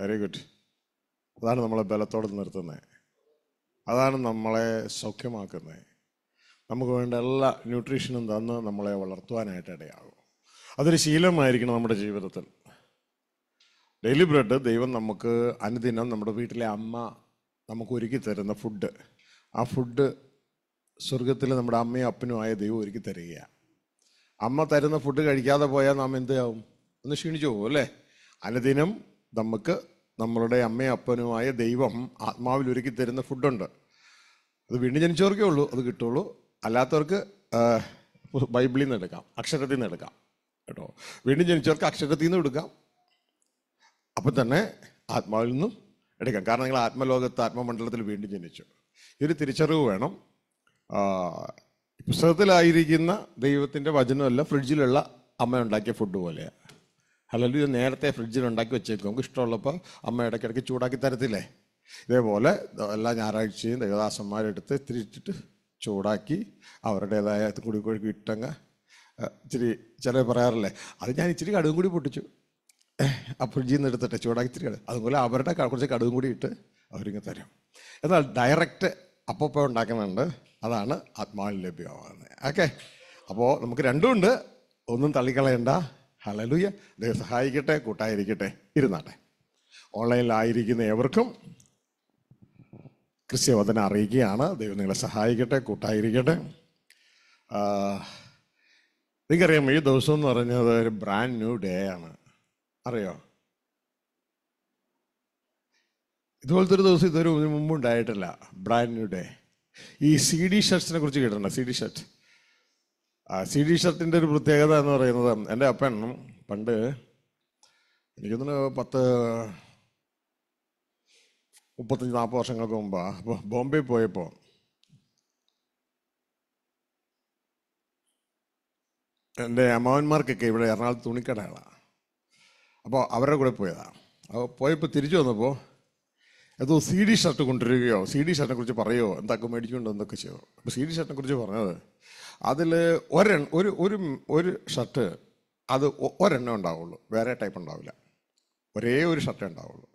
Very good അതാണ് നമ്മളെ ബലത്തോടെ നിർത്തുന്നത് അതാണ് നമ്മളെ സൗഖ്യമാക്കുന്നത് നമുക്ക് വേണ്ട എല്ലാ ന്യൂട്രീഷനും തന്ന് നമ്മളെ വളർത്തുവാനായിട്ട് ഇടയാകും അതൊരു ശീലമായിരിക്കണം നമ്മുടെ ജീവിതത്തിൽ ഡെയിലി ബ്രെഡ് ദൈവം നമുക്ക് അനുദിനം നമ്മുടെ വീട്ടിലെ അമ്മ നമുക്ക് ഒരുക്കി തരുന്ന ഫുഡ് ആ ഫുഡ് സ്വർഗത്തിൽ നമ്മുടെ അമ്മയും അപ്പനുമായ ദൈവം ഒരുക്കി തരികയാണ് അമ്മ തരുന്ന ഫുഡ് കഴിക്കാതെ പോയാൽ നാം എന്താവും ഒന്ന് ക്ഷീണിച്ചു പോകും അല്ലേ അനുദിനം നമുക്ക് നമ്മളുടെ അമ്മയും അപ്പനുമായ ദൈവം ആത്മാവിൽ ഒരുക്കി തരുന്ന ഫുഡുണ്ട് അത് വീണ്ടും ജനിച്ചവർക്കേ ഉള്ളൂ അത് കിട്ടുള്ളൂ അല്ലാത്തവർക്ക് ബൈബിളിൽ നിന്ന് എടുക്കാം അക്ഷരത്തിൽ നിന്ന് എടുക്കാം കേട്ടോ വീണ്ടും ജനിച്ചവർക്ക് അക്ഷരത്തിൽ നിന്ന് എടുക്കാം അപ്പം തന്നെ ആത്മാവിൽ നിന്നും എടുക്കാം കാരണം നിങ്ങൾ ആത്മലോകത്ത് ആത്മമണ്ഡലത്തിൽ വീണ്ടും ജനിച്ചു ഇതൊരു തിരിച്ചറിവ് വേണം പുസ്തകത്തിലായിരിക്കുന്ന ദൈവത്തിൻ്റെ വചനമല്ല ഫ്രിഡ്ജിലുള്ള അമ്മ ഉണ്ടാക്കിയ ഫുഡ് പോലെയാണ് അല്ലെങ്കിൽ ഇത് നേരത്തെ ഫ്രിഡ്ജിൽ ഉണ്ടാക്കി വെച്ചേക്കും നമുക്ക് ഇഷ്ടമുള്ളപ്പോൾ അമ്മ ഇടയ്ക്കിടയ്ക്ക് ചൂടാക്കി തരത്തില്ലേ ഇതേപോലെ എല്ലാ ഞായറാഴ്ചയും ദേവദാസന്മാരെടുത്ത് തിരിച്ചിട്ട് ചൂടാക്കി അവരുടേതായ കുടി കുഴുക്കി ഇട്ടങ്ങ് ഇച്ചിരി ചില പറയാറില്ലേ അത് ഞാൻ ഇച്ചിരി കടുവും കൂടി പൊട്ടിച്ചു ഫ്രിഡ്ജിൽ നിന്ന് എടുത്തിട്ട് ചൂടാക്കി ഇത്തിരി കടും അതുപോലെ അവരുടെ കുറച്ച് കടുവും കൂടി ഇട്ട് അവരിങ്ങ് തരും എന്നാൽ ഡയറക്റ്റ് അപ്പോൾ ഉണ്ടാക്കുന്നുണ്ട് അതാണ് ആത്മാവിൽ ലഭ്യമാകുന്നത് ഓക്കെ അപ്പോൾ നമുക്ക് രണ്ടുമുണ്ട് ഒന്നും തള്ളിക്കളയണ്ട ഹലലുയ ദൈവം സഹായിക്കട്ടെ കൂട്ടായിരിക്കട്ടെ ഇരുന്നാട്ടെ ഓൺലൈനിലായിരിക്കുന്ന ഏവർക്കും ക്രിസ്ത്യവദന അറിയിക്കുകയാണ് ദൈവം നിങ്ങളെ സഹായിക്കട്ടെ കൂട്ടായിരിക്കട്ടെ നിങ്ങൾക്കറിയാം ഈ ദിവസം എന്ന് പറഞ്ഞത് ഒരു ബ്രാൻഡ് ന്യൂ ഡേ ആണ് അറിയോ ഇതുപോലത്തെ ഒരു ദിവസം ഇതൊരു മുമ്പ് ഉണ്ടായിട്ടില്ല ബ്രാൻഡ് ന്യൂ ഡേ ഈ സി ഡി ഷർട്ട്സിനെ കുറിച്ച് കേട്ടിട്ടുണ്ട് സി ഡി ഷർട്ട് ആ ഷർട്ടിൻ്റെ ഒരു പ്രത്യേകത എന്ന് പറയുന്നത് എൻ്റെ അപ്പൻ പണ്ട് എനിക്കൊന്ന് പത്ത് മുപ്പത്തഞ്ച് നാൽപ്പത് വർഷങ്ങൾക്ക് അപ്പോൾ ബോംബെ പോയപ്പോൾ എൻ്റെ അമ്മാവന്മാർക്കൊക്കെ ഇവിടെ എറണാകുളത്ത് തുണിക്കടകളാണ് അപ്പോൾ അവരുടെ കൂടെ പോയതാണ് അപ്പോൾ പോയപ്പോൾ തിരിച്ചു വന്നപ്പോൾ ഏതോ സി ഡി ഷർട്ട് കൊണ്ടുവരികയോ സി ഡി ഷർട്ടിനെ കുറിച്ച് പറയുമോ എന്തൊക്കെ മേടിക്കുന്നുണ്ടോ എന്തൊക്കെ ചെയ്യോ അപ്പോൾ സി ഡി ഷർട്ടിനെ കുറിച്ച് പറഞ്ഞത് അതിൽ ഒരെണ്ണം ഒരു ഒരു ഒരു ഷർട്ട് അത് ഒരെണ്ണം ഉണ്ടാവുള്ളൂ വേറെ ടൈപ്പ് ഉണ്ടാവില്ല ഒരേ ഒരു ഷർട്ട് ഉണ്ടാവുള്ളൂ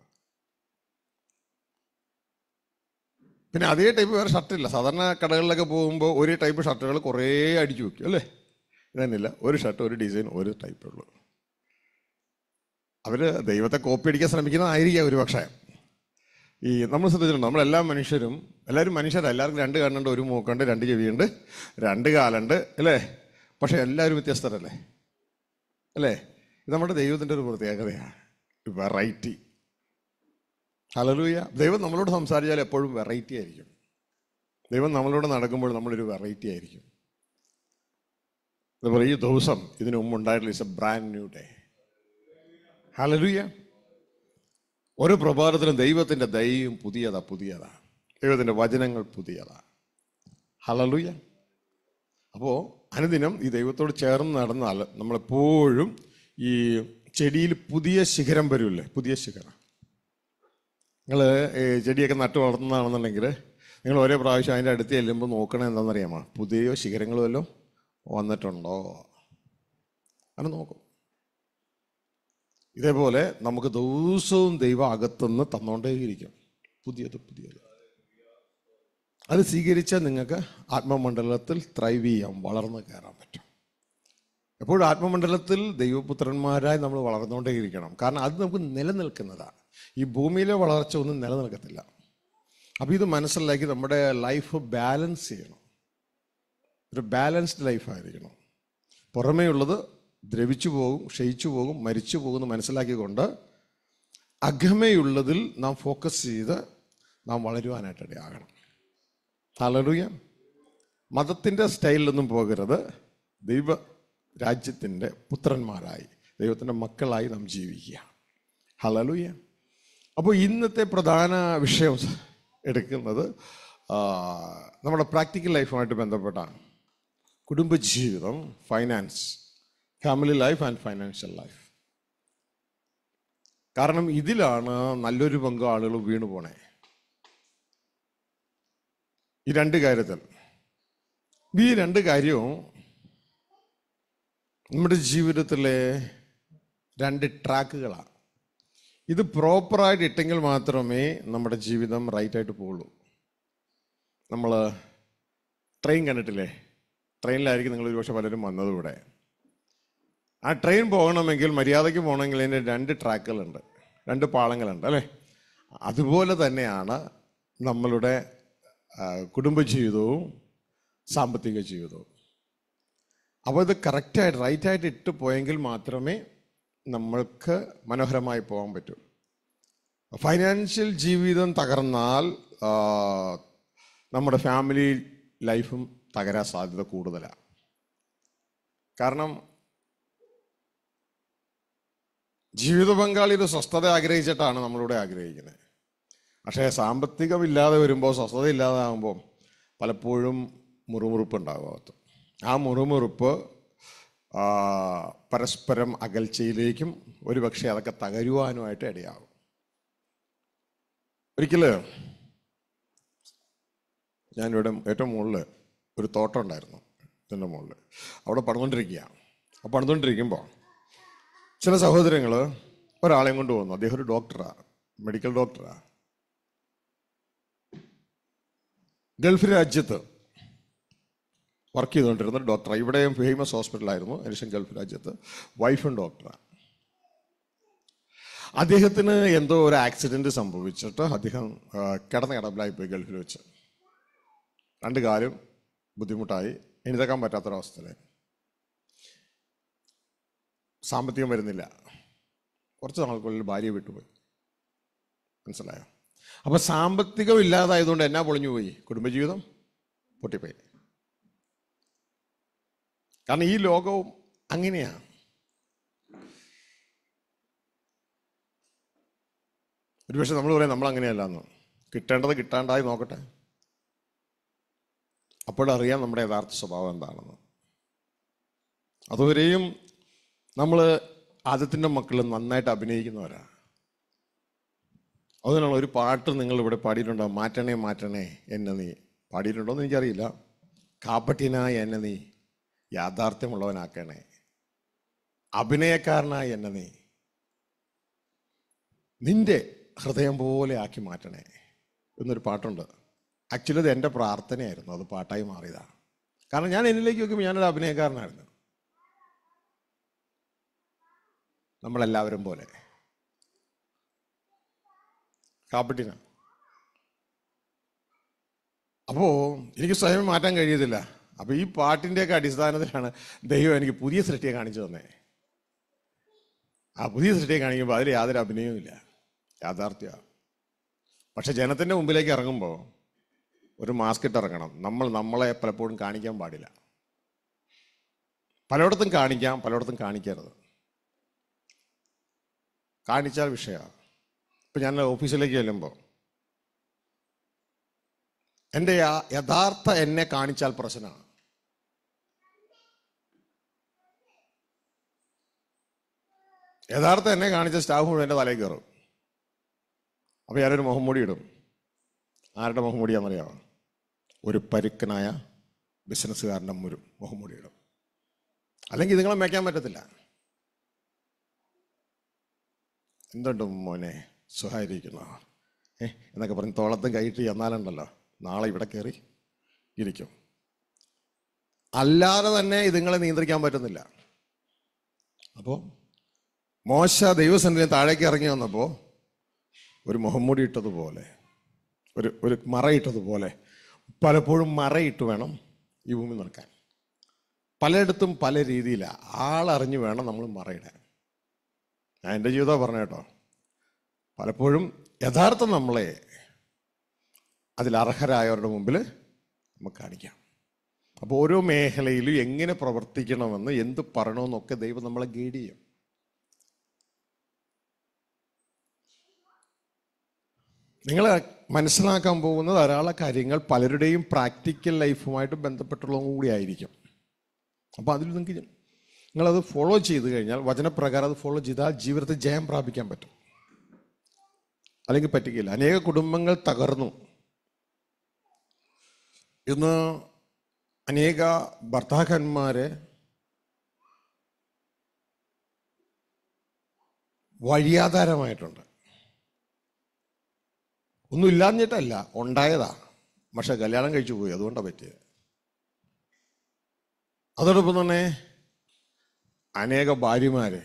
പിന്നെ അതേ ടൈപ്പ് വേറെ ഷർട്ടില്ല സാധാരണ കടകളിലൊക്കെ പോകുമ്പോൾ ഒരേ ടൈപ്പ് ഷർട്ടുകൾ കുറേ അടിച്ചു വയ്ക്കും അല്ലേ ഇതന്നില്ല ഒരു ഷർട്ട് ഒരു ഡിസൈൻ ഒരു ടൈപ്പേ ഉള്ളൂ അവർ ദൈവത്തെ കോപ്പി അടിക്കാൻ ശ്രമിക്കുന്നതായിരിക്കാം ഒരു പക്ഷേ ഈ നമ്മൾ ശ്രദ്ധിച്ചിട്ടുണ്ട് നമ്മളെല്ലാ മനുഷ്യരും എല്ലാവരും മനുഷ്യരും എല്ലാവർക്കും രണ്ട് കണ്ണുണ്ട് ഒരു മൂക്കുണ്ട് രണ്ട് ചെവിയുണ്ട് രണ്ട് കാലുണ്ട് അല്ലേ പക്ഷേ എല്ലാവരും വ്യത്യസ്തരല്ലേ അല്ലേ ഇത് നമ്മുടെ ദൈവത്തിൻ്റെ ഒരു പ്രത്യേകതയാണ് വെറൈറ്റി അലലൂയ ദൈവം നമ്മളോട് സംസാരിച്ചാൽ എപ്പോഴും വെറൈറ്റി ആയിരിക്കും ദൈവം നമ്മളോട് നടക്കുമ്പോൾ നമ്മളൊരു വെറൈറ്റി ആയിരിക്കും അതുപോലെ ഈ ദിവസം ഇതിനു മുമ്പ് ഉണ്ടായിട്ടുള്ള is a brand new day hallelujah ഓരോ പ്രഭാതത്തിലും ദൈവത്തിൻ്റെ ദയയും പുതിയതാ പുതിയതാ ദൈവത്തിൻ്റെ വചനങ്ങൾ പുതിയതാ ഹലലുയ അപ്പോൾ അനുദിനം ഈ ദൈവത്തോട് ചേർന്ന് നടന്നാൽ നമ്മളെപ്പോഴും ഈ ചെടിയിൽ പുതിയ ശിഖരം വരുമല്ലേ പുതിയ ശിഖരം നിങ്ങൾ ചെടിയൊക്കെ നട്ട് വളർത്തുന്നതാണെന്നുണ്ടെങ്കിൽ നിങ്ങൾ ഓരോ പ്രാവശ്യം അതിൻ്റെ അടുത്ത് ചെല്ലുമ്പോൾ നോക്കണത് എന്താണെന്നറിയാമോ പുതിയ ശിഖരങ്ങൾ വല്ലതും വന്നിട്ടുണ്ടോ അങ്ങനെ നോക്കും ഇതേപോലെ നമുക്ക് ദിവസവും ദൈവം അകത്തുനിന്ന് തന്നുകൊണ്ടേയിരിക്കും പുതിയത് പുതിയത് അത് സ്വീകരിച്ചാൽ നിങ്ങൾക്ക് ആത്മമണ്ഡലത്തിൽ ത്രൈവ് ചെയ്യാം വളർന്നു കയറാൻ പറ്റും എപ്പോഴും ആത്മമണ്ഡലത്തിൽ ദൈവപുത്രന്മാരായി നമ്മൾ വളർന്നുകൊണ്ടേയിരിക്കണം കാരണം അത് നമുക്ക് നിലനിൽക്കുന്നതാണ് ഈ ഭൂമിയിലെ വളർച്ച ഒന്നും നിലനിൽക്കത്തില്ല അപ്പോൾ ഇത് മനസ്സിലാക്കി നമ്മുടെ ലൈഫ് ബാലൻസ് ചെയ്യണം ഒരു ബാലൻസ്ഡ് ലൈഫായിരിക്കണം പുറമേ ഉള്ളത് ദ്രവിച്ചു പോകും ക്ഷയിച്ചു പോകും മരിച്ചു പോകുമെന്ന് മനസ്സിലാക്കിക്കൊണ്ട് അഗമയുള്ളതിൽ നാം ഫോക്കസ് ചെയ്ത് നാം വളരുവാനായിട്ട് ഇടയാകണം തളരുക മതത്തിൻ്റെ സ്റ്റൈലിലൊന്നും പോകരുത് ദൈവ രാജ്യത്തിൻ്റെ പുത്രന്മാരായി ദൈവത്തിൻ്റെ മക്കളായി നാം ജീവിക്കുക ഹലലുയ അപ്പോൾ ഇന്നത്തെ പ്രധാന വിഷയം എടുക്കുന്നത് നമ്മുടെ പ്രാക്ടിക്കൽ ലൈഫുമായിട്ട് ബന്ധപ്പെട്ടാണ് കുടുംബജീവിതം finance family life and financial life കാരണം ഇതിലാണ് നല്ലൊരു പങ്ക് ആളുകൾ വീണു പോണേ ഈ രണ്ട് കാര്യത്തിൽ ഈ രണ്ട് കാര്യവും നമ്മുടെ ജീവിതത്തിലെ രണ്ട് ട്രാക്കുകളാണ് ഇത് പ്രോപ്പറായിട്ട് ഇട്ടെങ്കിൽ മാത്രമേ നമ്മുടെ ജീവിതം റൈറ്റായിട്ട് പോകുള്ളൂ നമ്മൾ ട്രെയിൻ കണ്ടിട്ടില്ലേ ട്രെയിനിലായിരിക്കും നിങ്ങൾ ഒരുപക്ഷെ പലരും വന്നതുകൂടെ ആ ട്രെയിൻ പോകണമെങ്കിൽ മര്യാദയ്ക്ക് പോകണമെങ്കിൽ അതിൻ്റെ രണ്ട് ട്രാക്കുകളുണ്ട് രണ്ട് പാളങ്ങളുണ്ട് അല്ലേ അതുപോലെ തന്നെയാണ് നമ്മളുടെ കുടുംബജീവിതവും സാമ്പത്തിക ജീവിതവും അപ്പോൾ ഇത് കറക്റ്റായിട്ട് റൈറ്റായിട്ട് ഇട്ട് പോയെങ്കിൽ മാത്രമേ നമ്മൾക്ക് മനോഹരമായി പോകാൻ പറ്റൂ ഫൈനാൻഷ്യൽ ജീവിതം തകർന്നാൽ നമ്മുടെ ഫാമിലി ലൈഫും തകരാൻ സാധ്യത കൂടുതലാണ് കാരണം ജീവിത പങ്കാളിയുടെ സ്വസ്ഥത ആഗ്രഹിച്ചിട്ടാണ് നമ്മളിവിടെ ആഗ്രഹിക്കുന്നത് പക്ഷേ സാമ്പത്തികമില്ലാതെ വരുമ്പോൾ സ്വസ്ഥത ഇല്ലാതാകുമ്പോൾ പലപ്പോഴും മുറുമുറുപ്പ് ഉണ്ടാകും ആ മുറുമുറുപ്പ് പരസ്പരം അകൽച്ചയിലേക്കും ഒരുപക്ഷെ അതൊക്കെ തകരുവാനുമായിട്ട് ഇടയാകും ഒരിക്കൽ ഞാനിവിടെ ഏറ്റവും മുകളിൽ ഒരു തോട്ടം ഉണ്ടായിരുന്നു ഇതിൻ്റെ മുകളിൽ അവിടെ പണിതുകൊണ്ടിരിക്കുകയാണ് അപ്പോൾ പണിതുകൊണ്ടിരിക്കുമ്പോൾ ചില സഹോദരങ്ങൾ ഒരാളെയും കൊണ്ട് വന്നു അദ്ദേഹം ഒരു ഡോക്ടറാ മെഡിക്കൽ ഡോക്ടറാ ഗൾഫ് രാജ്യത്ത് വർക്ക് ചെയ്തുകൊണ്ടിരുന്ന ഡോക്ടറാ ഇവിടെയും ഫേമസ് ഹോസ്പിറ്റലായിരുന്നു അതിനുശേഷം ഗൾഫ് രാജ്യത്ത് വൈഫും ഡോക്ടറാ അദ്ദേഹത്തിന് എന്തോ ഒരു ആക്സിഡന്റ് സംഭവിച്ചിട്ട് അദ്ദേഹം കിടന്ന കിടപ്പിലായി പോയി ഗൾഫിൽ വെച്ച് രണ്ട് കാലും ബുദ്ധിമുട്ടായി എഴുതാക്കാൻ പറ്റാത്തൊരവസ്ഥയിലായി സാമ്പത്തികം വരുന്നില്ല കുറച്ച് നാൾക്കുള്ളിൽ ഭാര്യ വിട്ടുപോയി മനസ്സിലായോ അപ്പോൾ സാമ്പത്തികം ഇല്ലാതായതുകൊണ്ട് എന്നാ പൊളിഞ്ഞു പോയി കുടുംബജീവിതം പൊട്ടിപ്പോയി കാരണം ഈ ലോകവും അങ്ങനെയാണ് ഒരുപക്ഷെ നമ്മൾ പറയാം നമ്മൾ അങ്ങനെയല്ല എന്ന് കിട്ടേണ്ടത് കിട്ടാണ്ടായി നോക്കട്ടെ അപ്പോഴറിയാം നമ്മുടെ യഥാർത്ഥ സ്വഭാവം എന്താണെന്ന് അതുവരെയും നമ്മൾ ആദ്യത്തിൻ്റെ മക്കൾ നന്നായിട്ട് അഭിനയിക്കുന്നവരാണ് അതിനുള്ള ഒരു പാട്ട് നിങ്ങൾ ഇവിടെ പാടിയിട്ടുണ്ടോ മാറ്റണേ മാറ്റണേ എന്നെ നീ പാടിയിട്ടുണ്ടോ എന്ന് എനിക്കറിയില്ല കാപ്പട്ടിനായി എന്നെ നീ യാഥാർത്ഥ്യമുള്ളവനാക്കണേ അഭിനയക്കാരനായി എന്നെ നീ നിന്റെ ഹൃദയം പോലെ ആക്കി മാറ്റണേ എന്നൊരു പാട്ടുണ്ട് ആക്ച്വലി അത് എൻ്റെ പ്രാർത്ഥനയായിരുന്നു അത് പാട്ടായി മാറിയതാണ് കാരണം ഞാൻ എന്നിലേക്ക് നോക്കുമ്പോൾ ഞാനൊരു അഭിനയക്കാരനായിരുന്നു നമ്മളെല്ലാവരും പോലെ കാപ്പട്ടിന അപ്പോൾ എനിക്ക് സ്വയം മാറ്റാൻ കഴിയത്തില്ല അപ്പോൾ ഈ പാട്ടിൻ്റെയൊക്കെ അടിസ്ഥാനത്തിലാണ് ദൈവം എനിക്ക് പുതിയ സൃഷ്ടിയെ കാണിച്ചു തന്നേ ആ പുതിയ സൃഷ്ടിയെ കാണിക്കുമ്പോൾ അതിൽ യാതൊരു അഭിനയവും ഇല്ല യാഥാർത്ഥ്യമാണ് പക്ഷെ ജനത്തിൻ്റെ മുമ്പിലേക്ക് ഇറങ്ങുമ്പോൾ ഒരു മാസ്ക് ഇട്ട് ഇറങ്ങണം നമ്മൾ നമ്മളെ പലപ്പോഴും കാണിക്കാൻ പാടില്ല പലയിടത്തും കാണിക്കാം പലയിടത്തും കാണിക്കരുത് കാണിച്ചാൽ വിഷയമാണ് ഇപ്പം ഞാൻ ഓഫീസിലേക്ക് ചെല്ലുമ്പോൾ എൻ്റെ യഥാർത്ഥ എന്നെ കാണിച്ചാൽ പ്രശ്നമാണ് യഥാർത്ഥ എന്നെ കാണിച്ച സ്റ്റാഫ് മുഴുവൻ എൻ്റെ തലയിൽ കയറും അപ്പോൾ ഞാനൊരു മുഖംമൂടി ഇടും ആരുടെ മുഖംമൂടിയാണെന്ന് അറിയാമോ ഒരു പരുക്കനായ ബിസിനസ്സുകാരൻ്റെ മുരു മുഖംമൂടി ഇടും അല്ലെങ്കിൽ നിങ്ങളെ മേക്കാൻ പറ്റത്തില്ല എന്തുണ്ട് മോനെ സുഖമായിരിക്കുന്നോ ഏ എന്നൊക്കെ പറഞ്ഞ് തോളത്തും കയറ്റി എന്നാലുണ്ടല്ലോ നാളെ ഇവിടെ കയറി ഇരിക്കും അല്ലാതെ തന്നെ ഇതുങ്ങളെ നിയന്ത്രിക്കാൻ പറ്റുന്നില്ല അപ്പോൾ മോശ ദൈവസന്നിധി താഴേക്ക് ഇറങ്ങി വന്നപ്പോൾ ഒരു മുഹമ്മൂടി ഇട്ടതുപോലെ ഒരു ഒരു മറയിട്ടതുപോലെ പലപ്പോഴും മറയിട്ട് വേണം ഈ ഭൂമി നിൽക്കാൻ പലയിടത്തും പല രീതിയിലാണ് ആളറിഞ്ഞു വേണം നമ്മൾ മറയിടാൻ ഞാൻ എൻ്റെ ജീവിതം പറഞ്ഞു കേട്ടോ പലപ്പോഴും യഥാർത്ഥം നമ്മളെ അതിൽ അർഹരായവരുടെ മുമ്പിൽ നമുക്ക് കാണിക്കാം അപ്പോൾ ഓരോ മേഖലയിലും എങ്ങനെ പ്രവർത്തിക്കണമെന്ന് എന്ത് പറയണമെന്നൊക്കെ ദൈവം നമ്മളെ ഗൈഡ് ചെയ്യും നിങ്ങൾ മനസ്സിലാക്കാൻ പോകുന്ന ധാരാളം കാര്യങ്ങൾ പലരുടെയും പ്രാക്ടിക്കൽ ലൈഫുമായിട്ട് ബന്ധപ്പെട്ടുള്ളതും കൂടി ആയിരിക്കും അപ്പോൾ അതിൽ നിങ്ങൾക്ക് നിങ്ങളത് ഫോളോ ചെയ്ത് കഴിഞ്ഞാൽ വചനപ്രകാരം അത് ഫോളോ ചെയ്താൽ ജീവിതത്തിൽ ജയം പ്രാപിക്കാൻ പറ്റും അല്ലെങ്കിൽ പറ്റുകയില്ല അനേക കുടുംബങ്ങൾ തകർന്നു ഇന്ന് അനേക ഭർത്താക്കന്മാരെ വഴിയാധാരമായിട്ടുണ്ട് ഒന്നും ഇല്ലാഞ്ഞിട്ടല്ല ഉണ്ടായതാ പക്ഷെ കല്യാണം കഴിച്ചു പോയി അതുകൊണ്ടാണ് പറ്റിയത് അതോടൊപ്പം തന്നെ അനേക ഭാര്യമാരെ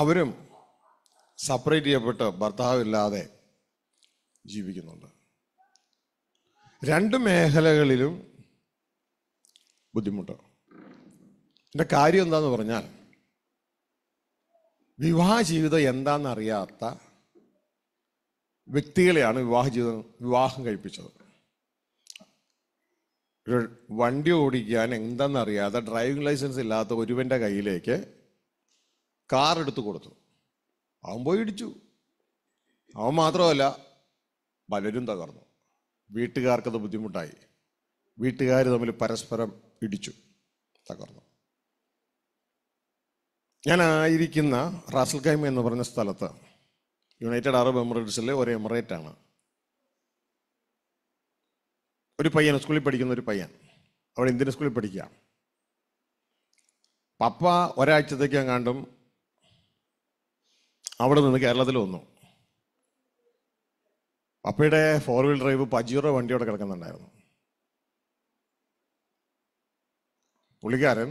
അവരും സെപ്പറേറ്റ് ചെയ്യപ്പെട്ട് ഭർത്താവില്ലാതെ ജീവിക്കുന്നുണ്ട് രണ്ട് മേഖലകളിലും ബുദ്ധിമുട്ട് എൻ്റെ കാര്യം എന്താന്ന് പറഞ്ഞാൽ വിവാഹ ജീവിതം എന്താണെന്നറിയാത്ത വ്യക്തികളെയാണ് വിവാഹ ജീവിതം വിവാഹം കഴിപ്പിച്ചത് വണ്ടി ഓടിക്കാൻ എന്താണെന്നറിയാതെ ഡ്രൈവിംഗ് ലൈസൻസ് ഇല്ലാത്ത ഒരുവൻ്റെ കയ്യിലേക്ക് കാർ എടുത്തു കൊടുത്തു അവൻ പോയി ഇടിച്ചു അവൻ മാത്രമല്ല പലരും തകർന്നു വീട്ടുകാർക്കത് ബുദ്ധിമുട്ടായി വീട്ടുകാർ തമ്മിൽ പരസ്പരം ഇടിച്ചു തകർന്നു ഞാനായിരിക്കുന്ന റാസൽഖൈമ എന്ന് പറഞ്ഞ സ്ഥലത്ത് യുണൈറ്റഡ് അറബ് എമിറേറ്റ്സിലെ ഒരു എമിറേറ്റാണ് ഒരു പയ്യൻ സ്കൂളിൽ പഠിക്കുന്ന ഒരു പയ്യൻ അവിടെ ഇന്ത്യൻ സ്കൂളിൽ പഠിക്കുക പപ്പ ഒരാഴ്ചത്തേക്ക് എങ്ങാണ്ടും അവിടെ നിന്ന് കേരളത്തിൽ വന്നു പപ്പയുടെ ഫോർ വീൽ ഡ്രൈവ് പജീറോ വണ്ടിയോടെ കിടക്കുന്നുണ്ടായിരുന്നു പുള്ളിക്കാരൻ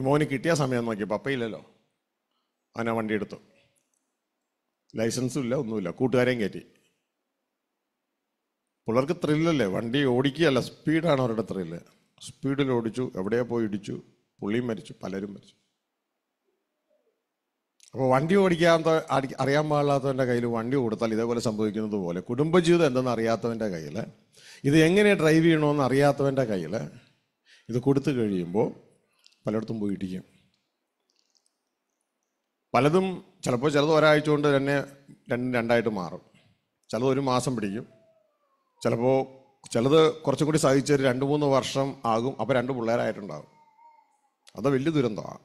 ഇമോന് കിട്ടിയ സമയം നോക്കി പപ്പയില്ലല്ലോ അവനാ വണ്ടി എടുത്തു ലൈസൻസും ഇല്ല ഒന്നുമില്ല കൂട്ടുകാരെയും കയറ്റി പിള്ളേർക്ക് ത്രില്ലല്ലേ വണ്ടി ഓടിക്കുകയല്ല സ്പീഡാണ് അവരുടെ ത്രില്ല് സ്പീഡിൽ ഓടിച്ചു എവിടെയാ പോയി ഇടിച്ചു പുള്ളിയും മരിച്ചു പലരും മരിച്ചു അപ്പോൾ വണ്ടി ഓടിക്കാൻ അറിയാൻ പാടില്ലാത്തവൻ്റെ കയ്യിൽ വണ്ടി കൊടുത്താൽ ഇതേപോലെ സംഭവിക്കുന്നത് പോലെ കുടുംബജീവിതം എന്തെന്ന് അറിയാത്തവൻ്റെ കയ്യിൽ ഇത് എങ്ങനെ ഡ്രൈവ് ചെയ്യണമെന്ന് അറിയാത്തവൻ്റെ കയ്യിൽ ഇത് കൊടുത്തു കഴിയുമ്പോൾ പലയിടത്തും പോയി ഇടിക്കും പലതും ചിലപ്പോൾ ചിലത് ഒരാഴ്ച കൊണ്ട് തന്നെ രണ്ട് രണ്ടായിട്ട് മാറും ചിലത് ഒരു മാസം പിടിക്കും ചിലപ്പോൾ ചിലത് കുറച്ചും കൂടി സഹിച്ച് രണ്ട് മൂന്ന് വർഷം ആകും അപ്പോൾ രണ്ട് പിള്ളേരായിട്ടുണ്ടാകും അത് വലിയ ദുരന്തമാണ്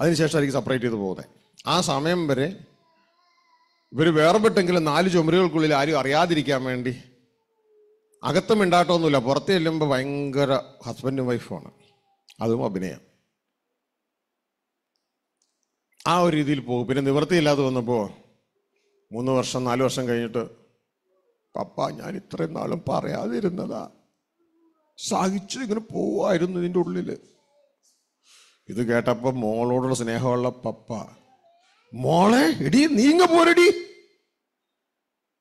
അതിനുശേഷമായിരിക്കും സെപ്പറേറ്റ് ചെയ്ത് പോകുന്നത് ആ സമയം വരെ ഇവർ വേർപെട്ടെങ്കിലും നാല് ചുമരുകൾക്കുള്ളിൽ ആരും അറിയാതിരിക്കാൻ വേണ്ടി അകത്തും മിണ്ടാട്ടമൊന്നുമില്ല പുറത്തു ചെല്ലുമ്പോൾ ഭയങ്കര ഹസ്ബൻഡും വൈഫുമാണ് അതും അഭിനയം ആ ഒരു രീതിയിൽ പോകും പിന്നെ നിവൃത്തിയില്ലാതെ വന്നപ്പോൾ മൂന്ന് വർഷം നാല് വർഷം കഴിഞ്ഞിട്ട് പപ്പ ഞാൻ ഇത്രയും നാളും പറയാതിരുന്നതാ സഹിച്ചു ഇങ്ങനെ പോവായിരുന്നു ഇതിൻ്റെ ഉള്ളിൽ ഇത് കേട്ടപ്പോൾ മോളോടുള്ള സ്നേഹമുള്ള പപ്പ മോളെ എടി നീങ്ങ പോരടി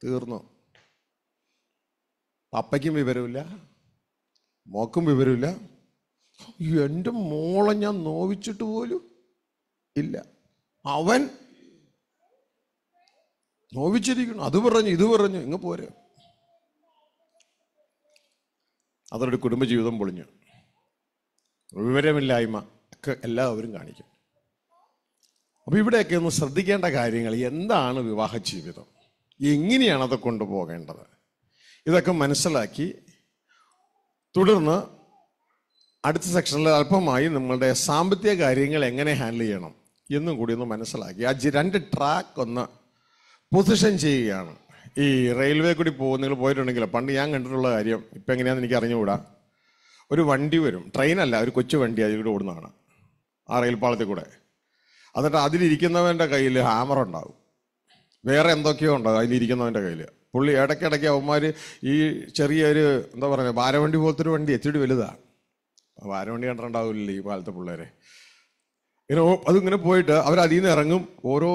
തീർന്നു പപ്പയ്ക്കും വിവരമില്ല മോക്കും വിവരമില്ല എൻ്റെ മോളെ ഞാൻ നോവിച്ചിട്ട് പോലും ഇല്ല അവൻ നോവിച്ചിരിക്കുന്നു അത് പറഞ്ഞു ഇത് പറഞ്ഞു ഇങ്ങ് പോരെ അവരുടെ കുടുംബജീവിതം പൊളിഞ്ഞു വിവരമില്ലായ്മ ഒക്കെ എല്ലാവരും കാണിക്കും അപ്പോൾ ഇവിടെയൊക്കെ ഒന്ന് ശ്രദ്ധിക്കേണ്ട കാര്യങ്ങൾ എന്താണ് വിവാഹ ജീവിതം എങ്ങനെയാണ് അത് കൊണ്ടുപോകേണ്ടത് ഇതൊക്കെ മനസ്സിലാക്കി തുടർന്ന് അടുത്ത സെക്ഷനിൽ അല്പമായി നമ്മളുടെ സാമ്പത്തിക കാര്യങ്ങൾ എങ്ങനെ ഹാൻഡിൽ ചെയ്യണം എന്നും കൂടി ഒന്ന് മനസ്സിലാക്കി ആ രണ്ട് ട്രാക്ക് ഒന്ന് പൊസിഷൻ ചെയ്യുകയാണ് ഈ റെയിൽവേ കൂടി പോകും നിങ്ങൾ പോയിട്ടുണ്ടെങ്കിൽ പണ്ട് ഞാൻ കണ്ടിട്ടുള്ള കാര്യം ഇപ്പം എങ്ങനെയാണെന്ന് എനിക്ക് അറിഞ്ഞുകൂടാ ഒരു വണ്ടി വരും ട്രെയിനല്ല ഒരു കൊച്ചു വണ്ടി അതിലൂടെ ഓടുന്നതാണ് ആ റെയിൽപ്പാളത്തിൽ കൂടെ എന്നിട്ട് അതിലിരിക്കുന്നവൻ്റെ കയ്യിൽ ഹാമർ ഉണ്ടാവും വേറെ എന്തൊക്കെയോ ഉണ്ടാവും അതിലിരിക്കുന്നവൻ്റെ കയ്യിൽ പുള്ളി ഇടയ്ക്കിടയ്ക്ക് അവന്മാർ ഈ ചെറിയൊരു എന്താ പറയുക ഭാരവണ്ടി പോലത്തെ ഒരു വണ്ടി എത്തിയിട്ട് വലുതാണ് ഭാരവണ്ടി കണ്ടിട്ടുണ്ടാവില്ല ഈ പാലത്തെ പിള്ളേരെ ഇങ്ങനെ അതിങ്ങനെ പോയിട്ട് അവർ അതിൽ നിന്ന് ഇറങ്ങും ഓരോ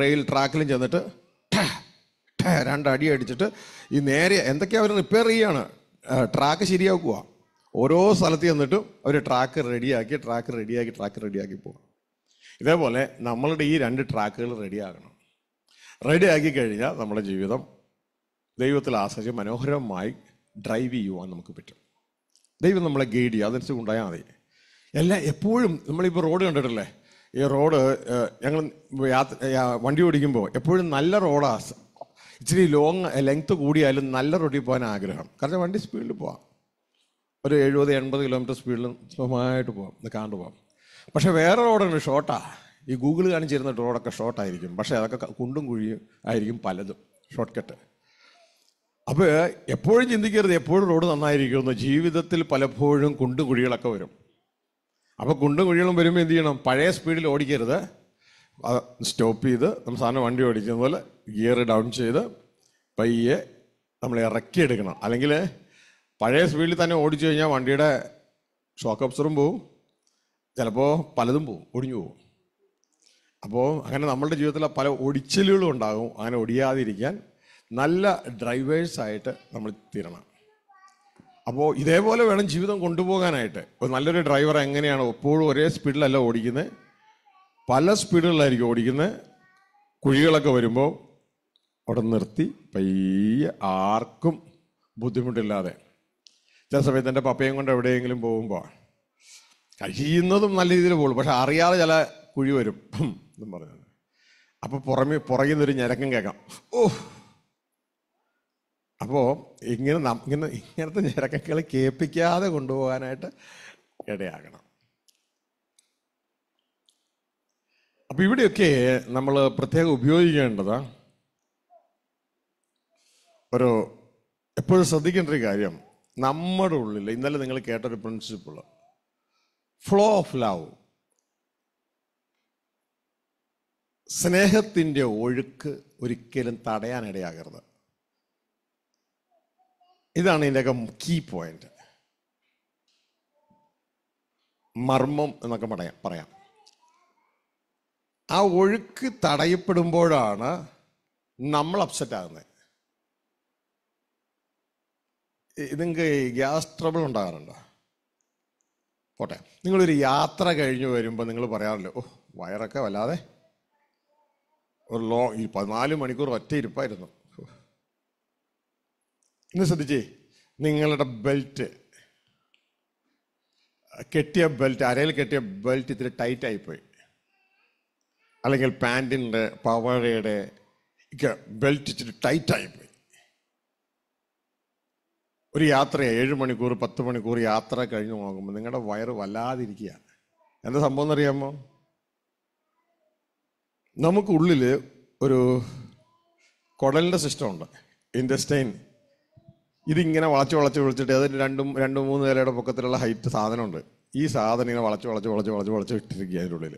റെയിൽ ട്രാക്കിലും ചെന്നിട്ട് രണ്ട് അടി അടിച്ചിട്ട് ഈ നേരെ എന്തൊക്കെയാ അവർ റിപ്പയർ ചെയ്യാണ് ട്രാക്ക് ശരിയാക്കുക ഓരോ സ്ഥലത്ത് ചെന്നിട്ടും അവർ ട്രാക്ക് റെഡിയാക്കി ട്രാക്ക് റെഡിയാക്കി ട്രാക്ക് റെഡിയാക്കി പോവാം ഇതേപോലെ നമ്മളുടെ ഈ രണ്ട് ട്രാക്കുകൾ റെഡിയാകണം റെഡിയാക്കി കഴിഞ്ഞാൽ നമ്മുടെ ജീവിതം ദൈവത്തിൽ ആശ്രയിച്ച് മനോഹരമായി ഡ്രൈവ് ചെയ്യുവാൻ നമുക്ക് പറ്റും ദൈവം നമ്മളെ ഗൈഡ് ചെയ്യുക അതനുസരിച്ച് ഉണ്ടായാൽ മതി എല്ലാം എപ്പോഴും നമ്മളിപ്പോൾ റോഡ് കണ്ടിട്ടില്ലേ ഈ റോഡ് ഞങ്ങൾ യാത്ര വണ്ടി ഓടിക്കുമ്പോൾ എപ്പോഴും നല്ല റോഡാണ് ഇച്ചിരി ലോങ് ലെങ്ത്ത് കൂടിയാലും നല്ല റോഡിൽ പോകാൻ ആഗ്രഹം കാരണം വണ്ടി സ്പീഡിൽ പോവാം ഒരു എഴുപത് എൺപത് കിലോമീറ്റർ സ്പീഡിൽ സുഖമായിട്ട് പോവാം ഇത് കാണ്ടു പോവാം പക്ഷേ വേറെ റോഡാണ് ഷോർട്ടാ ഈ ഗൂഗിൾ കാണിച്ചിരുന്ന റോഡൊക്കെ ഷോർട്ടായിരിക്കും പക്ഷേ അതൊക്കെ കുണ്ടും കുഴിയും ആയിരിക്കും പലതും ഷോർട്ട് കട്ട് അപ്പോൾ എപ്പോഴും ചിന്തിക്കരുത് എപ്പോഴും റോഡ് നന്നായിരിക്കുമെന്ന് ജീവിതത്തിൽ പലപ്പോഴും കുണ്ടും കുഴികളൊക്കെ വരും അപ്പോൾ കുണ്ടും കുഴികളും വരുമ്പോൾ എന്ത് ചെയ്യണം പഴയ സ്പീഡിൽ ഓടിക്കരുത് സ്റ്റോപ്പ് ചെയ്ത് നമ്മൾ സാധനം വണ്ടി ഓടിക്കുന്ന പോലെ ഗിയർ ഡൗൺ ചെയ്ത് പയ്യെ നമ്മൾ ഇറക്കിയെടുക്കണം അല്ലെങ്കിൽ പഴയ സ്പീഡിൽ തന്നെ ഓടിച്ചു കഴിഞ്ഞാൽ വണ്ടിയുടെ ഷോക്ക് അബ്സറും പോവും ചിലപ്പോൾ പലതും പോവും ഒടിഞ്ഞു പോവും അപ്പോൾ അങ്ങനെ നമ്മളുടെ ജീവിതത്തിലെ പല ഒടിച്ചിലുകളും ഉണ്ടാകും അങ്ങനെ ഒടിയാതിരിക്കാൻ നല്ല ഡ്രൈവേഴ്സായിട്ട് നമ്മൾ തീരണം അപ്പോൾ ഇതേപോലെ വേണം ജീവിതം കൊണ്ടുപോകാനായിട്ട് ഒരു നല്ലൊരു ഡ്രൈവർ എങ്ങനെയാണ് എപ്പോഴും ഒരേ സ്പീഡിലല്ല ഓടിക്കുന്നത് പല സ്പീഡുകളിലായിരിക്കും ഓടിക്കുന്നത് കുഴികളൊക്കെ വരുമ്പോൾ അവിടെ നിർത്തി പയ്യെ ആർക്കും ബുദ്ധിമുട്ടില്ലാതെ ചില സമയത്ത് എൻ്റെ പപ്പയും കൊണ്ട് എവിടെയെങ്കിലും പോകുമ്പോൾ കഴിയുന്നതും നല്ല രീതിയിൽ പോകുള്ളൂ പക്ഷെ അറിയാതെ ചില കുഴി വരും എന്നും പറഞ്ഞു അപ്പോൾ പുറമെ പുറകിൽ നിന്നൊരു ഞരക്കം കേൾക്കാം ഓ അപ്പോൾ ഇങ്ങനെ ഇങ്ങനെ ഇങ്ങനത്തെ ഞരക്കങ്ങളെ കേൾപ്പിക്കാതെ കൊണ്ടുപോകാനായിട്ട് ഇടയാകണം അപ്പൊ ഇവിടെയൊക്കെ നമ്മൾ പ്രത്യേകം ഉപയോഗിക്കേണ്ടത് ഒരു എപ്പോഴും ശ്രദ്ധിക്കേണ്ട ഒരു കാര്യം നമ്മുടെ ഉള്ളിൽ ഇന്നലെ നിങ്ങൾ കേട്ടൊരു പ്രിൻസിപ്പിൾ ഫ്ലോ ഓഫ് ലവ് സ്നേഹത്തിൻ്റെ ഒഴുക്ക് ഒരിക്കലും തടയാനിടയാകരുത് ഇതാണ് ഇതിൻ്റെയൊക്കെ കീ പോയിന്റ് മർമ്മം എന്നൊക്കെ പറയാം പറയാം ആ ഒഴുക്ക് തടയപ്പെടുമ്പോഴാണ് നമ്മൾ അപ്സെറ്റ് ആകുന്നത് നിങ്ങൾക്ക് ഗ്യാസ് ട്രബിൾ ഉണ്ടാകാറുണ്ടോ പോട്ടെ നിങ്ങളൊരു യാത്ര കഴിഞ്ഞ് വരുമ്പോൾ നിങ്ങൾ പറയാറില്ല ഓ വയറൊക്കെ വല്ലാതെ ഒരു ലോ ഈ പതിനാല് മണിക്കൂർ ഒറ്റ ഇരിപ്പായിരുന്നു ഇന്ന് ശ്രദ്ധിച്ചേ നിങ്ങളുടെ ബെൽറ്റ് കെട്ടിയ ബെൽറ്റ് അരയിൽ കെട്ടിയ ബെൽറ്റ് ഇത്തിരി ടൈറ്റായിപ്പോയി അല്ലെങ്കിൽ പാൻറ്റിൻ്റെ പവാടയുടെ ബെൽറ്റ് ഇച്ചിരി ടൈറ്റായിപ്പോയി ഒരു യാത്ര ഏഴ് മണിക്കൂർ പത്ത് മണിക്കൂർ യാത്ര കഴിഞ്ഞു നോക്കുമ്പോൾ നിങ്ങളുടെ വയറ് വല്ലാതിരിക്കുകയാണ് എന്താ സംഭവം എന്നറിയാമോ നമുക്കുള്ളിൽ ഒരു കുടലിൻ്റെ സിസ്റ്റമുണ്ട് ഇൻഡസ്റ്റൈൻ ഇതിങ്ങനെ വളച്ച് വളച്ച് വിളിച്ചിട്ട് അതിന് രണ്ടും രണ്ട് മൂന്ന് നിലയുടെ പൊക്കത്തിലുള്ള ഹൈറ്റ് സാധനമുണ്ട് ഈ സാധനം ഇങ്ങനെ വളച്ച് വളച്ച് വളച്ച് വളച്ച് വളച്ച് ഇട്ടിരിക്കുക അതിൻ്റെ ഉള്ളിൽ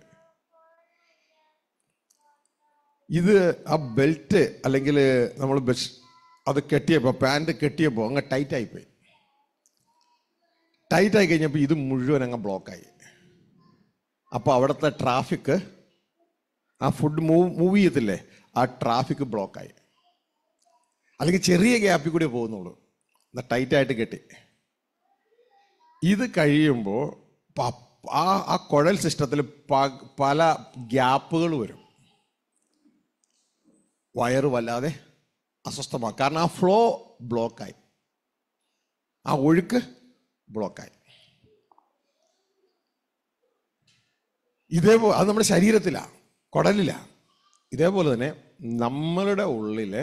ഇത് ആ ബെൽറ്റ് അല്ലെങ്കിൽ നമ്മൾ ബെസ് അത് കെട്ടിയപ്പോൾ പാൻറ് കെട്ടിയപ്പോൾ അങ്ങ് ടൈറ്റായിപ്പോയി ടൈറ്റായി കഴിഞ്ഞപ്പോൾ ഇത് മുഴുവൻ അങ്ങ് ബ്ലോക്കായി അപ്പോൾ അവിടുത്തെ ട്രാഫിക് ആ ഫുഡ് മൂവ് മൂവ് ചെയ്യത്തില്ലേ ആ ട്രാഫിക് ബ്ലോക്കായി അല്ലെങ്കിൽ ചെറിയ ഗ്യാപ്പിൽ കൂടി പോകുന്നുള്ളൂ എന്നാൽ ടൈറ്റായിട്ട് കെട്ടി ഇത് കഴിയുമ്പോൾ ആ ആ കുഴൽ സിസ്റ്റത്തിൽ പല ഗ്യാപ്പുകൾ വരും വയറ് വല്ലാതെ അസ്വസ്ഥമാ കാരണം ആ ഫ്ലോ ബ്ലോക്കായി ആ ഒഴുക്ക് ബ്ലോക്കായി ഇതേപോലെ അത് നമ്മുടെ ശരീരത്തിലാണ് കുടലിലാണ് ഇതേപോലെ തന്നെ നമ്മളുടെ ഉള്ളിൽ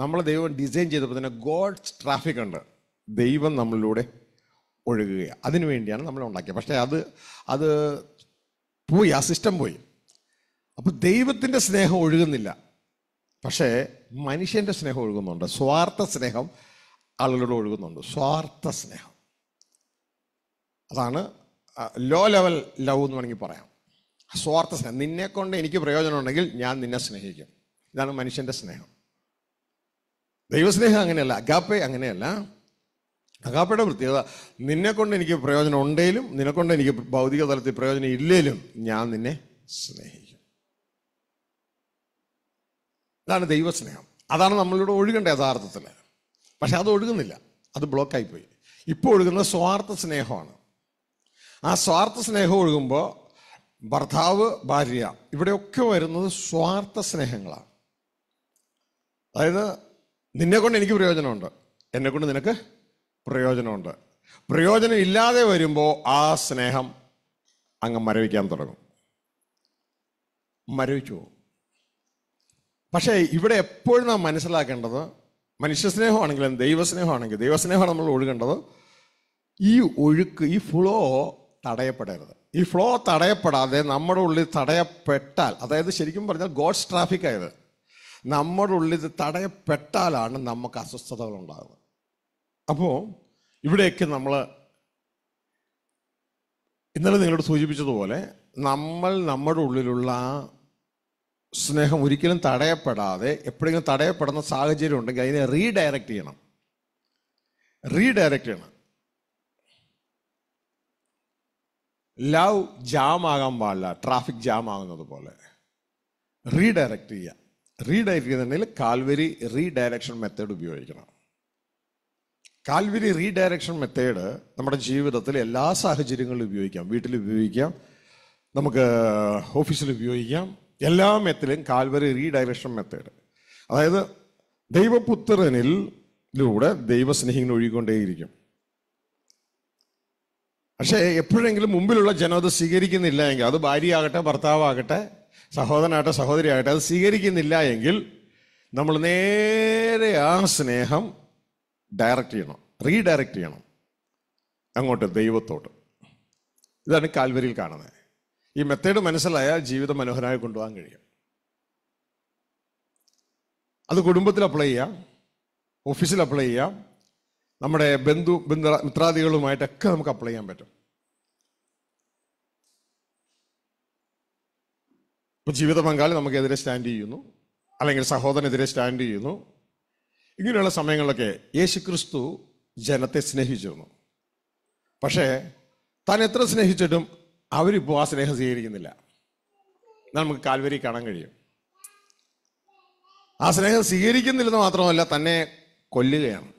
നമ്മളെ ദൈവം ഡിസൈൻ ചെയ്തപ്പോൾ തന്നെ ഗോഡ്സ് ട്രാഫിക് ഉണ്ട് ദൈവം നമ്മളിലൂടെ ഒഴുകുകയാണ് അതിനു വേണ്ടിയാണ് നമ്മളെ ഉണ്ടാക്കിയത് പക്ഷേ അത് അത് പോയി ആ സിസ്റ്റം പോയി അപ്പോൾ ദൈവത്തിൻ്റെ സ്നേഹം ഒഴുകുന്നില്ല പക്ഷേ മനുഷ്യൻ്റെ സ്നേഹം ഒഴുകുന്നുണ്ട് സ്വാർത്ഥ സ്നേഹം ആളുകളോട് ഒഴുകുന്നുണ്ട് സ്വാർത്ഥ സ്നേഹം അതാണ് ലോ ലെവൽ ലവ് എന്ന് വേണമെങ്കിൽ പറയാം സ്വാർത്ഥ സ്നേഹം നിന്നെ കൊണ്ട് എനിക്ക് പ്രയോജനം ഉണ്ടെങ്കിൽ ഞാൻ നിന്നെ സ്നേഹിക്കും ഇതാണ് മനുഷ്യൻ്റെ സ്നേഹം ദൈവസ്നേഹം അങ്ങനെയല്ല അഗാപ്പെ അങ്ങനെയല്ല അഗാപ്പയുടെ പ്രത്യേകത നിന്നെക്കൊണ്ട് എനിക്ക് പ്രയോജനം ഉണ്ടെങ്കിലും നിന്നെക്കൊണ്ട് എനിക്ക് ഭൗതിക തലത്തിൽ പ്രയോജനം ഇല്ലെങ്കിലും ഞാൻ നിന്നെ സ്നേഹിക്കും ഇതാണ് ദൈവസ്നേഹം അതാണ് നമ്മളിവിടെ ഒഴുകേണ്ട യഥാർത്ഥത്തിൽ പക്ഷെ അത് ഒഴുകുന്നില്ല അത് ബ്ലോക്കായി പോയി ഇപ്പോൾ ഒഴുകുന്ന സ്വാർത്ഥ സ്നേഹമാണ് ആ സ്വാർത്ഥ സ്നേഹം ഒഴുകുമ്പോൾ ഭർത്താവ് ഭാര്യ ഇവിടെയൊക്കെ വരുന്നത് സ്വാർത്ഥ സ്നേഹങ്ങളാണ് അതായത് നിന്നെ കൊണ്ട് എനിക്ക് പ്രയോജനമുണ്ട് എന്നെ കൊണ്ട് നിനക്ക് പ്രയോജനമുണ്ട് പ്രയോജനം ഇല്ലാതെ വരുമ്പോൾ ആ സ്നേഹം അങ്ങ് മരവിക്കാൻ തുടങ്ങും മരവിച്ചു പോകും പക്ഷേ ഇവിടെ എപ്പോഴും നാം മനസ്സിലാക്കേണ്ടത് മനുഷ്യസ്നേഹമാണെങ്കിലും ദൈവസ്നേഹമാണെങ്കിലും ദൈവസ്നേഹമാണ് നമ്മൾ ഒഴുകേണ്ടത് ഈ ഒഴുക്ക് ഈ ഫ്ലോ തടയപ്പെടരുത് ഈ ഫ്ലോ തടയപ്പെടാതെ നമ്മുടെ ഉള്ളിൽ തടയപ്പെട്ടാൽ അതായത് ശരിക്കും പറഞ്ഞാൽ ഗോഡ്സ് ട്രാഫിക് ആയത് നമ്മുടെ ഉള്ളിൽ തടയപ്പെട്ടാലാണ് നമുക്ക് അസ്വസ്ഥതകൾ ഉണ്ടാകുന്നത് അപ്പോൾ ഇവിടെയൊക്കെ നമ്മൾ ഇന്നലെ നിങ്ങളോട് സൂചിപ്പിച്ചതുപോലെ നമ്മൾ നമ്മുടെ ഉള്ളിലുള്ള സ്നേഹം ഒരിക്കലും തടയപ്പെടാതെ എപ്പോഴെങ്കിലും തടയപ്പെടുന്ന സാഹചര്യം ഉണ്ടെങ്കിൽ അതിനെ റീഡയറക്റ്റ് ചെയ്യണം റീഡയറക്റ്റ് ചെയ്യണം ലവ് ജാം ആകാൻ പാടില്ല ട്രാഫിക് ജാം ആകുന്നത് പോലെ റീഡയറക്റ്റ് ചെയ്യുക റീഡയറക്റ്റ് ചെയ്യുന്നുണ്ടെങ്കിൽ കാൽവരി റീഡയറക്ഷൻ മെത്തേഡ് ഉപയോഗിക്കണം കാൽവരി റീഡയറക്ഷൻ മെത്തേഡ് നമ്മുടെ ജീവിതത്തിൽ എല്ലാ സാഹചര്യങ്ങളിലും ഉപയോഗിക്കാം വീട്ടിൽ ഉപയോഗിക്കാം നമുക്ക് ഓഫീസിൽ ഉപയോഗിക്കാം എല്ലാ മെത്തിലും കാൽവരി റീഡയറക്ഷൻ മെത്തേഡ് അതായത് ദൈവപുത്രനിൽ ലൂടെ ദൈവസ്നേഹികൾ ഒഴുകിക്കൊണ്ടേയിരിക്കും പക്ഷേ എപ്പോഴെങ്കിലും മുമ്പിലുള്ള ജനം അത് സ്വീകരിക്കുന്നില്ല എങ്കിൽ അത് ഭാര്യയാകട്ടെ ഭർത്താവാകട്ടെ സഹോദരനാകട്ടെ സഹോദരിയാകട്ടെ അത് സ്വീകരിക്കുന്നില്ല എങ്കിൽ നമ്മൾ നേരെ ആ സ്നേഹം ഡയറക്റ്റ് ചെയ്യണം റീഡയറക്റ്റ് ചെയ്യണം അങ്ങോട്ട് ദൈവത്തോട്ട് ഇതാണ് കാൽവരിയിൽ കാണുന്നത് ഈ മെത്തേഡ് മനസ്സിലായാൽ ജീവിതം മനോഹരമായി കൊണ്ടുപോകാൻ കഴിയും അത് കുടുംബത്തിൽ അപ്ലൈ ചെയ്യാം ഓഫീസിൽ അപ്ലൈ ചെയ്യാം നമ്മുടെ ബന്ധു ബന്ധു മിത്രാദികളുമായിട്ടൊക്കെ നമുക്ക് അപ്ലൈ ചെയ്യാൻ പറ്റും ഇപ്പോൾ ജീവിത പങ്കാളി നമുക്കെതിരെ സ്റ്റാൻഡ് ചെയ്യുന്നു അല്ലെങ്കിൽ സഹോദരനെതിരെ സ്റ്റാൻഡ് ചെയ്യുന്നു ഇങ്ങനെയുള്ള സമയങ്ങളിലൊക്കെ യേശുക്രിസ്തു ജനത്തെ സ്നേഹിച്ചിരുന്നു പക്ഷേ താൻ എത്ര സ്നേഹിച്ചിട്ടും അവരിപ്പോൾ ആ സ്നേഹം സ്വീകരിക്കുന്നില്ല നമുക്ക് കാൽവരി കാണാൻ കഴിയും ആ സ്നേഹം സ്വീകരിക്കുന്നില്ലെന്ന് മാത്രമല്ല തന്നെ കൊല്ലുകയാണ്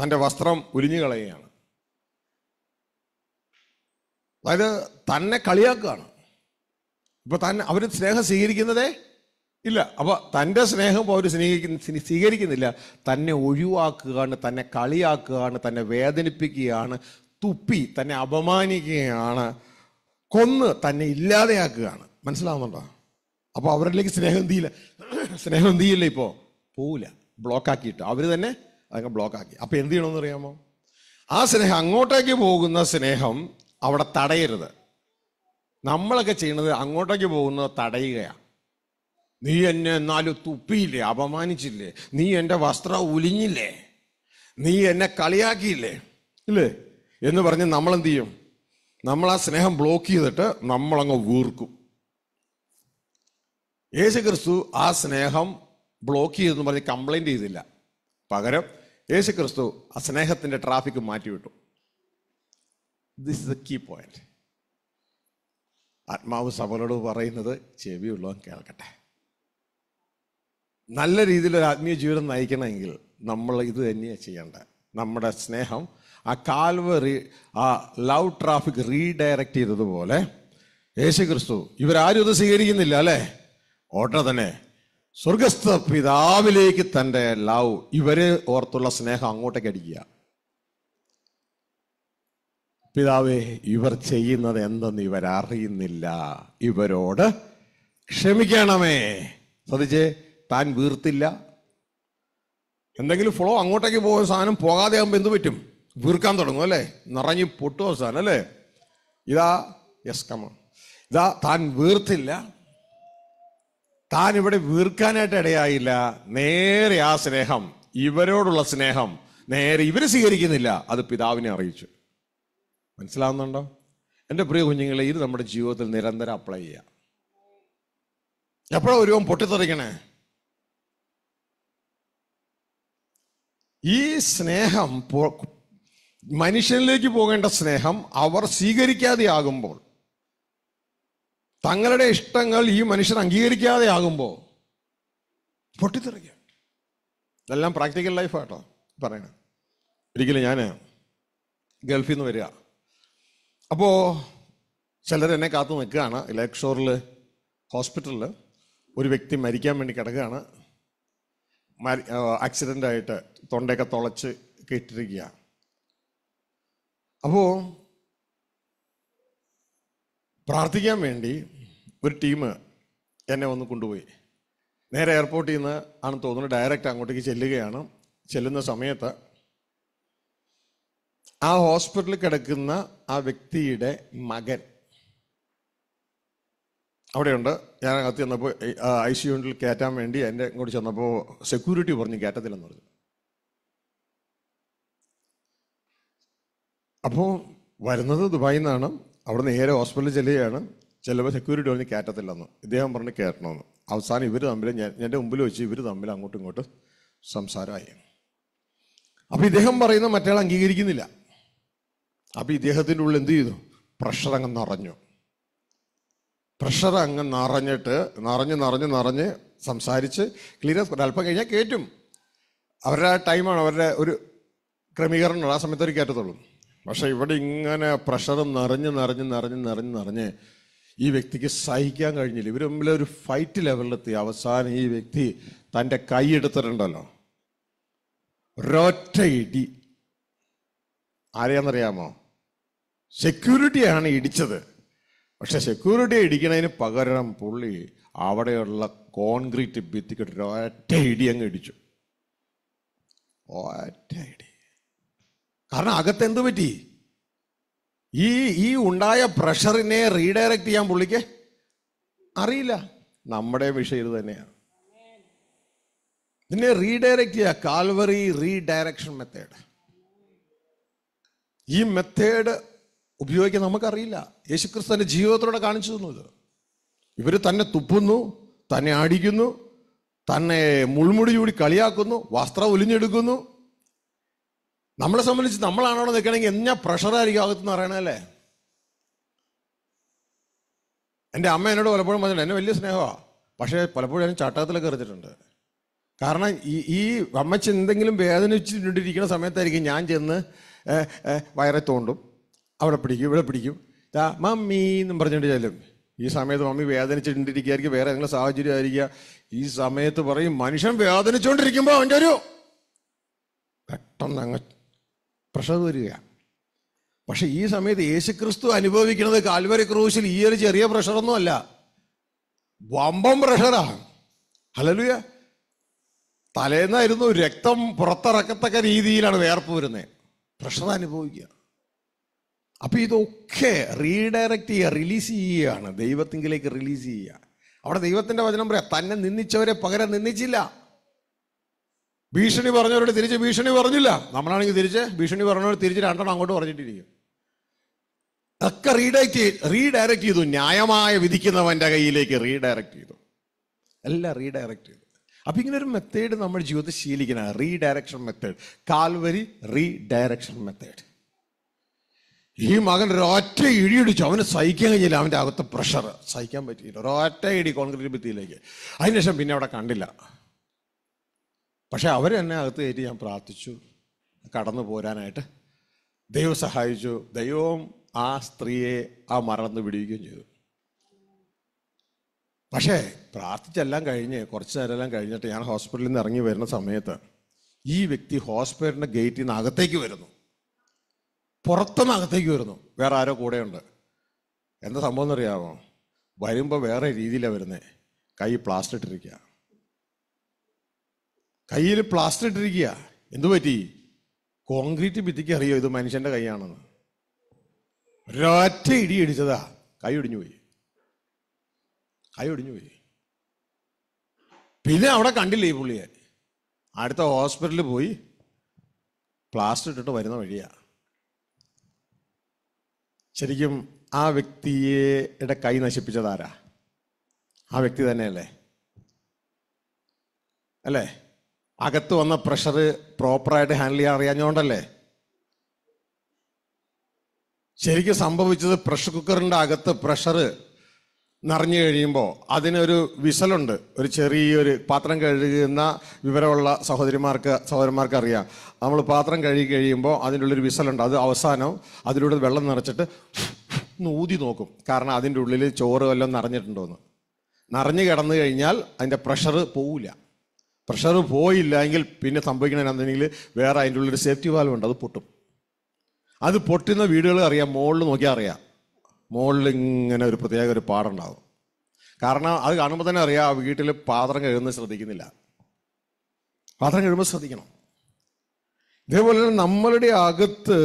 തൻ്റെ വസ്ത്രം ഉരിഞ്ഞു കളയുകയാണ് അതായത് തന്നെ കളിയാക്കുകയാണ് ഇപ്പൊ തന്നെ അവർ സ്നേഹം സ്വീകരിക്കുന്നതേ ഇല്ല അപ്പൊ തൻ്റെ സ്നേഹം അവർ സ്നേഹിക്കുന്ന സ്വീകരിക്കുന്നില്ല തന്നെ ഒഴിവാക്കുകയാണ് തന്നെ കളിയാക്കുകയാണ് തന്നെ വേദനിപ്പിക്കുകയാണ് തുപ്പി തന്നെ അപമാനിക്കുകയാണ് കൊന്ന് തന്നെ ഇല്ലാതെയാക്കുകയാണ് മനസ്സിലാവുന്നുണ്ടോ അപ്പോൾ അവരിലേക്ക് സ്നേഹം എന്തിയില്ല സ്നേഹം ചെയ്യില്ല ഇപ്പോൾ പോവില്ല ബ്ലോക്കാക്കിയിട്ട് അവർ തന്നെ അതൊക്കെ ബ്ലോക്കാക്കി അപ്പോൾ എന്ത് ചെയ്യണമെന്ന് അറിയാമോ ആ സ്നേഹം അങ്ങോട്ടേക്ക് പോകുന്ന സ്നേഹം അവിടെ തടയരുത് നമ്മളൊക്കെ ചെയ്യുന്നത് അങ്ങോട്ടേക്ക് പോകുന്നത് തടയുകയാണ് നീ എന്നെ എന്നാലും തുപ്പിയില്ലേ അപമാനിച്ചില്ലേ നീ എൻ്റെ വസ്ത്രം ഉലിഞ്ഞില്ലേ നീ എന്നെ കളിയാക്കിയില്ലേ ഇല്ലേ എന്ന് പറഞ്ഞ് നമ്മൾ എന്ത് ചെയ്യും നമ്മൾ ആ സ്നേഹം ബ്ലോക്ക് ചെയ്തിട്ട് നമ്മളങ്ങ് വീർക്കും യേശു ക്രിസ്തു ആ സ്നേഹം ബ്ലോക്ക് ചെയ്തെന്ന് പറഞ്ഞ് കംപ്ലൈൻറ്റ് ചെയ്തില്ല പകരം യേശു ക്രിസ്തു ആ സ്നേഹത്തിൻ്റെ ട്രാഫിക് മാറ്റിവിട്ടു this is the key point ആത്മാവ് സഭകളോട് പറയുന്നത് ചെവിയുള്ളവൻ കേൾക്കട്ടെ നല്ല രീതിയിൽ ഒരു ആത്മീയ ജീവിതം നയിക്കണമെങ്കിൽ നമ്മൾ ഇത് തന്നെയാണ് ചെയ്യേണ്ടത് നമ്മുടെ സ്നേഹം ആ കാൽവറി ആ ലവ് ട്രാഫിക് റീഡയറക്റ്റ് ചെയ്തതുപോലെ യേശു ക്രിസ്തു ഇവരാരും ഇത് സ്വീകരിക്കുന്നില്ല അല്ലേ ഓട്ടോ തന്നെ സ്വർഗസ്ഥ പിതാവിലേക്ക് തൻ്റെ ലവ് ഇവരെ ഓർത്തുള്ള സ്നേഹം അങ്ങോട്ടേക്ക് അടിക്കുക പിതാവേ ഇവർ ചെയ്യുന്നത് എന്തെന്ന് ഇവരറിയുന്നില്ല ഇവരോട് ക്ഷമിക്കണമേ ശ്രദ്ധിച്ചേ താൻ വീർത്തില്ല എന്തെങ്കിലും ഫ്ലോ അങ്ങോട്ടേക്ക് പോകുന്ന സാധനം പോകാതെ ആകുമ്പോൾ എന്ത് പറ്റും വീർക്കാൻ തുടങ്ങും അല്ലേ നിറഞ്ഞു പൊട്ടു അവസാനം അല്ലേ ഇതാ യസ് കമ ഇതാ താൻ വീർത്തില്ല താൻ ഇവിടെ വീർക്കാനായിട്ട് ഇടയായില്ല നേരെ ആ സ്നേഹം ഇവരോടുള്ള സ്നേഹം നേരെ ഇവർ സ്വീകരിക്കുന്നില്ല അത് പിതാവിനെ അറിയിച്ചു മനസ്സിലാവുന്നുണ്ടോ എൻ്റെ പ്രിയ കുഞ്ഞുങ്ങളെ ഇത് നമ്മുടെ ജീവിതത്തിൽ നിരന്തരം അപ്ലൈ ചെയ്യുക എപ്പോഴും ഒരുവൻ പൊട്ടിത്തെറിക്കണേ ഈ സ്നേഹം മനുഷ്യനിലേക്ക് പോകേണ്ട സ്നേഹം അവർ സ്വീകരിക്കാതെയാകുമ്പോൾ തങ്ങളുടെ ഇഷ്ടങ്ങൾ ഈ മനുഷ്യൻ അംഗീകരിക്കാതെയാകുമ്പോൾ പൊട്ടിത്തെറിക്കുക ഇതെല്ലാം പ്രാക്ടിക്കൽ ലൈഫാട്ടോ പറയണേ ഒരിക്കലും ഞാൻ ഗൾഫിൽ നിന്ന് വരിക അപ്പോൾ എന്നെ കാത്തു നിൽക്കുകയാണ് ഇലക്ഷോറിൽ ഹോസ്പിറ്റലിൽ ഒരു വ്യക്തി മരിക്കാൻ വേണ്ടി കിടക്കുകയാണ് ആക്സിഡൻ്റായിട്ട് തൊണ്ടയൊക്കെ തുളച്ച് കെട്ടിരിക്കുകയാണ് അപ്പോൾ പ്രാർത്ഥിക്കാൻ വേണ്ടി ഒരു ടീം എന്നെ ഒന്ന് കൊണ്ടുപോയി നേരെ എയർപോർട്ടിൽ നിന്ന് ആണ് തോന്നുന്നത് ഡയറക്റ്റ് അങ്ങോട്ടേക്ക് ചെല്ലുകയാണ് ചെല്ലുന്ന സമയത്ത് ആ ഹോസ്പിറ്റലിൽ കിടക്കുന്ന ആ വ്യക്തിയുടെ മകൻ അവിടെയുണ്ട് ഞാൻ അകത്ത് ചെന്നപ്പോൾ ഐ സി യുണ്ടിൽ കയറ്റാൻ വേണ്ടി എൻ്റെ ഇങ്ങോട്ട് ചെന്നപ്പോൾ സെക്യൂരിറ്റി പറഞ്ഞ് കയറ്റത്തില്ലെന്ന് പറഞ്ഞു അപ്പോൾ വരുന്നത് ദുബായിൽ നിന്നാണ് അവിടെ നേരെ ഹോസ്പിറ്റലിൽ ചെല്ലുകയാണ് ചിലപ്പോൾ സെക്യൂരിറ്റി പറഞ്ഞ് കയറ്റത്തില്ലെന്ന് ഇദ്ദേഹം പറഞ്ഞ് കയറ്റണമെന്ന് അവസാനം ഇവർ തമ്മിൽ ഞാൻ എൻ്റെ മുമ്പിൽ വെച്ച് ഇവർ തമ്മിൽ അങ്ങോട്ടും ഇങ്ങോട്ടും സംസാരമായി അപ്പോൾ ഇദ്ദേഹം പറയുന്ന മറ്റേ അംഗീകരിക്കുന്നില്ല അപ്പോൾ ഇദ്ദേഹത്തിൻ്റെ ഉള്ളിൽ എന്ത് ചെയ്തു പ്രഷർ അങ്ങ് നിറഞ്ഞു പ്രഷർ അങ്ങ് നിറഞ്ഞിട്ട് നിറഞ്ഞ് നിറഞ്ഞ് നിറഞ്ഞ് സംസാരിച്ച് ക്ലിയർ അല്പം കഴിഞ്ഞാൽ കയറ്റും അവരുടെ ടൈമാണ് അവരുടെ ഒരു ക്രമീകരണമാണ് ആ സമയത്ത് അവർ കയറ്റത്തുള്ളൂ പക്ഷെ ഇവിടെ ഇങ്ങനെ പ്രഷർ നിറഞ്ഞ് നിറഞ്ഞ് നിറഞ്ഞ് നിറഞ്ഞ് നിറഞ്ഞ് ഈ വ്യക്തിക്ക് സഹിക്കാൻ കഴിഞ്ഞില്ല ഇവർ തമ്മിൽ ഒരു ഫൈറ്റ് ലെവലിലെത്തി അവസാനം ഈ വ്യക്തി തൻ്റെ കൈ എടുത്തിട്ടുണ്ടല്ലോ ഒരൊറ്റ ഇടി ആരെയാണെന്നറിയാമോ സെക്യൂരിറ്റിയാണ് ഇടിച്ചത് പക്ഷെ സെക്യൂരിറ്റി ഇടിക്കണതിന് പകരം പുള്ളി അവിടെയുള്ള കോൺക്രീറ്റ് ഭിത്തിക്ക് ഒറ്റ ഇടി അങ്ങ് ഇടിച്ചു ഒറ്റ ഇടി കാരണം അകത്ത് എന്ത് പറ്റി ഈ ഈ ഉണ്ടായ പ്രഷറിനെ റീഡയറക്റ്റ് ചെയ്യാൻ പുള്ളിക്ക് അറിയില്ല നമ്മുടെ വിഷയം ഇത് തന്നെയാണ് ഇതിനെ റീഡയറക്റ്റ് ചെയ്യുക കാൽവറി റീഡയറക്ഷൻ മെത്തേഡ് ഈ മെത്തേഡ് ഉപയോഗിക്കാൻ നമുക്കറിയില്ല യേശുക്രിസ്തു തൻ്റെ ജീവിതത്തിലൂടെ കാണിച്ചു തന്നു ഇത് ഇവർ തന്നെ തുപ്പുന്നു തന്നെ അടിക്കുന്നു തന്നെ മുൾമുടി കൂടി കളിയാക്കുന്നു വസ്ത്രം ഒലിഞ്ഞെടുക്കുന്നു നമ്മളെ സംബന്ധിച്ച് നമ്മളാണോ നിൽക്കണമെങ്കിൽ എന്നാ പ്രഷറായിരിക്കും എന്ന് അറിയണല്ലേ എൻ്റെ അമ്മ എന്നോട് പലപ്പോഴും പറഞ്ഞു എന്നെ വലിയ സ്നേഹമാണ് പക്ഷേ പലപ്പോഴും ഞാൻ ചാട്ടകത്തിലൊക്കെ എറിഞ്ഞിട്ടുണ്ട് കാരണം ഈ ഈ അമ്മച്ചി എന്തെങ്കിലും വേദനിച്ചിട്ടുണ്ടിരിക്കുന്ന സമയത്തായിരിക്കും ഞാൻ ചെന്ന് വയറെ തോണ്ടും അവിടെ പിടിക്കും ഇവിടെ പിടിക്കും മമ്മി എന്നും പറഞ്ഞിട്ട് ചെല്ലും ഈ സമയത്ത് മമ്മി വേദനിച്ചിട്ടിരിക്കുകയായിരിക്കും വേറെ എന്തെങ്കിലും സാഹചര്യം ആയിരിക്കുക ഈ സമയത്ത് പറയും മനുഷ്യൻ വേദനിച്ചുകൊണ്ടിരിക്കുമ്പോൾ അവൻ്റെ ഒരു പെട്ടെന്ന് അങ്ങ് പ്രഷർ വരികയാണ് പക്ഷെ ഈ സമയത്ത് യേശുക്രിസ്തു അനുഭവിക്കുന്നത് കാൽവരി ക്രൂശിൽ ഈ ഒരു ചെറിയ പ്രഷറൊന്നും അല്ല വമ്പം പ്രഷറാണ് ഹലലുയ തലേന്നായിരുന്നു രക്തം പുറത്തിറക്കത്തക്ക രീതിയിലാണ് വേർപ്പ് വരുന്നത് പ്രഷർ അനുഭവിക്കുക അപ്പോൾ ഇതൊക്കെ റീഡയറക്റ്റ് ചെയ്യുക റിലീസ് ചെയ്യുകയാണ് ദൈവത്തിങ്കിലേക്ക് റിലീസ് ചെയ്യുക അവിടെ ദൈവത്തിന്റെ വചനം പറയാം തന്നെ നിന്ദിച്ചവരെ പകരം നിന്ദിച്ചില്ല ഭീഷണി പറഞ്ഞവരോട് തിരിച്ച് ഭീഷണി പറഞ്ഞില്ല നമ്മളാണെങ്കിൽ തിരിച്ച് ഭീഷണി പറഞ്ഞവരോട് തിരിച്ച് രണ്ടെണ്ണം അങ്ങോട്ട് പറഞ്ഞിട്ടിരിക്കും ഒക്കെ റീഡയക്ട് റീഡയറക്റ്റ് ചെയ്തു ന്യായമായ വിധിക്കുന്നവൻ്റെ കയ്യിലേക്ക് റീഡയറക്റ്റ് ചെയ്തു എല്ലാം റീഡയറക്റ്റ് ചെയ്തു അപ്പം ഇങ്ങനെ ഒരു മെത്തേഡ് നമ്മുടെ ജീവിതത്തിൽ ശീലിക്കണം redirection method Calvary redirection method ഈ മകൻ ഒരൊറ്റ ഇടിയിടിച്ചു അവന് സഹിക്കാൻ കഴിഞ്ഞില്ല അവൻ്റെ അകത്ത് പ്രഷർ സഹിക്കാൻ പറ്റിയില്ല ഒരൊറ്റ ഇടി കോൺക്രീറ്റ് ഭിത്തിയിലേക്ക് അതിനുശേഷം പിന്നെ അവിടെ കണ്ടില്ല പക്ഷേ അവരെന്നെ അകത്ത് കയറ്റി ഞാൻ പ്രാർത്ഥിച്ചു കടന്നു പോരാനായിട്ട് ദൈവം സഹായിച്ചു ദൈവം ആ സ്ത്രീയെ ആ മറന്ന് പിടിക്കുകയും ചെയ്തു പക്ഷേ പ്രാർത്ഥിച്ചെല്ലാം കഴിഞ്ഞ് കുറച്ച് നേരമെല്ലാം കഴിഞ്ഞിട്ട് ഞാൻ ഹോസ്പിറ്റലിൽ നിന്ന് ഇറങ്ങി വരുന്ന സമയത്ത് ഈ വ്യക്തി ഹോസ്പിറ്റലിൻ്റെ ഗേറ്റിൽ നിന്ന് അകത്തേക്ക് വരുന്നു പുറത്തുനിന്ന് അകത്തേക്ക് വരുന്നു വേറെ ആരോ കൂടെയുണ്ട് എന്താ സംഭവം എന്നറിയാമോ വരുമ്പോൾ വേറെ രീതിയിലാണ് വരുന്നത് കൈ പ്ലാസ്റ്റർ ഇട്ടിരിക്കുക കയ്യിൽ പ്ലാസ്റ്റർ ഇട്ടിരിക്കുക എന്തു പറ്റി കോൺക്രീറ്റ് ഭിത്തിക്ക് അറിയോ ഇത് മനുഷ്യന്റെ കൈയാണെന്ന് ഒരൊറ്റ ഇടി ഇടിച്ചതാ കൈ ഒടിഞ്ഞു പോയി കൈ ഒടിഞ്ഞു പോയി പിന്നെ അവിടെ കണ്ടില്ലേ ഈ പുള്ളിയെ അടുത്ത ഹോസ്പിറ്റലിൽ പോയി പ്ലാസ്റ്റർ ഇട്ടിട്ട് വരുന്ന വഴിയാ ശരിക്കും ആ വ്യക്തിയുടെ കൈ നശിപ്പിച്ചതാരാ ആ വ്യക്തി തന്നെയല്ലേ അല്ലേ അകത്ത് വന്ന പ്രഷർ പ്രോപ്പറായിട്ട് ഹാൻഡിൽ ചെയ്യാൻ അറിയാഞ്ഞോണ്ടല്ലേ ശരിക്കും സംഭവിച്ചത് പ്രഷർ കുക്കറിൻ്റെ അകത്ത് പ്രഷർ നിറഞ്ഞു കഴിയുമ്പോൾ അതിനൊരു വിസലുണ്ട് ഒരു ചെറിയൊരു പാത്രം കഴുകുന്ന വിവരമുള്ള സഹോദരിമാർക്ക് സഹോദരന്മാർക്ക് അറിയാം നമ്മൾ പാത്രം കഴുകി കഴിയുമ്പോൾ അതിനുള്ളൊരു വിസലുണ്ട് അത് അവസാനം അതിലൂടെ വെള്ളം നിറച്ചിട്ട് ഊതി നോക്കും കാരണം അതിൻ്റെ ഉള്ളിൽ ചോറ് വല്ലതും എന്ന് നിറഞ്ഞു കിടന്നു കഴിഞ്ഞാൽ അതിൻ്റെ പ്രഷർ പോവില്ല പ്രഷർ പോയില്ല എങ്കിൽ പിന്നെ സംഭവിക്കണമെന്നുണ്ടെങ്കിൽ വേറെ അതിൻ്റെ ഉള്ളിൽ സേഫ്റ്റി വാൽവ് ഉണ്ട് അത് പൊട്ടും അത് പൊട്ടുന്ന വീടുകൾ അറിയാം മുകളിൽ നോക്കിയാൽ അറിയാം മുകളിൽ ഇങ്ങനെ ഒരു പ്രത്യേക ഒരു പാടുണ്ടാകും കാരണം അത് കാണുമ്പോൾ തന്നെ അറിയാം ആ വീട്ടിൽ പാത്രം കഴുകുന്നത് ശ്രദ്ധിക്കുന്നില്ല പാത്രം കഴുകുമ്പോൾ ശ്രദ്ധിക്കണം ഇതേപോലെ തന്നെ നമ്മളുടെ അകത്ത്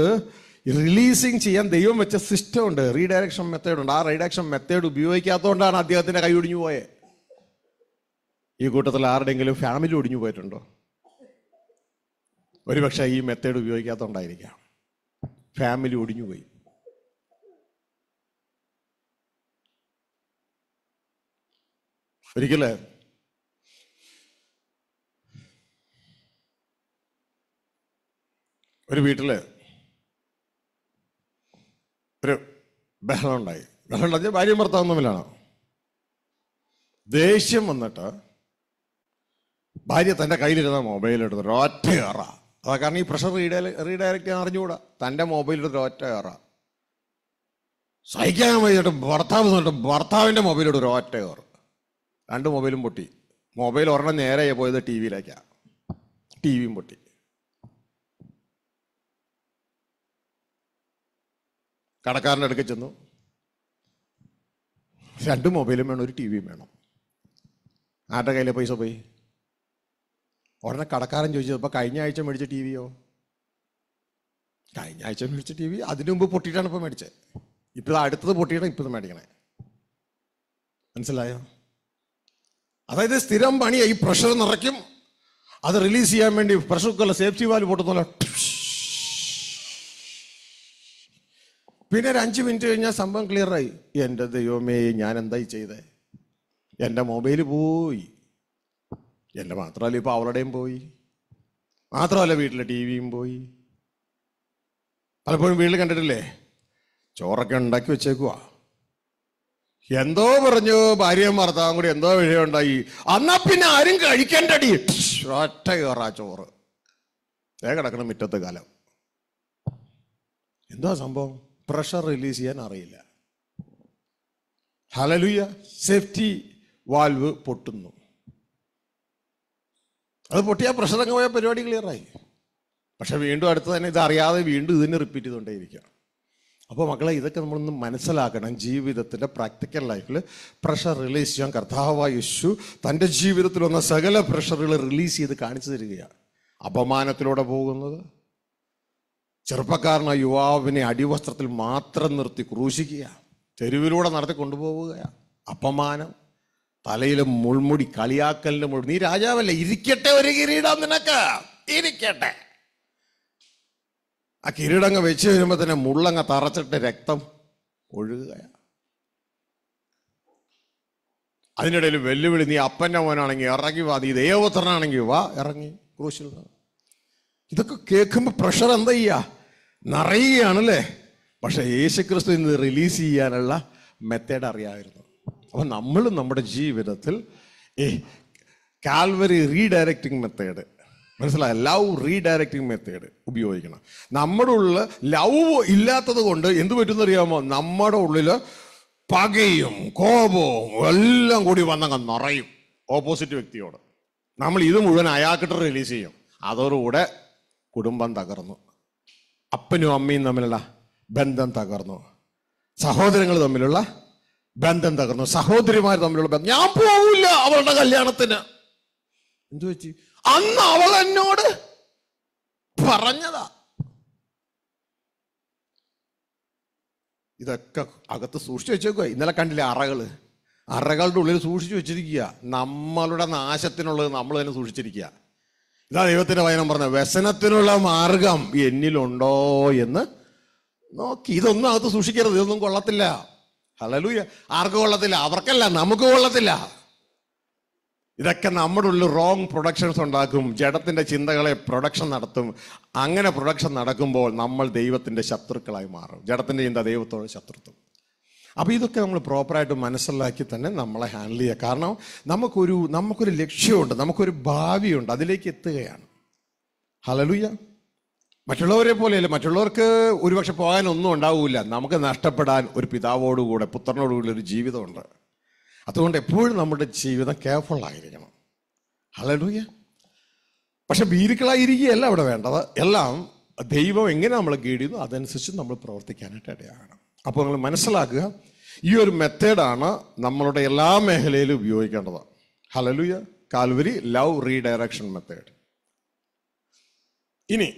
റിലീസിങ് ചെയ്യാൻ ദൈവം വെച്ച സിസ്റ്റം ഉണ്ട് റീഡയറക്ഷൻ മെത്തേഡ് ഉണ്ട് ആ റീഡയറക്ഷൻ മെത്തേഡ് ഉപയോഗിക്കാത്തതുകൊണ്ടാണ് അദ്ദേഹത്തിൻ്റെ കൈ ഒടിഞ്ഞു പോയത് ഈ കൂട്ടത്തിൽ ആരുടെങ്കിലും ഫാമിലി ഒടിഞ്ഞു പോയിട്ടുണ്ടോ ഒരുപക്ഷെ ഈ മെത്തേഡ് ഉപയോഗിക്കാത്തതുകൊണ്ടായിരിക്കാം ഫാമിലി ഒടിഞ്ഞു പോയി ഒരിക്കല് ഒരു വീട്ടില് ഒരു ബഹളം ഉണ്ടായി ബഹളം ഉണ്ടായി ഭാര്യയും ഭർത്താവും തമ്മിലാണ് ദേഷ്യം വന്നിട്ട് ഭാര്യ തൻ്റെ കയ്യിലിരുന്ന മൊബൈൽ എടുത്തിട്ട് ഒറ്റ ഏറ അതാ കാരണം ഈ പ്രഷർ റീഡയ റീഡയറക്റ്റ് ചെയ്യാൻ അറിഞ്ഞുകൂടാ തൻ്റെ മൊബൈൽ എടുത്തിട്ട് ഒറ്റ ഏറ സഹിക്കാൻ വേണ്ടിയിട്ട് ഭർത്താവ് എന്നിട്ട് ഭർത്താവിൻ്റെ മൊബൈൽ എടുത്തൊരു ഒറ്റ കയറ രണ്ട് മൊബൈലും പൊട്ടി മൊബൈൽ ഒരെണ്ണം നേരെ പോയത് ടി വിയിലേക്കാണ് ടി വിയും പൊട്ടി കടക്കാരൻ്റെ അടുക്ക ചെന്നു രണ്ട് മൊബൈലും വേണം ഒരു ടി വിയും വേണം ആരുടെ കയ്യിലെ പൈസ പോയി ഉടനെ കടക്കാരൻ ചോദിച്ചത് അപ്പോൾ കഴിഞ്ഞ ആഴ്ച മേടിച്ച ടി വിയോ കഴിഞ്ഞ ആഴ്ച മേടിച്ച ടി വി അതിനു മുമ്പ് പൊട്ടിയിട്ടാണ് ഇപ്പോൾ മേടിച്ചത് ഇപ്പോൾ അടുത്തത് പൊട്ടിയിട്ടാണ് ഇപ്പോൾ മേടിക്കണേ മനസ്സിലായോ അതായത് സ്ഥിരം പണി ഈ പ്രഷർ നിറയ്ക്കും അത് റിലീസ് ചെയ്യാൻ വേണ്ടി പ്രഷർ കുക്കറിൽ സേഫ്റ്റി വാല് പൊട്ടുന്നല്ലോ പിന്നെ ഒരു അഞ്ച് മിനിറ്റ് കഴിഞ്ഞാൽ സംഭവം ക്ലിയറായി എൻ്റെ ദൈവമേ ഞാൻ എന്തായി ചെയ്തേ എൻ്റെ മൊബൈൽ പോയി എൻ്റെ മാത്രമല്ല ഇപ്പോൾ അവളുടെയും പോയി മാത്രമല്ല വീട്ടിലെ ടി വിയും പോയി പലപ്പോഴും വീട്ടിൽ കണ്ടിട്ടില്ലേ ചോറൊക്കെ ഉണ്ടാക്കി വെച്ചേക്കുക എന്തോ പറഞ്ഞു ഭാര്യയും ഭർത്താവും കൂടി എന്തോ വിഷയമുണ്ടായി അന്നാ പിന്നെ ആരും കഴിക്കണ്ടടി ഒറ്റ കയറാ ചോറ് ഏ കിടക്കണം മുറ്റത്ത് കാലം എന്താ സംഭവം പ്രഷർ റിലീസ് ചെയ്യാൻ അറിയില്ല ഹലലുയ സേഫ്റ്റി വാൽവ് പൊട്ടുന്നു അത് പൊട്ടിയാൽ പ്രഷറങ്ങ് പോയ പരിപാടി ക്ലിയറായി പക്ഷെ വീണ്ടും അടുത്ത് തന്നെ ഇതറിയാതെ വീണ്ടും ഇതിനെ റിപ്പീറ്റ് ചെയ്തുകൊണ്ടേയിരിക്കുക അപ്പോൾ മക്കളെ ഇതൊക്കെ നമ്മളൊന്ന് മനസ്സിലാക്കണം ജീവിതത്തിൻ്റെ പ്രാക്ടിക്കൽ ലൈഫിൽ പ്രഷർ റിലീസ് ചെയ്യാൻ കർത്താവായ യശു തൻ്റെ ജീവിതത്തിൽ വന്ന സകല പ്രഷറുകൾ റിലീസ് ചെയ്ത് കാണിച്ചു തരികയാണ് അപമാനത്തിലൂടെ പോകുന്നത് ചെറുപ്പക്കാരനായ യുവാവിനെ അടിവസ്ത്രത്തിൽ മാത്രം നിർത്തി ക്രൂശിക്കുക തെരുവിലൂടെ നടത്തി കൊണ്ടുപോവുകയാണ് അപമാനം തലയിലും മുൾമുടി കളിയാക്കലിനും മുഴുവൻ നീ രാജാവല്ലേ ഇരിക്കട്ടെ ഒരു കിരീടം നിനക്ക് ഇരിക്കട്ടെ ആ കിരീടങ്ങ് വെച്ച് വരുമ്പോ തന്നെ മുള്ളങ്ങ തറച്ചിട്ട് രക്തം ഒഴുകുക അതിനിടയിൽ വെല്ലുവിളി നീ അപ്പൻ്റെ മോനാണെങ്കിൽ ഇറങ്ങി വാ നീ ദേവപുത്രനാണെങ്കിൽ വാ ഇറങ്ങി ക്രൂശിൽ ഇതൊക്കെ കേൾക്കുമ്പോൾ പ്രഷർ എന്താ ചെയ്യുക നിറയുകയാണല്ലേ പക്ഷേ യേശുക്രിസ്തു ഇന്ന് റിലീസ് ചെയ്യാനുള്ള മെത്തേഡ് അറിയാമായിരുന്നു അപ്പോൾ നമ്മൾ നമ്മുടെ ജീവിതത്തിൽ ഈ കാൽവറി റീഡയറക്റ്റിംഗ് മെത്തേഡ് മനസ്സിലായ ലവ് റീഡയറക്റ്റിംഗ് മെത്തേഡ് ഉപയോഗിക്കണം നമ്മുടെ ഉള്ളിൽ ലവ് ഇല്ലാത്തത് കൊണ്ട് എന്ത് പറ്റുന്നറിയാമോ നമ്മുടെ ഉള്ളിൽ പകയും കോപവും എല്ലാം കൂടി വന്നങ്ങ് നിറയും ഓപ്പോസിറ്റ് വ്യക്തിയോട് നമ്മൾ ഇത് മുഴുവൻ അയാൾക്കിട്ട് റിലീസ് ചെയ്യും അതോടുകൂടെ കുടുംബം തകർന്നു അപ്പനും അമ്മയും തമ്മിലുള്ള ബന്ധം തകർന്നു സഹോദരങ്ങൾ തമ്മിലുള്ള ബന്ധം തകർന്നു സഹോദരിമാർ തമ്മിലുള്ള ബന്ധം ഞാൻ പോവില്ല അവളുടെ കല്യാണത്തിന് എന്തു പറ്റി അന്ന് അവൾ എന്നോട് പറഞ്ഞതാ ഇതൊക്കെ അകത്ത് സൂക്ഷിച്ചു വെച്ചേക്ക ഇന്നലെ കണ്ടില്ലേ അറകള് അറകളുടെ ഉള്ളിൽ സൂക്ഷിച്ചു വെച്ചിരിക്കുക നമ്മളുടെ നാശത്തിനുള്ളത് നമ്മൾ തന്നെ സൂക്ഷിച്ചിരിക്കുക ഇതാ ദൈവത്തിന്റെ വചനം പറഞ്ഞ വ്യസനത്തിനുള്ള മാർഗം എന്നിലുണ്ടോ എന്ന് നോക്കി ഇതൊന്നും അകത്ത് സൂക്ഷിക്കരുത് ഇതൊന്നും കൊള്ളത്തില്ല അല്ലലൂയ ആർക്ക് കൊള്ളത്തില്ല അവർക്കല്ല നമുക്ക് കൊള്ളത്തില്ല ഇതൊക്കെ നമ്മുടെ ഉള്ളിൽ റോങ് പ്രൊഡക്ഷൻസ് ഉണ്ടാക്കും ജഡത്തിന്റെ ചിന്തകളെ പ്രൊഡക്ഷൻ നടത്തും അങ്ങനെ പ്രൊഡക്ഷൻ നടക്കുമ്പോൾ നമ്മൾ ദൈവത്തിന്റെ ശത്രുക്കളായി മാറും ജഡത്തിന്റെ ചിന്ത ദൈവത്തോട് ശത്രുത്വം അപ്പോൾ ഇതൊക്കെ നമ്മൾ പ്രോപ്പറായിട്ട് മനസ്സിലാക്കി തന്നെ നമ്മളെ ഹാൻഡിൽ ചെയ്യുക കാരണം നമുക്കൊരു നമുക്കൊരു ലക്ഷ്യമുണ്ട് നമുക്കൊരു ഭാവിയുണ്ട് അതിലേക്ക് എത്തുകയാണ് ഹലലുയ്യ മറ്റുള്ളവരെ പോലെയല്ല മറ്റുള്ളവർക്ക് ഒരുപക്ഷെ പോകാനൊന്നും ഉണ്ടാവില്ല നമുക്ക് നഷ്ടപ്പെടാൻ ഒരു പിതാവോടുകൂടെ പുത്രനോടുകൂടി ഒരു ജീവിതമുണ്ട് അതുകൊണ്ട് എപ്പോഴും നമ്മുടെ ജീവിതം കെയർഫുൾ ആയിരിക്കണം ഹലൂയ പക്ഷെ ഭീരുക്കളായിരിക്കുകയല്ല അവിടെ വേണ്ടത് എല്ലാം ദൈവം എങ്ങനെ നമ്മളെ ഗൈഡ് അതനുസരിച്ച് നമ്മൾ പ്രവർത്തിക്കാനായിട്ട് ഇടയാകണം അപ്പോൾ നിങ്ങൾ മനസ്സിലാക്കുക ഈ ഒരു മെത്തേഡാണ് നമ്മളുടെ എല്ലാ മേഖലയിലും ഉപയോഗിക്കേണ്ടത് hallelujah Calvary love redirection method ഇനി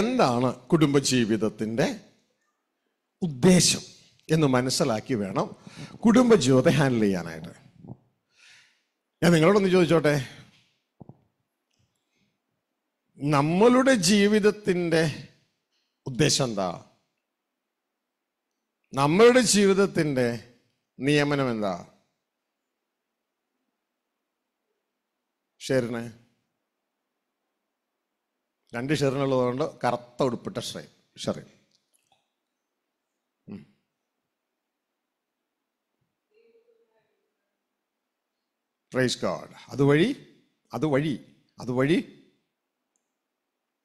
എന്താണ് കുടുംബജീവിതത്തിൻ്റെ ഉദ്ദേശം എന്ന് മനസ്സിലാക്കി വേണം കുടുംബജീവിതത്തെ ഹാൻഡിൽ ചെയ്യാനായിട്ട് ഞാൻ നിങ്ങളോടൊന്ന് ചോദിച്ചോട്ടെ നമ്മളുടെ ജീവിതത്തിൻ്റെ ഉദ്ദേശം എന്താ നമ്മളുടെ ജീവിതത്തിൻ്റെ നിയമനം എന്താ ശരണേ രണ്ട് ഷെറിനുള്ളതുകൊണ്ട് കറുത്ത ഉടുപ്പിട്ട ഷെറി ഷെറി പ്രൈസ് ഗാഡ് അതുവഴി അതുവഴി അതുവഴി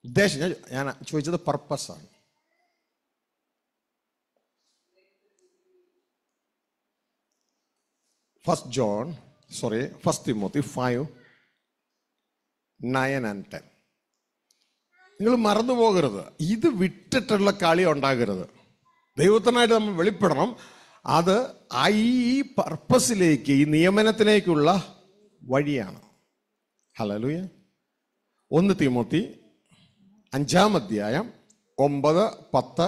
ഉദ്ദേശം ഞാൻ ചോദിച്ചത് പർപ്പസാണ് first John sorry first Timothy five nine and ten നിങ്ങൾ മറന്നു പോകരുത് ഇത് വിട്ടിട്ടുള്ള കളി ഉണ്ടാകരുത് ദൈവത്തിനായിട്ട് നമ്മൾ വെളിപ്പെടണം അത് ഈ പർപ്പസിലേക്ക് ഈ നിയമനത്തിലേക്കുള്ള വഴിയാണ് ലൂയ ഒന്ന് തീമൂത്തി അഞ്ചാം അധ്യായം ഒമ്പത് പത്ത്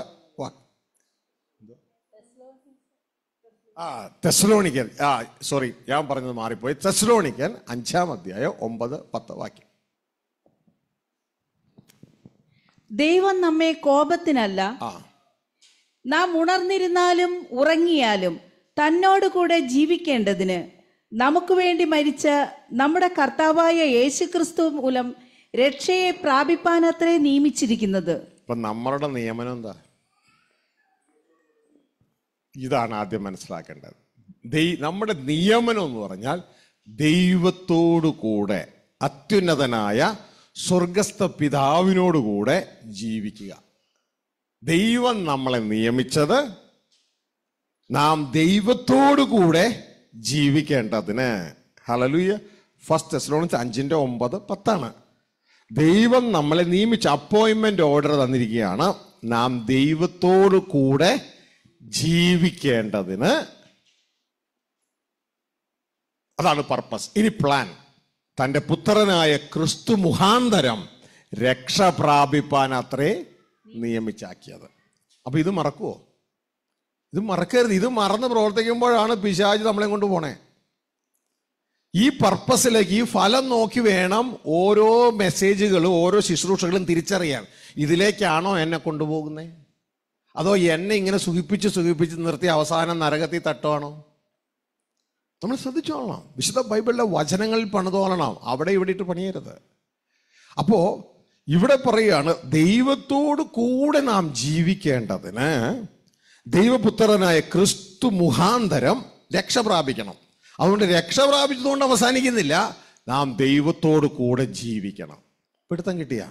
ആ തെസ്ലോണിക്കൻ ആ സോറി ഞാൻ പറഞ്ഞത് മാറിപ്പോയി തെസ്ലോണിക്കൻ അഞ്ചാം അധ്യായം ഒമ്പത് പത്ത് വാക്യം ദൈവം നമ്മെ കോപത്തിനല്ല നാം ഉണർന്നിരുന്നാലും ഉറങ്ങിയാലും തന്നോട് കൂടെ ജീവിക്കേണ്ടതിന് നമുക്ക് വേണ്ടി മരിച്ച നമ്മുടെ കർത്താവായ യേശുക്രിസ്തു മൂലം രക്ഷയെ പ്രാപിപ്പാനത്രേ നിയമിച്ചിരിക്കുന്നത് നമ്മളുടെ നിയമനം എന്താ ഇതാണ് ആദ്യം മനസ്സിലാക്കേണ്ടത് നമ്മുടെ നിയമനം എന്ന് പറഞ്ഞാൽ ദൈവത്തോടു കൂടെ അത്യുന്നതനായ സ്വർഗസ്ഥ പിതാവിനോടുകൂടെ ജീവിക്കുക ദൈവം നമ്മളെ നിയമിച്ചത് നാം ദൈവത്തോടു കൂടെ ജീവിക്കേണ്ടതിന് ഹലലുയ ഫസ്റ്റ് എസ്ലോണിച്ച് അഞ്ചിൻ്റെ ഒമ്പത് പത്താണ് ദൈവം നമ്മളെ നിയമിച്ച അപ്പോയിൻമെൻ്റ് ഓർഡർ തന്നിരിക്കുകയാണ് നാം ദൈവത്തോടു കൂടെ ജീവിക്കേണ്ടതിന് അതാണ് പർപ്പസ് ഇനി പ്ലാൻ തൻ്റെ പുത്രനായ ക്രിസ്തു മുഖാന്തരം രക്ഷ പ്രാപിപ്പാൻ അത്രേ നിയമിച്ചാക്കിയത് അപ്പോൾ ഇത് മറക്കുമോ ഇത് മറക്കരുത് ഇത് മറന്ന് പ്രവർത്തിക്കുമ്പോഴാണ് പിശാജ് നമ്മളെ കൊണ്ട് പോണേ ഈ പർപ്പസിലേക്ക് ഈ ഫലം നോക്കി വേണം ഓരോ മെസ്സേജുകളും ഓരോ ശുശ്രൂഷകളും തിരിച്ചറിയാൻ ഇതിലേക്കാണോ എന്നെ കൊണ്ടുപോകുന്നത് അതോ എന്നെ ഇങ്ങനെ സുഖിപ്പിച്ച് സുഖിപ്പിച്ച് നിർത്തി അവസാനം നരകത്തിൽ തട്ടുവാണോ നമ്മൾ ശ്രദ്ധിച്ചോളണം വിശുദ്ധ ബൈബിളിലെ വചനങ്ങളിൽ പണിതോളണം അവിടെ ഇവിടെ ഇട്ട് പണിയരുത് അപ്പോൾ ഇവിടെ പറയുകയാണ് ദൈവത്തോട് കൂടെ നാം ജീവിക്കേണ്ടതിന് ദൈവപുത്രനായ ക്രിസ്തു മുഖാന്തരം രക്ഷ പ്രാപിക്കണം അതുകൊണ്ട് രക്ഷ പ്രാപിച്ചതുകൊണ്ട് അവസാനിക്കുന്നില്ല നാം ദൈവത്തോട് കൂടെ ജീവിക്കണം പിടുത്തം കിട്ടിയ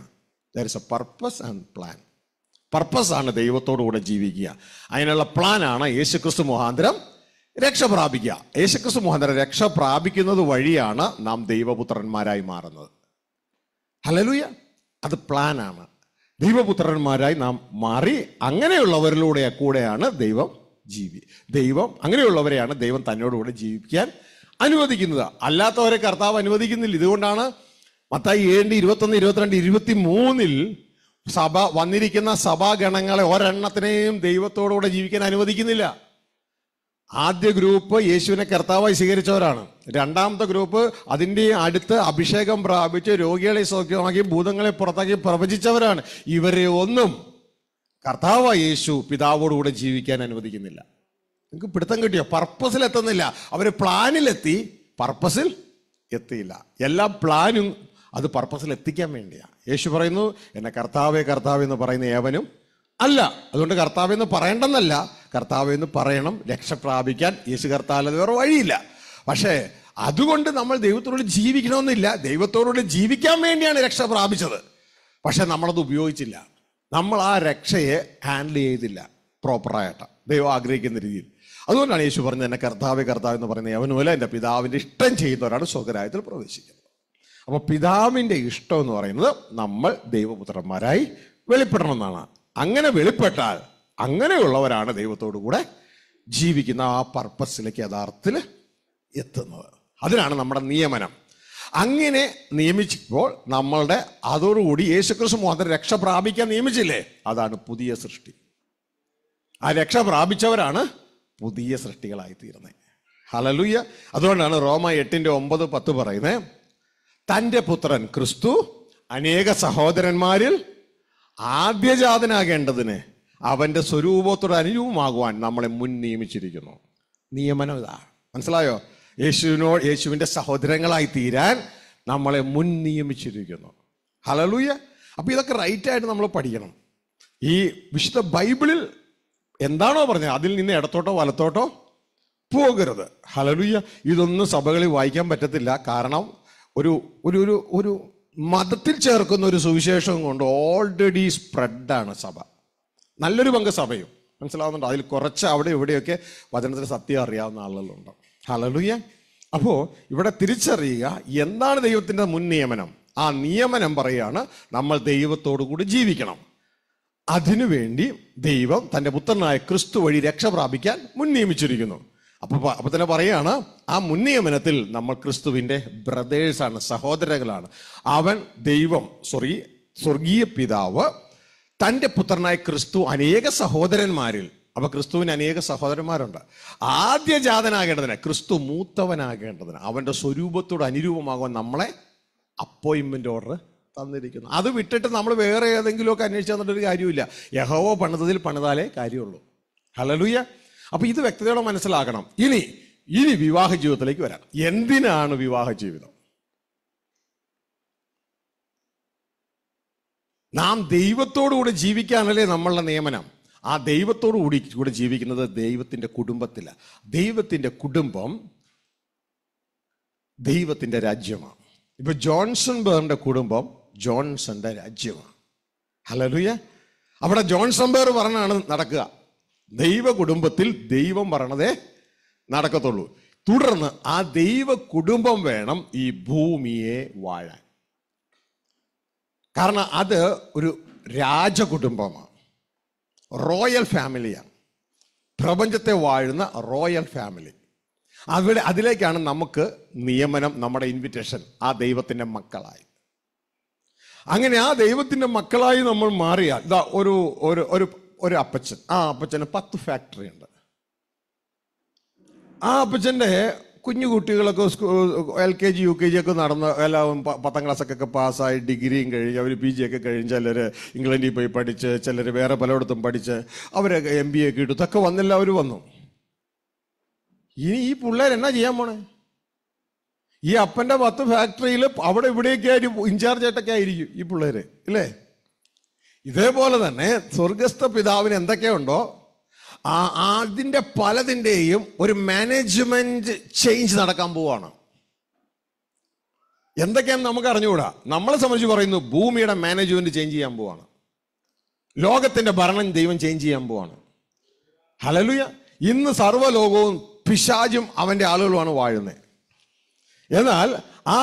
there is a purpose and plan ആണ് ദൈവത്തോടു കൂടെ ജീവിക്കുക അതിനുള്ള പ്ലാനാണ് യേശുക്രിസ്തു മുഖാന്തരം രക്ഷ പ്രാപിക്കുക യേശുക്രിസ്തു മുഖാന്തരം രക്ഷ പ്രാപിക്കുന്നത് വഴിയാണ് നാം ദൈവപുത്രന്മാരായി മാറുന്നത് ഹലലൂയ അത് പ്ലാനാണ് ദൈവപുത്രന്മാരായി നാം മാറി അങ്ങനെയുള്ളവരിലൂടെ കൂടെയാണ് ദൈവം ജീവി ദൈവം അങ്ങനെയുള്ളവരെയാണ് ദൈവം തന്നോടുകൂടെ ജീവിക്കാൻ അനുവദിക്കുന്നത് അല്ലാത്തവരെ കർത്താവ് അനുവദിക്കുന്നില്ല ഇതുകൊണ്ടാണ് മത്തായി ഏഴ് ഇരുപത്തൊന്ന് ഇരുപത്തിരണ്ട് ഇരുപത്തി മൂന്നിൽ സഭ വന്നിരിക്കുന്ന സഭാഗണങ്ങളെ ഒരെണ്ണത്തിനെയും ദൈവത്തോടുകൂടെ ജീവിക്കാൻ അനുവദിക്കുന്നില്ല ആദ്യ ഗ്രൂപ്പ് യേശുവിനെ കർത്താവായി സ്വീകരിച്ചവരാണ് രണ്ടാമത്തെ ഗ്രൂപ്പ് അതിൻ്റെ അടുത്ത് അഭിഷേകം പ്രാപിച്ച് രോഗികളെ സൗഖ്യമാക്കി ഭൂതങ്ങളെ പുറത്താക്കി പ്രവചിച്ചവരാണ് ഇവരെ ഒന്നും കർത്താവായ യേശു പിതാവോടുകൂടെ ജീവിക്കാൻ അനുവദിക്കുന്നില്ല നിങ്ങൾക്ക് പിടുത്തം കിട്ടിയോ പർപ്പസിൽ എത്തുന്നില്ല അവർ പ്ലാനിലെത്തി പർപ്പസിൽ എത്തിയില്ല എല്ലാ പ്ലാനും അത് പർപ്പസിൽ എത്തിക്കാൻ വേണ്ടിയാണ് യേശു പറയുന്നു എന്നെ കർത്താവേ കർത്താവ് എന്ന് പറയുന്ന ഏവനും അല്ല അതുകൊണ്ട് കർത്താവ് എന്ന് പറയേണ്ടെന്നല്ല കർത്താവ് എന്ന് പറയണം രക്ഷ പ്രാപിക്കാൻ യേശു കർത്താവല്ലാതെ വേറെ വഴിയില്ല പക്ഷേ അതുകൊണ്ട് നമ്മൾ ദൈവത്തോട് ജീവിക്കണമെന്നില്ല ദൈവത്തോടുകൂടി ജീവിക്കാൻ വേണ്ടിയാണ് രക്ഷ പ്രാപിച്ചത് പക്ഷെ നമ്മളത് ഉപയോഗിച്ചില്ല നമ്മൾ ആ രക്ഷയെ ഹാൻഡിൽ ചെയ്തില്ല പ്രോപ്പറായിട്ട് ദൈവം ആഗ്രഹിക്കുന്ന രീതിയിൽ അതുകൊണ്ടാണ് യേശു പറഞ്ഞത് എന്നെ കർത്താവ് കർത്താവ് എന്ന് പറയുന്നത് അവനുമല്ല എൻ്റെ പിതാവിൻ്റെ ഇഷ്ടം ചെയ്യുന്നവരാണ് സ്വകരായത്തിൽ പ്രവേശിക്കുന്നത് അപ്പോൾ പിതാവിൻ്റെ ഇഷ്ടം എന്ന് പറയുന്നത് നമ്മൾ ദൈവപുത്രന്മാരായി വെളിപ്പെടണമെന്നാണ് അങ്ങനെ വെളിപ്പെട്ടാൽ അങ്ങനെയുള്ളവരാണ് ദൈവത്തോടു കൂടെ ജീവിക്കുന്ന ആ പർപ്പസിലേക്ക് യഥാർത്ഥത്തിൽ എത്തുന്നത് അതിനാണ് നമ്മുടെ നിയമനം അങ്ങനെ നിയമിച്ചപ്പോൾ നമ്മളുടെ അതോടുകൂടി യേശുക്രിസ്തു മാത്രം രക്ഷ പ്രാപിക്കാൻ നിയമിച്ചില്ലേ അതാണ് പുതിയ സൃഷ്ടി ആ രക്ഷ പ്രാപിച്ചവരാണ് പുതിയ സൃഷ്ടികളായി തീർന്നത് ഹലലുയ്യ അതുകൊണ്ടാണ് റോമ എട്ടിൻ്റെ ഒമ്പത് പത്ത് പറയുന്നത് തൻ്റെ പുത്രൻ ക്രിസ്തു അനേക സഹോദരന്മാരിൽ ആദ്യജാതനാകേണ്ടതിന് അവൻ്റെ സ്വരൂപത്തോട് അനുരൂപമാകുവാൻ നമ്മളെ മുൻ നിയമിച്ചിരിക്കുന്നു നിയമനം ഇതാ മനസ്സിലായോ യേശുവിനോട് യേശുവിൻ്റെ സഹോദരങ്ങളായി തീരാൻ നമ്മളെ മുൻ നിയമിച്ചിരിക്കുന്നു ഹലലൂയ അപ്പോൾ ഇതൊക്കെ റൈറ്റായിട്ട് നമ്മൾ പഠിക്കണം ഈ വിശുദ്ധ ബൈബിളിൽ എന്താണോ പറഞ്ഞത് അതിൽ നിന്ന് ഇടത്തോട്ടോ വലത്തോട്ടോ പോകരുത് ഹലലൂയ ഇതൊന്നും സഭകളിൽ വായിക്കാൻ പറ്റത്തില്ല കാരണം ഒരു ഒരു ഒരു ഒരു മതത്തിൽ ചേർക്കുന്ന ഒരു സുവിശേഷം കൊണ്ട് ഓൾറെഡി സ്പ്രെഡാണ് സഭ നല്ലൊരു പങ്ക് സഭയും മനസ്സിലാവുന്നുണ്ട് അതിൽ കുറച്ച് അവിടെ ഇവിടെയൊക്കെ വചനത്തിന് സത്യം അറിയാവുന്ന ആളുകളുണ്ട് ഹലലുയ അപ്പോൾ ഇവിടെ തിരിച്ചറിയുക എന്താണ് ദൈവത്തിൻ്റെ മുൻ നിയമനം ആ നിയമനം പറയാണ് നമ്മൾ ദൈവത്തോടു കൂടി ജീവിക്കണം അതിനുവേണ്ടി ദൈവം തൻ്റെ പുത്രനായ ക്രിസ്തു വഴി രക്ഷ പ്രാപിക്കാൻ മുൻ നിയമിച്ചിരിക്കുന്നു അപ്പോൾ അപ്പോൾ തന്നെ പറയാണ് ആ മുൻ നിയമനത്തിൽ നമ്മൾ ക്രിസ്തുവിൻ്റെ ബ്രദേഴ്സാണ് സഹോദരങ്ങളാണ് അവൻ ദൈവം സോറി സ്വർഗീയ പിതാവ് തൻ്റെ പുത്രനായ ക്രിസ്തു അനേക സഹോദരന്മാരിൽ അപ്പൊ ക്രിസ്തുവിന് അനേക സഹോദരന്മാരുണ്ട് ആദ്യ ജാതനാകേണ്ടതിന് ക്രിസ്തു മൂത്തവനാകേണ്ടതിന് അവൻ്റെ സ്വരൂപത്തോട് അനുരൂപമാകാൻ നമ്മളെ അപ്പോയിൻമെൻ്റ് ഓർഡർ തന്നിരിക്കുന്നു അത് വിട്ടിട്ട് നമ്മൾ വേറെ ഏതെങ്കിലുമൊക്കെ അന്വേഷിച്ചു തന്നിട്ടൊരു കാര്യമില്ല യഹോവോ പണിതതിൽ പണിതാലേ കാര്യമുള്ളൂ ഹലലുയ്യ അപ്പോൾ ഇത് വ്യക്തതയോടെ മനസ്സിലാക്കണം ഇനി ഇനി വിവാഹ ജീവിതത്തിലേക്ക് വരാം എന്തിനാണ് വിവാഹ ജീവിതം നാം ദൈവത്തോടു കൂടെ ജീവിക്കാനല്ലേ നമ്മളുടെ നിയമനം ആ ദൈവത്തോടു കൂടി കൂടെ ജീവിക്കുന്നത് ദൈവത്തിൻ്റെ കുടുംബത്തിലാണ് ദൈവത്തിൻ്റെ കുടുംബം ദൈവത്തിൻ്റെ രാജ്യമാണ് ഇപ്പൊ ജോൺസൺ ബേറിന്റെ കുടുംബം ജോൺസന്റെ രാജ്യമാണ് ഹലലുയ അവിടെ ജോൺസൺ ബേർ പറഞ്ഞാണ് നടക്കുക ദൈവ കുടുംബത്തിൽ ദൈവം പറഞ്ഞതേ നടക്കത്തുള്ളൂ തുടർന്ന് ആ ദൈവ കുടുംബം വേണം ഈ ഭൂമിയെ വാഴാൻ കാരണം അത് ഒരു രാജകുടുംബമാണ് റോയൽ ഫാമിലിയാണ് പ്രപഞ്ചത്തെ വാഴുന്ന റോയൽ ഫാമിലി അവിടെ അതിലേക്കാണ് നമുക്ക് നിയമനം നമ്മുടെ ഇൻവിറ്റേഷൻ ആ ദൈവത്തിൻ്റെ മക്കളായി അങ്ങനെ ആ ദൈവത്തിൻ്റെ മക്കളായി നമ്മൾ മാറിയാൽ ഇതാ ഒരു ഒരു ഒരു ഒരു അപ്പച്ചൻ ആ അപ്പച്ചന് പത്ത് ഫാക്ടറി ഉണ്ട് ആ അപ്പച്ചൻ്റെ കുഞ്ഞു കുട്ടികളൊക്കെ L K G U K G ഒക്കെ നടന്ന് എല്ലാം പത്താം ക്ലാസ്സൊക്കെ പാസ്സായി ഡിഗ്രിയും കഴിഞ്ഞ് അവർ പി ജി ഒക്കെ കഴിഞ്ഞ് ചിലർ ഇംഗ്ലണ്ടിൽ പോയി പഠിച്ച് ചിലർ വേറെ പലയിടത്തും പഠിച്ച് അവരൊക്കെ എം ബി ഒക്കെ ഇട്ടു ഇതൊക്കെ അവർ വന്നു ഇനി ഈ പിള്ളേർ എന്നാ ചെയ്യാൻ പോണേ ഈ അപ്പൻ്റെ പത്ത് ഫാക്ടറിയിൽ അവിടെ ഇവിടെയൊക്കെ ആയിരിക്കും ഇൻചാർജ് ആയിട്ടൊക്കെ ആയിരിക്കും ഈ പിള്ളേർ ഇല്ലേ ഇതേപോലെ തന്നെ സ്വർഗസ്ഥ പിതാവിന് എന്തൊക്കെയുണ്ടോ ആ അതിൻ്റെ പലതിൻ്റെയും ഒരു മാനേജ്മെന്റ് ചേഞ്ച് നടക്കാൻ പോവാണ് എന്തൊക്കെയാണ് നമുക്ക് അറിഞ്ഞുകൂടാ നമ്മളെ സംബന്ധിച്ച് പറയുന്നു ഭൂമിയുടെ മാനേജ്മെന്റ് ചേഞ്ച് ചെയ്യാൻ പോവാണ് ലോകത്തിന്റെ ഭരണം ദൈവം ചേഞ്ച് ചെയ്യാൻ പോവാണ് ഹലലുയ ഇന്ന് സർവ്വലോകവും പിശാജും അവൻ്റെ ആളുകളുമാണ് വാഴുന്നത് എന്നാൽ ആ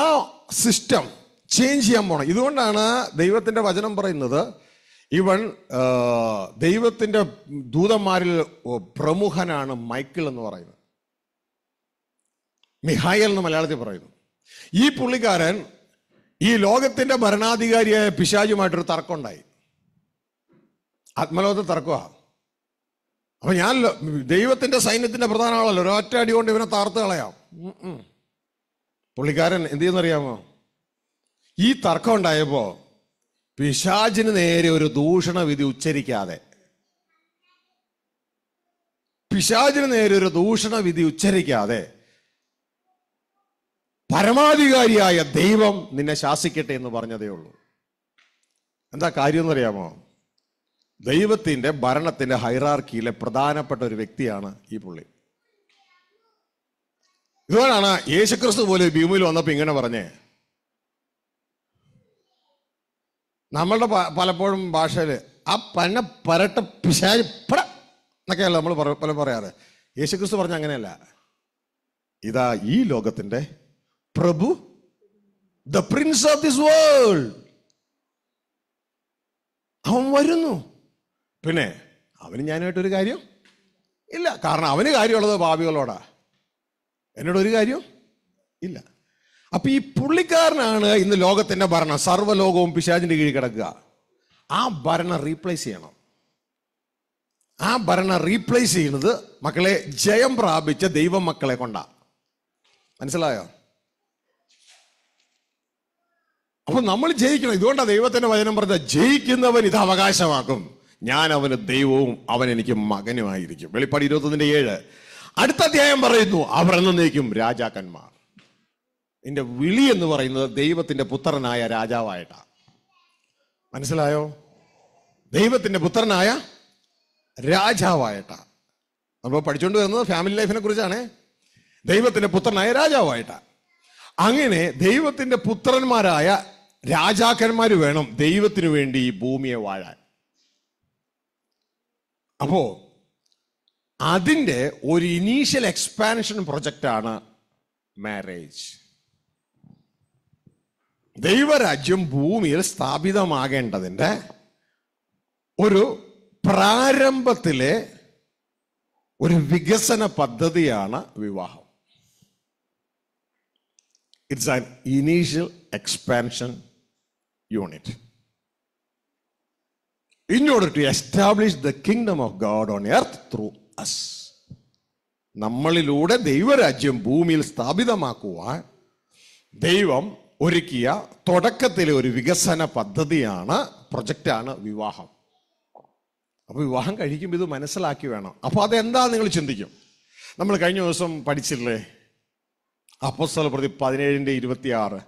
സിസ്റ്റം ചേഞ്ച് ചെയ്യാൻ പോകണം ഇതുകൊണ്ടാണ് ദൈവത്തിൻ്റെ വചനം പറയുന്നത് ഇവൻ ദൈവത്തിൻ്റെ ദൂതന്മാരിൽ പ്രമുഖനാണ് മൈക്കിൾ എന്ന് പറയുന്നത് മിഹായൽ എന്ന് മലയാളത്തിൽ പറയുന്നു ഈ പുള്ളിക്കാരൻ ഈ ലോകത്തിൻ്റെ ഭരണാധികാരിയായ തർക്കം തർക്കമുണ്ടായി ആത്മലോകത്തെ തർക്കമാണ് അപ്പൊ ഞാൻ ദൈവത്തിന്റെ സൈന്യത്തിന്റെ പ്രധാന ആളല്ലോ ഒരൊറ്റ അടി കൊണ്ട് ഇവനെ താർത്ത് കളയാം പുള്ളിക്കാരൻ എന്ത് ചെയ്യുന്നറിയാമോ ഈ തർക്കം ഉണ്ടായപ്പോൾ പിശാചിന് നേരെ ഒരു ദൂഷണ വിധി ഉച്ചരിക്കാതെ പിശാചിന് നേരെ ഒരു ദൂഷണ വിധി ഉച്ചരിക്കാതെ പരമാധികാരിയായ ദൈവം നിന്നെ ശാസിക്കട്ടെ എന്ന് പറഞ്ഞതേ ഉള്ളൂ എന്താ കാര്യം എന്നറിയാമോ ദൈവത്തിന്റെ ഭരണത്തിന്റെ ഹൈറാർക്കിയിലെ പ്രധാനപ്പെട്ട ഒരു വ്യക്തിയാണ് ഈ പുള്ളി ഇതുകൊണ്ടാണ് യേശുക്രിസ്തു പോലെ ഭീമിയിൽ വന്നപ്പോൾ ഇങ്ങനെ പറഞ്ഞേ നമ്മളുടെ പലപ്പോഴും ഭാഷയിൽ ആ പന പരട്ട പിശാരിപ്പട എന്നൊക്കെയല്ല നമ്മൾ പല പറയാറ് യേശുക്രിസ്തു പറഞ്ഞ അങ്ങനെയല്ല ഇതാ ഈ ലോകത്തിൻ്റെ പ്രഭു the prince of this world അവൻ വരുന്നു പിന്നെ അവന് ഒരു കാര്യം ഇല്ല കാരണം അവന് കാര്യമുള്ളത് ഭാവികളോടാ എന്നോടൊരു കാര്യം ഇല്ല അപ്പൊ ഈ പുള്ളിക്കാരനാണ് ഇന്ന് ലോകത്തിന്റെ ഭരണം സർവ്വലോകവും പിശാചിന്റെ കീഴിൽ കിടക്കുക ആ ഭരണം റീപ്ലേസ് ചെയ്യണം ആ ഭരണം റീപ്ലേസ് ചെയ്യുന്നത് മക്കളെ ജയം പ്രാപിച്ച ദൈവം മക്കളെ കൊണ്ടാ മനസ്സിലായോ അപ്പൊ നമ്മൾ ജയിക്കണം ഇതുകൊണ്ടാ ദൈവത്തിന്റെ വചനം പറഞ്ഞ ജയിക്കുന്നവൻ ഇത് അവകാശമാക്കും ഞാൻ അവന് ദൈവവും അവൻ എനിക്ക് മകനുമായിരിക്കും വെളിപ്പാട് ഇരുപത്തൊന്നിന്റെ ഏഴ് അടുത്ത അധ്യായം പറയുന്നു അവർ എന്നേക്കും രാജാക്കന്മാർ നിന്റെ വിളി എന്ന് പറയുന്നത് ദൈവത്തിന്റെ പുത്രനായ രാജാവായിട്ടാണ് മനസ്സിലായോ ദൈവത്തിന്റെ പുത്രനായ രാജാവായിട്ടാണ് നമ്മൾ പഠിച്ചുകൊണ്ട് വരുന്നത് ഫാമിലി ലൈഫിനെ കുറിച്ചാണ് ദൈവത്തിന്റെ പുത്രനായ രാജാവായിട്ടാണ് അങ്ങനെ ദൈവത്തിന്റെ പുത്രന്മാരായ രാജാക്കന്മാർ വേണം ദൈവത്തിനു വേണ്ടി ഈ ഭൂമിയെ വാഴാൻ അപ്പോൾ അതിൻ്റെ ഒരു ഇനീഷ്യൽ എക്സ്പാൻഷൻ പ്രൊജക്റ്റാണ് മാരേജ് ദൈവരാജ്യം ഭൂമിയിൽ സ്ഥാപിതമാകേണ്ടതിൻ്റെ ഒരു പ്രാരംഭത്തിലെ ഒരു വികസന പദ്ധതിയാണ് വിവാഹം it's an initial expansion unit in order to establish the kingdom of God on earth through us നമ്മളിലൂടെ ദൈവരാജ്യം ഭൂമിയിൽ സ്ഥാപിതമാക്കുവാൻ ദൈവം ഒരുക്കിയ തുടക്കത്തിലെ ഒരു വികസന പദ്ധതിയാണ് പ്രൊജക്റ്റാണ് വിവാഹം അപ്പോൾ വിവാഹം കഴിക്കുമ്പോൾ ഇത് മനസ്സിലാക്കി വേണം അപ്പോൾ അതെന്താ നിങ്ങൾ ചിന്തിക്കും നമ്മൾ കഴിഞ്ഞ ദിവസം പഠിച്ചില്ലേ അപ്പസ്തല പ്രതി പതിനേഴിൻ്റെ ഇരുപത്തിയാറ്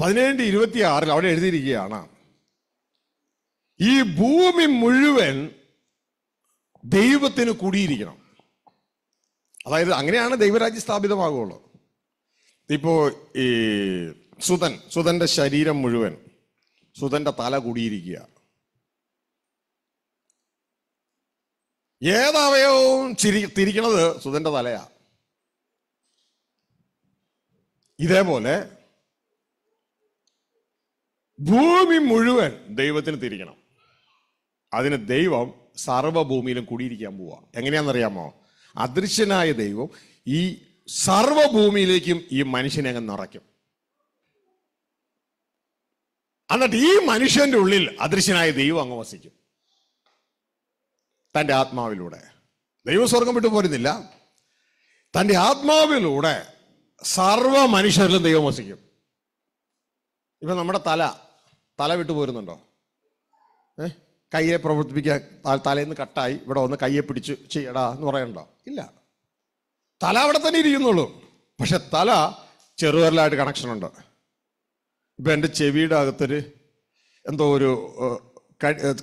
പതിനേഴിൻ്റെ ഇരുപത്തിയാറിൽ അവിടെ എഴുതിയിരിക്കുകയാണ് ഈ ഭൂമി മുഴുവൻ ദൈവത്തിന് കൂടിയിരിക്കണം അതായത് അങ്ങനെയാണ് ദൈവരാജ്യം സ്ഥാപിതമാകുള്ളൂ ഇപ്പോ ഈ സുതൻ സുതന്റെ ശരീരം മുഴുവൻ സുതന്റെ തല കൂടിയിരിക്കുക ഏതവയവും ചിരി തിരിക്കണത് സുതന്റെ തലയാ ഇതേപോലെ ഭൂമി മുഴുവൻ ദൈവത്തിന് തിരിക്കണം അതിന് ദൈവം സർവ്വഭൂമിയിലും കൂടിയിരിക്കാൻ പോവുക എങ്ങനെയാണെന്നറിയാമോ അദൃശ്യനായ ദൈവം ഈ സർവഭൂമിയിലേക്കും ഈ മനുഷ്യനെ അങ്ങ് നിറയ്ക്കും എന്നിട്ട് ഈ മനുഷ്യന്റെ ഉള്ളിൽ അദൃശ്യനായ ദൈവം അങ്ങ് വസിക്കും തൻ്റെ ആത്മാവിലൂടെ ദൈവസ്വർഗം വിട്ടു പോരുന്നില്ല തൻ്റെ ആത്മാവിലൂടെ സർവ മനുഷ്യരിലും ദൈവം വസിക്കും ഇപ്പൊ നമ്മുടെ തല തല വിട്ടു പോരുന്നുണ്ടോ ഏ കയ്യെ പ്രവർത്തിപ്പിക്കാൻ തലേന്ന് കട്ടായി ഇവിടെ ഒന്ന് കയ്യെ പിടിച്ച് ചെയ്യടാ എന്ന് പറയണ്ടോ ഇല്ല തല അവിടെ തന്നെ ഇരിക്കുന്നുള്ളൂ പക്ഷെ തല ചെറുവരലായിട്ട് കണക്ഷൻ ഉണ്ട് ഇപ്പം എൻ്റെ ചെവിയുടെ അകത്തൊരു എന്തോ ഒരു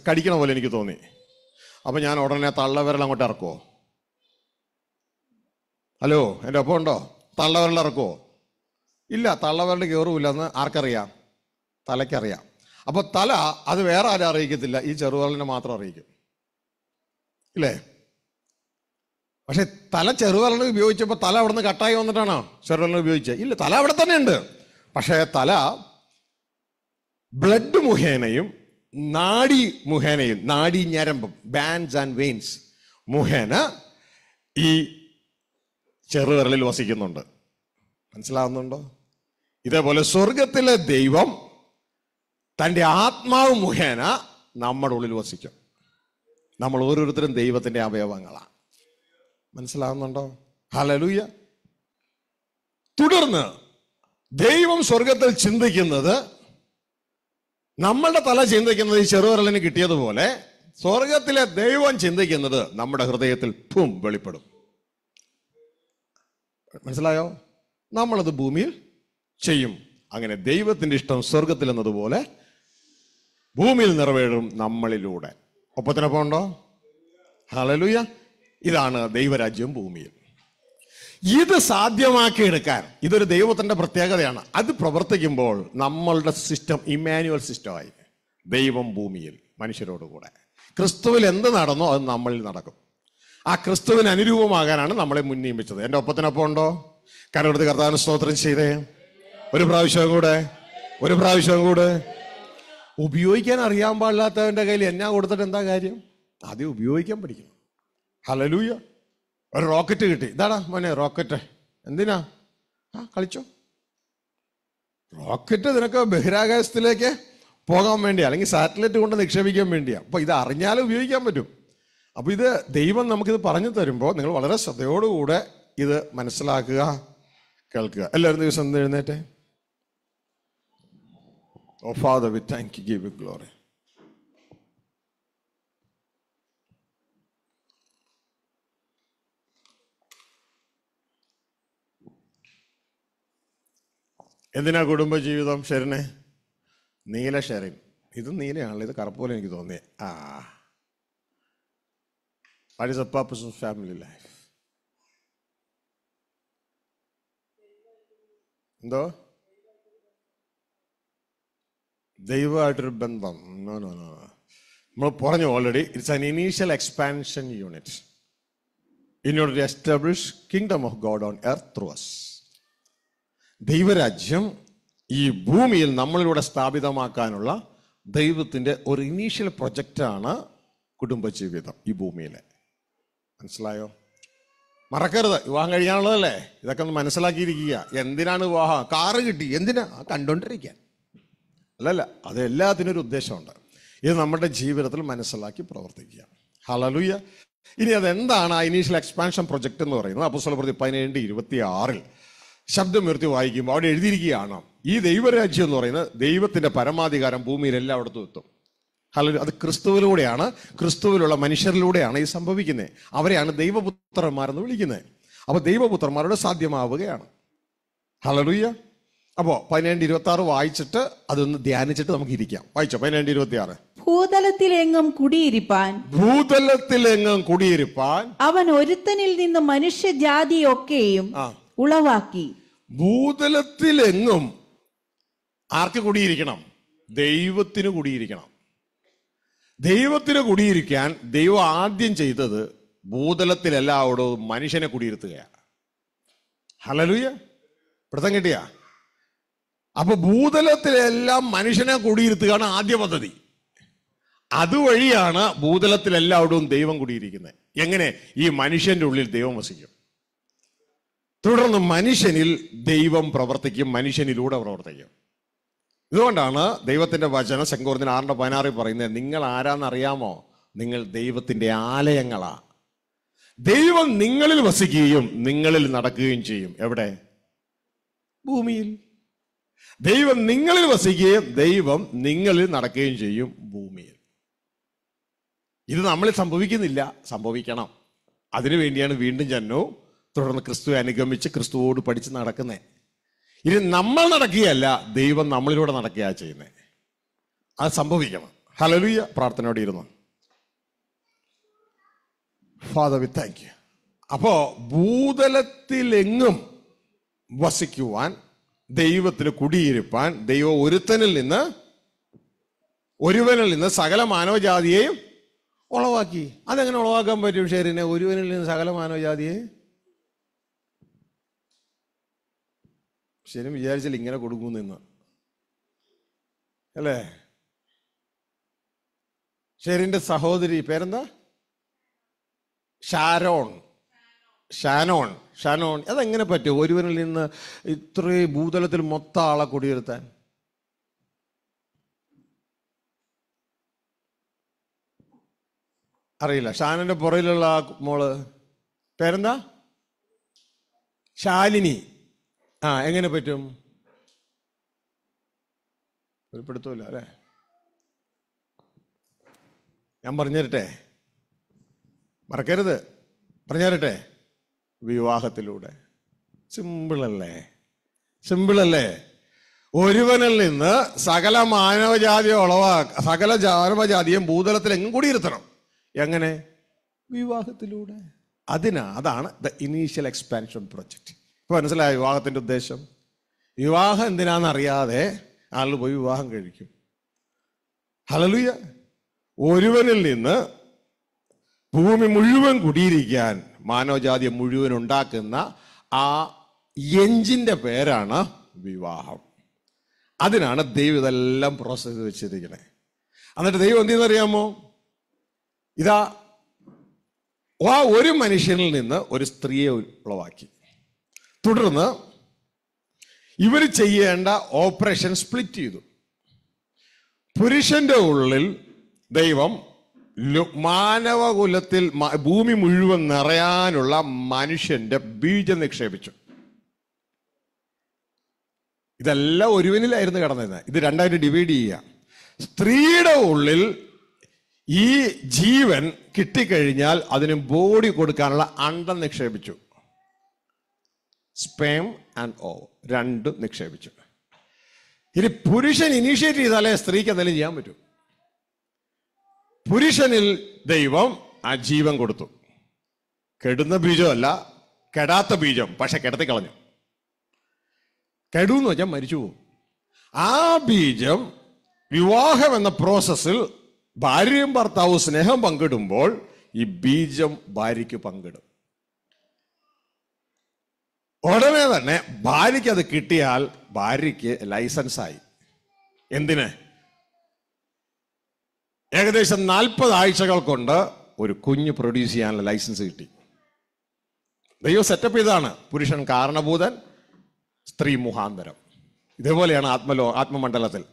കടിക്കണ പോലെ എനിക്ക് തോന്നി അപ്പം ഞാൻ ഉടനെ തള്ളവരൽ അങ്ങോട്ട് ഇറക്കുമോ ഹലോ എൻ്റെ ഒപ്പം ഉണ്ടോ തള്ളവരൽ ഇറക്കുമോ ഇല്ല തള്ളവരൽ കയറുമില്ല എന്ന് ആർക്കറിയാം തലയ്ക്കറിയാം അപ്പോൾ തല അത് വേറെ ആരും അറിയിക്കത്തില്ല ഈ ചെറുവരലിനെ മാത്രം അറിയിക്കും ഇല്ലേ പക്ഷെ തല ചെറുതലന് ഉപയോഗിച്ചപ്പോൾ തല അവിടെ നിന്ന് കട്ടായി വന്നിട്ടാണോ ചെറുതലന് ഉപയോഗിച്ചത് ഇല്ല തല അവിടെ തന്നെ ഉണ്ട് പക്ഷേ തല ബ്ലഡ് മുഖേനയും നാഡി മുഖേനയും നാഡി ഞരമ്പും ബാൻസ് ആൻഡ് വെയിൻസ് മുഖേന ഈ ചെറുവിരലിൽ വസിക്കുന്നുണ്ട് മനസ്സിലാവുന്നുണ്ടോ ഇതേപോലെ സ്വർഗത്തിലെ ദൈവം തൻ്റെ ആത്മാവ് മുഖേന നമ്മുടെ ഉള്ളിൽ വസിക്കും നമ്മൾ ഓരോരുത്തരും ദൈവത്തിൻ്റെ അവയവങ്ങളാണ് മനസ്സിലാവുന്നുണ്ടോ ഹലലൂയ തുടർന്ന് ദൈവം സ്വർഗത്തിൽ ചിന്തിക്കുന്നത് നമ്മളുടെ തല ചിന്തിക്കുന്നത് ഈ ചെറുവിരലിന് കിട്ടിയതുപോലെ സ്വർഗത്തിലെ ദൈവം ചിന്തിക്കുന്നത് നമ്മുടെ ഹൃദയത്തിൽ ഭൂം വെളിപ്പെടും മനസ്സിലായോ നമ്മളത് ഭൂമിയിൽ ചെയ്യും അങ്ങനെ ദൈവത്തിൻ്റെ ഇഷ്ടം സ്വർഗത്തിൽ എന്നതുപോലെ ഭൂമിയിൽ നിറവേഴും നമ്മളിലൂടെ ഒപ്പത്തിനൊപ്പം ഉണ്ടോ ഹലലുയ്യ ഇതാണ് ദൈവരാജ്യം ഭൂമിയിൽ ഇത് സാധ്യമാക്കിയെടുക്കാൻ ഇതൊരു ദൈവത്തിൻ്റെ പ്രത്യേകതയാണ് അത് പ്രവർത്തിക്കുമ്പോൾ നമ്മളുടെ സിസ്റ്റം ഇമാനുവൽ സിസ്റ്റമായി ദൈവം ഭൂമിയിൽ മനുഷ്യരോട് കൂടെ ക്രിസ്തുവിൽ എന്ത് നടന്നോ അത് നമ്മളിൽ നടക്കും ആ ക്രിസ്തുവിന് അനുരൂപമാകാനാണ് നമ്മളെ മുന്നിയമിച്ചത് എൻ്റെ ഒപ്പത്തിനൊപ്പം ഉണ്ടോ കരടുത്ത് കർത്താവിന് സ്തോത്രം ചെയ്തേ ഒരു പ്രാവശ്യം കൂടെ ഒരു പ്രാവശ്യം കൂടെ ഉപയോഗിക്കാൻ അറിയാൻ പാടില്ലാത്തവൻ്റെ കയ്യിൽ എന്നാ കൊടുത്തിട്ട് എന്താ കാര്യം ആദ്യം ഉപയോഗിക്കാൻ പഠിക്കണം ഹലലൂയ ഒരു റോക്കറ്റ് കിട്ടി ഇതാടാ മോനെ റോക്കറ്റ് എന്തിനാ ആ കളിച്ചോ റോക്കറ്റ് നിനക്ക് ബഹിരാകാശത്തിലേക്ക് പോകാൻ വേണ്ടിയാ അല്ലെങ്കിൽ സാറ്റലൈറ്റ് കൊണ്ട് നിക്ഷേപിക്കാൻ വേണ്ടിയാ അപ്പോൾ ഇത് അറിഞ്ഞാലും ഉപയോഗിക്കാൻ പറ്റും അപ്പോൾ ഇത് ദൈവം നമുക്കിത് പറഞ്ഞു തരുമ്പോൾ നിങ്ങൾ വളരെ ശ്രദ്ധയോടുകൂടെ ഇത് മനസ്സിലാക്കുക കേൾക്കുക എല്ലാവരും ദിവസം എഴുന്നേറ്റെ oh Father we thank you give glory എന്തിനാ കുടുംബജീവിതം ഷെറിനെ നീല ഷെറിൻ ഇത് നീലയാണല്ലോ ഇത് കറുപ്പ് പോലെ എനിക്ക് തോന്നിയേ ആ what is a purpose of family life എന്തോ ദൈവമായിട്ടൊരു ബന്ധം നോ നോ നോ നമ്മൾ പറഞ്ഞു already it's an initial expansion unit in order to establish kingdom of God on earth through us ദൈവരാജ്യം ഈ ഭൂമിയിൽ നമ്മളിലൂടെ സ്ഥാപിതമാക്കാനുള്ള ദൈവത്തിൻ്റെ ഒരു ഇനീഷ്യൽ പ്രൊജക്റ്റാണ് കുടുംബജീവിതം ഈ ഭൂമിയിലെ മനസ്സിലായോ മറക്കരുത് വിവാഹം കഴിയാനുള്ളതല്ലേ ഇതൊക്കെ ഒന്ന് മനസ്സിലാക്കിയിരിക്കുക എന്തിനാണ് വിവാഹം കാറ് കിട്ടി എന്തിനാ കണ്ടോണ്ടിരിക്കാൻ അല്ലല്ല അത് എല്ലാത്തിനും ഒരു ഉദ്ദേശമുണ്ട് ഇത് നമ്മുടെ ജീവിതത്തിൽ മനസ്സിലാക്കി പ്രവർത്തിക്കുക ഹലലുയ്യ ഇനി അതെന്താണ് ആ ഇനീഷ്യൽ എക്സ്പാൻഷൻ പ്രൊജക്റ്റ് എന്ന് പറയുന്നത് അപ്പുസ്വല പ്രതി പതിനേഴ് ഇരുപത്തി ആറിൽ ശബ്ദമുയർത്തി വായിക്കുമ്പോൾ അവിടെ എഴുതിയിരിക്കുകയാണ് ഈ ദൈവരാജ്യം എന്ന് പറയുന്നത് ദൈവത്തിന്റെ പരമാധികാരം ഭൂമിയിൽ എല്ലായിടത്തും എത്തും ഹലോ അത് ക്രിസ്തുവിലൂടെയാണ് ക്രിസ്തുവിലുള്ള മനുഷ്യരിലൂടെയാണ് ഈ സംഭവിക്കുന്നത് അവരെയാണ് ദൈവപുത്രന്മാരെന്ന് വിളിക്കുന്നത് അപ്പോൾ ദൈവപുത്രന്മാരുടെ സാധ്യമാവുകയാണ് ഹലലുയ്യ അപ്പോൾ പതിനേഴ് ഇരുപത്തി ആറ് വായിച്ചിട്ട് അതൊന്ന് ധ്യാനിച്ചിട്ട് നമുക്ക് ഇരിക്കാം വായിച്ചോ പതിനേഴ് ഇരുപത്തി ആറ് ഭൂതലത്തിലെങ്ങും കുടിയിരുപ്പാൻ ഭൂതലത്തിലെങ്ങും കുടിയിരുപ്പാൻ അവൻ ഒരുത്തനിൽ നിന്ന് മനുഷ്യജാതിയൊക്കെയും ഉളവാക്കി ഭൂതലത്തിലെങ്ങും ആർക്ക് കുടിയിരിക്കണം ദൈവത്തിന് കുടിയിരിക്കണം ദൈവത്തിന് കുടിയിരിക്കാൻ ദൈവം ആദ്യം ചെയ്തത് ഭൂതലത്തിലെല്ലാവടവും മനുഷ്യനെ കുടിയിരുത്തുകയാണ് ഹലലുയ പിടുത്തം കിട്ടിയ അപ്പൊ ഭൂതലത്തിലെല്ലാം മനുഷ്യനെ കുടിയിരുത്തുകയാണ് ആദ്യ പദ്ധതി അതുവഴിയാണ് ഭൂതലത്തിലെല്ലാവടവും ദൈവം കുടിയിരിക്കുന്നത് എങ്ങനെ ഈ മനുഷ്യന്റെ ഉള്ളിൽ ദൈവം വസിക്കും തുടർന്ന് മനുഷ്യനിൽ ദൈവം പ്രവർത്തിക്കും മനുഷ്യനിലൂടെ പ്രവർത്തിക്കും ഇതുകൊണ്ടാണ് ദൈവത്തിന്റെ വചന ശങ്കോറിന് ആറിന്റെ പതിനാറിൽ പറയുന്നത് നിങ്ങൾ ആരാന്നറിയാമോ നിങ്ങൾ ദൈവത്തിന്റെ ആലയങ്ങളാ ദൈവം നിങ്ങളിൽ വസിക്കുകയും നിങ്ങളിൽ നടക്കുകയും ചെയ്യും എവിടെ ഭൂമിയിൽ ദൈവം നിങ്ങളിൽ വസിക്കുകയും ദൈവം നിങ്ങളിൽ നടക്കുകയും ചെയ്യും ഭൂമിയിൽ ഇത് നമ്മളിൽ സംഭവിക്കുന്നില്ല സംഭവിക്കണം അതിനു വേണ്ടിയാണ് വീണ്ടും ചെന്നു തുടർന്ന് ക്രിസ്തുവെ അനുഗമിച്ച് ക്രിസ്തുവോട് പഠിച്ച് നടക്കുന്നേ ഇനി നമ്മൾ നടക്കുകയല്ല ദൈവം നമ്മളിലൂടെ നടക്കുകയാണ് ചെയ്യുന്നത് അത് സംഭവിക്കണം ഹലലുയ പ്രാർത്ഥനയോടെ ഇരുന്നു ഫാദർ വി താങ്ക് യു അപ്പോൾ ഭൂതലത്തിലെങ്ങും വസിക്കുവാൻ ദൈവത്തിന് കുടിയിരുപ്പാൻ ദൈവം ഒരുത്തനിൽ നിന്ന് ഒരുവനിൽ നിന്ന് സകല മാനവജാതിയെയും ഉളവാക്കി അതെങ്ങനെ ഉളവാക്കാൻ പറ്റും ഷെറിനെ ഒരുവനിൽ നിന്ന് സകല മാനവജാതിയെയും ശരിക്കും വിചാരിച്ചില്ല ഇങ്ങനെ എന്ന് അല്ലേ ഷെറിൻ്റെ സഹോദരി പേരെന്താ ഷാരോൺ ഷാനോൺ ഷാനോൺ അതെങ്ങനെ പറ്റും ഒരുവനിൽ നിന്ന് ഇത്രയും ഭൂതലത്തിൽ മൊത്ത ആളെ കുടിയിരുത്താൻ അറിയില്ല ഷാനൻ്റെ പുറയിലുള്ള ആ മോള് പേരെന്താ ശാലിനി ആ എങ്ങനെ പറ്റും വെളിപ്പെടുത്തൂല അല്ലേ ഞാൻ പറഞ്ഞുതരട്ടെ മറക്കരുത് പറഞ്ഞുതരട്ടെ വിവാഹത്തിലൂടെ സിമ്പിളല്ലേ സിമ്പിളല്ലേ ഒരുവനിൽ നിന്ന് സകല മാനവജാതിയെ ഉളവാ സകല മാനവജാതിയും ഭൂതലത്തിൽ എങ്ങും കൂടി ഇരുത്തണം എങ്ങനെ വിവാഹത്തിലൂടെ അതിനാ അതാണ് ദ ഇനീഷ്യൽ എക്സ്പാൻഷൻ പ്രൊജക്റ്റ് ഇപ്പോൾ മനസ്സിലായ വിവാഹത്തിൻ്റെ ഉദ്ദേശം വിവാഹം എന്തിനാണെന്നറിയാതെ ആളുകൾ പോയി വിവാഹം കഴിക്കും ഹലലുയ ഒരുവനിൽ നിന്ന് ഭൂമി മുഴുവൻ കുടിയിരിക്കാൻ മാനവജാതി മുഴുവൻ ഉണ്ടാക്കുന്ന ആ എഞ്ചിൻ്റെ പേരാണ് വിവാഹം അതിനാണ് ദൈവം ഇതെല്ലാം പ്രോസസ്സ് ചെയ്ത് വെച്ചിരിക്കുന്നത് എന്നിട്ട് ദൈവം എന്തെന്നറിയാമോ ഇതാ ആ ഒരു മനുഷ്യനിൽ നിന്ന് ഒരു സ്ത്രീയെ ഉളവാക്കി തുടർന്ന് ഇവർ ചെയ്യേണ്ട ഓപ്പറേഷൻ സ്പ്ലിറ്റ് ചെയ്തു പുരുഷന്റെ ഉള്ളിൽ ദൈവം മാനവകുലത്തിൽ ഭൂമി മുഴുവൻ നിറയാനുള്ള മനുഷ്യന്റെ ബീജം നിക്ഷേപിച്ചു ഇതെല്ലാം ഒരുവനിലായിരുന്നു കടന്നിരുന്നത് ഇത് രണ്ടായിട്ട് ഡിവൈഡ് ചെയ്യുക സ്ത്രീയുടെ ഉള്ളിൽ ഈ ജീവൻ കിട്ടിക്കഴിഞ്ഞാൽ അതിന് ബോഡി കൊടുക്കാനുള്ള അണ്ടം നിക്ഷേപിച്ചു സ്പേം ആൻഡ് ഓ രണ്ടും നിക്ഷേപിച്ചു ഇനി പുരുഷൻ ഇനീഷ്യേറ്റ് ചെയ്താലേ സ്ത്രീക്ക് എന്തെങ്കിലും ചെയ്യാൻ പറ്റൂ പുരുഷനിൽ ദൈവം ആ ജീവൻ കൊടുത്തു കെടുന്ന ബീജമല്ല കെടാത്ത ബീജം പക്ഷെ കിടത്തി കളഞ്ഞു കെടൂന്ന് വെച്ചാൽ മരിച്ചു പോകും ആ ബീജം വിവാഹം എന്ന പ്രോസസ്സിൽ ഭാര്യയും ഭർത്താവും സ്നേഹം പങ്കിടുമ്പോൾ ഈ ബീജം ഭാര്യയ്ക്ക് പങ്കിടും ഉടനെ തന്നെ ഭാര്യയ്ക്ക് അത് കിട്ടിയാൽ ഭാര്യയ്ക്ക് ആയി എന്തിന് ഏകദേശം നാൽപ്പത് ആഴ്ചകൾ കൊണ്ട് ഒരു കുഞ്ഞ് പ്രൊഡ്യൂസ് ചെയ്യാനുള്ള ലൈസൻസ് കിട്ടി ദൈവം സെറ്റപ്പ് ചെയ്താണ് പുരുഷൻ കാരണഭൂതൻ സ്ത്രീ മുഹാന്തരം ഇതേപോലെയാണ് ആത്മലോ ആത്മമണ്ഡലത്തിൽ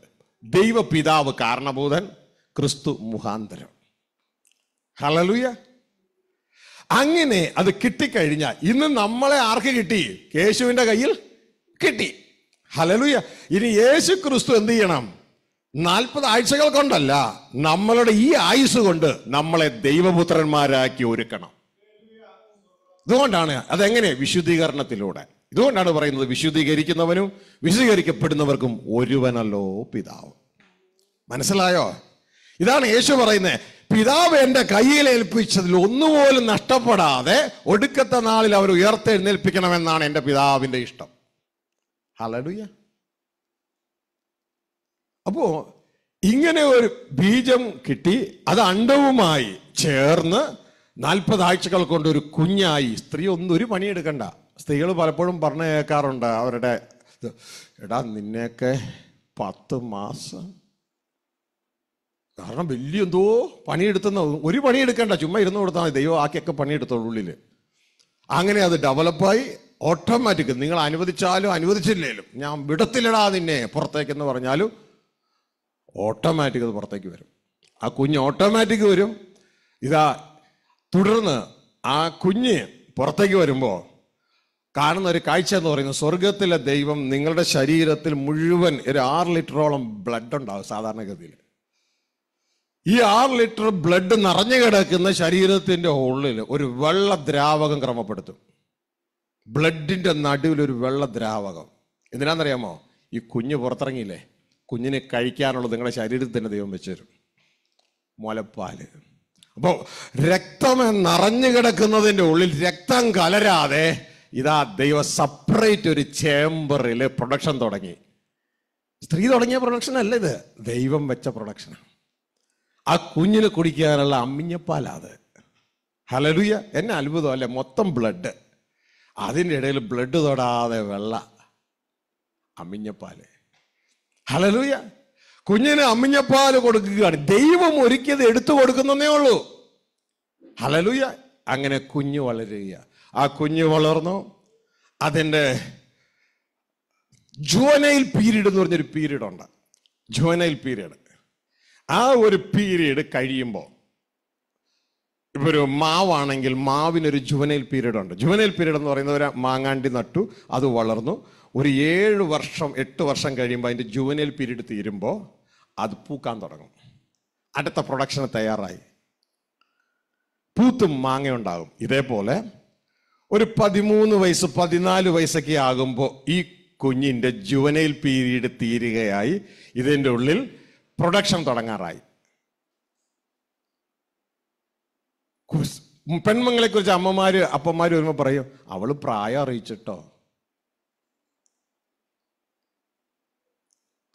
ദൈവപിതാവ് കാരണഭൂതൻ ക്രിസ്തു മുഖാന്തരം ഹലലുയ അങ്ങനെ അത് കിട്ടിക്കഴിഞ്ഞാൽ ഇന്ന് നമ്മളെ ആർക്ക് കിട്ടി കേശുവിൻ്റെ കയ്യിൽ കിട്ടി ഹലലുയ ഇനി യേശു ക്രിസ്തു എന്ത് ചെയ്യണം നാൽപ്പത് ആഴ്ചകൾ കൊണ്ടല്ല നമ്മളുടെ ഈ ആയുസ് കൊണ്ട് നമ്മളെ ദൈവപുത്രന്മാരാക്കി ഒരുക്കണം ഇതുകൊണ്ടാണ് അതെങ്ങനെ വിശുദ്ധീകരണത്തിലൂടെ ഇതുകൊണ്ടാണ് പറയുന്നത് വിശുദ്ധീകരിക്കുന്നവനും വിശുദ്ധീകരിക്കപ്പെടുന്നവർക്കും ഒരുവനല്ലോ പിതാവ് മനസ്സിലായോ ഇതാണ് യേശു പറയുന്നത് പിതാവ് എൻ്റെ കയ്യിൽ ഏൽപ്പിച്ചതിൽ ഒന്നുപോലും നഷ്ടപ്പെടാതെ ഒടുക്കത്തെ നാളിൽ അവർ ഉയർത്തെഴുന്നേൽപ്പിക്കണമെന്നാണ് എൻ്റെ പിതാവിൻ്റെ ഇഷ്ടം ഹലടുയ അപ്പോ ഇങ്ങനെ ഒരു ബീജം കിട്ടി അത് അണ്ടവുമായി ചേർന്ന് നാൽപ്പത് ആഴ്ചകൾ കൊണ്ട് ഒരു കുഞ്ഞായി സ്ത്രീ ഒന്നും ഒരു പണിയെടുക്കണ്ട സ്ത്രീകൾ പലപ്പോഴും പറഞ്ഞു കേൾക്കാറുണ്ട് അവരുടെ എടാ നിന്നെയൊക്കെ പത്ത് മാസം കാരണം വലിയ എന്തോ പണിയെടുത്തുന്ന ഒരു പണിയെടുക്കേണ്ട ചുമ്മാ ഇരുന്ന് കൊടുത്താൽ മതി ദൈവം ആക്കിയൊക്കെ പണിയെടുത്തോളൂ ഉള്ളിൽ അങ്ങനെ അത് ഡെവലപ്പായി ഓട്ടോമാറ്റിക് നിങ്ങൾ അനുവദിച്ചാലും അനുവദിച്ചില്ലേലും ഞാൻ വിടത്തില്ലടാ നിന്നെ പുറത്തേക്കെന്ന് പറഞ്ഞാലും ഓട്ടോമാറ്റിക് അത് പുറത്തേക്ക് വരും ആ കുഞ്ഞ് ഓട്ടോമാറ്റിക് വരും ഇതാ തുടർന്ന് ആ കുഞ്ഞ് പുറത്തേക്ക് വരുമ്പോൾ കാണുന്ന ഒരു കാഴ്ച എന്ന് പറയുന്നത് സ്വർഗത്തിലെ ദൈവം നിങ്ങളുടെ ശരീരത്തിൽ മുഴുവൻ ഒരു ആറ് ലിറ്ററോളം ബ്ലഡ് ഉണ്ടാകും സാധാരണഗതിയിൽ ഈ ആറ് ലിറ്റർ ബ്ലഡ് നിറഞ്ഞു കിടക്കുന്ന ശരീരത്തിൻ്റെ ഉള്ളിൽ ഒരു വെള്ള ദ്രാവകം ക്രമപ്പെടുത്തും ബ്ലഡിൻ്റെ നടുവിൽ ഒരു വെള്ള ദ്രാവകം എന്തിനാണെന്നറിയാമോ ഈ കുഞ്ഞ് പുറത്തിറങ്ങിയില്ലേ കുഞ്ഞിനെ കഴിക്കാനുള്ളത് നിങ്ങളുടെ ശരീരത്തിൽ തന്നെ ദൈവം വെച്ചുതരും മുലപ്പാല് അപ്പോൾ രക്തം നിറഞ്ഞു കിടക്കുന്നതിൻ്റെ ഉള്ളിൽ രക്തം കലരാതെ ഇതാ ദൈവം സെപ്പറേറ്റ് ഒരു ചേംബറിൽ പ്രൊഡക്ഷൻ തുടങ്ങി സ്ത്രീ തുടങ്ങിയ പ്രൊഡക്ഷൻ അല്ല ഇത് ദൈവം വെച്ച പ്രൊഡക്ഷനാണ് ആ കുഞ്ഞിനെ കുടിക്കാനുള്ള അമ്മിഞ്ഞപ്പാലാത് ഹലലുയ എന്നെ അത്ഭുതം അല്ലേ മൊത്തം ബ്ലഡ് അതിൻ്റെ ഇടയിൽ ബ്ലഡ് തൊടാതെ വെള്ള അമ്മിഞ്ഞപ്പാല് ഹലലുയ കുഞ്ഞിന് അമ്മിഞ്ഞപ്പാൽ കൊടുക്കുകയാണ് ദൈവം ഒരുക്കിയത് എടുത്തു കൊടുക്കുന്നേ ഉള്ളൂ ഹലലുയ അങ്ങനെ കുഞ്ഞ് വളരുക ആ കുഞ്ഞ് വളർന്നു അതിൻ്റെ ജുവനയിൽ പീരീഡ് എന്ന് പറഞ്ഞൊരു പീരീഡ് ഉണ്ട് ജുവനയിൽ പീരീഡ് ആ ഒരു പീരീഡ് കഴിയുമ്പോൾ ഇപ്പൊ ഒരു മാവാണെങ്കിൽ മാവിനൊരു ജുവനൈൽ പീരീഡ് ഉണ്ട് ജുവനൈൽ പീരീഡ് എന്ന് പറയുന്നത് ഒരു മാങ്ങാണ്ടി നട്ടു അത് വളർന്നു ഒരു ഏഴ് വർഷം എട്ട് വർഷം കഴിയുമ്പോൾ അതിൻ്റെ ജുവനൈൽ പീരീഡ് തീരുമ്പോൾ അത് പൂക്കാൻ തുടങ്ങും അടുത്ത പ്രൊഡക്ഷന് തയ്യാറായി പൂത്തും മാങ്ങയുണ്ടാകും ഇതേപോലെ ഒരു പതിമൂന്ന് വയസ്സ് പതിനാല് വയസ്സൊക്കെ ആകുമ്പോൾ ഈ കുഞ്ഞിൻ്റെ ജുവനൈൽ പീരീഡ് തീരുകയായി ഇതിൻ്റെ ഉള്ളിൽ പ്രൊഡക്ഷൻ തുടങ്ങാറായി കുറിച്ച് അമ്മമാര് അപ്പന്മാര് വരുമ്പോൾ പറയും അവള് പ്രായം അറിയിച്ചിട്ടോ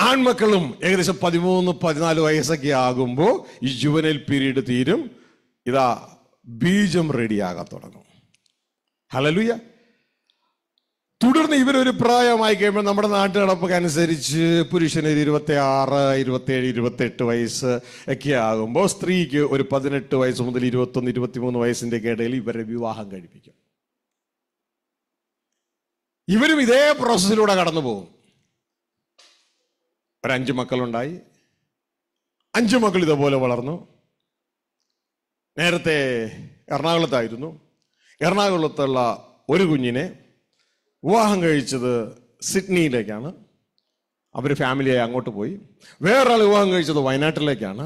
ആൺമക്കളും ഏകദേശം പതിമൂന്ന് പതിനാല് വയസ്സൊക്കെ ആകുമ്പോൾ ഈ ജുവനൽ പീരീഡ് തീരും ഇതാ ബീജം റെഡിയാകാൻ തുടങ്ങും ഹലലുയ തുടർന്ന് ഇവരൊരു പ്രായമായി കഴിയുമ്പോൾ നമ്മുടെ നാട്ടുനടപ്പൊക്കെ അനുസരിച്ച് പുരുഷന് ഒരു ഇരുപത്തി ആറ് ഇരുപത്തേഴ് ഇരുപത്തെട്ട് വയസ്സ് ഒക്കെ ആകുമ്പോൾ സ്ത്രീക്ക് ഒരു പതിനെട്ട് വയസ്സ് മുതൽ ഇരുപത്തൊന്ന് ഇരുപത്തിമൂന്ന് വയസ്സിന്റെ ഇടയിൽ ഇവരെ വിവാഹം കഴിപ്പിക്കും ഇവരും ഇതേ പ്രോസസ്സിലൂടെ കടന്നു പോകും ഒരഞ്ചു മക്കളുണ്ടായി അഞ്ച് മക്കൾ ഇതുപോലെ വളർന്നു നേരത്തെ എറണാകുളത്തായിരുന്നു എറണാകുളത്തുള്ള ഒരു കുഞ്ഞിനെ വിവാഹം കഴിച്ചത് സിഡ്നിയിലേക്കാണ് അവർ ഫാമിലിയായി അങ്ങോട്ട് പോയി വേറൊരാൾ വിവാഹം കഴിച്ചത് വയനാട്ടിലേക്കാണ്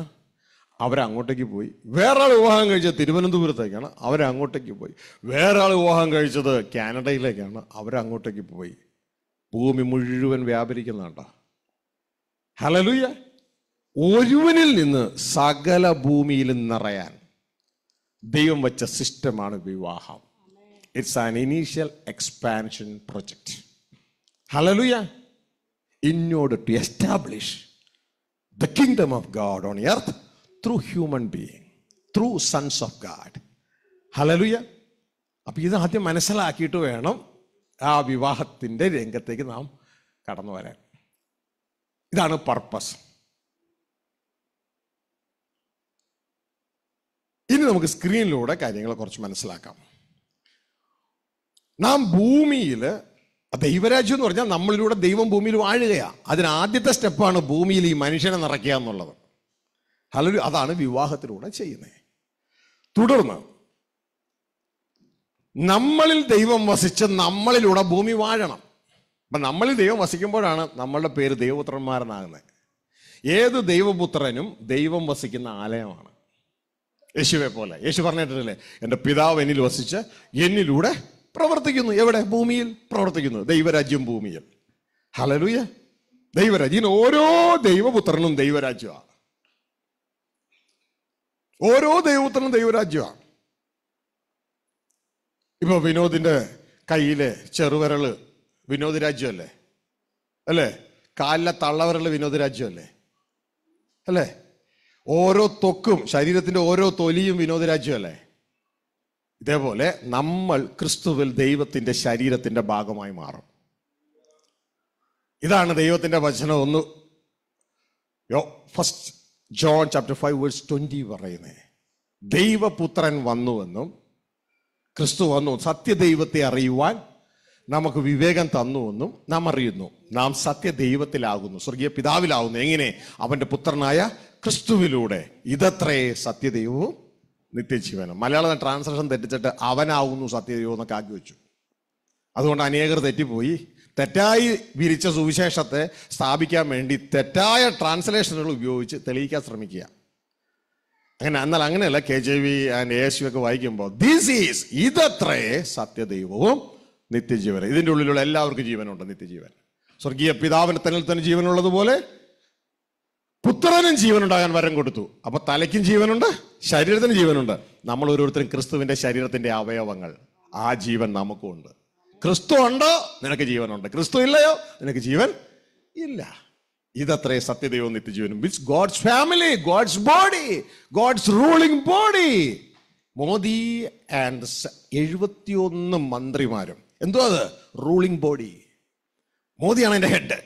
അവരങ്ങോട്ടേക്ക് പോയി വേറൊരാൾ വിവാഹം കഴിച്ചത് തിരുവനന്തപുരത്തേക്കാണ് അവരങ്ങോട്ടേക്ക് പോയി വേറൊരാൾ വിവാഹം കഴിച്ചത് കാനഡയിലേക്കാണ് അവരങ്ങോട്ടേക്ക് പോയി ഭൂമി മുഴുവൻ വ്യാപരിക്കുന്നുണ്ട ഹലലുയ ഒരുവനിൽ നിന്ന് സകല ഭൂമിയിലും നിറയാൻ ദൈവം വച്ച സിസ്റ്റമാണ് വിവാഹം it's an initial expansion project. Hallelujah. In order to establish the kingdom of God on earth through human being, through sons of God. Hallelujah. അപ്പോൾ ഇത് ആദ്യം മനസ്സിലാക്കിയിട്ട് വേണം ആ വിവാഹത്തിൻ്റെ രംഗത്തേക്ക് നാം കടന്നു വരാൻ ഇതാണ് purpose. ഇനി നമുക്ക് സ്ക്രീനിലൂടെ കാര്യങ്ങളെ കുറച്ച് മനസ്സിലാക്കാം നാം ഭൂമിയിൽ ദൈവരാജ്യം എന്ന് പറഞ്ഞാൽ നമ്മളിലൂടെ ദൈവം ഭൂമിയിൽ വാഴുകയാണ് അതിന് ആദ്യത്തെ സ്റ്റെപ്പാണ് ഭൂമിയിൽ ഈ മനുഷ്യനെ നിറയ്ക്കുക എന്നുള്ളത് ഹലോ അതാണ് വിവാഹത്തിലൂടെ ചെയ്യുന്നത് തുടർന്ന് നമ്മളിൽ ദൈവം വസിച്ച് നമ്മളിലൂടെ ഭൂമി വാഴണം അപ്പൊ നമ്മളിൽ ദൈവം വസിക്കുമ്പോഴാണ് നമ്മളുടെ പേര് ദൈവപുത്രന്മാരെന്നാകുന്നത് ഏത് ദൈവപുത്രനും ദൈവം വസിക്കുന്ന ആലയമാണ് യേശുവെ പോലെ യേശു പറഞ്ഞിട്ടില്ലേ എൻ്റെ പിതാവ് എന്നിൽ വസിച്ച് എന്നിലൂടെ പ്രവർത്തിക്കുന്നു എവിടെ ഭൂമിയിൽ പ്രവർത്തിക്കുന്നു ദൈവരാജ്യം ഭൂമിയിൽ ഹലലൂയ ദൈവരാജ്യം ഓരോ ദൈവപുത്രനും ദൈവരാജ്യമാണ് ഓരോ ദൈവപുത്രനും ദൈവരാജ്യമാണ് ഇപ്പൊ വിനോദിന്റെ കയ്യിലെ ചെറുവരള് വിനോദ രാജ്യമല്ലേ അല്ലേ കാലിലെ തള്ളവരള് വിനോദ രാജ്യമല്ലേ അല്ലേ ഓരോ തൊക്കും ശരീരത്തിന്റെ ഓരോ തൊലിയും വിനോദ രാജ്യമല്ലേ ഇതേപോലെ നമ്മൾ ക്രിസ്തുവിൽ ദൈവത്തിൻ്റെ ശരീരത്തിൻ്റെ ഭാഗമായി മാറും ഇതാണ് ദൈവത്തിൻ്റെ വചനം ഒന്ന് യോ first John chapter five verse twenty പറയുന്നത് ദൈവപുത്രൻ വന്നുവെന്നും ക്രിസ്തു വന്നു സത്യദൈവത്തെ അറിയുവാൻ നമുക്ക് വിവേകം തന്നുവെന്നും നാം അറിയുന്നു നാം സത്യദൈവത്തിലാകുന്നു സ്വർഗീയ പിതാവിലാകുന്നു എങ്ങനെ അവൻ്റെ പുത്രനായ ക്രിസ്തുവിലൂടെ ഇതത്രേ സത്യദൈവവും നിത്യജീവനം മലയാളം ട്രാൻസ്ലേഷൻ തെറ്റിച്ചിട്ട് അവനാവുന്നു സത്യദൈവം എന്നൊക്കെ ആക്കി വെച്ചു അതുകൊണ്ട് അനേകർ തെറ്റിപ്പോയി തെറ്റായി വിരിച്ച സുവിശേഷത്തെ സ്ഥാപിക്കാൻ വേണ്ടി തെറ്റായ ട്രാൻസ്ലേഷനുകൾ ഉപയോഗിച്ച് തെളിയിക്കാൻ ശ്രമിക്കുക അങ്ങനെ എന്നാൽ അങ്ങനെയല്ല കെ ജെ വി ആൻഡ് യേശു ഒക്കെ വായിക്കുമ്പോൾ ദിസ് ഈസ് ഇതത്രേ സത്യദൈവവും നിത്യജീവനം ഇതിൻ്റെ ഉള്ളിലുള്ള എല്ലാവർക്കും ജീവനുണ്ട് നിത്യജീവൻ സ്വർഗീയ പിതാവിന് തന്നിൽ തന്നെ ജീവനുള്ളതുപോലെ പുത്രനും ജീവനുണ്ടാകാൻ വരം കൊടുത്തു അപ്പൊ തലയ്ക്കും ജീവനുണ്ട് ശരീരത്തിന് ജീവനുണ്ട് നമ്മൾ ഓരോരുത്തരും ക്രിസ്തുവിന്റെ ശരീരത്തിന്റെ അവയവങ്ങൾ ആ ജീവൻ നമുക്കും ഉണ്ട് ക്രിസ്തു ഉണ്ടോ നിനക്ക് ജീവനുണ്ട് ക്രിസ്തു ഇല്ലയോ നിനക്ക് ജീവൻ ഇല്ല ഇതത്രേ സത്യദൈവം നിത്യജീവനും means God's family God's body God's ruling body Modi and എഴുപത്തിയൊന്ന് മന്ത്രിമാരും എന്തോ അത് റൂളിംഗ് ബോഡി മോദിയാണ് അതിൻ്റെ ഹെഡ്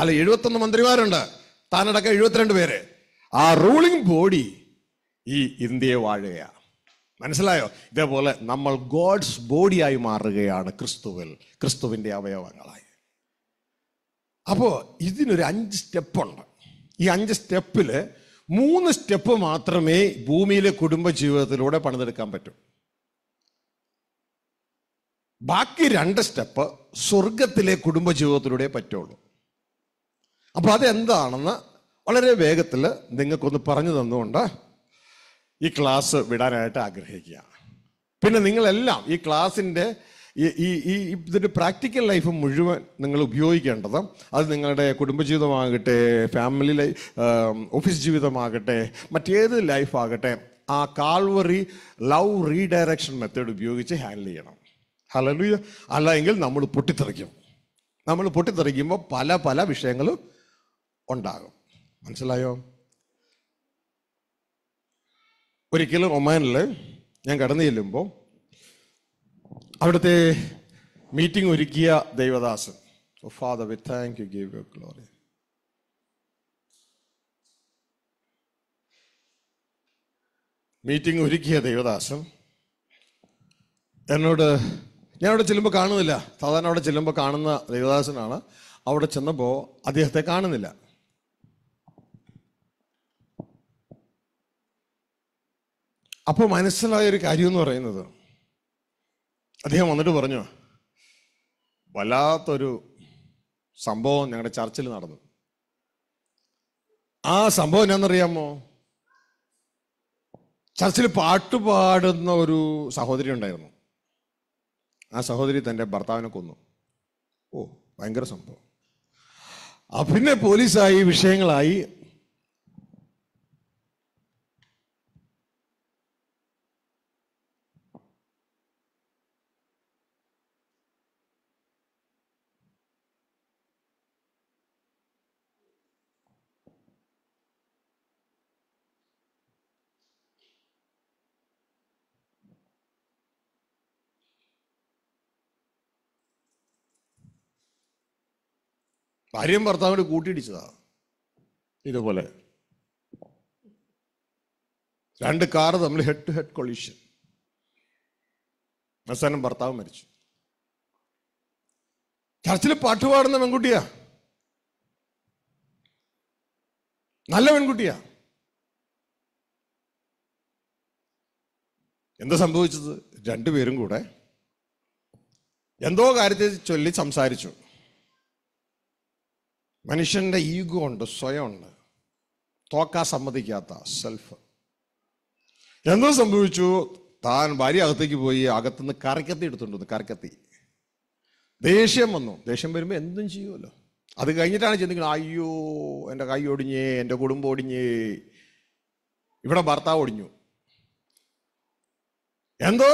അല്ല എഴുപത്തൊന്ന് മന്ത്രിമാരുണ്ട് താനടക്കം എഴുപത്തിരണ്ട് പേര് ആ റൂളിംഗ് ബോഡി ഈ ഇന്ത്യയെ വാഴുകയാണ് മനസ്സിലായോ ഇതേപോലെ നമ്മൾ ഗോഡ്സ് ബോഡിയായി മാറുകയാണ് ക്രിസ്തുവിൽ ക്രിസ്തുവിൻ്റെ അവയവങ്ങളായി അപ്പോൾ ഇതിനൊരു അഞ്ച് സ്റ്റെപ്പുണ്ട് ഈ അഞ്ച് സ്റ്റെപ്പിൽ മൂന്ന് സ്റ്റെപ്പ് മാത്രമേ ഭൂമിയിലെ കുടുംബ ജീവിതത്തിലൂടെ പണിതെടുക്കാൻ പറ്റൂ ബാക്കി രണ്ട് സ്റ്റെപ്പ് സ്വർഗത്തിലെ കുടുംബജീവിതത്തിലൂടെ പറ്റുള്ളൂ അപ്പോൾ അതെന്താണെന്ന് വളരെ വേഗത്തിൽ നിങ്ങൾക്കൊന്ന് പറഞ്ഞു തന്നുകൊണ്ട് ഈ ക്ലാസ് വിടാനായിട്ട് ആഗ്രഹിക്കുക പിന്നെ നിങ്ങളെല്ലാം ഈ ക്ലാസ്സിൻ്റെ ഈ ഈ ഇതിൻ്റെ പ്രാക്ടിക്കൽ ലൈഫ് മുഴുവൻ നിങ്ങൾ ഉപയോഗിക്കേണ്ടത് അത് നിങ്ങളുടെ കുടുംബജീവിതമാകട്ടെ ഫാമിലി ലൈഫ് ഓഫീസ് ജീവിതമാകട്ടെ മറ്റേത് ലൈഫാകട്ടെ ആ കാൽവറി ലവ് റീഡയറക്ഷൻ മെത്തേഡ് ഉപയോഗിച്ച് ഹാൻഡിൽ ചെയ്യണം ഹലലുയ അല്ലെങ്കിൽ നമ്മൾ പൊട്ടിത്തെറിക്കും നമ്മൾ പൊട്ടിത്തെറിക്കുമ്പോൾ പല പല വിഷയങ്ങളും ഉണ്ടാകും മനസ്സിലായോ ഒരിക്കലും ഒമാനിൽ ഞാൻ കടന്നു ചെല്ലുമ്പോൾ അവിടുത്തെ മീറ്റിംഗ് ഒരുക്കിയ ദൈവദാസൻ Father we thank you give you glory meeting ഒരുക്കിയ ദൈവദാസൻ എന്നോട് ഞാൻ അവിടെ ചെല്ലുമ്പോൾ കാണുന്നില്ല സാധാരണ അവിടെ ചെല്ലുമ്പോൾ കാണുന്ന ദൈവദാസനാണ് അവിടെ ചെന്നപ്പോൾ അദ്ദേഹത്തെ കാണുന്നില്ല അപ്പോൾ മനസ്സിലായ ഒരു കാര്യം എന്ന് പറയുന്നത് അദ്ദേഹം വന്നിട്ട് പറഞ്ഞു വല്ലാത്തൊരു സംഭവം ഞങ്ങളുടെ ചർച്ചിൽ നടന്നു ആ സംഭവം എന്നാണെന്നറിയാമോ ചർച്ചിൽ പാട്ട് പാടുന്ന ഒരു സഹോദരി ഉണ്ടായിരുന്നു ആ സഹോദരി തൻ്റെ ഭർത്താവിനെ കൊന്നു ഓ ഭയങ്കര സംഭവം ആ പിന്നെ പോലീസായി വിഷയങ്ങളായി ഭാര്യയും ഭർത്താവിന് കൂട്ടിയിടിച്ചതാ ഇതുപോലെ രണ്ട് കാർ തമ്മിൽ ഹെഡ് ടു ഹെഡ് കൊളീഷൻ അവസാനം ഭർത്താവ് മരിച്ചു ചർച്ചിൽ പാട്ട് പാടുന്ന പെൺകുട്ടിയാ നല്ല പെൺകുട്ടിയാ എന്താ സംഭവിച്ചത് രണ്ടുപേരും കൂടെ എന്തോ കാര്യത്തെ ചൊല്ലി സംസാരിച്ചു മനുഷ്യൻ്റെ ഈഗോ ഉണ്ട് സ്വയമുണ്ട് തോക്കാൻ സമ്മതിക്കാത്ത സെൽഫ് എന്തോ സംഭവിച്ചു താൻ ഭാര്യ അകത്തേക്ക് പോയി അകത്തുനിന്ന് കറിക്കത്തി എടുത്തുകൊണ്ട് വന്നു കറിക്കത്തി ദേഷ്യം വന്നു ദേഷ്യം വരുമ്പോൾ എന്തും ചെയ്യുമല്ലോ അത് കഴിഞ്ഞിട്ടാണ് ചിന്തിക്കുന്നത് അയ്യോ എൻ്റെ കൈ ഒടിഞ്ഞേ എൻ്റെ കുടുംബം ഒടിഞ്ഞേ ഇവിടെ ഭർത്താവ് ഒടിഞ്ഞു എന്തോ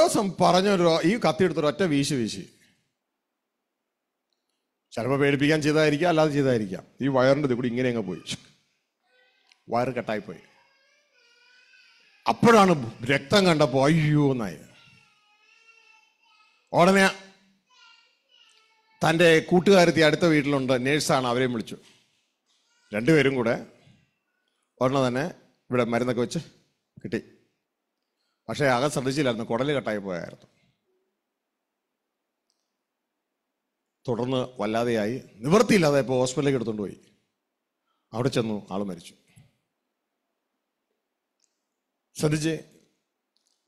പറഞ്ഞു ഈ കത്തി എടുത്തൊരു ഒറ്റ വീശി വീശി ചിലപ്പോൾ പേടിപ്പിക്കാൻ ചെയ്തായിരിക്കാം അല്ലാതെ ചെയ്തായിരിക്കാം ഈ വയറിൻ്റെ കൂടി ഇങ്ങനെ അങ്ങ് പോയി വയർ കട്ടായിപ്പോയി അപ്പോഴാണ് രക്തം കണ്ടപ്പോൾ അയ്യോ എന്നായി ഉടനെ തൻ്റെ കൂട്ടുകാരത്തി അടുത്ത വീട്ടിലുണ്ട് നേഴ്സാണ് അവരെയും വിളിച്ചു രണ്ടുപേരും കൂടെ ഉടനെ തന്നെ ഇവിടെ മരുന്നൊക്കെ വെച്ച് കിട്ടി പക്ഷേ അകം ശ്രദ്ധിച്ചില്ലായിരുന്നു കുടൽ കട്ടായി പോയായിരുന്നു തുടർന്ന് വല്ലാതെയായി നിവൃത്തിയില്ലാതെ ഇപ്പോൾ ഹോസ്പിറ്റലിലേക്ക് എടുത്തുകൊണ്ട് പോയി അവിടെ ചെന്നു ആൾ മരിച്ചു ശ്രദ്ധിച്ച്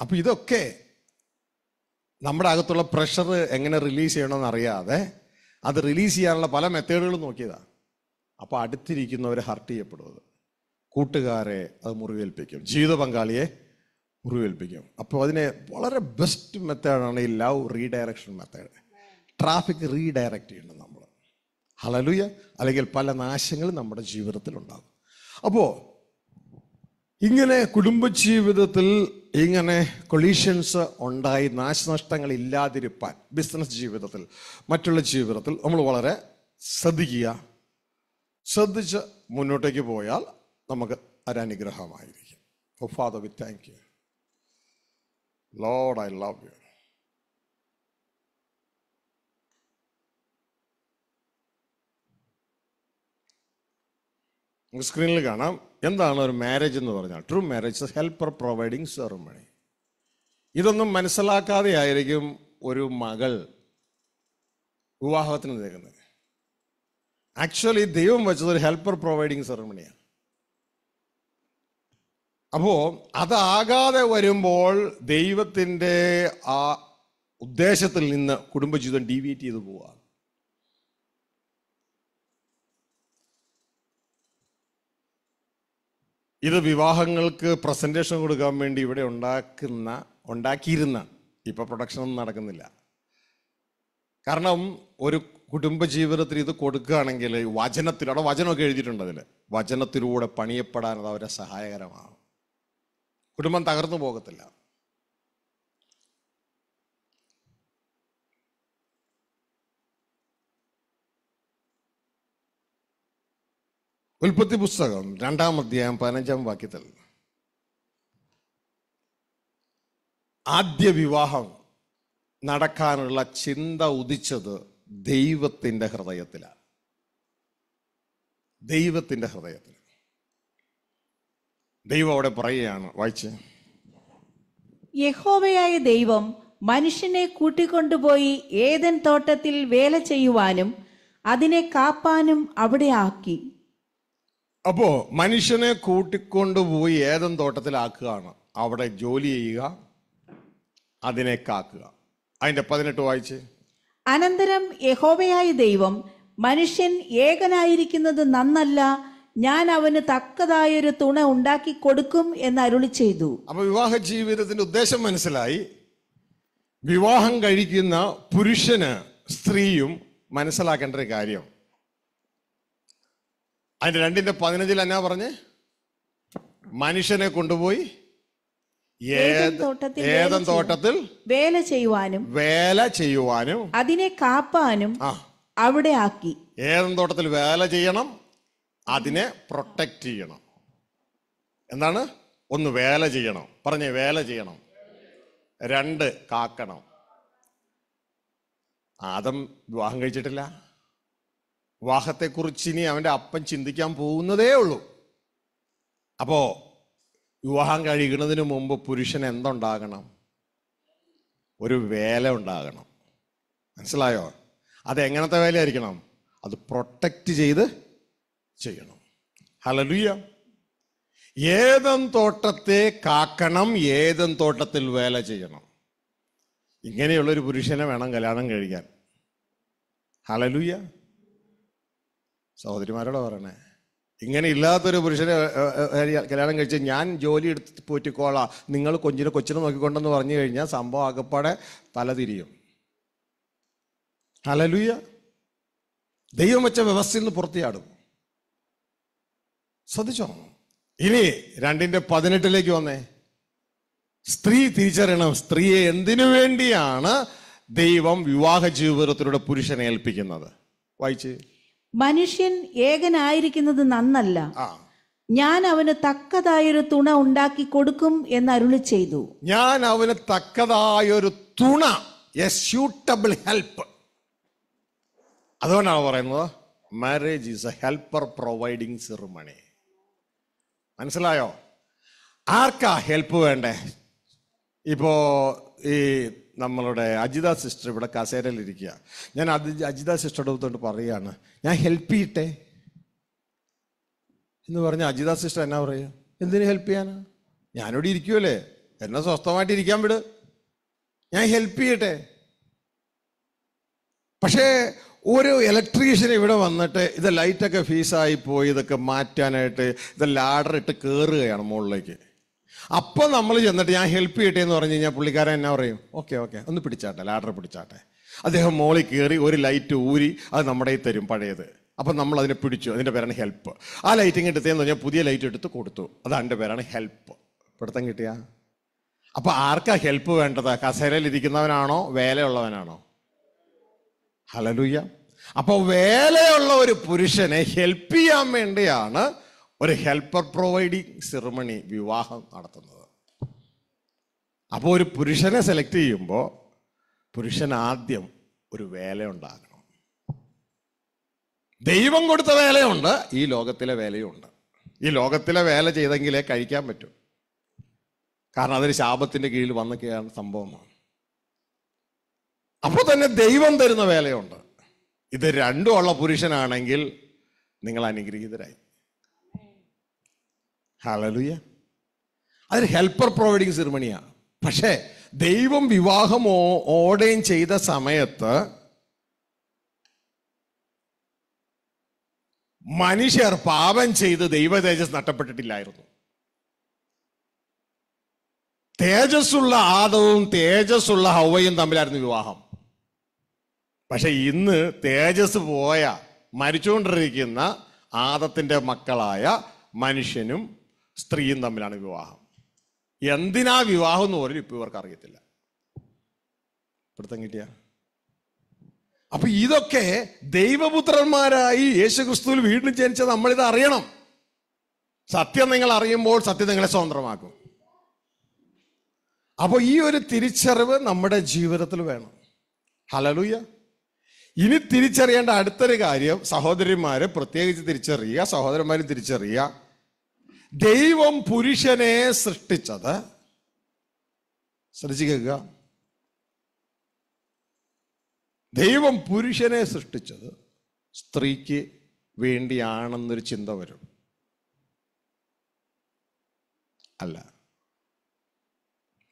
അപ്പം ഇതൊക്കെ നമ്മുടെ അകത്തുള്ള പ്രഷർ എങ്ങനെ റിലീസ് ചെയ്യണമെന്ന് അറിയാതെ അത് റിലീസ് ചെയ്യാനുള്ള പല മെത്തേഡുകളും നോക്കിയതാണ് അപ്പോൾ അടുത്തിരിക്കുന്നവർ ഹർട്ട് ചെയ്യപ്പെടുന്നത് കൂട്ടുകാരെ അത് മുറിവേൽപ്പിക്കും ജീവിത പങ്കാളിയെ മുറിവേൽപ്പിക്കും അപ്പോൾ അതിനെ വളരെ ബെസ്റ്റ് മെത്തേഡാണ് ഈ love redirection method traffic redirect ചെയ്യണം നമ്മൾ ഹളലുയ അല്ലെങ്കിൽ പല നാശങ്ങളും നമ്മുടെ ജീവിതത്തിൽ ഉണ്ടാകും അപ്പോൾ ഇങ്ങനെ കുടുംബജീവിതത്തിൽ ഇങ്ങനെ കൊളീഷൻസ് ഉണ്ടായി നാശനഷ്ടങ്ങൾ ഇല്ലാതിരിപ്പാൻ ബിസിനസ് ജീവിതത്തിൽ മറ്റുള്ള ജീവിതത്തിൽ നമ്മൾ വളരെ ശ്രദ്ധിക്കുക ശ്രദ്ധിച്ച് മുന്നോട്ടേക്ക് പോയാൽ നമുക്ക് ഒരനുഗ്രഹമായിരിക്കും Father we thank you Lord I love you സ്ക്രീനിൽ കാണാം എന്താണ് ഒരു മാരേജ് എന്ന് പറഞ്ഞാൽ true marriage helper providing ceremony ഇതൊന്നും മനസ്സിലാക്കാതെ ആയിരിക്കും ഒരു മകൾ വിവാഹത്തിന് നിൽക്കുന്നത് ആക്ച്വലി ദൈവം വെച്ചത് ഒരു ഹെൽപ്പർ പ്രൊവൈഡിങ് സെറമണിയാണ് അപ്പോൾ അതാകാതെ വരുമ്പോൾ ദൈവത്തിൻ്റെ ആ ഉദ്ദേശത്തിൽ നിന്ന് കുടുംബജീവിതം ഡീവിയേറ്റ് ചെയ്ത് പോവുക ഇത് വിവാഹങ്ങൾക്ക് പ്രസൻറ്റേഷൻ കൊടുക്കാൻ വേണ്ടി ഇവിടെ ഉണ്ടാക്കുന്ന ഉണ്ടാക്കിയിരുന്ന പ്രൊഡക്ഷൻ ഒന്നും നടക്കുന്നില്ല കാരണം ഒരു കുടുംബജീവിതത്തിൽ ഇത് കൊടുക്കുകയാണെങ്കിൽ വചനത്തിൽ അവിടെ വചനമൊക്കെ എഴുതിയിട്ടുണ്ട് അതിൽ വചനത്തിലൂടെ പണിയപ്പെടാൻ അത് അവരെ സഹായകരമാണ് കുടുംബം തകർന്നു പോകത്തില്ല ഉൽപ്പത്തി പുസ്തകം രണ്ടാം അധ്യായം പതിനഞ്ചാം വാക്യത്തിൽ ആദ്യ വിവാഹം നടക്കാനുള്ള ചിന്ത ഉദിച്ചത് ദൈവത്തിൻ്റെ ഹൃദയത്തിലാണ് ദൈവത്തിൻ്റെ ഹൃദയത്തിൽ ദൈവം അവിടെ പറയുകയാണ് വായിച്ച് യഹോവയായ ദൈവം മനുഷ്യനെ കൂട്ടിക്കൊണ്ടുപോയി ഏതൻ തോട്ടത്തിൽ വേല ചെയ്യുവാനും അതിനെ കാപ്പാനും അവിടെ ആക്കി അപ്പോൾ മനുഷ്യനെ കൂട്ടിക്കൊണ്ടുപോയി ഏതം തോട്ടത്തിലാക്കുകയാണ് അവിടെ ജോലി ചെയ്യുക അതിനെ കാക്കുക അതിന്റെ പതിനെട്ട് വായിച്ച് അനന്തരം യഹോവയായ ദൈവം മനുഷ്യൻ ഏകനായിരിക്കുന്നത് നന്നല്ല ഞാൻ അവന് തക്കതായൊരു തുണ ഉണ്ടാക്കി കൊടുക്കും എന്ന് അരുളി ചെയ്തു അപ്പൊ വിവാഹ ജീവിതത്തിന്റെ ഉദ്ദേശം മനസ്സിലായി വിവാഹം കഴിക്കുന്ന പുരുഷന് സ്ത്രീയും മനസ്സിലാക്കേണ്ട ഒരു കാര്യം അതിൻ്റെ രണ്ടിൻ്റെ പതിനഞ്ചിൽ എന്നാ പറഞ്ഞ് മനുഷ്യനെ കൊണ്ടുപോയി ഏതം തോട്ടത്തിൽ വേല ചെയ്യുവാനും വേല ചെയ്യുവാനും അതിനെ കാപ്പാനും അവിടെ ആക്കി ഏതം തോട്ടത്തിൽ വേല ചെയ്യണം അതിനെ പ്രൊട്ടക്റ്റ് ചെയ്യണം എന്താണ് ഒന്ന് വേല ചെയ്യണം പറഞ്ഞേ വേല ചെയ്യണം രണ്ട് കാക്കണം ആദം വിവാഹം കഴിച്ചിട്ടില്ല വിവാഹത്തെക്കുറിച്ച് ഇനി അവൻ്റെ അപ്പൻ ചിന്തിക്കാൻ പോകുന്നതേ ഉള്ളൂ അപ്പോൾ വിവാഹം കഴിയുന്നതിന് മുമ്പ് പുരുഷൻ എന്തുണ്ടാകണം ഒരു വേല ഉണ്ടാകണം മനസ്സിലായോ അതെങ്ങനത്തെ ആയിരിക്കണം അത് പ്രൊട്ടക്റ്റ് ചെയ്ത് ചെയ്യണം ഹലലുയ്യ ഏതം തോട്ടത്തെ കാക്കണം ഏതം തോട്ടത്തിൽ വേല ചെയ്യണം ഇങ്ങനെയുള്ളൊരു പുരുഷനെ വേണം കല്യാണം കഴിക്കാൻ ഹലലുയ്യ സഹോദരിമാരോട് പറയണേ ഇങ്ങനെ ഇല്ലാത്തൊരു പുരുഷനെ കല്യാണം കഴിച്ച് ഞാൻ ജോലി എടുത്ത് പോറ്റിക്കോളാം നിങ്ങൾ കൊഞ്ചിനെ കൊച്ചിനെ നോക്കിക്കൊണ്ടെന്ന് പറഞ്ഞു കഴിഞ്ഞാൽ സംഭവം ആകപ്പാടെ തലതിരിയും ഹലലുയ ദൈവം വെച്ച വ്യവസ്ഥയിൽ നിന്ന് പുറത്തിയാടും ശ്രദ്ധിച്ചോ ഇനി രണ്ടിൻ്റെ പതിനെട്ടിലേക്ക് വന്നേ സ്ത്രീ തിരിച്ചറിയണം സ്ത്രീയെ എന്തിനു വേണ്ടിയാണ് ദൈവം വിവാഹ ജീവിതത്തിലൂടെ പുരുഷനെ ഏൽപ്പിക്കുന്നത് വായിച്ച് മനുഷ്യൻ ഏകനായിരിക്കുന്നത് നന്നല്ല ഞാൻ അവന് തക്കതായൊരു തുണ ഉണ്ടാക്കി കൊടുക്കും എന്ന് അരുളി ചെയ്തു ഞാൻ അവന് തക്കതായൊരു തുണ എ സ്യൂട്ടബിൾ ഹെൽപ്പ് അതുകൊണ്ടാണ് പറയുന്നത് marriage is a helper providing ceremony മനസ്സിലായോ ആർക്കാ ഹെൽപ്പ് വേണ്ടേ ഇപ്പോ ഈ നമ്മളുടെ അജിത സിസ്റ്റർ ഇവിടെ കസേരയിലിരിക്കുക ഞാൻ അത് അജിത സിസ്റ്ററുടെ അടുത്തോട്ട് പറയുകയാണ് ഞാൻ ഹെൽപ്പ് ചെയ്യട്ടെ എന്ന് പറഞ്ഞ അജിത സിസ്റ്റർ എന്നാ പറയുക എന്തിന് ഹെൽപ്പ് ചെയ്യാനാ ഞാനിവിടെ ഇരിക്കുമല്ലേ എന്നെ സ്വസ്ഥമായിട്ട് ഇരിക്കാൻ വിട് ഞാൻ ഹെൽപ്പ് ചെയ്യട്ടെ പക്ഷേ ഒരു ഇലക്ട്രീഷ്യൻ ഇവിടെ വന്നിട്ട് ഇത് ലൈറ്റൊക്കെ ഫീസായി പോയി ഇതൊക്കെ മാറ്റാനായിട്ട് ഇത് ഇട്ട് കയറുകയാണ് മുകളിലേക്ക് അപ്പോൾ നമ്മൾ ചെന്നിട്ട് ഞാൻ ഹെൽപ്പ് ചെയ്യട്ടെ എന്ന് പറഞ്ഞു കഴിഞ്ഞാൽ പുള്ളിക്കാരൻ എന്നാ പറയും ഓക്കെ ഓക്കെ ഒന്ന് പിടിച്ചാട്ടെ ലാഡർ പിടിച്ചാട്ടെ അദ്ദേഹം മോളിൽ കയറി ഒരു ലൈറ്റ് ഊരി അത് നമ്മുടെ ഈ തരും പഴയത് അപ്പം നമ്മൾ അതിനെ പിടിച്ചു അതിൻ്റെ പേരാണ് ഹെൽപ്പ് ആ ലൈറ്റിങ് എടുത്തതെന്ന് പറഞ്ഞാൽ പുതിയ ലൈറ്റ് എടുത്ത് കൊടുത്തു അതിന്റെ പേരാണ് ഹെൽപ്പ് പിടുത്തം കിട്ടിയ അപ്പോൾ ആർക്കാ ഹെൽപ്പ് വേണ്ടത് കസേരയിലിരിക്കുന്നവനാണോ വേലയുള്ളവനാണോ ഹലലുയ്യ അപ്പോൾ വേലയുള്ള ഒരു പുരുഷനെ ഹെൽപ്പ് ചെയ്യാൻ വേണ്ടിയാണ് ഒരു ഹെൽപ്പർ പ്രൊവൈഡിങ് സെറിമണി വിവാഹം നടത്തുന്നത് അപ്പോൾ ഒരു പുരുഷനെ സെലക്ട് ചെയ്യുമ്പോൾ പുരുഷൻ ആദ്യം ഒരു വേല ഉണ്ടാകണം ദൈവം കൊടുത്ത വേലയുണ്ട് ഈ ലോകത്തിലെ വേലയുണ്ട് ഈ ലോകത്തിലെ വേല ചെയ്തെങ്കിലേ കഴിക്കാൻ പറ്റൂ കാരണം അതൊരു ശാപത്തിൻ്റെ കീഴിൽ വന്നു സംഭവമാണ് അപ്പോൾ തന്നെ ദൈവം തരുന്ന വേലയുണ്ട് ഇത് രണ്ടും ഉള്ള പുരുഷനാണെങ്കിൽ നിങ്ങൾ അനുഗ്രഹീതരായി ഹാലലുയ്യ അതൊരു ഹെൽപ്പർ പ്രൊവൈഡിങ് സെറിമണിയാണ് പക്ഷേ ദൈവം വിവാഹം ഓർഡൈൻ ചെയ്ത സമയത്ത് മനുഷ്യർ പാപം ചെയ്ത് ദൈവ തേജസ് നഷ്ടപ്പെട്ടിട്ടില്ലായിരുന്നു തേജസ്സുള്ള ആദവും തേജസ്സുള്ള ഹൗവയും തമ്മിലായിരുന്നു വിവാഹം പക്ഷെ ഇന്ന് തേജസ് പോയ മരിച്ചുകൊണ്ടിരിക്കുന്ന ആദത്തിന്റെ മക്കളായ മനുഷ്യനും സ്ത്രീയും തമ്മിലാണ് വിവാഹം എന്തിനാ വിവാഹം എന്ന് പോലും ഇപ്പൊ ഇവർക്ക് അറിയത്തില്ല പിടുത്തം കിട്ടിയ അപ്പൊ ഇതൊക്കെ ദൈവപുത്രന്മാരായി യേശു ക്രിസ്തുവിൽ വീണ്ടും ജനിച്ച നമ്മളിത് അറിയണം സത്യം നിങ്ങൾ അറിയുമ്പോൾ സത്യം നിങ്ങളെ സ്വതന്ത്രമാക്കും അപ്പോൾ ഈ ഒരു തിരിച്ചറിവ് നമ്മുടെ ജീവിതത്തിൽ വേണം ഹലലൂയ ഇനി തിരിച്ചറിയേണ്ട അടുത്തൊരു കാര്യം സഹോദരിമാരെ പ്രത്യേകിച്ച് തിരിച്ചറിയുക സഹോദരന്മാരും തിരിച്ചറിയുക ദൈവം പുരുഷനെ സൃഷ്ടിച്ചത് കേൾക്കുക ദൈവം പുരുഷനെ സൃഷ്ടിച്ചത് സ്ത്രീക്ക് വേണ്ടിയാണെന്നൊരു ചിന്ത വരും അല്ല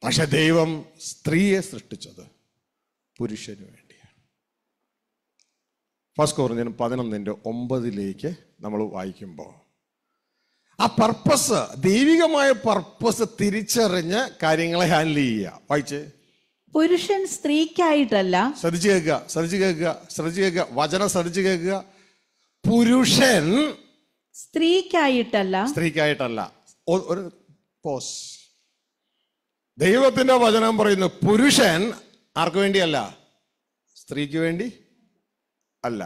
പക്ഷെ ദൈവം സ്ത്രീയെ സൃഷ്ടിച്ചത് പുരുഷന് വേണ്ടിയാണ് ഫസ്റ്റ് കോറിഞ്ഞിനും പതിനൊന്നിൻ്റെ ഒമ്പതിലേക്ക് നമ്മൾ വായിക്കുമ്പോൾ ആ പർപ്പസ് ദൈവികമായ പർപ്പസ് തിരിച്ചറിഞ്ഞ് കാര്യങ്ങളെ ഹാൻഡിൽ ചെയ്യുക വായിച്ചേ പുരുഷൻ സ്ത്രീക്കായിട്ടല്ല ശ്രദ്ധിച്ചു കേൾക്കുക ശ്രദ്ധിച്ചു കേൾക്കുക ശ്രദ്ധിച്ചു കേൾക്കുക വചനം ശ്രദ്ധിച്ചു കേൾക്കുക പുരുഷൻ സ്ത്രീക്കായിട്ടല്ല സ്ത്രീക്കായിട്ടല്ല ഒരു പോസ് ദൈവത്തിന്റെ വചനം പറയുന്നു പുരുഷൻ ആർക്കു വേണ്ടിയല്ല സ്ത്രീക്ക് വേണ്ടി അല്ല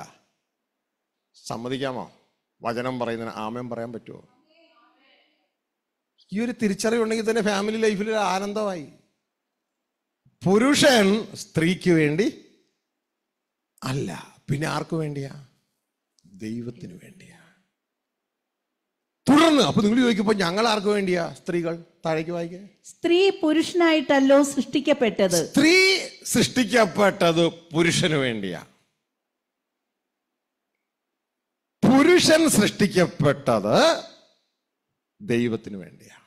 സമ്മതിക്കാമോ വചനം പറയുന്നതിന് ആമയം പറയാൻ പറ്റുമോ ഈ ഒരു തിരിച്ചറിവുണ്ടെങ്കിൽ തന്നെ ഫാമിലി ലൈഫിൽ ഒരു ആനന്ദമായി പുരുഷൻ സ്ത്രീക്ക് വേണ്ടി അല്ല പിന്നെ ആർക്ക് വേണ്ടിയാ ദൈവത്തിന് വേണ്ടിയാ തുടർന്ന് അപ്പൊ നിങ്ങൾ ചോദിക്കുമ്പോ ഞങ്ങൾ ആർക്ക് വേണ്ടിയാ സ്ത്രീകൾ താഴേക്ക് വായിക്കേ സ്ത്രീ പുരുഷനായിട്ടല്ലോ സൃഷ്ടിക്കപ്പെട്ടത് സ്ത്രീ സൃഷ്ടിക്കപ്പെട്ടത് പുരുഷന് വേണ്ടിയാ പുരുഷൻ സൃഷ്ടിക്കപ്പെട്ടത് ദൈവത്തിന് വേണ്ടിയാണ്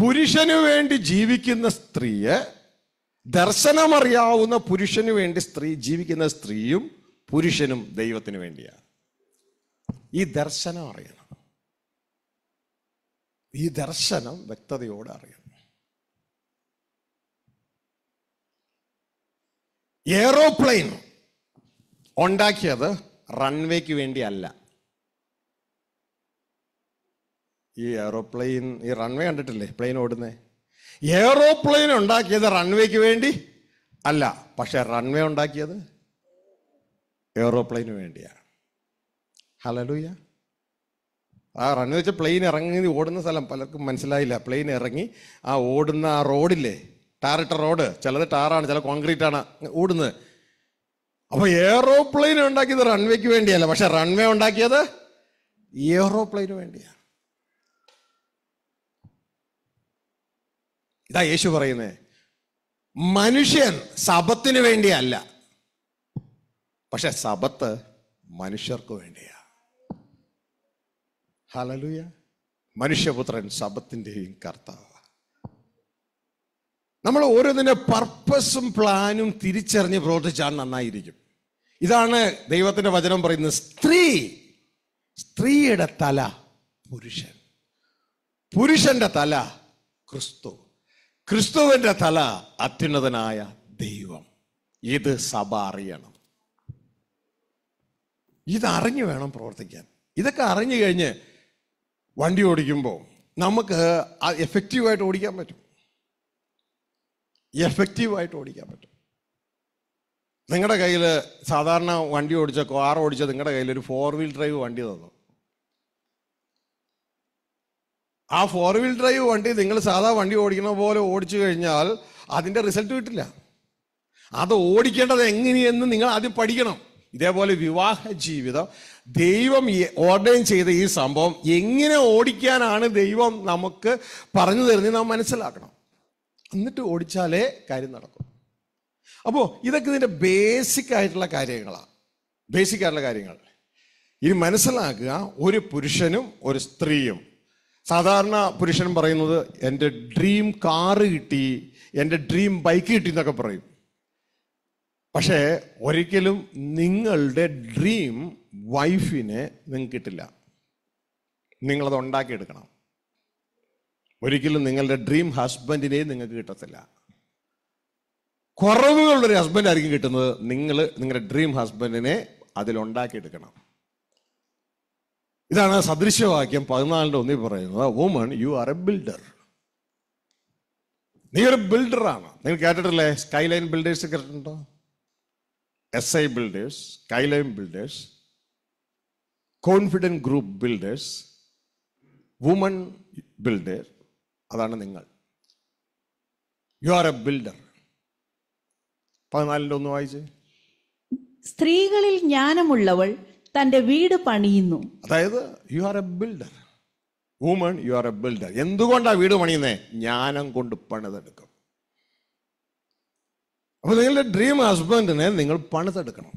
പുരുഷനു വേണ്ടി ജീവിക്കുന്ന സ്ത്രീയെ ദർശനമറിയാവുന്ന പുരുഷന് വേണ്ടി സ്ത്രീ ജീവിക്കുന്ന സ്ത്രീയും പുരുഷനും ദൈവത്തിന് വേണ്ടിയാണ് ഈ ദർശനം അറിയണം ഈ ദർശനം വ്യക്തതയോടെ അറിയണം എയറോപ്ലെയിൻ ഉണ്ടാക്കിയത് റൺവേക്ക് വേണ്ടിയല്ല ഈ എയ്റോപ്ലെയിൻ ഈ റൺവേ കണ്ടിട്ടില്ലേ പ്ലെയിൻ ഓടുന്നത് എയ്റോപ്ലെയിൻ ഉണ്ടാക്കിയത് റൺവേക്ക് വേണ്ടി അല്ല പക്ഷെ റൺവേ ഉണ്ടാക്കിയത് എയ്റോപ്ലെയിന് വേണ്ടിയാണ് ഹലലൂയ ആ റൺവേ വെച്ചാൽ പ്ലെയിൻ ഇറങ്ങി ഓടുന്ന സ്ഥലം പലർക്കും മനസ്സിലായില്ല പ്ലെയിൻ ഇറങ്ങി ആ ഓടുന്ന ആ റോഡില്ലേ ടാറിട്ട റോഡ് ചിലത് ടാറാണ് ചില കോൺക്രീറ്റ് ആണ് ഓടുന്നത് അപ്പോൾ എയ്റോപ്ലെയിൻ ഉണ്ടാക്കിയത് റൺവേക്ക് വേണ്ടിയല്ല പക്ഷെ റൺവേ ഉണ്ടാക്കിയത് എയ്റോപ്ലെയിന് വേണ്ടിയാണ് ഇതാ യേശു പറയുന്നത് മനുഷ്യൻ സബത്തിന് വേണ്ടിയല്ല പക്ഷെ സബത്ത് മനുഷ്യർക്ക് വേണ്ടിയാ ഹലലൂയ മനുഷ്യപുത്രൻ സബത്തിൻ്റെയും കർത്താവ് നമ്മൾ ഓരോന്നിൻ്റെ പർപ്പസും പ്ലാനും തിരിച്ചറിഞ്ഞ് പ്രവർത്തിച്ചാൽ നന്നായിരിക്കും ഇതാണ് ദൈവത്തിൻ്റെ വചനം പറയുന്നത് സ്ത്രീ സ്ത്രീയുടെ തല പുരുഷൻ പുരുഷന്റെ തല ക്രിസ്തു ക്രിസ്തുവിൻ്റെ തല അത്യുന്നതനായ ദൈവം ഇത് സഭ അറിയണം ഇതറിഞ്ഞു വേണം പ്രവർത്തിക്കാൻ ഇതൊക്കെ അറിഞ്ഞു കഴിഞ്ഞ് വണ്ടി ഓടിക്കുമ്പോൾ നമുക്ക് എഫക്റ്റീവായിട്ട് ഓടിക്കാൻ പറ്റും എഫക്റ്റീവായിട്ട് ഓടിക്കാൻ പറ്റും നിങ്ങളുടെ കയ്യിൽ സാധാരണ വണ്ടി ഓടിച്ച കാർ ഓടിച്ച നിങ്ങളുടെ കയ്യിൽ ഒരു ഫോർ വീൽ ഡ്രൈവ് വണ്ടി തന്നു ആ ഫോർ വീൽ ഡ്രൈവ് വണ്ടി നിങ്ങൾ സാധാ വണ്ടി ഓടിക്കുന്ന പോലെ ഓടിച്ചു കഴിഞ്ഞാൽ അതിൻ്റെ റിസൾട്ട് കിട്ടില്ല അത് ഓടിക്കേണ്ടത് എങ്ങനെയെന്ന് നിങ്ങൾ ആദ്യം പഠിക്കണം ഇതേപോലെ വിവാഹ ജീവിതം ദൈവം ഓർഡൈൻ ചെയ്ത ഈ സംഭവം എങ്ങനെ ഓടിക്കാനാണ് ദൈവം നമുക്ക് പറഞ്ഞു തരുന്നത് നാം മനസ്സിലാക്കണം എന്നിട്ട് ഓടിച്ചാലേ കാര്യം നടക്കും അപ്പോൾ ഇതൊക്കെ ഇതിൻ്റെ ബേസിക് ആയിട്ടുള്ള കാര്യങ്ങളാണ് ബേസിക് ആയിട്ടുള്ള കാര്യങ്ങൾ ഇനി മനസ്സിലാക്കുക ഒരു പുരുഷനും ഒരു സ്ത്രീയും സാധാരണ പുരുഷൻ പറയുന്നത് എൻ്റെ ഡ്രീം കാറ് കിട്ടി എൻ്റെ ഡ്രീം ബൈക്ക് കിട്ടി എന്നൊക്കെ പറയും പക്ഷേ ഒരിക്കലും നിങ്ങളുടെ ഡ്രീം വൈഫിനെ നിങ്ങൾക്ക് കിട്ടില്ല നിങ്ങളത് ഉണ്ടാക്കിയെടുക്കണം ഒരിക്കലും നിങ്ങളുടെ ഡ്രീം ഹസ്ബൻഡിനെയും നിങ്ങൾക്ക് കിട്ടത്തില്ല കുറവുകളുള്ളൊരു ഹസ്ബൻഡ് ആയിരിക്കും കിട്ടുന്നത് നിങ്ങൾ നിങ്ങളുടെ ഡ്രീം ഹസ്ബൻഡിനെ അതിലുണ്ടാക്കിയെടുക്കണം ഇതാണ് സദൃശ്യവാക്യം പതിനാലിൻ്റെ ഒന്നിൽ പറയുന്നത് woman you are a builder നീ ഒരു ബിൽഡറാണ് നിങ്ങൾ കേട്ടിട്ടില്ലേ സ്കൈലൈൻ ബിൽഡേഴ്സ് കേട്ടിട്ടുണ്ടോ S I builders skyline builders confident group builders woman builder അതാണ് നിങ്ങൾ യു ആർ എ ബിൽഡർ പതിനാലിൻ്റെ ഒന്ന് വായിച്ച് സ്ത്രീകളിൽ ജ്ഞാനമുള്ളവൾ തന്റെ വീട് പണിയുന്നു അതായത് you are a builder woman you are a builder എന്തുകൊണ്ടാണ് വീട് പണിയുന്നേ ജ്ഞാനം കൊണ്ട് പണിതെടുക്കും അപ്പൊ നിങ്ങളുടെ ഡ്രീം ഹസ്ബൻഡിനെ നിങ്ങൾ പണിതെടുക്കണം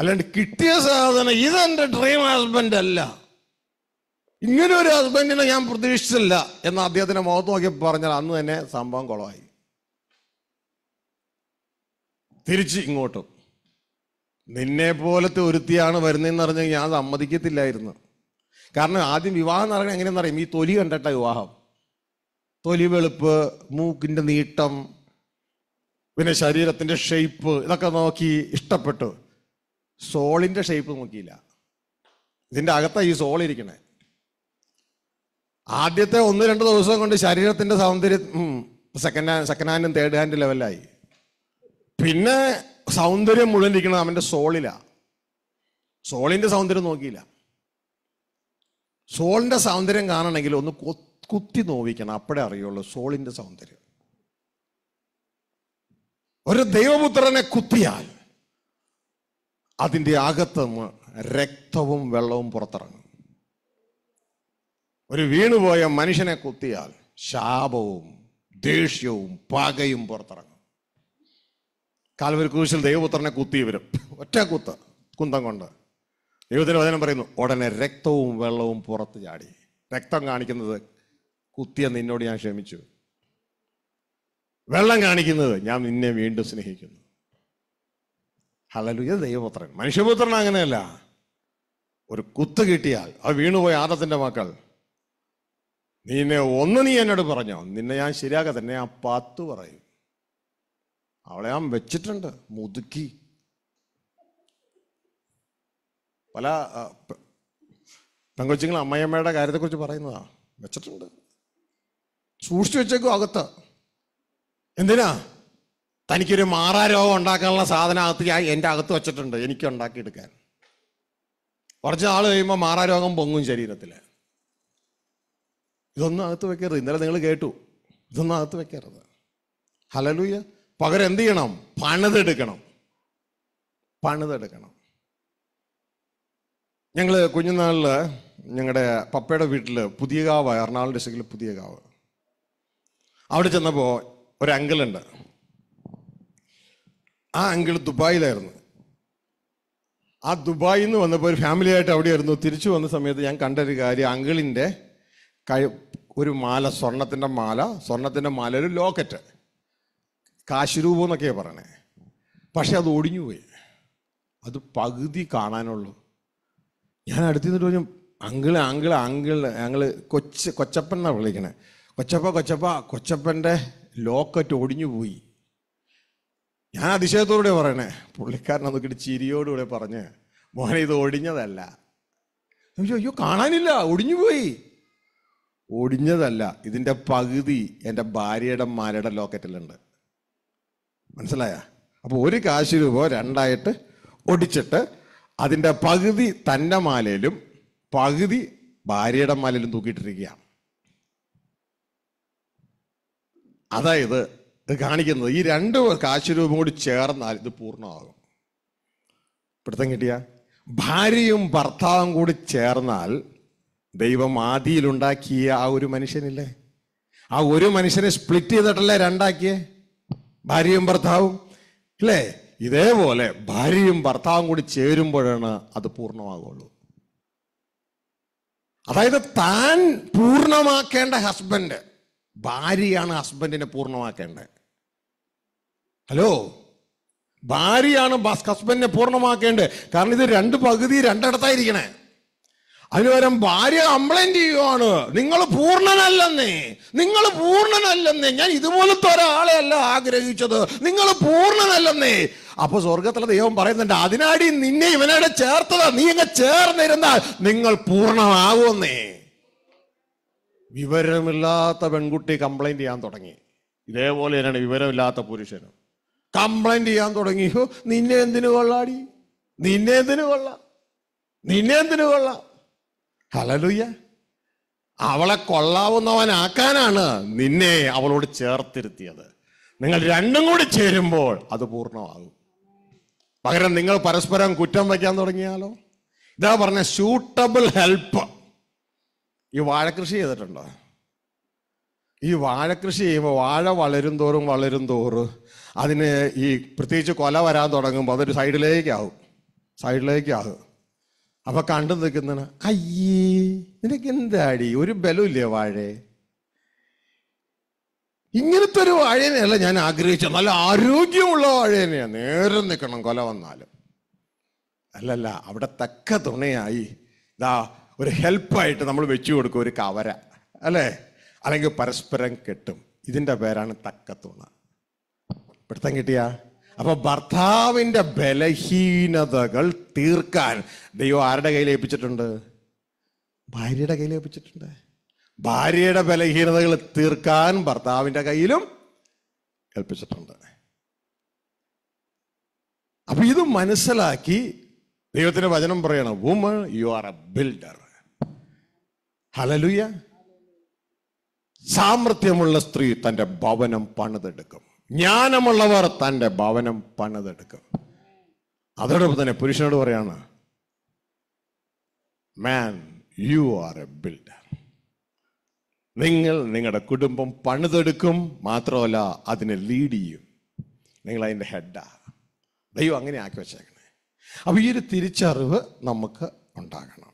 അല്ലാണ്ട് കിട്ടിയ സാധനം ഇതെന്റെ ഡ്രീം ഹസ്ബൻഡ് അല്ല ഇങ്ങനെ ഒരു ഹസ്ബൻഡിനെ ഞാൻ പ്രതീക്ഷിച്ചില്ല എന്ന് അദ്ദേഹത്തിന്റെ മുഖത്ത് നോക്കി പറഞ്ഞാൽ അന്ന് തന്നെ സംഭവം കുളമായി തിരിച്ച് ഇങ്ങോട്ടും നിന്നെ പോലത്തെ ഒരുത്തിയാണ് വരുന്നതെന്ന് പറഞ്ഞാൽ ഞാൻ സമ്മതിക്കത്തില്ലായിരുന്നു കാരണം ആദ്യം വിവാഹം നടക്കണം എങ്ങനെയെന്ന് അറിയാം ഈ തൊലി കണ്ടട്ട വിവാഹം തൊലി വെളുപ്പ് മൂക്കിൻ്റെ നീട്ടം പിന്നെ ശരീരത്തിൻ്റെ ഷേപ്പ് ഇതൊക്കെ നോക്കി ഇഷ്ടപ്പെട്ടു സോളിൻ്റെ ഷേപ്പ് നോക്കിയില്ല ഇതിൻ്റെ അകത്താണ് ഈ സോൾ ഇരിക്കണേ ആദ്യത്തെ ഒന്ന് രണ്ട് ദിവസം കൊണ്ട് ശരീരത്തിൻ്റെ സൗന്ദര്യം സെക്കൻഡ് ഹാൻഡ് സെക്കൻഡ് ഹാൻഡും തേർഡ് ഹാൻഡ് ലെവലായി പിന്നെ സൗന്ദര്യം മുഴുവൻ ഇരിക്കുന്നത് അവൻ്റെ സോളിലാണ് സോളിൻ്റെ സൗന്ദര്യം നോക്കിയില്ല സോളിൻ്റെ സൗന്ദര്യം കാണണമെങ്കിൽ ഒന്ന് കുത്തി നോവിക്കണം അപ്പോഴേ അറിയുള്ളൂ സോളിൻ്റെ സൗന്ദര്യം ഒരു ദൈവപുത്രനെ കുത്തിയാൽ അതിൻ്റെ അകത്ത് രക്തവും വെള്ളവും പുറത്തിറങ്ങും ഒരു വീണുപോയ മനുഷ്യനെ കുത്തിയാൽ ശാപവും ദേഷ്യവും പകയും പുറത്തിറങ്ങും കാൽവരി ക്രൂശിൽ ദൈവപുത്രനെ കുത്തിയവരും ഒറ്റ കുത്ത് കുന്തം കൊണ്ട് ദൈവത്തിൻ്റെ വചനം പറയുന്നു ഉടനെ രക്തവും വെള്ളവും പുറത്ത് ചാടി രക്തം കാണിക്കുന്നത് കുത്തിയ നിന്നോട് ഞാൻ ക്ഷമിച്ചു വെള്ളം കാണിക്കുന്നത് ഞാൻ നിന്നെ വീണ്ടും സ്നേഹിക്കുന്നു ഹലലുയ ദൈവപുത്രൻ മനുഷ്യപുത്രൻ അങ്ങനെയല്ല ഒരു കുത്ത് കിട്ടിയാൽ അത് വീണുപോയ ആദത്തിൻ്റെ മക്കൾ നിന്നെ ഒന്ന് നീ എന്നോട് പറഞ്ഞോ നിന്നെ ഞാൻ ശരിയാക്കുക തന്നെ ആ പത്ത് പറയും അവളെ ഞാൻ വെച്ചിട്ടുണ്ട് മുതുക്കി പല പെങ്കൊച്ചുങ്ങൾ അമ്മയമ്മയുടെ കാര്യത്തെക്കുറിച്ച് പറയുന്നതാ വെച്ചിട്ടുണ്ട് സൂക്ഷിച്ചു വെച്ചേക്കും അകത്ത് എന്തിനാ തനിക്കൊരു മാറാ രോഗം ഉണ്ടാക്കാനുള്ള സാധനം അകത്ത് ഞാൻ എൻ്റെ അകത്ത് വെച്ചിട്ടുണ്ട് എനിക്ക് ഉണ്ടാക്കിയെടുക്കാൻ കുറച്ച് നാൾ കഴിയുമ്പോൾ മാറാ രോഗം പൊങ്ങും ശരീരത്തിൽ ഇതൊന്നും അകത്ത് വെക്കരുത് ഇന്നലെ നിങ്ങൾ കേട്ടു ഇതൊന്നും അകത്ത് വെക്കരുത് ഹലലൂയ്യ പകരം എന്ത് ചെയ്യണം പണിതെടുക്കണം പണിതെടുക്കണം ഞങ്ങൾ കുഞ്ഞുനാളിൽ ഞങ്ങളുടെ പപ്പയുടെ വീട്ടിൽ പുതിയ കാവ് എറണാകുളം ഡിസ്ട്രിക്റ്റിൽ പുതിയ കാവ് അവിടെ ചെന്നപ്പോൾ ഒരു അങ്കിളുണ്ട് ആ അങ്കിൾ ദുബായിലായിരുന്നു ആ ദുബായിൽ നിന്ന് വന്നപ്പോൾ ഒരു ഫാമിലിയായിട്ട് ആയിരുന്നു തിരിച്ചു വന്ന സമയത്ത് ഞാൻ കണ്ടൊരു കാര്യം അങ്കിളിൻ്റെ കൈ ഒരു മാല സ്വർണത്തിൻ്റെ മാല സ്വർണത്തിൻ്റെ മാല ഒരു ലോക്കറ്റ് കാശിരൂപം രൂപം എന്നൊക്കെയാണ് പറയണേ പക്ഷെ അത് ഒടിഞ്ഞു പോയി അത് പകുതി കാണാനുള്ളൂ ഞാൻ അടുത്ത് നിന്നിട്ട് പറഞ്ഞു അങ്കിള് അങ്കിള് അങ്കിള് ഞങ്ങൾ കൊച്ച് കൊച്ചപ്പൻ എന്നാണ് വിളിക്കണേ കൊച്ചപ്പ കൊച്ചപ്പ കൊച്ചപ്പൻ്റെ ലോക്കറ്റ് ഒടിഞ്ഞു പോയി ഞാൻ അതിശയത്തോടെ പറയണേ പുള്ളിക്കാരൻ നോക്കിയിട്ട് ചിരിയോടുകൂടെ പറഞ്ഞ് മോനെ ഇത് ഒടിഞ്ഞതല്ല അയ്യോ അയ്യോ കാണാനില്ല ഒടിഞ്ഞു പോയി ഒടിഞ്ഞതല്ല ഇതിൻ്റെ പകുതി എൻ്റെ ഭാര്യയുടെ മാരുടെ ലോക്കറ്റിലുണ്ട് മനസ്സിലായ അപ്പോൾ ഒരു കാശ് രൂപ രണ്ടായിട്ട് ഒടിച്ചിട്ട് അതിൻ്റെ പകുതി തൻ്റെ മാലയിലും പകുതി ഭാര്യയുടെ മാലയിലും തൂക്കിയിട്ടിരിക്കുകയാണ് അതായത് ഇത് കാണിക്കുന്നത് ഈ രണ്ട് കാശ് രൂപം കൂടി ചേർന്നാൽ ഇത് പൂർണ്ണമാകും പിടുത്തം കിട്ടിയ ഭാര്യയും ഭർത്താവും കൂടി ചേർന്നാൽ ദൈവം ആദിയിലുണ്ടാക്കിയ ആ ഒരു മനുഷ്യനില്ലേ ആ ഒരു മനുഷ്യനെ സ്പ്ലിറ്റ് ചെയ്തിട്ടല്ലേ രണ്ടാക്കിയേ ഭാര്യയും ഭർത്താവും അല്ലേ ഇതേപോലെ ഭാര്യയും ഭർത്താവും കൂടി ചേരുമ്പോഴാണ് അത് പൂർണ്ണമാകുള്ളൂ അതായത് താൻ പൂർണ്ണമാക്കേണ്ട ഹസ്ബൻഡ് ഭാര്യയാണ് ഹസ്ബൻഡിനെ പൂർണ്ണമാക്കേണ്ടത് ഹലോ ഭാര്യയാണ് ഹസ്ബൻഡിനെ പൂർണ്ണമാക്കേണ്ടത് കാരണം ഇത് രണ്ട് പകുതി രണ്ടിടത്തായിരിക്കണേ അതിന് ഭാര്യ കംപ്ലൈന്റ് ചെയ്യുവാണ് നിങ്ങൾ പൂർണ്ണനല്ലെന്നേ നിങ്ങൾ പൂർണ്ണനല്ലെന്നേ ഞാൻ ഇതുപോലത്തെ ഒരാളെ അല്ല ആഗ്രഹിച്ചത് നിങ്ങൾ പൂർണ്ണനല്ലെന്നേ അപ്പൊ സ്വർഗത്തിലെ ദൈവം പറയുന്നുണ്ട് അതിനാടി നിന്നെ ഇവനോട് ചേർത്തത് നീ എങ്ങനെ ചേർന്നിരുന്നാൽ നിങ്ങൾ പൂർണ്ണമാകുമെന്നേ വിവരമില്ലാത്ത പെൺകുട്ടി കംപ്ലൈന്റ് ചെയ്യാൻ തുടങ്ങി ഇതേപോലെ തന്നെയാണ് വിവരമില്ലാത്ത പുരുഷനും കംപ്ലൈന്റ് ചെയ്യാൻ തുടങ്ങി നിന്നെ എന്തിനു കൊള്ളാടി നിന്നെ എന്തിനു കൊള്ളാം നിന്നെ എന്തിനു കൊള്ളാം ഹലലുയ്യ അവളെ കൊള്ളാവുന്നവനാക്കാനാണ് നിന്നെ അവളോട് ചേർത്തിരുത്തിയത് നിങ്ങൾ രണ്ടും കൂടി ചേരുമ്പോൾ അത് പൂർണ്ണമാകും പകരം നിങ്ങൾ പരസ്പരം കുറ്റം വയ്ക്കാൻ തുടങ്ങിയാലോ ഇതാ പറഞ്ഞ സ്യൂട്ടബിൾ ഹെൽപ്പ് ഈ വാഴകൃഷി ചെയ്തിട്ടുണ്ടോ ഈ വാഴകൃഷി ചെയ്യുമ്പോൾ വാഴ വളരും തോറും വളരും തോറും അതിന് ഈ പ്രത്യേകിച്ച് കൊല വരാൻ തുടങ്ങുമ്പോൾ അതൊരു സൈഡിലേക്കാവും സൈഡിലേക്കാവും അപ്പൊ കണ്ടു നിൽക്കുന്നതാണ് അയ്യേ നിനക്ക് എന്താടി ഒരു ബലമില്ലേ വാഴേ ഇങ്ങനത്തെ ഒരു വാഴേനെയല്ല ഞാൻ ആഗ്രഹിച്ചത് നല്ല ആരോഗ്യമുള്ള വാഴേനെയാണ് നേരെ നിൽക്കണം കൊല വന്നാലും അല്ലല്ല അവിടെ തക്ക തുണയായി ഇതാ ഒരു ഹെൽപ്പായിട്ട് നമ്മൾ വെച്ചു കൊടുക്കും ഒരു കവര അല്ലേ അല്ലെങ്കിൽ പരസ്പരം കെട്ടും ഇതിൻ്റെ പേരാണ് തക്ക തുണ പിടുത്തം കിട്ടിയാ അപ്പൊ ഭർത്താവിൻ്റെ ബലഹീനതകൾ തീർക്കാൻ ദൈവം ആരുടെ കയ്യിൽ ഏൽപ്പിച്ചിട്ടുണ്ട് ഭാര്യയുടെ കയ്യിൽ ഏൽപ്പിച്ചിട്ടുണ്ട് ഭാര്യയുടെ ബലഹീനതകൾ തീർക്കാൻ ഭർത്താവിൻ്റെ കയ്യിലും ഏൽപ്പിച്ചിട്ടുണ്ട് അപ്പൊ ഇത് മനസ്സിലാക്കി ദൈവത്തിന്റെ വചനം പറയണം woman you are a builder hallelujah സാമർഥ്യമുള്ള സ്ത്രീ തൻ്റെ ഭവനം പണിതെടുക്കും ജ്ഞാനമുള്ളവർ തൻ്റെ ഭവനം പണിതെടുക്കും അതോടൊപ്പം തന്നെ പുരുഷനോട് പറയാണ് man you are a builder നിങ്ങൾ നിങ്ങളുടെ കുടുംബം പണിതെടുക്കും മാത്രമല്ല അതിനെ ലീഡ് ചെയ്യും നിങ്ങൾ അതിൻ്റെ ഹെഡാ ദൈവം അങ്ങനെ ആക്കി വെച്ചേക്കണേ അപ്പോൾ ഈ ഒരു തിരിച്ചറിവ് നമുക്ക് ഉണ്ടാകണം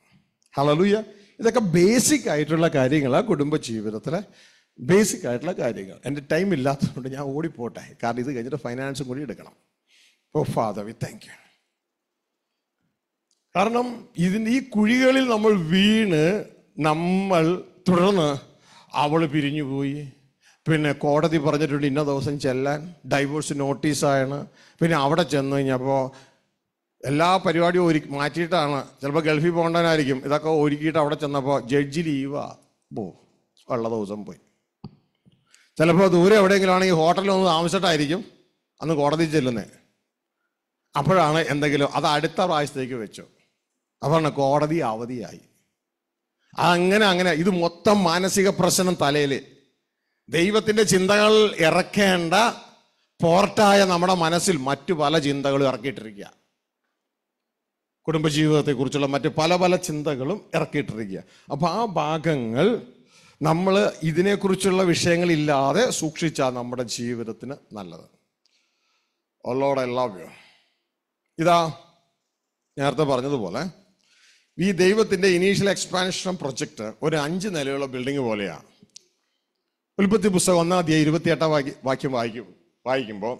ഹലോ ലൂയ ഇതൊക്കെ ബേസിക് ആയിട്ടുള്ള കാര്യങ്ങളാണ് കുടുംബ ജീവിതത്തിലെ ബേസിക് ആയിട്ടുള്ള കാര്യങ്ങൾ എൻ്റെ ടൈം ഇല്ലാത്തതുകൊണ്ട് ഞാൻ ഓടിപ്പോട്ടെ കാരണം ഇത് കഴിഞ്ഞിട്ട് ഫൈനാൻസും കൂടി എടുക്കണം oh Father we thank you കാരണം ഇതിൻ്റെ ഈ കുഴികളിൽ നമ്മൾ വീണ് നമ്മൾ തുടർന്ന് അവൾ പിരിഞ്ഞു പോയി പിന്നെ കോടതി പറഞ്ഞിട്ടുണ്ട് ഇന്ന ദിവസം ചെല്ലാൻ ഡൈവോഴ്സ് നോട്ടീസാണ് പിന്നെ അവിടെ ചെന്ന് കഴിഞ്ഞപ്പോൾ എല്ലാ പരിപാടിയും ഒരു മാറ്റിയിട്ടാണ് ചിലപ്പോൾ ഗൾഫിൽ പോകേണ്ടവനായിരിക്കും ഇതൊക്കെ ഒരുക്കിയിട്ട് അവിടെ ചെന്നപ്പോൾ ജഡ്ജി ലീവാ പോ ഉള്ള ദിവസം പോയി ചിലപ്പോൾ ദൂരെ എവിടെയെങ്കിലും ആണെങ്കിൽ ഹോട്ടലിൽ ഒന്ന് താമസിച്ചിട്ടായിരിക്കും അന്ന് കോടതി ചെല്ലുന്നത് അപ്പോഴാണ് എന്തെങ്കിലും അത് അടുത്ത പ്രാവശ്യത്തേക്ക് വെച്ചു അപ്പോഴാണ് കോടതി അവധിയായി അങ്ങനെ അങ്ങനെ ഇത് മൊത്തം മാനസിക പ്രശ്നം തലയിൽ ദൈവത്തിൻ്റെ ചിന്തകൾ ഇറക്കേണ്ട പോർട്ടായ നമ്മുടെ മനസ്സിൽ മറ്റു പല ചിന്തകളും ഇറക്കിയിട്ടിരിക്കുക കുടുംബജീവിതത്തെക്കുറിച്ചുള്ള മറ്റു പല പല ചിന്തകളും ഇറക്കിയിട്ടിരിക്കുക അപ്പോൾ ആ ഭാഗങ്ങൾ നമ്മൾ ഇതിനെക്കുറിച്ചുള്ള വിഷയങ്ങളില്ലാതെ സൂക്ഷിച്ചാൽ നമ്മുടെ ജീവിതത്തിന് നല്ലത് ഒള്ളോട് ഐ ലവ് യു ഇതാ നേരത്തെ പറഞ്ഞതുപോലെ ഈ ദൈവത്തിൻ്റെ ഇനീഷ്യൽ എക്സ്പാൻഷൻ പ്രൊജക്റ്റ് ഒരു അഞ്ച് നിലയുള്ള ബിൽഡിംഗ് പോലെയാണ് ഉൽപ്പത്തി പുസ്തകം ഒന്നാം അധ്യായം ഇരുപത്തിയെട്ടാം വാക്യ വാക്യം വായിക്കും വായിക്കുമ്പോൾ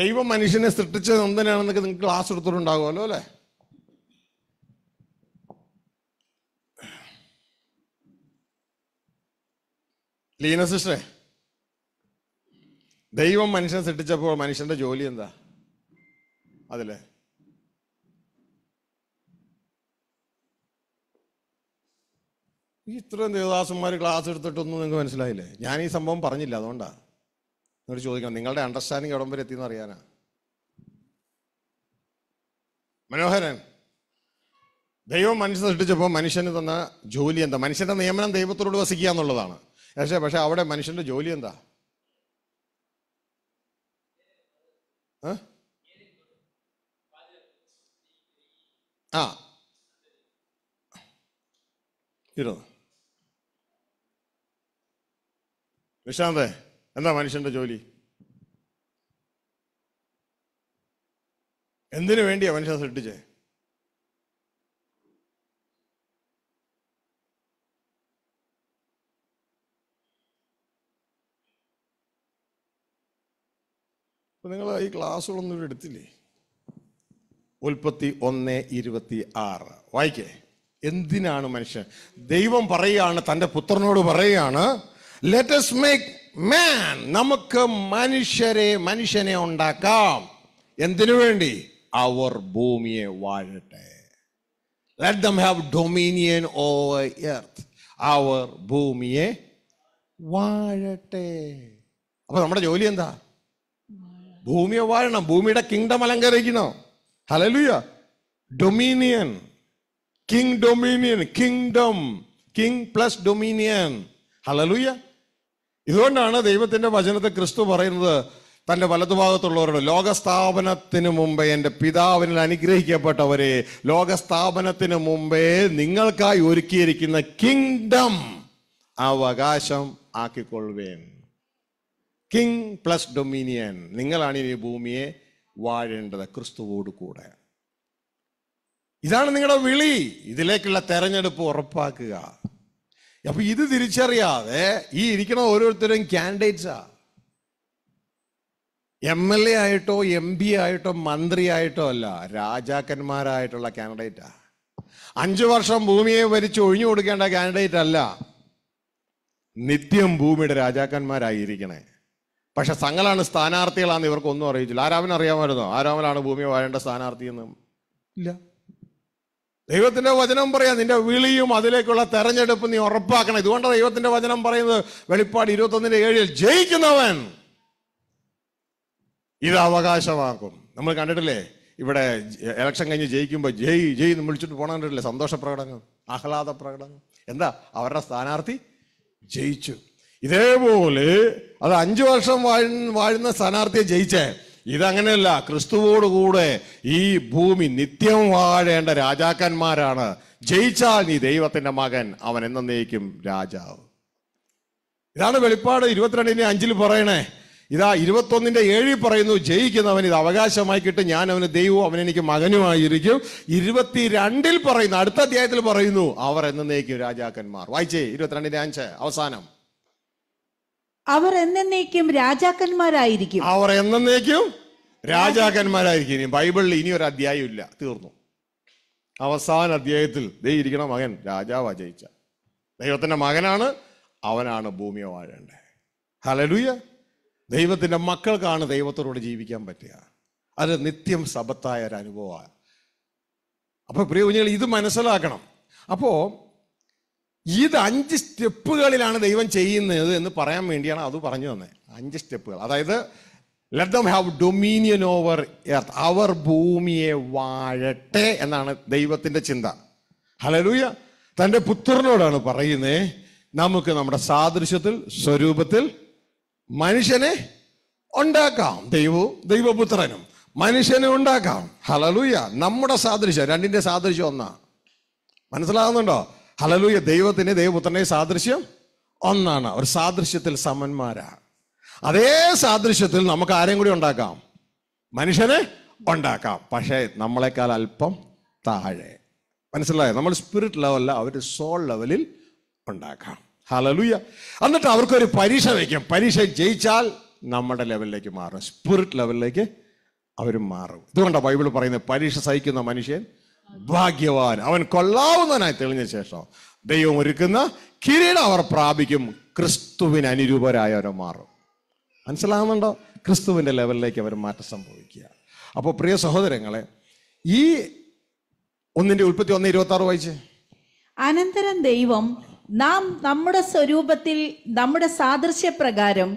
ദൈവം മനുഷ്യനെ സൃഷ്ടിച്ചത് എന്തിനാണെന്നൊക്കെ നിങ്ങൾക്ക് ക്ലാസ് എടുത്തിട്ടുണ്ടാകുമല്ലോ അല്ലേ ലീന സിസ്റ്ററെ ദൈവം മനുഷ്യനെ സൃഷ്ടിച്ചപ്പോൾ മനുഷ്യന്റെ ജോലി എന്താ അതിലെ ഇത്രയും ദേവദാസന്മാർ ക്ലാസ് എടുത്തിട്ടൊന്നും നിങ്ങൾക്ക് മനസ്സിലായില്ലേ ഞാൻ ഈ സംഭവം പറഞ്ഞില്ല അതുകൊണ്ടാ എന്നോട് ചോദിക്കണം നിങ്ങളുടെ അണ്ടർസ്റ്റാൻഡിങ് എവിടം വരെ എത്തിയെന്ന് അറിയാനാ മനോഹരൻ ദൈവം മനുഷ്യൻ സൃഷ്ടിച്ചപ്പോൾ മനുഷ്യന് തന്ന ജോലി എന്താ മനുഷ്യന്റെ നിയമനം ദൈവത്തോട് വസിക്കുക എന്നുള്ളതാണ് പക്ഷേ പക്ഷെ അവിടെ മനുഷ്യന്റെ ജോലി എന്താ ആ ഇരുന്നു നിഷാന്തേ എന്താ മനുഷ്യന്റെ ജോലി എന്തിനു വേണ്ടിയാ മനുഷ്യൻ സൃഷ്ടിച്ചേ അപ്പം നിങ്ങൾ ഈ ക്ലാസ്സുകളൊന്നും ഇവിടെ എടുത്തില്ലേ ഉൽപ്പത്തി ഒന്ന് ഇരുപത്തി ആറ് വായിക്കേ എന്തിനാണ് മനുഷ്യൻ ദൈവം പറയുകയാണ് തൻ്റെ പുത്രനോട് പറയുകയാണ് ലെറ്റസ് മേക്ക് മാൻ നമുക്ക് മനുഷ്യരെ മനുഷ്യനെ ഉണ്ടാക്കാം എന്തിനു വേണ്ടി അവർ ഭൂമിയെ വാഴട്ടെ let them have dominion over earth അവർ ഭൂമിയെ വാഴട്ടെ അപ്പൊ നമ്മുടെ ജോലി എന്താ ഭൂമിയെ വാഴണം ഭൂമിയുടെ കിങ്ഡം അലങ്കരിക്കണോ hallelujah dominion king dominion kingdom king plus dominion hallelujah ഇതുകൊണ്ടാണ് ദൈവത്തിന്റെ വചനത്തെ ക്രിസ്തു പറയുന്നത് തൻ്റെ വലതുഭാഗത്തുള്ളവരോട് ലോകസ്ഥാപനത്തിന് മുമ്പേ എൻ്റെ പിതാവിനെ അനുഗ്രഹിക്കപ്പെട്ടവരെ ലോകസ്ഥാപനത്തിന് മുമ്പേ നിങ്ങൾക്കായി ഒരുക്കിയിരിക്കുന്ന കിങ്ഡം അവകാശം ആക്കിക്കൊള്ളുവേൻ കിങ് പ്ലസ് ഡൊമിനിയൻ നിങ്ങളാണ് ഈ ഭൂമിയെ വാഴേണ്ടത് ക്രിസ്തുവോട് കൂടെ ഇതാണ് നിങ്ങളുടെ വിളി ഇതിലേക്കുള്ള തെരഞ്ഞെടുപ്പ് ഉറപ്പാക്കുക അപ്പൊ ഇത് തിരിച്ചറിയാതെ ഈ ഇരിക്കണ ഓരോരുത്തരും ക്യാൻഡിഡേറ്റ്സാ എം എൽ എ ആയിട്ടോ എം പി ആയിട്ടോ മന്ത്രി ആയിട്ടോ അല്ല രാജാക്കന്മാരായിട്ടുള്ള ക്യാൻഡിഡേറ്റാ അഞ്ചു വർഷം ഭൂമിയെ ഭരിച്ച് ഒഴിഞ്ഞു കൊടുക്കേണ്ട കാൻഡിഡേറ്റ് അല്ല നിത്യം ഭൂമിയുടെ രാജാക്കന്മാരായിരിക്കണേ പക്ഷെ തങ്ങളാണ് സ്ഥാനാർത്ഥികളാന്ന് ഇവർക്കൊന്നും അറിയിച്ചില്ല ആരാമൻ അറിയാമായിരുന്നു ആരാമനാണ് ഭൂമി വാഴേണ്ട സ്ഥാനാർത്ഥി എന്ന് ഇല്ല ദൈവത്തിന്റെ വചനം പറയാം നിന്റെ വിളിയും അതിലേക്കുള്ള തെരഞ്ഞെടുപ്പ് നീ ഉറപ്പാക്കണം ഇതുകൊണ്ടാണ് ദൈവത്തിന്റെ വചനം പറയുന്നത് വെളിപ്പാട് ഇരുപത്തൊന്നിന്റെ ഏഴിൽ ജയിക്കുന്നവൻ ഇത് അവകാശമാക്കും നമ്മൾ കണ്ടിട്ടില്ലേ ഇവിടെ ഇലക്ഷൻ കഴിഞ്ഞ് ജയിക്കുമ്പോൾ ജയ് ജയ് എന്ന് വിളിച്ചിട്ട് പോകണം കണ്ടിട്ടില്ലേ സന്തോഷ പ്രകടനം ആഹ്ലാദ പ്രകടനം എന്താ അവരുടെ സ്ഥാനാർത്ഥി ജയിച്ചു ഇതേപോലെ അത് അഞ്ചു വർഷം വാഴുന്ന സ്ഥാനാർത്ഥിയെ ജയിച്ചേ ഇതങ്ങനെയല്ല ക്രിസ്തുവോടുകൂടെ ഈ ഭൂമി നിത്യം വാഴേണ്ട രാജാക്കന്മാരാണ് ജയിച്ചാൽ നീ ദൈവത്തിന്റെ മകൻ അവൻ എന്നേക്കും രാജാവ് ഇതാണ് വെളിപ്പാട് ഇരുപത്തിരണ്ടിന്റെ അഞ്ചിൽ പറയണേ ഇതാ ഇരുപത്തൊന്നിന്റെ ഏഴിൽ പറയുന്നു ജയിക്കുന്നവൻ ഇത് അവകാശമായി കിട്ടും ഞാൻ അവന് ദൈവവും അവൻ എനിക്ക് മകനുമായിരിക്കും ഇരുപത്തിരണ്ടിൽ പറയുന്നു അടുത്ത അധ്യായത്തിൽ പറയുന്നു അവർ എന്നേക്കും രാജാക്കന്മാർ വായിച്ചേ ഇരുപത്തിരണ്ടിന്റെ അഞ്ച് അവസാനം അവർ എന്നേക്കും രാജാക്കന്മാരായിരിക്കും അവർ എന്നേക്കും രാജാക്കന്മാരായിരിക്കും ബൈബിളിൽ ഇനി ഒരു അധ്യായം ഇല്ല തീർന്നു അവസാന അധ്യായത്തിൽ ദൈ ഇരിക്കണ മകൻ രാജാവാ ജയിച്ച ദൈവത്തിന്റെ മകനാണ് അവനാണ് ഭൂമിയെ വാഴേണ്ടത് ഹലലൂയ ദൈവത്തിന്റെ മക്കൾക്കാണ് ദൈവത്തോട് ജീവിക്കാൻ പറ്റുക അത് നിത്യം സബത്തായ ഒരു അനുഭവമാണ് അപ്പോൾ പ്രിയ കുഞ്ഞുങ്ങൾ ഇത് മനസ്സിലാക്കണം അപ്പോൾ ഇത് അഞ്ച് സ്റ്റെപ്പുകളിലാണ് ദൈവം ചെയ്യുന്നത് എന്ന് പറയാൻ വേണ്ടിയാണ് അത് പറഞ്ഞു തന്നെ അഞ്ച് സ്റ്റെപ്പുകൾ അതായത് let them have dominion over earth അവർ ഭൂമിയെ വാഴട്ടെ എന്നാണ് ദൈവത്തിന്റെ ചിന്ത ഹലലൂയ തൻ്റെ പുത്രനോടാണ് പറയുന്നത് നമുക്ക് നമ്മുടെ സാദൃശ്യത്തിൽ സ്വരൂപത്തിൽ മനുഷ്യനെ ഉണ്ടാക്കാം ദൈവവും ദൈവപുത്രനും മനുഷ്യനെ ഉണ്ടാക്കാം ഹലലൂയ നമ്മുടെ സാദൃശ്യം രണ്ടിൻ്റെ സാദൃശ്യം ഒന്നാ മനസ്സിലാകുന്നുണ്ടോ ഹലലൂയ ദൈവത്തിന് ദൈവപുത്രനെ സാദൃശ്യം ഒന്നാണ് ഒരു സാദൃശ്യത്തിൽ സമന്മാരാ അതേ സാദൃശ്യത്തിൽ നമുക്ക് ആരെയും കൂടി ഉണ്ടാക്കാം മനുഷ്യനെ ഉണ്ടാക്കാം പക്ഷേ നമ്മളെക്കാൾ അല്പം താഴെ മനസ്സിലായോ നമ്മൾ സ്പിരിറ്റ് ലെവലിൽ അവർ സോൾ ലെവലിൽ ഉണ്ടാക്കാം ഹലലൂയ എന്നിട്ട് അവർക്കൊരു പരീക്ഷ വയ്ക്കും പരീക്ഷ ജയിച്ചാൽ നമ്മുടെ ലെവലിലേക്ക് മാറും സ്പിരിറ്റ് ലെവലിലേക്ക് അവർ മാറും ഇതുകൊണ്ടാണ് ബൈബിൾ പറയുന്നത് പരീക്ഷ സഹിക്കുന്ന മനുഷ്യൻ ഭാഗ്യവാൻ അവൻ കൊള്ളാവുന്നവനായി തെളിഞ്ഞ ശേഷം ദൈവം ഒരുക്കുന്ന കിരീടം അവർ പ്രാപിക്കും ക്രിസ്തുവിന് അനുരൂപരായ അവർ മാറും മനസ്സിലാകുന്നുണ്ടോ ക്രിസ്തുവിൻ്റെ ലെവലിലേക്ക് അവർ മാറ്റം സംഭവിക്കുക അപ്പോൾ പ്രിയ സഹോദരങ്ങളെ ഈ ഒന്നിന്റെ ഉൽപ്പത്തി ഒന്ന് ഇരുപത്തി ആറ് വായിച്ച് അനന്തരം ദൈവം നാം നമ്മുടെ സ്വരൂപത്തിൽ നമ്മുടെ സാദൃശ്യപ്രകാരം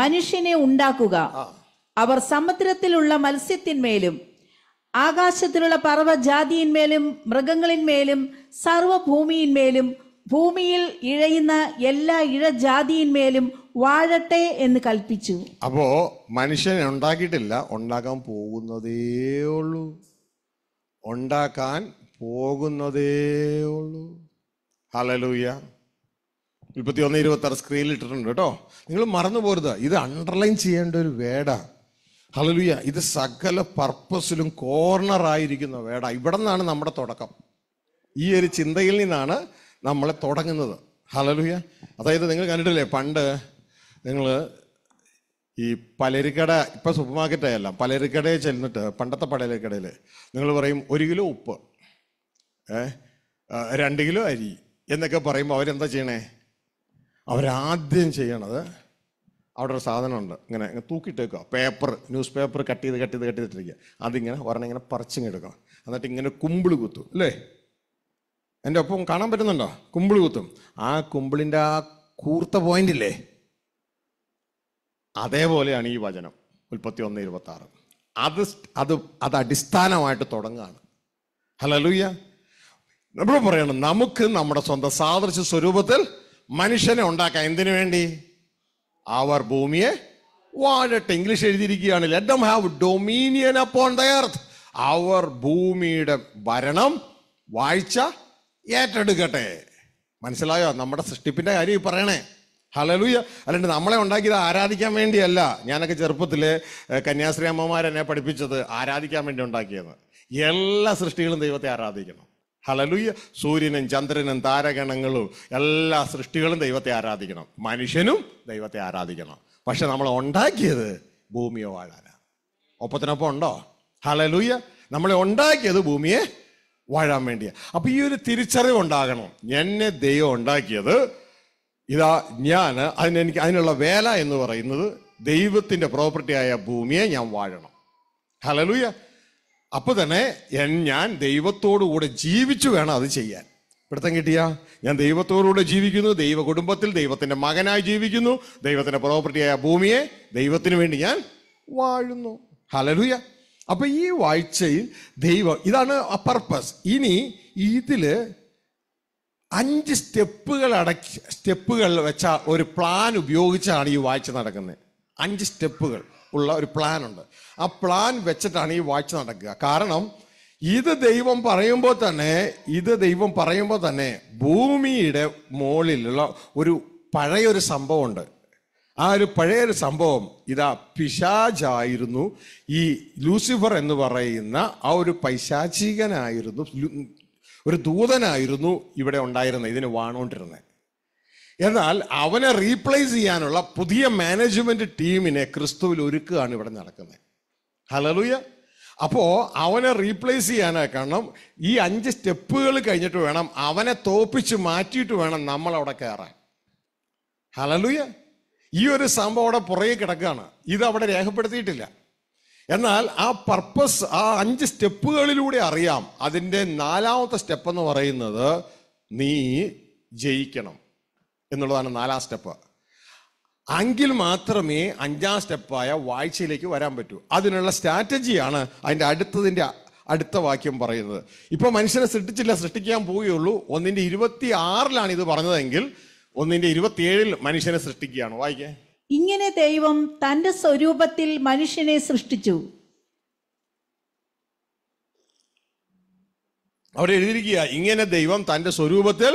മനുഷ്യനെ ഉണ്ടാക്കുക അവർ സമുദ്രത്തിലുള്ള മത്സ്യത്തിന്മേലും ആകാശത്തിലുള്ള പർവ്വജാതിയിന്മേലും മൃഗങ്ങളിന്മേലും സർവഭൂമിയിന്മേലും ഭൂമിയിൽ ഇഴയുന്ന എല്ലാ ഇഴജാതിയിന്മേലും വാഴട്ടെ എന്ന് കൽപ്പിച്ചു അപ്പോ മനുഷ്യനെ ഉണ്ടാക്കിയിട്ടില്ല ഉണ്ടാക്കാൻ പോകുന്നതേ ഉള്ളൂ ഉണ്ടാക്കാൻ പോകുന്നതേ ഉള്ളൂ ഹലലൂയ മുപ്പത്തി ഒന്ന് ഇരുപത്തി ആറ് സ്ക്രീനിൽ ഇട്ടിട്ടുണ്ട് കേട്ടോ നിങ്ങൾ മറന്നു പോരുത് ഇത് അണ്ടർലൈൻ ചെയ്യേണ്ട ഒരു വേടാണ് ഹലലുയ ഇത് സകല പർപ്പസിലും കോർണർ ആയിരിക്കുന്ന വേട ഇവിടെ നിന്നാണ് നമ്മുടെ തുടക്കം ഈ ഒരു ചിന്തയിൽ നിന്നാണ് നമ്മളെ തുടങ്ങുന്നത് ഹലലുയ അതായത് നിങ്ങൾ കണ്ടിട്ടില്ലേ പണ്ട് നിങ്ങൾ ഈ പലരിക്കട ഇപ്പം സൂപ്പർ മാർക്കറ്റായല്ല പലരിക്കടയിൽ ചെന്നിട്ട് പണ്ടത്തെ പടലരിക്കടയിൽ നിങ്ങൾ പറയും ഒരു കിലോ ഉപ്പ് രണ്ട് കിലോ അരി എന്നൊക്കെ പറയുമ്പോൾ അവരെന്താ ചെയ്യണേ അവരാദ്യം ചെയ്യണത് അവിടെ ഒരു സാധനമുണ്ട് ഇങ്ങനെ തൂക്കിയിട്ടേക്കുക പേപ്പർ ന്യൂസ് പേപ്പർ കട്ട് ചെയ്ത് കട്ട് ചെയ്ത് കട്ട് ചെയ്തിട്ടിരിക്കുക അതിങ്ങനെ ഒരെണ്ണം ഇങ്ങനെ പറിച്ചിങ് എടുക്കണം എന്നിട്ട് ഇങ്ങനെ കുമ്പിൾ കുത്തും അല്ലേ എൻ്റെ ഒപ്പം കാണാൻ പറ്റുന്നുണ്ടോ കുമ്പിൾ കുത്തും ആ കുമ്പിളിൻ്റെ ആ കൂർത്ത പോയിന്റ് ഇല്ലേ അതേപോലെയാണ് ഈ വചനം മുപ്പത്തി ഒന്ന് ഇരുപത്തി ആറ് അത് അത് അത് അടിസ്ഥാനമായിട്ട് തുടങ്ങുകയാണ് ഹലോ ലൂയ്യ നമ്മൾ പറയണം നമുക്ക് നമ്മുടെ സ്വന്തം സാദൃശ്യ സ്വരൂപത്തിൽ മനുഷ്യനെ ഉണ്ടാക്കാം എന്തിനു വേണ്ടി അവർ ഭൂമിയെ വാഴട്ടെ ഇംഗ്ലീഷ് എഴുതിയിരിക്കുകയാണ് let them have dominion upon the earth അവർ ഭൂമിയുടെ ഭരണം വാഴ്ച ഏറ്റെടുക്കട്ടെ മനസ്സിലായോ നമ്മുടെ സൃഷ്ടിപ്പിന്റെ കാര്യം പറയണേ ഹലലൂയ അല്ലെങ്കിൽ നമ്മളെ ഉണ്ടാക്കിയത് ആരാധിക്കാൻ വേണ്ടിയല്ല ഞാനൊക്കെ ചെറുപ്പത്തിൽ കന്യാസ്ത്രീ അമ്മമാരെന്നെ പഠിപ്പിച്ചത് ആരാധിക്കാൻ വേണ്ടി ഉണ്ടാക്കിയത് എല്ലാ സൃഷ്ടികളും ദൈവത്തെ ആരാധിക്കണം ഹലലുയ്യ സൂര്യനും ചന്ദ്രനും താരഗണങ്ങളും എല്ലാ സൃഷ്ടികളും ദൈവത്തെ ആരാധിക്കണം മനുഷ്യനും ദൈവത്തെ ആരാധിക്കണം പക്ഷെ നമ്മൾ ഉണ്ടാക്കിയത് ഭൂമിയെ വാഴാനാണ് ഒപ്പത്തിനൊപ്പം ഉണ്ടോ ഹലലുയ്യ നമ്മളെ ഉണ്ടാക്കിയത് ഭൂമിയെ വാഴാൻ വേണ്ടിയാണ് അപ്പം ഈ ഒരു തിരിച്ചറിവ് ഉണ്ടാകണം എന്നെ ദൈവം ഉണ്ടാക്കിയത് ഇതാ ഞാൻ അതിനെനിക്ക് അതിനുള്ള വേല എന്ന് പറയുന്നത് ദൈവത്തിൻ്റെ പ്രോപ്പർട്ടിയായ ഭൂമിയെ ഞാൻ വാഴണം ഹലലുയ്യ അപ്പൊ തന്നെ ഞാൻ ദൈവത്തോടുകൂടെ ജീവിച്ചു വേണം അത് ചെയ്യാൻ പിടുത്തം കിട്ടിയ ഞാൻ ദൈവത്തോടുകൂടെ ജീവിക്കുന്നു ദൈവ കുടുംബത്തിൽ ദൈവത്തിന്റെ മകനായി ജീവിക്കുന്നു ദൈവത്തിന്റെ പ്രോപ്പർട്ടിയായ ഭൂമിയെ ദൈവത്തിന് വേണ്ടി ഞാൻ വാഴുന്നു ഹലലുയ അപ്പൊ ഈ വാഴ്ചയിൽ ദൈവം ഇതാണ് പർപ്പസ് ഇനി ഇതില് അഞ്ച് സ്റ്റെപ്പുകൾ അടക്കി സ്റ്റെപ്പുകൾ വെച്ച ഒരു പ്ലാൻ ഉപയോഗിച്ചാണ് ഈ വാഴ്ച നടക്കുന്നത് അഞ്ച് സ്റ്റെപ്പുകൾ ഉള്ള ഒരു പ്ലാൻ ഉണ്ട് ആ പ്ലാൻ വെച്ചിട്ടാണ് ഈ വാഴ്ച നടക്കുക കാരണം ഇത് ദൈവം പറയുമ്പോൾ തന്നെ ഇത് ദൈവം പറയുമ്പോൾ തന്നെ ഭൂമിയുടെ മുകളിലുള്ള ഒരു പഴയൊരു സംഭവമുണ്ട് ആ ഒരു പഴയൊരു സംഭവം ഇതാ പിശാചായിരുന്നു ഈ ലൂസിഫർ എന്ന് പറയുന്ന ആ ഒരു പൈശാചികനായിരുന്നു ഒരു ദൂതനായിരുന്നു ഇവിടെ ഉണ്ടായിരുന്നത് ഇതിന് വാണോണ്ടിരുന്നത് എന്നാൽ അവനെ റീപ്ലേസ് ചെയ്യാനുള്ള പുതിയ മാനേജ്മെന്റ് ടീമിനെ ക്രിസ്തുവിൽ ഒരുക്കുകയാണ് ഇവിടെ നടക്കുന്നത് ഹലലുയ അപ്പോൾ അവനെ റീപ്ലേസ് ചെയ്യാനായി കാരണം ഈ അഞ്ച് സ്റ്റെപ്പുകൾ കഴിഞ്ഞിട്ട് വേണം അവനെ തോപ്പിച്ച് മാറ്റിയിട്ട് വേണം നമ്മൾ അവിടെ കയറാൻ ഹലലുയ ഈ ഒരു സംഭവം അവിടെ പുറകെ കിടക്കുകയാണ് ഇത് അവിടെ രേഖപ്പെടുത്തിയിട്ടില്ല എന്നാൽ ആ പർപ്പസ് ആ അഞ്ച് സ്റ്റെപ്പുകളിലൂടെ അറിയാം അതിൻ്റെ നാലാമത്തെ സ്റ്റെപ്പ് എന്ന് പറയുന്നത് നീ ജയിക്കണം എന്നുള്ളതാണ് നാലാം സ്റ്റെപ്പ് എങ്കിൽ മാത്രമേ അഞ്ചാം സ്റ്റെപ്പായ വായിച്ചയിലേക്ക് വരാൻ പറ്റൂ അതിനുള്ള സ്ട്രാറ്റജിയാണ് അതിൻ്റെ അടുത്തതിൻ്റെ അടുത്ത വാക്യം പറയുന്നത് ഇപ്പോൾ മനുഷ്യനെ സൃഷ്ടിച്ചില്ല സൃഷ്ടിക്കാൻ പോവുകയുള്ളൂ ഒന്നിൻ്റെ ഇരുപത്തി ആറിലാണ് ഇത് പറഞ്ഞതെങ്കിൽ ഒന്നിൻ്റെ ഇരുപത്തിയേഴിൽ മനുഷ്യനെ സൃഷ്ടിക്കുകയാണ് വായിക്കേ ഇങ്ങനെ ദൈവം തന്റെ സ്വരൂപത്തിൽ മനുഷ്യനെ സൃഷ്ടിച്ചു അവിടെ എഴുതിയിരിക്കുക ഇങ്ങനെ ദൈവം തന്റെ സ്വരൂപത്തിൽ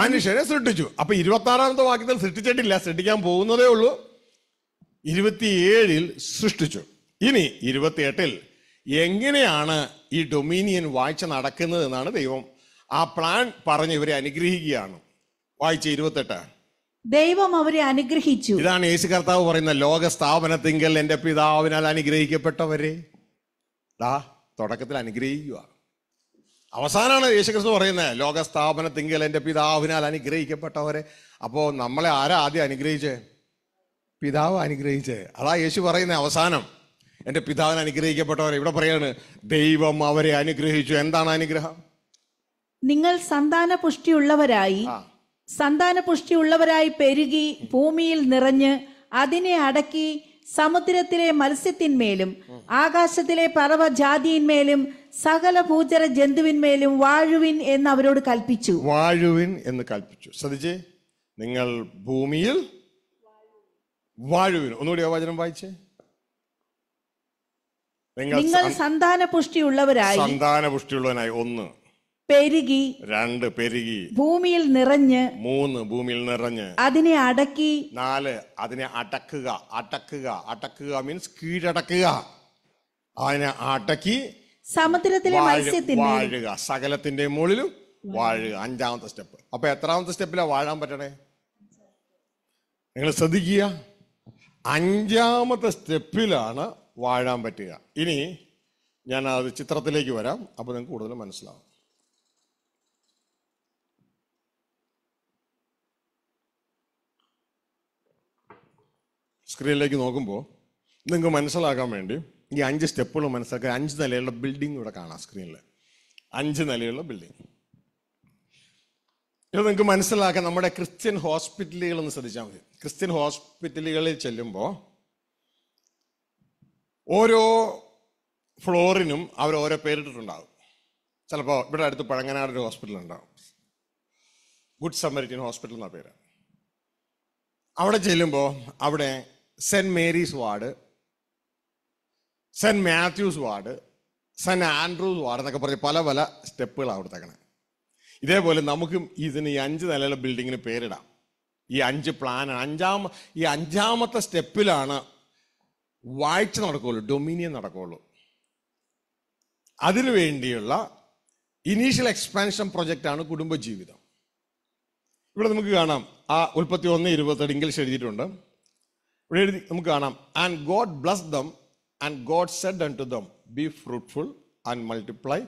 മനുഷ്യനെ സൃഷ്ടിച്ചു അപ്പൊ ഇരുപത്തി ആറാമത്തെ വാക്യത്തിൽ സൃഷ്ടിച്ചിട്ടില്ല സൃഷ്ടിക്കാൻ പോകുന്നതേ ഉള്ളൂ ഇരുപത്തിയേഴിൽ സൃഷ്ടിച്ചു ഇനി ഇരുപത്തിയെട്ടിൽ എങ്ങനെയാണ് ഈ ഡൊമീനിയൻ വാഴ്ച നടക്കുന്നത് എന്നാണ് ദൈവം ആ പ്ലാൻ പറഞ്ഞ് ഇവരെ അനുഗ്രഹിക്കുകയാണ് വായിച്ച ഇരുപത്തെട്ട് ദൈവം അവരെ അനുഗ്രഹിച്ചു ഇതാണ് യേശു കർത്താവ് പറയുന്ന ലോക സ്ഥാപനത്തിങ്കൽ എന്റെ പിതാവിനാൽ അനുഗ്രഹിക്കപ്പെട്ടവരെ ദാ തുടക്കത്തിൽ അനുഗ്രഹിക്കുക അവസാനമാണ് യേശുക്രിസ്തു പറയുന്നത് ലോകസ്ഥാപനത്തിങ്കിൽ എൻ്റെ പിതാവിനാൽ അനുഗ്രഹിക്കപ്പെട്ടവരെ അപ്പോൾ നമ്മളെ ആരാ ആദ്യം അനുഗ്രഹിച്ചേ പിതാവ് അനുഗ്രഹിച്ചേ അതാ യേശു പറയുന്ന അവസാനം എൻ്റെ പിതാവിനെ അനുഗ്രഹിക്കപ്പെട്ടവരെ ഇവിടെ പറയാണ് ദൈവം അവരെ അനുഗ്രഹിച്ചു എന്താണ് അനുഗ്രഹം നിങ്ങൾ സന്താന പുഷ്ടിയുള്ളവരായി സന്താന പുഷ്ടിയുള്ളവരായി പെരുകി ഭൂമിയിൽ നിറഞ്ഞ് അതിനെ അടക്കി സമുദ്രത്തിലെ മത്സ്യത്തിന്മേലും ആകാശത്തിലെ പർവ്വജാതിയിന്മേലും സകല ഭൂചര ജന്തുവിന്മേലും വാഴുവിൻ എന്ന് അവരോട് കൽപ്പിച്ചു വാഴുവിൻ എന്ന് കൽപ്പിച്ചു ശ്രദ്ധിച്ചേ നിങ്ങൾ ഭൂമിയിൽ വാഴുവിൻ ഒന്നുകൂടി വചനം വായിച്ചേ നിങ്ങൾ സന്താന പുഷ്ടിയുള്ളവരായി സന്താന പുഷ്ടിയുള്ളവനായി ഒന്ന് പെരുകി രണ്ട് പെരുകി ഭൂമിയിൽ നിറഞ്ഞ് മൂന്ന് ഭൂമിയിൽ നിറഞ്ഞ് അതിനെ അടക്കി നാല് അതിനെ അടക്കുക അടക്കുക അടക്കുക മീൻസ് കീഴടക്കുക അതിനെ അടക്കി സമുദ്രത്തിലെ വാഴ- വാഴുക സകലത്തിന്റെ മുകളിലും വാഴുക അഞ്ചാമത്തെ സ്റ്റെപ്പ് അപ്പൊ എത്രാമത്തെ സ്റ്റെപ്പിലാ വാഴാൻ പറ്റണേ നിങ്ങൾ ശ്രദ്ധിക്കുക അഞ്ചാമത്തെ സ്റ്റെപ്പിലാണ് വാഴാൻ പറ്റുക ഇനി ഞാൻ അത് ചിത്രത്തിലേക്ക് വരാം അപ്പോൾ നിങ്ങൾക്ക് കൂടുതൽ മനസ്സിലാവും സ്ക്രീനിലേക്ക് നോക്കുമ്പോൾ നിങ്ങൾക്ക് മനസ്സിലാക്കാൻ വേണ്ടി ഈ അഞ്ച് സ്റ്റെപ്പുകൾ മനസ്സിലാക്കുക അഞ്ച് നിലയുള്ള ബിൽഡിംഗ് ഇവിടെ കാണാം സ്ക്രീനിൽ അഞ്ച് നിലയുള്ള ബിൽഡിംഗ് ഇത് നിങ്ങൾക്ക് മനസ്സിലാക്കാം നമ്മുടെ ക്രിസ്ത്യൻ ഹോസ്പിറ്റലുകൾ ഒന്ന് ശ്രദ്ധിച്ചാൽ മതി ക്രിസ്ത്യൻ ഹോസ്പിറ്റലുകളിൽ ചെല്ലുമ്പോൾ ഓരോ ഫ്ലോറിനും അവർ ഓരോ പേരിട്ടിട്ടുണ്ടാകും ചിലപ്പോൾ ഇവിടെ അടുത്ത് പഴങ്ങനാട് ഒരു ഹോസ്പിറ്റൽ ഉണ്ടാകും ഗുഡ് സമരിറ്റൻ ഹോസ്പിറ്റൽ എന്ന പേര് അവിടെ ചെല്ലുമ്പോൾ അവിടെ Saint Mary's ward Saint Matthew's ward Saint Andrew's ward എന്നൊക്കെ പറഞ്ഞ് പല പല സ്റ്റെപ്പുകളാണ് കൊടുത്തേക്കണേ ഇതേപോലെ നമുക്കും ഇതിന് ഈ അഞ്ച് നിലയിലെ ബിൽഡിങ്ങിന് പേരിടാം ഈ അഞ്ച് പ്ലാൻ അഞ്ചാം ഈ അഞ്ചാമത്തെ സ്റ്റെപ്പിലാണ് വാഴ്ച നടക്കുകയുള്ളൂ ഡൊമിനിയൻ നടക്കുകയുള്ളൂ അതിനുവേണ്ടിയുള്ള ഇനീഷ്യൽ എക്സ്പാൻഷൻ പ്രൊജക്റ്റാണ് കുടുംബജീവിതം ഇവിടെ നമുക്ക് കാണാം ആ ഉൽപ്പത്തി ഒന്ന് ഇംഗ്ലീഷ് എഴുതിയിട്ടുണ്ട് ഇവിടെ എഴുതി നമുക്ക് കാണാം and God bless them and God said unto them be fruitful and multiply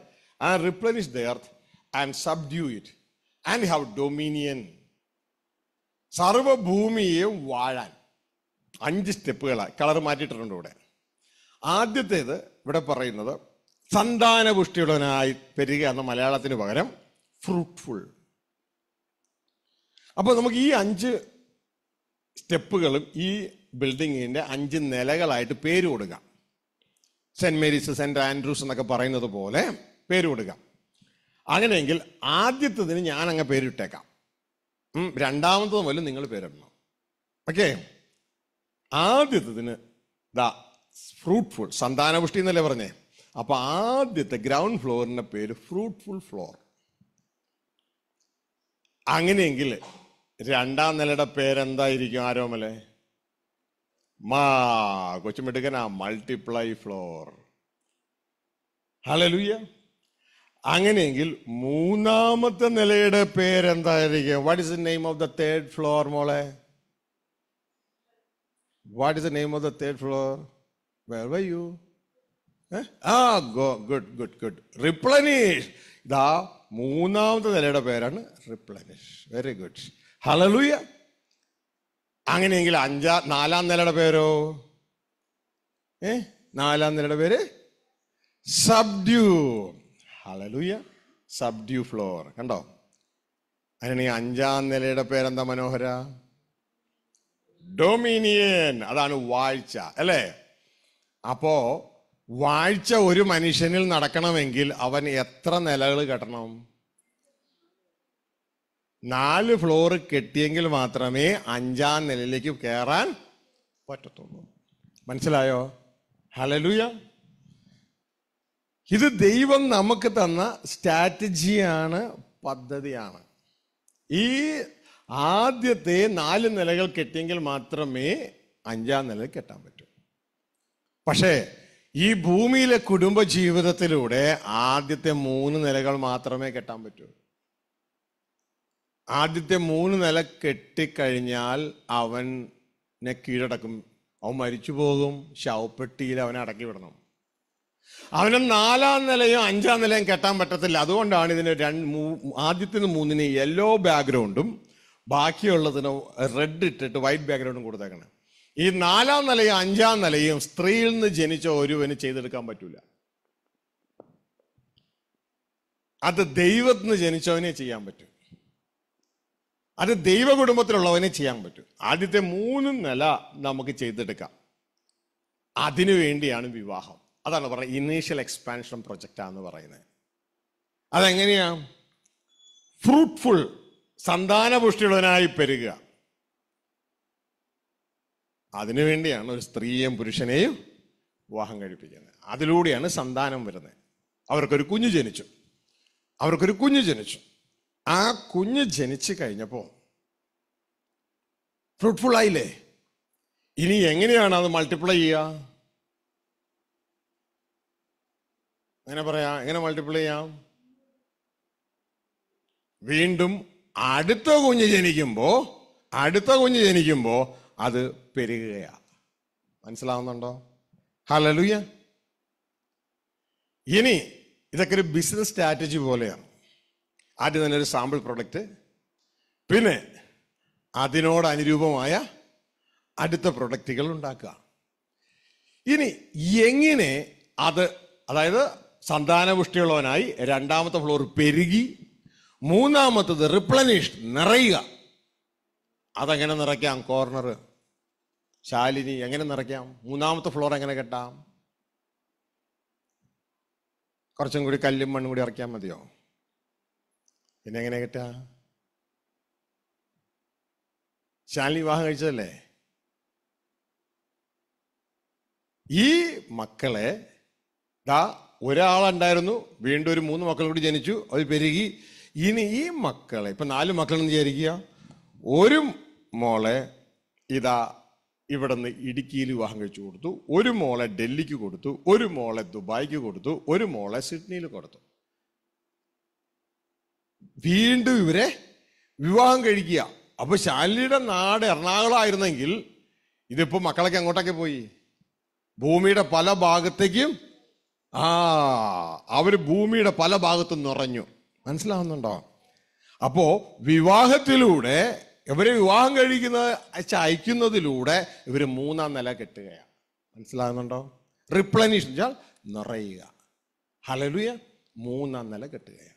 and replenish the earth and subdue it and have dominion സർവഭൂമിയെ വാഴാൻ അഞ്ച് സ്റ്റെപ്പുകളാണ് കളർ മാറ്റിയിട്ടുണ്ട് ഇവിടെ ആദ്യത്തേത് ഇവിടെ പറയുന്നത് സന്താനപുഷ്ടിയുള്ളവനായി പെരുക എന്ന മലയാളത്തിന് പകരം ഫ്രൂട്ട്ഫുൾ അപ്പോൾ നമുക്ക് ഈ അഞ്ച് സ്റ്റെപ്പുകളും ഈ ബിൽഡിങ്ങിൻ്റെ അഞ്ച് നിലകളായിട്ട് പേര് കൊടുക്കാം സെൻറ്റ് മേരീസ് സെൻറ്റ് ആൻഡ്രൂസ് എന്നൊക്കെ പറയുന്നത് പോലെ പേര് കൊടുക്കുക അങ്ങനെയെങ്കിൽ ആദ്യത്തതിന് ഞാൻ അങ്ങ് പേരിട്ടേക്കാം രണ്ടാമത്തത് പോലും നിങ്ങൾ പേരിടണം ഓക്കെ ആദ്യത്തതിന് ദാ ഫ്രൂട്ട്ഫുൾ സന്താനപുഷ്ടി എന്നല്ലേ പറഞ്ഞേ അപ്പോൾ ആദ്യത്തെ ഗ്രൗണ്ട് ഫ്ലോറിൻ്റെ പേര് ഫ്രൂട്ട്ഫുൾ ഫ്ലോർ അങ്ങനെയെങ്കിൽ രണ്ടാം നിലയുടെ പേരെന്തായിരിക്കും ആരോമലേ മാ കൊച്ചുമിടുക്കനാ മൾട്ടിപ്ലൈ ഫ്ലോർ ഹലലുയ്യ അങ്ങനെയെങ്കിൽ മൂന്നാമത്തെ നിലയുടെ പേരെന്തായിരിക്കും what is the name of the third floor മോളെ what is the name of the third floor where why you ah go good good good replenish ഇതാ മൂന്നാമത്തെ നിലയുടെ പേരാണ് റിപ്ലനീഷ് വെരി ഗുഡ് ഹലലുയ്യ അങ്ങനെയെങ്കിൽ അഞ്ചാ നാലാം നിലയുടെ പേരോ ഏ നാലാം നിലയുടെ പേര് സബ്ഡ്യൂ ഹളലൂയ സബ്ഡ്യൂ ഫ്ലോർ കണ്ടോ അങ്ങനെ അഞ്ചാം നിലയുടെ പേരെന്താ മനോഹര ഡൊമിനിയൻ അതാണ് വാഴ്ച അല്ലേ അപ്പോ വാഴ്ച ഒരു മനുഷ്യനിൽ നടക്കണമെങ്കിൽ അവൻ എത്ര നിലകൾ കെട്ടണം നാല് ഫ്ലോർ കെട്ടിയെങ്കിൽ മാത്രമേ അഞ്ചാം നിലയിലേക്ക് കയറാൻ പറ്റത്തുള്ളൂ മനസ്സിലായോ ഹലലുയ ഇത് ദൈവം നമുക്ക് തന്ന സ്ട്രാറ്റജിയാണ് പദ്ധതിയാണ് ഈ ആദ്യത്തെ നാല് നിലകൾ കെട്ടിയെങ്കിൽ മാത്രമേ അഞ്ചാം നില കെട്ടാൻ പറ്റൂ പക്ഷേ ഈ ഭൂമിയിലെ കുടുംബ ജീവിതത്തിലൂടെ ആദ്യത്തെ മൂന്ന് നിലകൾ മാത്രമേ കെട്ടാൻ പറ്റൂ ആദ്യത്തെ മൂന്ന് നില കെട്ടിക്കഴിഞ്ഞാൽ അവനെ കീഴടക്കും അവൻ മരിച്ചു പോകും ശവപ്പെട്ടിയിൽ അവനെ അടക്കി വിടണം അവന് നാലാം നിലയും അഞ്ചാം നിലയും കെട്ടാൻ പറ്റത്തില്ല അതുകൊണ്ടാണ് ഇതിന് രണ്ട് ആദ്യത്തിന് മൂന്നിന് യെല്ലോ ബാക്ക്ഗ്രൗണ്ടും ബാക്കിയുള്ളതിന് റെഡ് ഇട്ടിട്ട് വൈറ്റ് ബാക്ക്ഗ്രൗണ്ടും കൊടുത്തേക്കണേ ഈ നാലാം നിലയും അഞ്ചാം നിലയും സ്ത്രീയിൽ നിന്ന് ജനിച്ച ഒരുവന് ചെയ്തെടുക്കാൻ പറ്റൂല അത് ദൈവത്തിന് ജനിച്ചവനെ ചെയ്യാൻ പറ്റും അത് ദൈവ കുടുംബത്തിലുള്ളവനെ ചെയ്യാൻ പറ്റും ആദ്യത്തെ മൂന്ന് നില നമുക്ക് ചെയ്തെടുക്കാം അതിനു വേണ്ടിയാണ് വിവാഹം അതാണ് പറയുന്നത് ഇനീഷ്യൽ എക്സ്പാൻഷൻ പ്രൊജക്റ്റാന്ന് പറയുന്നത് അതെങ്ങനെയാ ഫ്രൂട്ട്ഫുൾ സന്താനപുഷ്ടിയുള്ളവനായി പെരുക അതിനുവേണ്ടിയാണ് ഒരു സ്ത്രീയും പുരുഷനെയും വിവാഹം കഴിപ്പിക്കുന്നത് അതിലൂടെയാണ് സന്താനം വരുന്നത് അവർക്കൊരു കുഞ്ഞു ജനിച്ചു അവർക്കൊരു കുഞ്ഞു ജനിച്ചു ആ കുഞ്ഞ് ജനിച്ചു കഴിഞ്ഞപ്പോ ഫ്രൂട്ട്ഫുൾ ആയില്ലേ ഇനി എങ്ങനെയാണ് അത് മൾട്ടിപ്ലൈ ചെയ്യുക എങ്ങനെ പറയാ എങ്ങനെ മൾട്ടിപ്ലൈ ചെയ്യാം വീണ്ടും അടുത്ത കുഞ്ഞ് ജനിക്കുമ്പോൾ അടുത്ത കുഞ്ഞ് ജനിക്കുമ്പോൾ അത് പെരുകുകയാണ് മനസ്സിലാവുന്നുണ്ടോ ഹലലുയ ഇനി ഇതൊക്കെ ഒരു ബിസിനസ് സ്ട്രാറ്റജി പോലെയാണ് ആദ്യം തന്നെ ഒരു സാമ്പിൾ പ്രൊഡക്റ്റ് പിന്നെ അതിനോട് അനുരൂപമായ അടുത്ത പ്രൊഡക്റ്റുകൾ ഉണ്ടാക്കുക ഇനി എങ്ങനെ അത് അതായത് സന്താനപുഷ്ടിയുള്ളവനായി രണ്ടാമത്തെ ഫ്ലോർ പെരുകി മൂന്നാമത്തത് റിപ്ലനിഷ് നിറയുക അതെങ്ങനെ നിറയ്ക്കാം കോർണർ ശാലിനി എങ്ങനെ നിറയ്ക്കാം മൂന്നാമത്തെ ഫ്ലോർ എങ്ങനെ കെട്ടാം കുറച്ചും കൂടി കല്ലും മണ്ണും കൂടി ഇറക്കിയാൽ മതിയോ പിന്നെ എങ്ങനെ കിട്ടുക ശാലിനി വിവാഹം കഴിച്ചതല്ലേ ഈ മക്കളെ ദാ ഒരാളുണ്ടായിരുന്നു വീണ്ടും ഒരു മൂന്ന് മക്കൾ കൂടി ജനിച്ചു അത് പെരുകി ഇനി ഈ മക്കളെ ഇപ്പം നാല് മക്കളെന്ന് വിചാരിക്കുക ഒരു മോളെ ഇതാ ഇവിടെ നിന്ന് ഇടുക്കിയിൽ വിവാഹം കഴിച്ചു കൊടുത്തു ഒരു മോളെ ഡൽഹിക്ക് കൊടുത്തു ഒരു മോളെ ദുബായിക്ക് കൊടുത്തു ഒരു മോളെ സിഡ്നിയിൽ കൊടുത്തു വീണ്ടും ഇവരെ വിവാഹം കഴിക്കുക അപ്പോൾ ശാലിനിയുടെ നാട് എറണാകുളമായിരുന്നെങ്കിൽ ഇതിപ്പോ മക്കളൊക്കെ അങ്ങോട്ടൊക്കെ പോയി ഭൂമിയുടെ പല ഭാഗത്തേക്കും ആ അവർ ഭൂമിയുടെ പല ഭാഗത്തും നിറഞ്ഞു മനസ്സിലാവുന്നുണ്ടോ അപ്പോൾ വിവാഹത്തിലൂടെ ഇവരെ വിവാഹം കഴിക്കുന്ന അയക്കുന്നതിലൂടെ ഇവർ മൂന്നാം നില കെട്ടുകയാണ് മനസ്സിലാകുന്നുണ്ടോ റിപ്ലനിഷ് നിറയുക ഹലലുയ മൂന്നാം നില കെട്ടുകയാണ്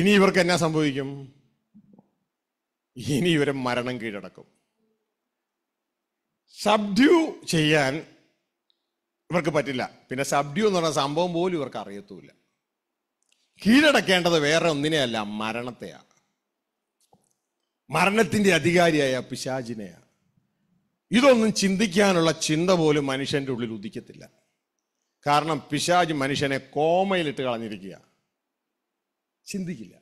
ഇനി ഇവർക്ക് എന്നാ സംഭവിക്കും ഇനി ഇവരെ മരണം കീഴടക്കും സബ്ഡ്യൂ ചെയ്യാൻ ഇവർക്ക് പറ്റില്ല പിന്നെ സബ്ഡ്യൂ എന്ന് പറഞ്ഞ സംഭവം പോലും ഇവർക്ക് അറിയത്തുമില്ല കീഴടക്കേണ്ടത് വേറെ ഒന്നിനെയല്ല മരണത്തെയാണ് മരണത്തിന്റെ അധികാരിയായ പിശാചിനെയാണ് ഇതൊന്നും ചിന്തിക്കാനുള്ള ചിന്ത പോലും മനുഷ്യന്റെ ഉള്ളിൽ ഉദിക്കത്തില്ല കാരണം പിശാജ് മനുഷ്യനെ കോമയിലിട്ട് കളഞ്ഞിരിക്കുക ചിന്തിക്കില്ല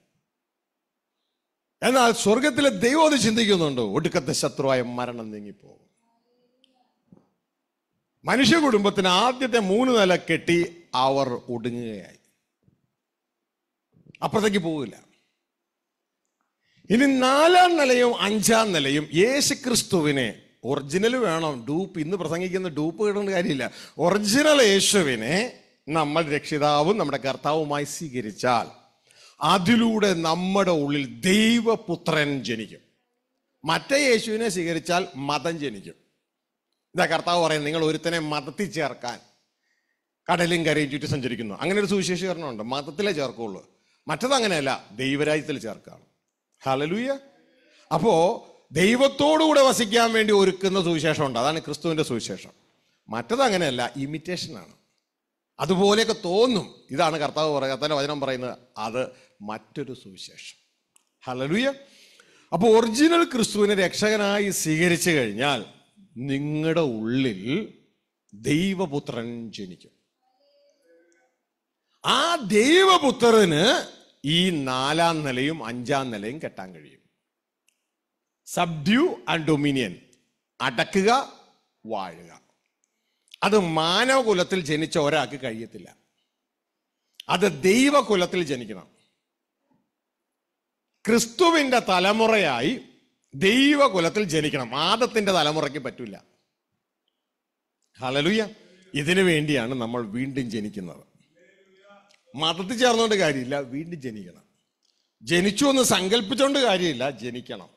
എന്നാൽ സ്വർഗത്തിലെ ദൈവം അത് ചിന്തിക്കുന്നുണ്ട് ഒടുക്കത്തെ ശത്രുവായ മരണം നീങ്ങിപ്പോകും മനുഷ്യ കുടുംബത്തിന് ആദ്യത്തെ മൂന്ന് നില കെട്ടി അവർ ഒടുങ്ങുകയായി അപ്പുറത്തേക്ക് പോകില്ല ഇനി നാലാം നിലയും അഞ്ചാം നിലയും യേശു ക്രിസ്തുവിനെ ഒറിജിനൽ വേണം ഡൂപ്പ് ഇന്ന് പ്രസംഗിക്കുന്ന ഡൂപ്പ് കിട്ടുന്ന കാര്യമില്ല ഒറിജിനൽ യേശുവിനെ നമ്മൾ രക്ഷിതാവും നമ്മുടെ കർത്താവുമായി സ്വീകരിച്ചാൽ അതിലൂടെ നമ്മുടെ ഉള്ളിൽ ദൈവപുത്രൻ ജനിക്കും മറ്റേ യേശുവിനെ സ്വീകരിച്ചാൽ മതം ജനിക്കും ഇതാ കർത്താവ് പറയുന്നത് നിങ്ങൾ ഒരുത്തനെ മതത്തിൽ ചേർക്കാൻ കടലും കരയും ചുറ്റി സഞ്ചരിക്കുന്നു അങ്ങനെ ഒരു സുവിശേഷീകരണമുണ്ട് മതത്തിലേ ചേർക്കുള്ളൂ മറ്റത് അങ്ങനെയല്ല ദൈവരാജ്യത്തിൽ ചേർക്കാണ് ഹലലൂയ അപ്പോ ദൈവത്തോടുകൂടെ വസിക്കാൻ വേണ്ടി ഒരുക്കുന്ന സുവിശേഷമുണ്ട് അതാണ് ക്രിസ്തുവിന്റെ സുവിശേഷം മറ്റത് അങ്ങനെയല്ല ഇമിറ്റേഷനാണ് അതുപോലെയൊക്കെ തോന്നും ഇതാണ് കർത്താവ് പറയുക കർത്താവിൻ്റെ വചനം പറയുന്നത് അത് മറ്റൊരു സുവിശേഷം ഹലലുയ അപ്പോൾ ഒറിജിനൽ ക്രിസ്തുവിനെ രക്ഷകനായി സ്വീകരിച്ചു കഴിഞ്ഞാൽ നിങ്ങളുടെ ഉള്ളിൽ ദൈവപുത്രൻ ജനിക്കും ആ ദൈവപുത്രന് ഈ നാലാം നിലയും അഞ്ചാം നിലയും കെട്ടാൻ കഴിയും സബ്ഡ്യൂ ആൻഡ് ഡൊമിനിയൻ അടക്കുക വാഴുക അത് മാനവകുലത്തിൽ ജനിച്ച ഒരാൾക്ക് കഴിയത്തില്ല അത് ദൈവകുലത്തിൽ ജനിക്കണം ക്രിസ്തുവിൻ്റെ തലമുറയായി ദൈവകുലത്തിൽ ജനിക്കണം ആദത്തിൻ്റെ തലമുറയ്ക്ക് പറ്റില്ല ഹലലുയ ഇതിനു വേണ്ടിയാണ് നമ്മൾ വീണ്ടും ജനിക്കുന്നത് മതത്തിൽ ചേർന്നുകൊണ്ട് കാര്യമില്ല വീണ്ടും ജനിക്കണം ജനിച്ചു എന്ന് സങ്കല്പിച്ചുകൊണ്ട് കാര്യമില്ല ജനിക്കണം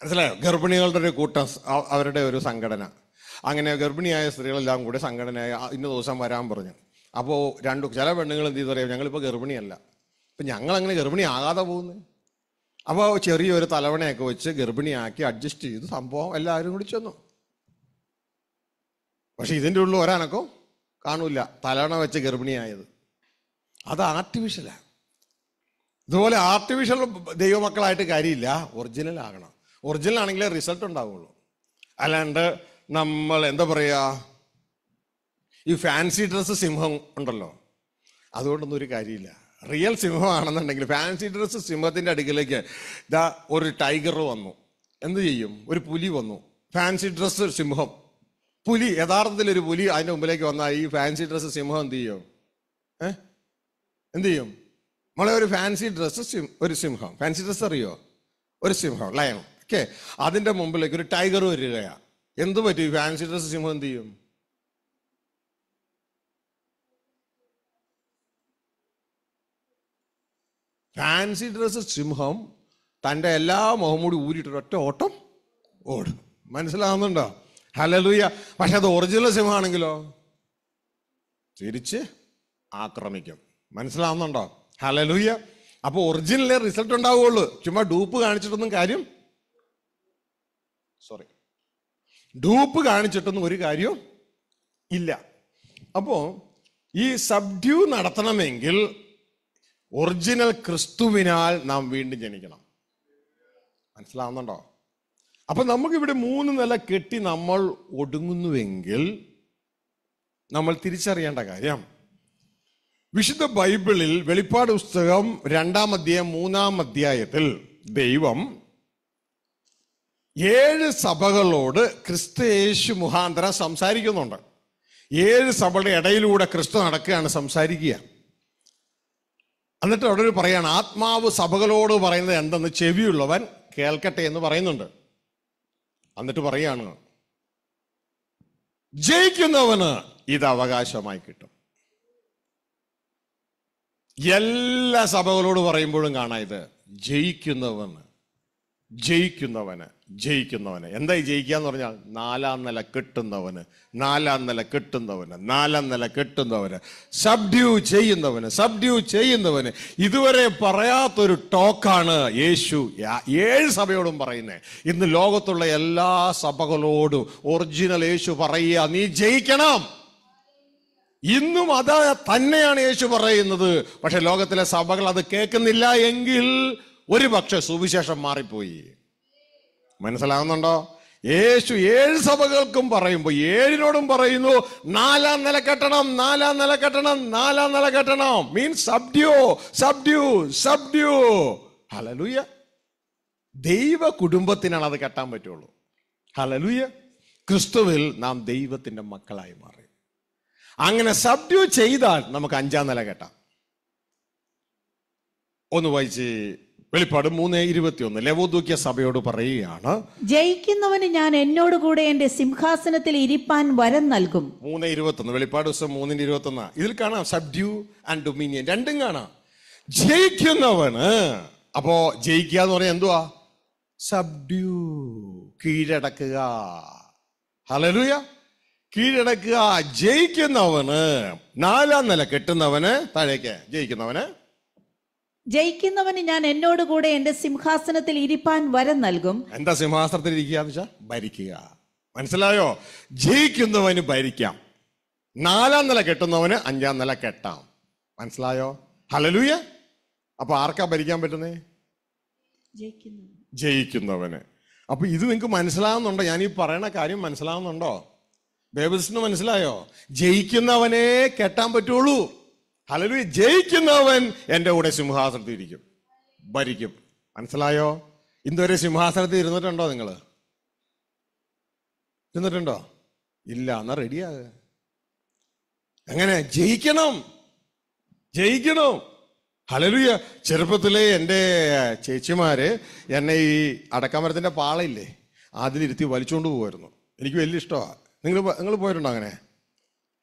മനസ്സിലായോ ഗർഭിണികളുടെ ഒരു കൂട്ടം അവരുടെ ഒരു സംഘടന അങ്ങനെ ഗർഭിണിയായ സ്ത്രീകളെല്ലാം കൂടെ സംഘടനയായി ഇന്ന ദിവസം വരാൻ പറഞ്ഞു അപ്പോൾ രണ്ട് ചില പെണ്ണുങ്ങൾ എന്ത് ചെയ്തറിയാം ഞങ്ങളിപ്പോൾ ഗർഭിണിയല്ല അപ്പം ഞങ്ങൾ അങ്ങനെ ഗർഭിണി ആകാതെ പോകുന്നത് അപ്പോൾ ചെറിയൊരു തലവണയൊക്കെ വെച്ച് ഗർഭിണിയാക്കി അഡ്ജസ്റ്റ് ചെയ്ത് സംഭവം എല്ലാവരും കൂടി ചെന്നു പക്ഷെ ഇതിൻ്റെ ഉള്ളിൽ ഒരാനക്കോ കാണൂല തലവണ വെച്ച് ഗർഭിണിയായത് അത് ആർട്ടിഫിഷ്യലാണ് ഇതുപോലെ ആർട്ടിഫിഷ്യൽ ദൈവമക്കളായിട്ട് കാര്യമില്ല ഒറിജിനൽ ആകണം ഒറിജിനൽ ആണെങ്കിലേ റിസൾട്ട് ഉണ്ടാവുള്ളൂ അല്ലാണ്ട് നമ്മൾ എന്താ പറയുക ഈ ഫാൻസി ഡ്രസ്സ് സിംഹം ഉണ്ടല്ലോ അതുകൊണ്ടൊന്നും ഒരു കാര്യമില്ല റിയൽ സിംഹമാണെന്നുണ്ടെങ്കിൽ ഫാൻസി ഡ്രസ്സ് സിംഹത്തിൻ്റെ അടുക്കിലേക്ക് ഇതാ ഒരു ടൈഗർ വന്നു എന്ത് ചെയ്യും ഒരു പുലി വന്നു ഫാൻസി ഡ്രസ്സ് സിംഹം പുലി യഥാർത്ഥത്തിൽ ഒരു പുലി അതിൻ്റെ മുമ്പിലേക്ക് വന്നാൽ ഈ ഫാൻസി ഡ്രസ്സ് സിംഹം എന്ത് ചെയ്യും ഏഹ് എന്ത് ചെയ്യും നമ്മളെ ഒരു ഫാൻസി ഡ്രസ്സ് സിം ഒരു സിംഹം ഫാൻസി ഡ്രസ്സ് അറിയോ ഒരു സിംഹം ലയൺ ഓക്കെ അതിൻ്റെ മുമ്പിലേക്ക് ഒരു ടൈഗർ വരികയാണ് എന്ത് പറ്റി ഫാൻസി ഡ്രസ് സിംഹം എന്ത് ചെയ്യും ഫാൻസി ഡ്രസ് സിംഹം തൻ്റെ എല്ലാ മുഖം കൂടി ഊരിയിട്ട് ഒറ്റ ഓട്ടം ഓടും മനസ്സിലാവുന്നുണ്ടോ ഹലലുയ പക്ഷെ അത് ഒറിജിനൽ സിംഹമാണെങ്കിലോ തിരിച്ച് ആക്രമിക്കും മനസ്സിലാവുന്നുണ്ടോ ഹലലുയ അപ്പോൾ ഒറിജിനലേ റിസൾട്ട് ഉണ്ടാവുകയുള്ളൂ ചുമ്മാ ഡൂപ്പ് കാണിച്ചിട്ടൊന്നും കാര്യം സോറി ഡൂപ്പ് കാണിച്ചിട്ടൊന്നും ഒരു കാര്യവും ഇല്ല അപ്പോൾ ഈ സബ്ഡ്യൂ നടത്തണമെങ്കിൽ ഒറിജിനൽ ക്രിസ്തുവിനാൽ നാം വീണ്ടും ജനിക്കണം മനസ്സിലാവുന്നുണ്ടോ അപ്പം നമുക്കിവിടെ മൂന്ന് നില കെട്ടി നമ്മൾ ഒടുങ്ങുന്നുവെങ്കിൽ നമ്മൾ തിരിച്ചറിയേണ്ട കാര്യം വിശുദ്ധ ബൈബിളിൽ വെളിപ്പാട് പുസ്തകം രണ്ടാം അധ്യായം മൂന്നാം അധ്യായത്തിൽ ദൈവം ഏഴ് സഭകളോട് യേശു മുഖാന്തരം സംസാരിക്കുന്നുണ്ട് ഏഴ് സഭകളുടെ ഇടയിലൂടെ ക്രിസ്തു നടക്കുകയാണ് സംസാരിക്കുക എന്നിട്ട് അവിടെ ഒരു പറയാണ് ആത്മാവ് സഭകളോട് പറയുന്നത് എന്തെന്ന് ചെവിയുള്ളവൻ കേൾക്കട്ടെ എന്ന് പറയുന്നുണ്ട് എന്നിട്ട് പറയാണ് ജയിക്കുന്നവന് ഇത് അവകാശമായി കിട്ടും എല്ലാ സഭകളോട് പറയുമ്പോഴും കാണാം ഇത് ജയിക്കുന്നവന് ജയിക്കുന്നവന് ജയിക്കുന്നവന് എന്തായി ജയിക്കുക എന്ന് പറഞ്ഞാൽ നാലാം നില കിട്ടുന്നവന് നാലാം നില കിട്ടുന്നവന് നാലാം നില കിട്ടുന്നവന് സബ്ഡ്യൂ ചെയ്യുന്നവന് സബ്ഡ്യൂ ചെയ്യുന്നവന് ഇതുവരെ പറയാത്തൊരു ടോക്കാണ് യേശു ഏഴ് സഭയോടും പറയുന്നത് ഇന്ന് ലോകത്തുള്ള എല്ലാ സഭകളോടും ഒറിജിനൽ യേശു പറയുക നീ ജയിക്കണം ഇന്നും അത് തന്നെയാണ് യേശു പറയുന്നത് പക്ഷെ ലോകത്തിലെ സഭകൾ അത് കേൾക്കുന്നില്ല എങ്കിൽ ഒരു പക്ഷെ സുവിശേഷം മാറിപ്പോയി മനസ്സിലാവുന്നുണ്ടോ യേശു ഏഴ് സഭകൾക്കും പറയുമ്പോൾ ഏഴിനോടും പറയുന്നു നാലാം നില കെട്ടണം നാലാം നില കെട്ടണം നാലാം നില കെട്ടണം means subdue subdue subdue hallelujah ദൈവ കുടുംബത്തിനാണ് അത് കെട്ടാൻ പറ്റുള്ളൂ ഹലലൂയ ക്രിസ്തുവിൽ നാം ദൈവത്തിൻ്റെ മക്കളായി മാറി അങ്ങനെ സബ്ഡ്യൂ ചെയ്താൽ നമുക്ക് അഞ്ചാം നില കെട്ടാം ഒന്ന് വായിച്ച് വെളിപ്പാട് മൂന്ന് ഇരുപത്തിയൊന്ന് ലവോദൂക്യ സഭയോട് പറയുകയാണ് ജയിക്കുന്നവന് ഞാൻ എന്നോട് കൂടെ എന്റെ സിംഹാസനത്തിൽ ഇരിപ്പാൻ വരം നൽകും മൂന്ന് ഇരുപത്തി ഒന്ന് വെളിപ്പാട് ദിവസം മൂന്നിന് ഇരുപത്തി ഒന്ന് ഇതിൽ കാണാം സബ്ഡ്യൂ ആൻഡ് ഡൊമിനിയൻ രണ്ടും കാണാം ജയിക്കുന്നവന് അപ്പോ ജയിക്കുക എന്ന് പറയാൻ എന്തുവാ സബ്ഡ്യൂ കീഴടക്കുക ഹലലുയ കീഴടക്കുക ജയിക്കുന്നവന് നാലാം നില കെട്ടുന്നവന് താഴേക്ക് ജയിക്കുന്നവന് ജയിക്കുന്നവന് ഞാൻ എന്നോട് കൂടെ എന്റെ സിംഹാസനത്തിൽ ഇരിപ്പാൻ വരം നൽകും എന്താ സിംഹാസനത്തിൽ ഇരിക്കുക ഭരിക്കുക മനസ്സിലായോ ജയിക്കുന്നവന് ഭരിക്കാം നാലാം നില കെട്ടുന്നവന് അഞ്ചാം നില കെട്ടാം മനസ്സിലായോ ഹലലൂയ അപ്പൊ ആർക്കാ ഭരിക്കാൻ പറ്റുന്നേ ജയിക്കുന്നവന് അപ്പൊ ഇത് നിങ്ങൾക്ക് മനസ്സിലാവുന്നുണ്ടോ ഞാൻ ഈ പറയണ കാര്യം മനസ്സിലാവുന്നുണ്ടോ ബേബിൾസിന് മനസ്സിലായോ ജയിക്കുന്നവനെ കെട്ടാൻ പറ്റുള്ളൂ അല്ലെങ്കിൽ ജയിക്കുന്നവൻ എൻ്റെ കൂടെ സിംഹാസനത്തിൽ ഇരിക്കും ഭരിക്കും മനസ്സിലായോ ഇന്നുവരെ സിംഹാസനത്തിൽ ഇരുന്നിട്ടുണ്ടോ നിങ്ങൾ ഇരുന്നിട്ടുണ്ടോ ഇല്ല എന്നാ റെഡിയാ എങ്ങനെ ജയിക്കണം ജയിക്കണം ഹലലുയ ചെറുപ്പത്തിലെ എൻ്റെ ചേച്ചിമാര് എന്നെ ഈ അടക്കാമരത്തിൻ്റെ പാളയില്ലേ അതിലിരുത്തി വലിച്ചുകൊണ്ട് പോയിരുന്നു എനിക്ക് വലിയ ഇഷ്ടമാണ് നിങ്ങൾ നിങ്ങൾ പോയിട്ടുണ്ടോ അങ്ങനെ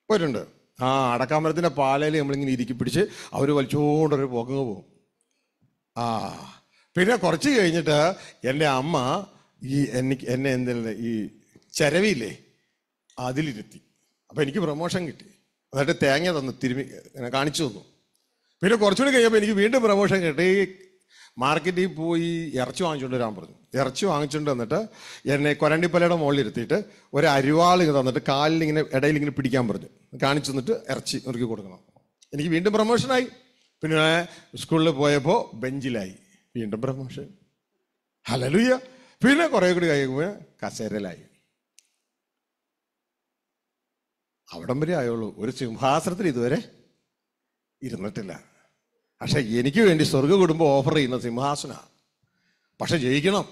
പോയിട്ടുണ്ട് ആ അടക്കാമരത്തിൻ്റെ പാലയിൽ നമ്മളിങ്ങനെ ഇരിക്കി പിടിച്ച് അവർ വലിച്ചോണ്ടൊരു പോക്കങ്ങ് പോകും ആ പിന്നെ കുറച്ച് കഴിഞ്ഞിട്ട് എൻ്റെ അമ്മ ഈ എനിക്ക് എന്നെ എന്തില്ല ഈ ചരവിയില്ലേ അതിലിരുത്തി അപ്പോൾ എനിക്ക് പ്രൊമോഷൻ കിട്ടി എന്നിട്ട് തേങ്ങ തന്നു തിരുമി കാണിച്ചു തന്നു പിന്നെ കുറച്ചുകൂടി കഴിയുമ്പോൾ എനിക്ക് വീണ്ടും പ്രൊമോഷൻ കിട്ടി മാർക്കറ്റിൽ പോയി ഇറച്ചി വാങ്ങിച്ചുകൊണ്ട് വരാൻ പറഞ്ഞു ഇറച്ചി വാങ്ങിച്ചുകൊണ്ട് വന്നിട്ട് എന്നെ കൊരണ്ടിപ്പലയുടെ മുകളിൽ ഇരുത്തിയിട്ട് ഒരു അരിവാൾ ഇങ്ങനെ തന്നിട്ട് കാലിൽ ഇങ്ങനെ ഇടയിൽ ഇങ്ങനെ പിടിക്കാൻ പറഞ്ഞു കാണിച്ചു തന്നിട്ട് ഇറച്ചി നുറുക്കി കൊടുക്കണം എനിക്ക് വീണ്ടും പ്രൊമോഷനായി പിന്നെ സ്കൂളിൽ പോയപ്പോൾ ബെഞ്ചിലായി വീണ്ടും പ്രൊമോഷൻ ഹലലുയ്യ പിന്നെ കുറേ കൂടി കഴിയുമ്പോൾ കസേരലായി അവിടം വരെ ആയുള്ളൂ ഒരു സിംഹാസനത്തിൽ ഇതുവരെ ഇരുന്നിട്ടില്ല പക്ഷെ എനിക്ക് വേണ്ടി സ്വർഗ കുടുംബം ഓഫർ ചെയ്യുന്ന സിംഹാസന പക്ഷെ ജയിക്കണം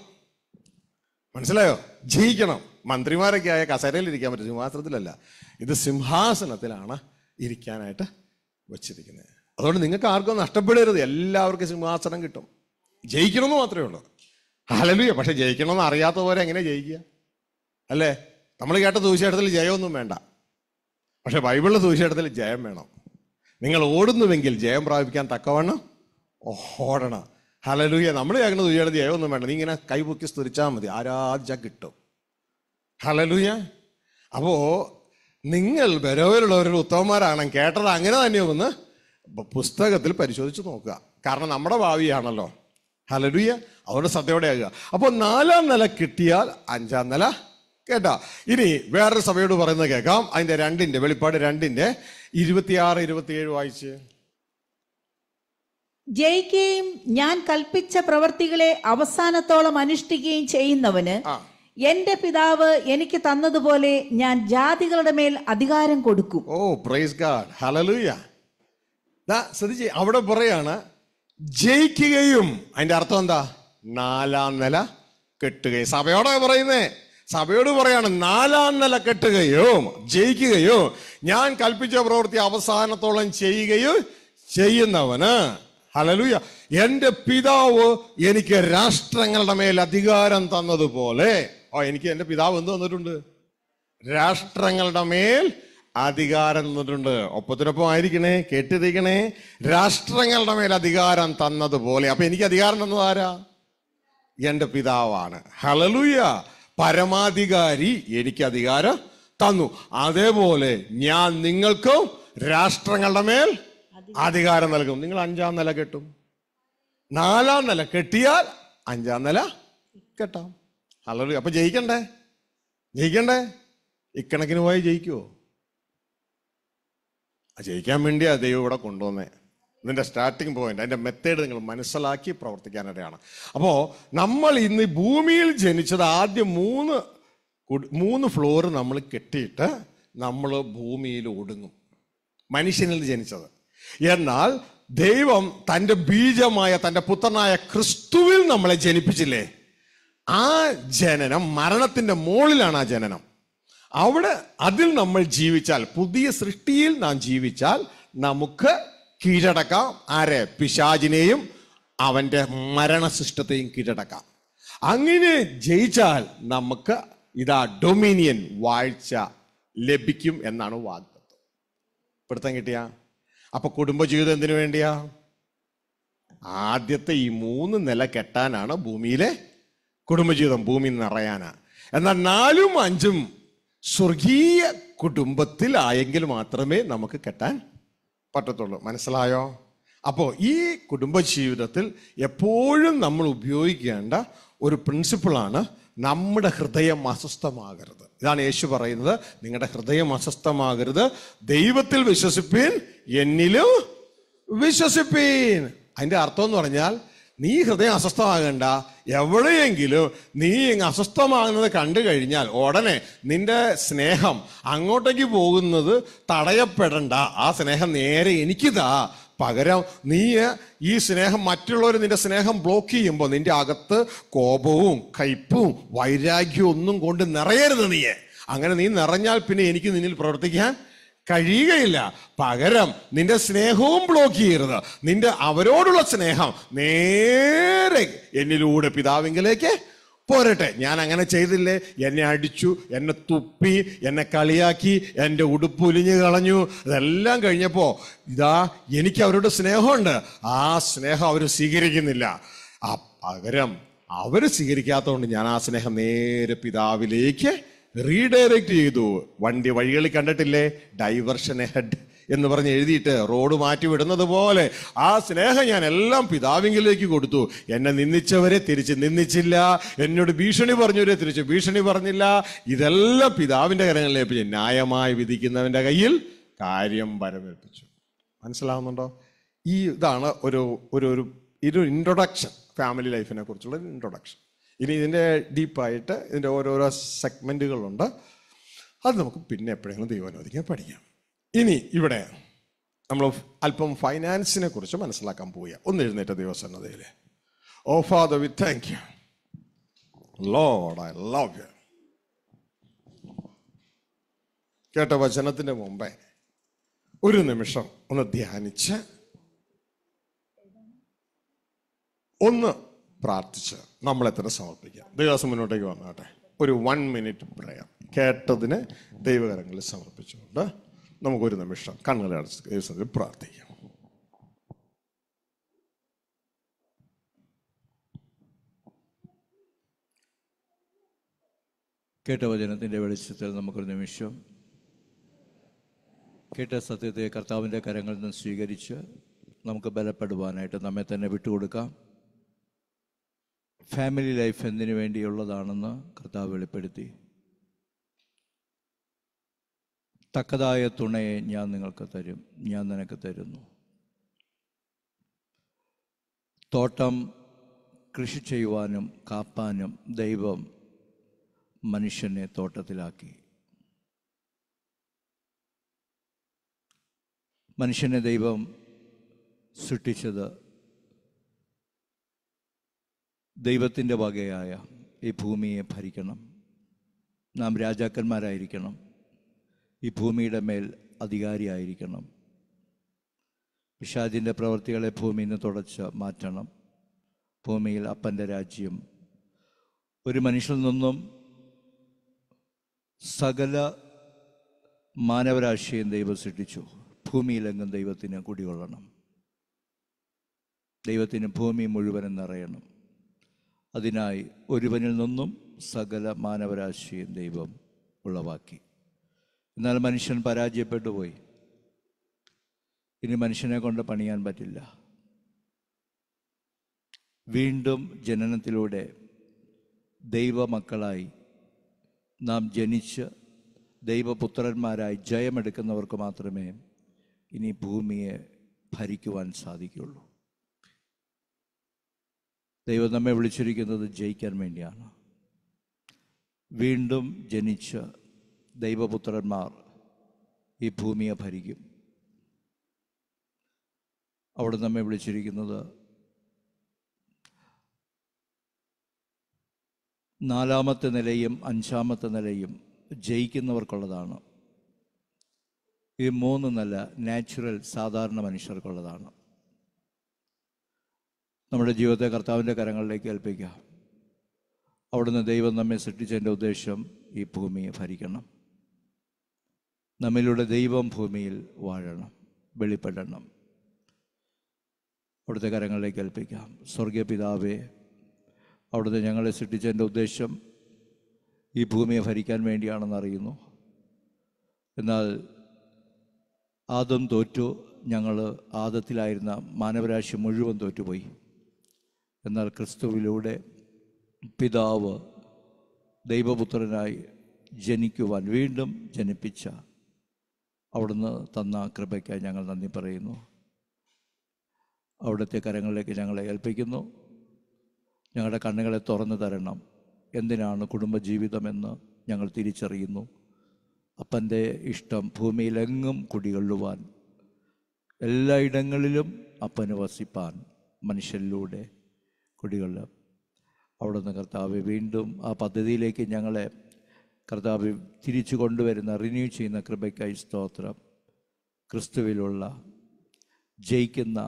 മനസ്സിലായോ ജയിക്കണം മന്ത്രിമാരൊക്കെ ആയ കസേരയിൽ ഇരിക്കാൻ പറ്റും സിംഹാസനത്തിലല്ല ഇത് സിംഹാസനത്തിലാണ് ഇരിക്കാനായിട്ട് വച്ചിരിക്കുന്നത് അതുകൊണ്ട് നിങ്ങൾക്ക് ആർക്കും നഷ്ടപ്പെടരുത് എല്ലാവർക്കും സിംഹാസനം കിട്ടും ജയിക്കണമെന്ന് മാത്രമേ ഉള്ളൂ ഹലലുയ പക്ഷെ ജയിക്കണമെന്ന് അറിയാത്ത പോലെ എങ്ങനെ ജയിക്കുക അല്ലേ നമ്മൾ കേട്ട സൂചിച്ചിടത്തിൽ ജയമൊന്നും വേണ്ട പക്ഷെ ബൈബിളിലെ സൂചിച്ചിടത്തിൽ ജയം വേണം നിങ്ങൾ ഓടുന്നുവെങ്കിൽ ജയം പ്രാപിക്കാൻ തക്കവണ്ണം ഓടണം ഹലലൂഹ്യ നമ്മൾ ഞങ്ങൾ തുയ്യയുടെ ജയമൊന്നും വേണ്ട നീ ഇങ്ങനെ കൈപൊക്കി സ്തുരിച്ചാൽ മതി ആരാധിച്ചാൽ കിട്ടും ഹലലൂഹ്യ അപ്പോൾ നിങ്ങൾ ബരോവരുള്ളവരുടെ ഉത്തമന്മാരാണ് കേട്ടത് അങ്ങനെ തന്നെയൊന്ന് പുസ്തകത്തിൽ പരിശോധിച്ച് നോക്കുക കാരണം നമ്മുടെ ഭാവിയാണല്ലോ ഹലലുയ അവരുടെ ശ്രദ്ധയോടെ ആകുക അപ്പോൾ നാലാം നില കിട്ടിയാൽ അഞ്ചാം നില കേട്ടാ ഇനി വേറൊരു സഭയോട് പറയുന്നത് കേൾക്കാം അതിന്റെ രണ്ടിന്റെ വെളിപ്പാട് രണ്ടിന്റെ ഇരുപത്തിയാറ് ഇരുപത്തിയേഴ് വായിച്ച് ജയിക്കുകയും ഞാൻ കൽപ്പിച്ച പ്രവർത്തികളെ അവസാനത്തോളം അനുഷ്ഠിക്കുകയും ചെയ്യുന്നവന് എന്റെ പിതാവ് എനിക്ക് തന്നതുപോലെ ഞാൻ ജാതികളുടെ മേൽ അധികാരം കൊടുക്കും ഓ പ്രൈസ് ഗാഡ് ഹലലൂയ ശ്രദ്ധിച്ച് അവിടെ പറയാണ് ജയിക്കുകയും അതിന്റെ അർത്ഥം എന്താ നാലാം നില കെട്ടുകയും സഭയോടെ പറയുന്നേ സഭയോട് പറയാണ് നാലാം നില കെട്ടുകയോ ജയിക്കുകയോ ഞാൻ കൽപ്പിച്ച പ്രവൃത്തി അവസാനത്തോളം ചെയ്യുകയോ ചെയ്യുന്നവന് ഹലലൂയ എൻ്റെ പിതാവ് എനിക്ക് രാഷ്ട്രങ്ങളുടെ മേൽ അധികാരം തന്നതുപോലെ ഓ എനിക്ക് എൻ്റെ പിതാവ് എന്ത് തന്നിട്ടുണ്ട് രാഷ്ട്രങ്ങളുടെ മേൽ അധികാരം തന്നിട്ടുണ്ട് ഒപ്പത്തിനൊപ്പം ആയിരിക്കണേ കേട്ടിരിക്കണേ രാഷ്ട്രങ്ങളുടെ മേൽ അധികാരം തന്നതുപോലെ അപ്പൊ എനിക്ക് അധികാരം തന്നത് ആരാ എൻ്റെ പിതാവാണ് ഹലലുയ പരമാധികാരി എനിക്ക് അധികാരം തന്നു അതേപോലെ ഞാൻ നിങ്ങൾക്കും രാഷ്ട്രങ്ങളുടെ മേൽ അധികാരം നൽകും നിങ്ങൾ അഞ്ചാം നില കെട്ടും നാലാം നില കെട്ടിയാൽ അഞ്ചാം നില കെട്ടാം അല്ലറി അപ്പൊ ജയിക്കണ്ടേ ജയിക്കണ്ടേ ഇക്കണക്കിന് പോയി ജയിക്കുവോ ജയിക്കാൻ വേണ്ടിയാ ദൈവം ഇവിടെ കൊണ്ടുവന്നേ ഇതിൻ്റെ സ്റ്റാർട്ടിംഗ് പോയിന്റ് അതിൻ്റെ മെത്തേഡ് നിങ്ങൾ മനസ്സിലാക്കി പ്രവർത്തിക്കാനിടയാണ് അപ്പോൾ നമ്മൾ ഇന്ന് ഭൂമിയിൽ ജനിച്ചത് ആദ്യം മൂന്ന് മൂന്ന് ഫ്ലോർ നമ്മൾ കെട്ടിയിട്ട് നമ്മൾ ഭൂമിയിൽ ഒടുങ്ങും മനുഷ്യനിൽ ജനിച്ചത് എന്നാൽ ദൈവം തൻ്റെ ബീജമായ തൻ്റെ പുത്രനായ ക്രിസ്തുവിൽ നമ്മളെ ജനിപ്പിച്ചില്ലേ ആ ജനനം മരണത്തിൻ്റെ മുകളിലാണ് ആ ജനനം അവിടെ അതിൽ നമ്മൾ ജീവിച്ചാൽ പുതിയ സൃഷ്ടിയിൽ നാം ജീവിച്ചാൽ നമുക്ക് കീഴടക്കാം ആരെ പിശാജിനെയും അവൻ്റെ മരണസിഷ്ടത്തെയും കീഴടക്കാം അങ്ങനെ ജയിച്ചാൽ നമുക്ക് ഇതാ ഡൊമിനിയൻ വാഴ്ച ലഭിക്കും എന്നാണ് വാഗ്ദത്വം പിടുത്തം കിട്ടിയ അപ്പൊ കുടുംബജീവിതം എന്തിനു വേണ്ടിയാ ആദ്യത്തെ ഈ മൂന്ന് നില കെട്ടാനാണ് ഭൂമിയിലെ കുടുംബജീവിതം ഭൂമി നിറയാനാണ് എന്നാൽ നാലും അഞ്ചും സ്വർഗീയ കുടുംബത്തിൽ ആയെങ്കിൽ മാത്രമേ നമുക്ക് കെട്ടാൻ പറ്റത്തുള്ളൂ മനസ്സിലായോ അപ്പോൾ ഈ കുടുംബജീവിതത്തിൽ എപ്പോഴും നമ്മൾ ഉപയോഗിക്കേണ്ട ഒരു പ്രിൻസിപ്പിളാണ് നമ്മുടെ ഹൃദയം അസ്വസ്ഥമാകരുത് ഇതാണ് യേശു പറയുന്നത് നിങ്ങളുടെ ഹൃദയം അസ്വസ്ഥമാകരുത് ദൈവത്തിൽ വിശ്വസിപ്പീൻ എന്നിലും വിശ്വസിപ്പീൻ അതിൻ്റെ അർത്ഥം എന്ന് പറഞ്ഞാൽ നീ ഹൃദയം അസ്വസ്ഥമാകണ്ട എവിടെയെങ്കിലും നീ ഇങ്ങ് അസ്വസ്ഥമാകുന്നത് കണ്ടു കഴിഞ്ഞാൽ ഉടനെ നിന്റെ സ്നേഹം അങ്ങോട്ടേക്ക് പോകുന്നത് തടയപ്പെടണ്ട ആ സ്നേഹം നേരെ എനിക്കിതാ പകരം നീ ഈ സ്നേഹം മറ്റുള്ളവർ നിന്റെ സ്നേഹം ബ്ലോക്ക് ചെയ്യുമ്പോൾ നിന്റെ അകത്ത് കോപവും കയ്പും വൈരാഗ്യവും ഒന്നും കൊണ്ട് നിറയരുത് നീയെ അങ്ങനെ നീ നിറഞ്ഞാൽ പിന്നെ എനിക്ക് നിന്നിൽ പ്രവർത്തിക്കാൻ കഴിയുകയില്ല പകരം നിന്റെ സ്നേഹവും ബ്ലോക്ക് ചെയ്യരുത് നിന്റെ അവരോടുള്ള സ്നേഹം നേരെ എന്നിലൂടെ പിതാവിങ്കിലേക്ക് പോരട്ടെ ഞാൻ അങ്ങനെ ചെയ്തില്ലേ എന്നെ അടിച്ചു എന്നെ തുപ്പി എന്നെ കളിയാക്കി എൻ്റെ ഉടുപ്പ് ഉലിഞ്ഞു കളഞ്ഞു ഇതെല്ലാം കഴിഞ്ഞപ്പോൾ ഇതാ എനിക്ക് അവരോട് സ്നേഹമുണ്ട് ആ സ്നേഹം അവർ സ്വീകരിക്കുന്നില്ല ആ പകരം അവർ സ്വീകരിക്കാത്തതുകൊണ്ട് ഞാൻ ആ സ്നേഹം നേരെ പിതാവിലേക്ക് റീഡയറക്റ്റ് ചെയ്തു വണ്ടി വഴികളിൽ കണ്ടിട്ടില്ലേ ഡൈവർഷൻ ഹെഡ് എന്ന് പറഞ്ഞ് എഴുതിയിട്ട് റോഡ് മാറ്റി വിടുന്നത് പോലെ ആ സ്നേഹം ഞാൻ എല്ലാം പിതാവിങ്കിലേക്ക് കൊടുത്തു എന്നെ നിന്ദിച്ചവരെ തിരിച്ച് നിന്ദിച്ചില്ല എന്നോട് ഭീഷണി പറഞ്ഞവരെ തിരിച്ച് ഭീഷണി പറഞ്ഞില്ല ഇതെല്ലാം പിതാവിൻ്റെ കരങ്ങളിൽ ന്യായമായി വിധിക്കുന്നവൻ്റെ കയ്യിൽ കാര്യം വരമേൽപ്പിച്ചു മനസ്സിലാവുന്നുണ്ടോ ഈ ഇതാണ് ഒരു ഒരു ഒരു ഇൻട്രൊഡക്ഷൻ ഫാമിലി ലൈഫിനെ കുറിച്ചുള്ള ഇൻട്രൊഡക്ഷൻ ഇനി ഇതിൻ്റെ ഡീപ്പായിട്ട് ഇതിൻ്റെ ഓരോരോ സെഗ്മെൻറ്റുകളുണ്ട് അത് നമുക്ക് പിന്നെ എപ്പോഴെങ്കിലും ദൈവം പഠിക്കാം ഇനി ഇവിടെ നമ്മൾ അല്പം ഫൈനാൻസിനെ കുറിച്ച് മനസ്സിലാക്കാൻ പോവുക ഒന്ന് എഴുന്നേറ്റ ദൈവസന്നതയിൽ oh Father we thank you Lord I love you കേട്ട വചനത്തിൻ്റെ മുമ്പേ ഒരു നിമിഷം ഒന്ന് ധ്യാനിച്ച് ഒന്ന് പ്രാർത്ഥിച്ച് നമ്മളെ തന്നെ സമർപ്പിക്കാം ദൈവദാസം മുന്നോട്ടേക്ക് വന്നാട്ടെ ഒരു വൺ മിനിറ്റ് പ്രയർ കേട്ടതിന് ദൈവകരങ്ങളിൽ സമർപ്പിച്ചുകൊണ്ട് നമുക്കൊരു നിമിഷം കണ്ണുകളെ അടച്ച് ദൈവസത്തിൽ പ്രാർത്ഥിക്കാം കേട്ട വചനത്തിൻ്റെ വെളിച്ചത്തിൽ നമുക്കൊരു നിമിഷം കേട്ട സത്യത്തെ കർത്താവിൻ്റെ കരങ്ങളിൽ നിന്ന് സ്വീകരിച്ച് നമുക്ക് ബലപ്പെടുവാനായിട്ട് നമ്മെ തന്നെ വിട്ടുകൊടുക്കാം ഫാമിലി ലൈഫ് എന്തിനു വേണ്ടിയുള്ളതാണെന്ന് കർത്താവ് വെളിപ്പെടുത്തി തക്കതായ തുണയെ ഞാൻ നിങ്ങൾക്ക് തരും ഞാൻ നിനക്ക് തരുന്നു തോട്ടം കൃഷി ചെയ്യുവാനും കാപ്പാനും ദൈവം മനുഷ്യനെ തോട്ടത്തിലാക്കി മനുഷ്യനെ ദൈവം സൃഷ്ടിച്ചത് ദൈവത്തിൻ്റെ വകയായ ഈ ഭൂമിയെ ഭരിക്കണം നാം രാജാക്കന്മാരായിരിക്കണം ഈ ഭൂമിയുടെ മേൽ അധികാരിയായിരിക്കണം പിഷാദിൻ്റെ പ്രവൃത്തികളെ ഭൂമിയിൽ നിന്ന് തുടച്ച് മാറ്റണം ഭൂമിയിൽ അപ്പൻ്റെ രാജ്യം ഒരു മനുഷ്യനിൽ നിന്നും സകല മാനവരാശിയും ദൈവം സൃഷ്ടിച്ചു ഭൂമിയിലെങ്ങും ദൈവത്തിന് കുടികൊള്ളണം ദൈവത്തിന് ഭൂമി മുഴുവനെന്നറിയണം അതിനായി ഒരുവനിൽ നിന്നും സകല മാനവരാശിയും ദൈവം ഉളവാക്കി എന്നാൽ മനുഷ്യൻ പരാജയപ്പെട്ടു പോയി ഇനി മനുഷ്യനെ കൊണ്ട് പണിയാൻ പറ്റില്ല വീണ്ടും ജനനത്തിലൂടെ ദൈവമക്കളായി നാം ജനിച്ച് ദൈവപുത്രന്മാരായി ജയമെടുക്കുന്നവർക്ക് മാത്രമേ ഇനി ഭൂമിയെ ഭരിക്കുവാൻ സാധിക്കുള്ളൂ ദൈവം നമ്മെ വിളിച്ചിരിക്കുന്നത് ജയിക്കാൻ വേണ്ടിയാണ് വീണ്ടും ജനിച്ച ദൈവപുത്രന്മാർ ഈ ഭൂമിയെ ഭരിക്കും അവിടെ നമ്മെ വിളിച്ചിരിക്കുന്നത് നാലാമത്തെ നിലയും അഞ്ചാമത്തെ നിലയും ജയിക്കുന്നവർക്കുള്ളതാണ് ഈ മൂന്ന് നില നാച്ചുറൽ സാധാരണ മനുഷ്യർക്കുള്ളതാണ് നമ്മുടെ ജീവിതത്തെ കർത്താവിൻ്റെ കരങ്ങളിലേക്ക് ഏൽപ്പിക്കുക അവിടുന്ന് ദൈവം നമ്മെ സൃഷ്ടിച്ചതിൻ്റെ ഉദ്ദേശം ഈ ഭൂമിയെ ഭരിക്കണം നമ്മിലൂടെ ദൈവം ഭൂമിയിൽ വാഴണം വെളിപ്പെടണം അവിടുത്തെ കരങ്ങളിലേക്ക് ഏൽപ്പിക്കാം സ്വർഗീയ പിതാവെ അവിടുന്ന് ഞങ്ങളെ സൃഷ്ടിച്ചതിൻ്റെ ഉദ്ദേശം ഈ ഭൂമിയെ ഭരിക്കാൻ വേണ്ടിയാണെന്ന് അറിയുന്നു എന്നാൽ ആദം തോറ്റു ഞങ്ങൾ ആദത്തിലായിരുന്ന മാനവരാശി മുഴുവൻ തോറ്റുപോയി എന്നാൽ ക്രിസ്തുവിലൂടെ പിതാവ് ദൈവപുത്രനായി ജനിക്കുവാൻ വീണ്ടും ജനിപ്പിച്ച അവിടുന്ന് തന്ന കൃപയ്ക്കായി ഞങ്ങൾ നന്ദി പറയുന്നു അവിടുത്തെ കരങ്ങളിലേക്ക് ഞങ്ങളെ ഏൽപ്പിക്കുന്നു ഞങ്ങളുടെ കണ്ണുകളെ തുറന്നു തരണം എന്തിനാണ് കുടുംബജീവിതമെന്ന് ഞങ്ങൾ തിരിച്ചറിയുന്നു അപ്പൻ്റെ ഇഷ്ടം ഭൂമിയിലെങ്ങും കുടികൊള്ളുവാൻ എല്ലായിടങ്ങളിലും അപ്പന് വസിപ്പാൻ മനുഷ്യരിലൂടെ കുടികളിൽ അവിടെ നിന്ന് കർത്താവ് വീണ്ടും ആ പദ്ധതിയിലേക്ക് ഞങ്ങളെ കർത്താവ് തിരിച്ചു കൊണ്ടുവരുന്ന റിന്യൂ ചെയ്യുന്ന കൃപയ്ക്കായി സ്തോത്രം ക്രിസ്തുവിലുള്ള ജയിക്കുന്ന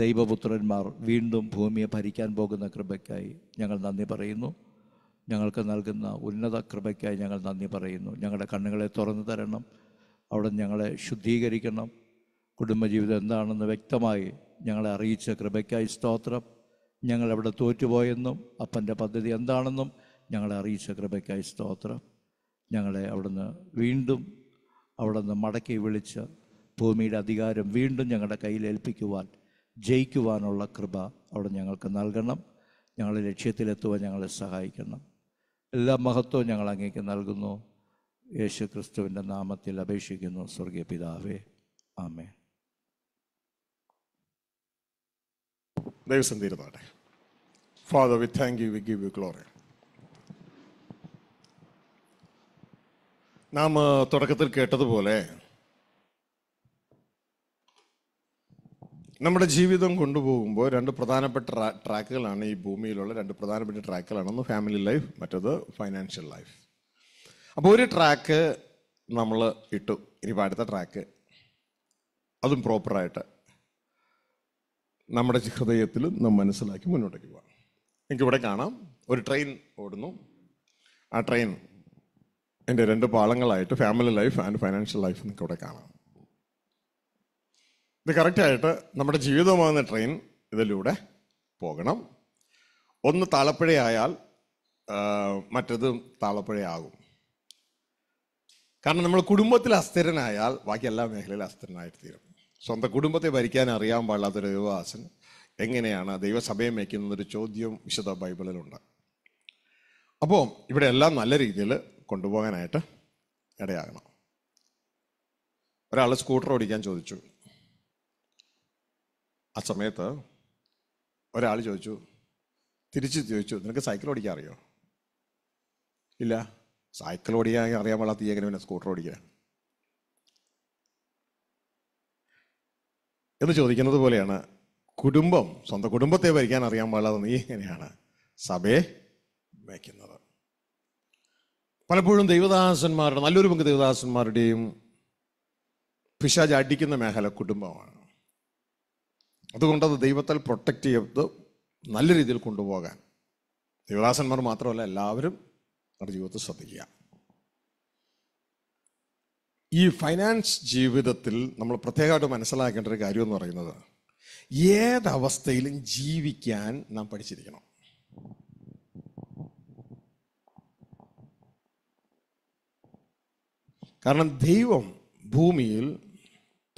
ദൈവപുത്രന്മാർ വീണ്ടും ഭൂമിയെ ഭരിക്കാൻ പോകുന്ന കൃപയ്ക്കായി ഞങ്ങൾ നന്ദി പറയുന്നു ഞങ്ങൾക്ക് നൽകുന്ന ഉന്നത കൃപയ്ക്കായി ഞങ്ങൾ നന്ദി പറയുന്നു ഞങ്ങളുടെ കണ്ണുകളെ തുറന്നു തരണം അവിടെ ഞങ്ങളെ ശുദ്ധീകരിക്കണം കുടുംബജീവിതം എന്താണെന്ന് വ്യക്തമായി ഞങ്ങളെ അറിയിച്ച കൃപയ്ക്കായി സ്തോത്രം ഞങ്ങൾ അവിടെ തോറ്റുപോയെന്നും അപ്പൻ്റെ പദ്ധതി എന്താണെന്നും ഞങ്ങളെ അറിയിച്ച കൃപയ്ക്കായി സ്തോത്രം ഞങ്ങളെ അവിടുന്ന് വീണ്ടും അവിടുന്ന് മടക്കി വിളിച്ച് ഭൂമിയുടെ അധികാരം വീണ്ടും ഞങ്ങളുടെ കയ്യിൽ ഏൽപ്പിക്കുവാൻ ജയിക്കുവാനുള്ള കൃപ അവിടെ ഞങ്ങൾക്ക് നൽകണം ഞങ്ങളെ ലക്ഷ്യത്തിലെത്തുവാൻ ഞങ്ങളെ സഹായിക്കണം എല്ലാ മഹത്വവും ഞങ്ങൾ അങ്ങേക്ക് നൽകുന്നു യേശു ക്രിസ്തുവിൻ്റെ നാമത്തിൽ അപേക്ഷിക്കുന്നു സ്വർഗീയ പിതാവേ ആമേ ദൈവസം തീരുന്നോട്ടെ Father we thank you we give you glory നാം തുടക്കത്തിൽ കേട്ടതുപോലെ നമ്മുടെ ജീവിതം കൊണ്ടുപോകുമ്പോൾ രണ്ട് പ്രധാനപ്പെട്ട ട്രാക്കുകളാണ് ഈ ഭൂമിയിലുള്ള രണ്ട് പ്രധാനപ്പെട്ട ട്രാക്കുകളാണ് ഒന്ന് ഫാമിലി ലൈഫ് മറ്റത് ഫൈനാൻഷ്യൽ ലൈഫ് അപ്പോൾ ഒരു ട്രാക്ക് നമ്മൾ ഇട്ടു ഇനി അടുത്ത ട്രാക്ക് അതും പ്രോപ്പറായിട്ട് നമ്മുടെ ഹൃദയത്തിൽ നാം മനസ്സിലാക്കി മുന്നോട്ടേക്ക് പോകാം എനിക്കിവിടെ കാണാം ഒരു ട്രെയിൻ ഓടുന്നു ആ ട്രെയിൻ എൻ്റെ രണ്ട് പാളങ്ങളായിട്ട് family life and financial life എന്നൊക്കെ ഇവിടെ കാണാം ഇത് കറക്റ്റായിട്ട് നമ്മുടെ ജീവിതമാകുന്ന ട്രെയിൻ ഇതിലൂടെ പോകണം ഒന്ന് താളപ്പുഴയായാൽ മറ്റത് താളപ്പുഴയാകും കാരണം നമ്മൾ കുടുംബത്തിൽ അസ്ഥിരനായാൽ ബാക്കി എല്ലാ മേഖലയിലും അസ്ഥിരനായിട്ട് തീരും സ്വന്തം കുടുംബത്തെ ഭരിക്കാൻ അറിയാൻ പാടില്ലാത്തൊരു ദൈവദാസൻ എങ്ങനെയാണ് ദൈവസഭയം വയ്ക്കുന്നതൊരു ചോദ്യം വിശുദ്ധ ബൈബിളിലുണ്ട് അപ്പോൾ ഇവിടെ എല്ലാം നല്ല രീതിയിൽ കൊണ്ടുപോകാനായിട്ട് ഇടയാകണം ഒരാൾ സ്കൂട്ടർ ഓടിക്കാൻ ചോദിച്ചു ആ സമയത്ത് ഒരാൾ ചോദിച്ചു തിരിച്ച് ചോദിച്ചു നിനക്ക് സൈക്കിൾ ഓടിക്കാൻ അറിയോ ഇല്ല സൈക്കിൾ ഓടിക്കാൻ അറിയാൻ പാടാത്ത ഈ എങ്ങനെ പിന്നെ സ്കൂട്ടർ ഓടിക്കാൻ എന്ന് ചോദിക്കുന്നത് പോലെയാണ് കുടുംബം സ്വന്തം കുടുംബത്തെ ഭരിക്കാൻ അറിയാൻ പാടില്ലാതെ നീ എങ്ങനെയാണ് സഭയെ വയ്ക്കുന്നത് പലപ്പോഴും ദൈവദാസന്മാരുടെ നല്ലൊരു പങ്ക് ദൈവദാസന്മാരുടെയും പിശാജ് അടിക്കുന്ന മേഖല കുടുംബമാണ് അതുകൊണ്ട് അത് ദൈവത്താൽ പ്രൊട്ടക്റ്റ് ചെയ്ത് നല്ല രീതിയിൽ കൊണ്ടുപോകാൻ ദൈവദാസന്മാർ മാത്രമല്ല എല്ലാവരും അവരുടെ ജീവിതത്തിൽ ശ്രദ്ധിക്കുക ഈ ഫൈനാൻസ് ജീവിതത്തിൽ നമ്മൾ പ്രത്യേകമായിട്ട് മനസ്സിലാക്കേണ്ട ഒരു കാര്യം എന്ന് പറയുന്നത് ഏതവസ്ഥയിലും ജീവിക്കാൻ നാം പഠിച്ചിരിക്കണം കാരണം ദൈവം ഭൂമിയിൽ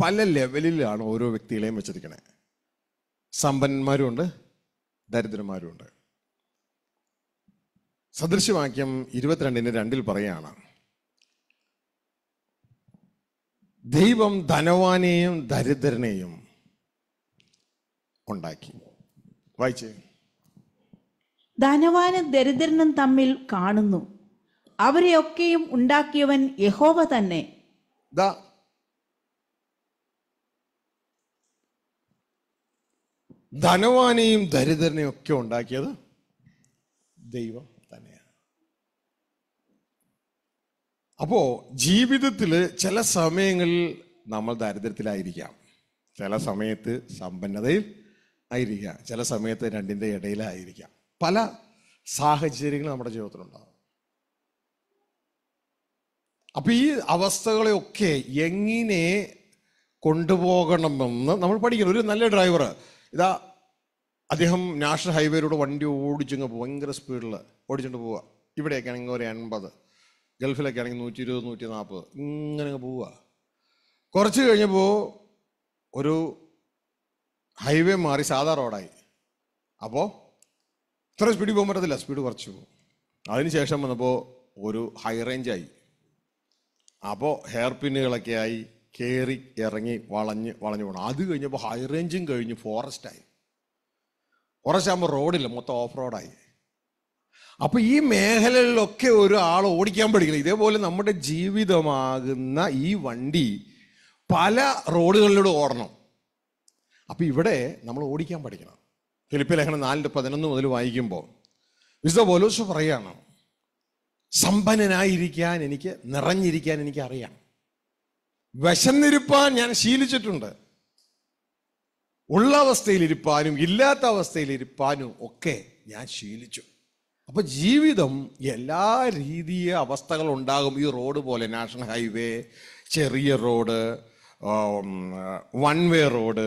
പല ലെവലിലാണ് ഓരോ വ്യക്തികളെയും വെച്ചിരിക്കണേ സമ്പന്നന്മാരുമുണ്ട് ദരിദ്രന്മാരുമുണ്ട് സദൃശ്യവാക്യം ഇരുപത്തിരണ്ടിന് രണ്ടിൽ പറയുകയാണ് ദൈവം ധനവാനെയും ദരിദ്രനെയും ഉണ്ടാക്കി വായിച്ചേ ധനവാനും ദരിദ്രനും തമ്മിൽ കാണുന്നു അവരെയൊക്കെയും ഉണ്ടാക്കിയവൻ യഹോവ തന്നെ ധനവാനെയും ദരിദ്രനെയും ഒക്കെ ഉണ്ടാക്കിയത് ദൈവം അപ്പോ ജീവിതത്തിൽ ചില സമയങ്ങളിൽ നമ്മൾ ദാരിദ്ര്യത്തിലായിരിക്കാം ചില സമയത്ത് സമ്പന്നതയിൽ ആയിരിക്കാം ചില സമയത്ത് രണ്ടിൻ്റെ ഇടയിലായിരിക്കാം പല സാഹചര്യങ്ങൾ നമ്മുടെ ജീവിതത്തിലുണ്ടാകും അപ്പൊ ഈ അവസ്ഥകളെയൊക്കെ എങ്ങനെ കൊണ്ടുപോകണമെന്ന് നമ്മൾ പഠിക്കണം ഒരു നല്ല ഡ്രൈവർ ഇതാ അദ്ദേഹം നാഷണൽ ഹൈവേയിലൂടെ വണ്ടി ഓടിച്ചങ്ങ് ഭയങ്കര സ്പീഡിൽ ഓടിച്ചുകൊണ്ട് പോവുക ഇവിടെയൊക്കെ ആണെങ്കിൽ ഒരു എൺപത് ഗൾഫിലൊക്കെ ആണെങ്കിൽ നൂറ്റി ഇരുപത് നൂറ്റി നാൽപ്പത് ഇങ്ങനെ പോവുക കുറച്ച് കഴിഞ്ഞപ്പോൾ ഒരു ഹൈവേ മാറി സാധാ റോഡായി അപ്പോൾ ഇത്ര സ്പീഡിൽ പോകാൻ പറ്റത്തില്ല സ്പീഡ് കുറച്ച് പോകും അതിനുശേഷം വന്നപ്പോൾ ഒരു ഹൈ റേഞ്ചായി അപ്പോൾ ഹെയർ പിന്നുകളൊക്കെ ആയി കയറി ഇറങ്ങി വളഞ്ഞ് വളഞ്ഞു പോകണം അത് കഴിഞ്ഞപ്പോൾ ഹൈ റേഞ്ചും കഴിഞ്ഞ് ഫോറസ്റ്റായി ഫോറസ്റ്റ് ആകുമ്പോൾ റോഡില്ല മൊത്തം ഓഫ് റോഡായി അപ്പോൾ ഈ മേഖലകളിലൊക്കെ ഒരാൾ ഓടിക്കാൻ പഠിക്കണം ഇതേപോലെ നമ്മുടെ ജീവിതമാകുന്ന ഈ വണ്ടി പല റോഡുകളിലൂടെ ഓടണം അപ്പോൾ ഇവിടെ നമ്മൾ ഓടിക്കാൻ പഠിക്കണം ഫിലിപ്പി ലേഖനം നാലിൻ്റെ പതിനൊന്ന് മുതൽ വായിക്കുമ്പോൾ വിശുദ്ധ പോലോസ് പറയാണ് സമ്പന്നനായിരിക്കാൻ എനിക്ക് നിറഞ്ഞിരിക്കാൻ എനിക്ക് അറിയാം വിശന്നിരുപ്പാൻ ഞാൻ ശീലിച്ചിട്ടുണ്ട് ഉള്ള അവസ്ഥയിലിരുപ്പാനും ഇല്ലാത്ത അവസ്ഥയിലിരുപ്പാനും ഒക്കെ ഞാൻ ശീലിച്ചു അപ്പോൾ ജീവിതം എല്ലാ രീതിയ അവസ്ഥകൾ ഉണ്ടാകും ഈ റോഡ് പോലെ നാഷണൽ ഹൈവേ ചെറിയ road one way road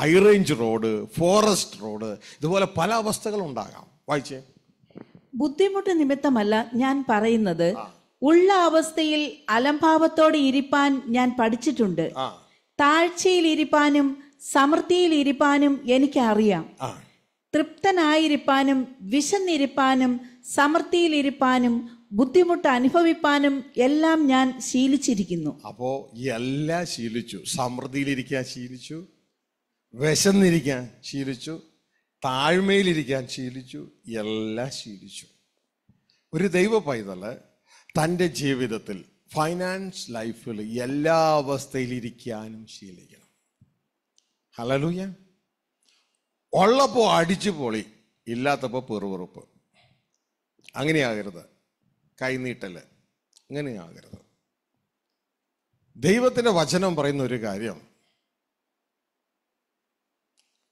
high range road forest road ഇതുപോലെ പല അവസ്ഥകളും ഉണ്ടാകാം വായിച്ചേ ബുദ്ധിമുട്ട് നിമിത്തമല്ല ഞാൻ പറയുന്നത് ഉള്ള അവസ്ഥയിൽ അലംഭാവത്തോടെ ഇരിപ്പാൻ ഞാൻ പഠിച്ചിട്ടുണ്ട് താഴ്ചയിൽ ഇരിപ്പാനും സമൃദ്ധിയിൽ ഇരിപ്പാനും എനിക്ക് അറിയാം തൃപ്തനായിരിക്കാനും വിശന്നിരിപ്പാനും സമൃദ്ധിയിലിരിപ്പാനും ബുദ്ധിമുട്ട് അനുഭവിപ്പാനും എല്ലാം ഞാൻ ശീലിച്ചിരിക്കുന്നു അപ്പോ എല്ലാം ശീലിച്ചു സമൃദ്ധിയിലിരിക്കാൻ ശീലിച്ചു വിശന്നിരിക്കാൻ ശീലിച്ചു താഴ്മയിലിരിക്കാൻ ശീലിച്ചു എല്ലാം ശീലിച്ചു ഒരു ദൈവ പൈതല് തൻ്റെ ജീവിതത്തിൽ ഫൈനാൻസ് ലൈഫിൽ എല്ലാ അവസ്ഥയിലിരിക്കാനും ശീലിക്കണം ഹലലൂയ ഉള്ളപ്പോൾ അടിച്ചു പൊളി ഇല്ലാത്തപ്പോൾ പെറുപെറുപ്പ് അങ്ങനെയാകരുത് കൈനീട്ടൽ അങ്ങനെയാകരുത് ദൈവത്തിൻ്റെ വചനം പറയുന്ന ഒരു കാര്യം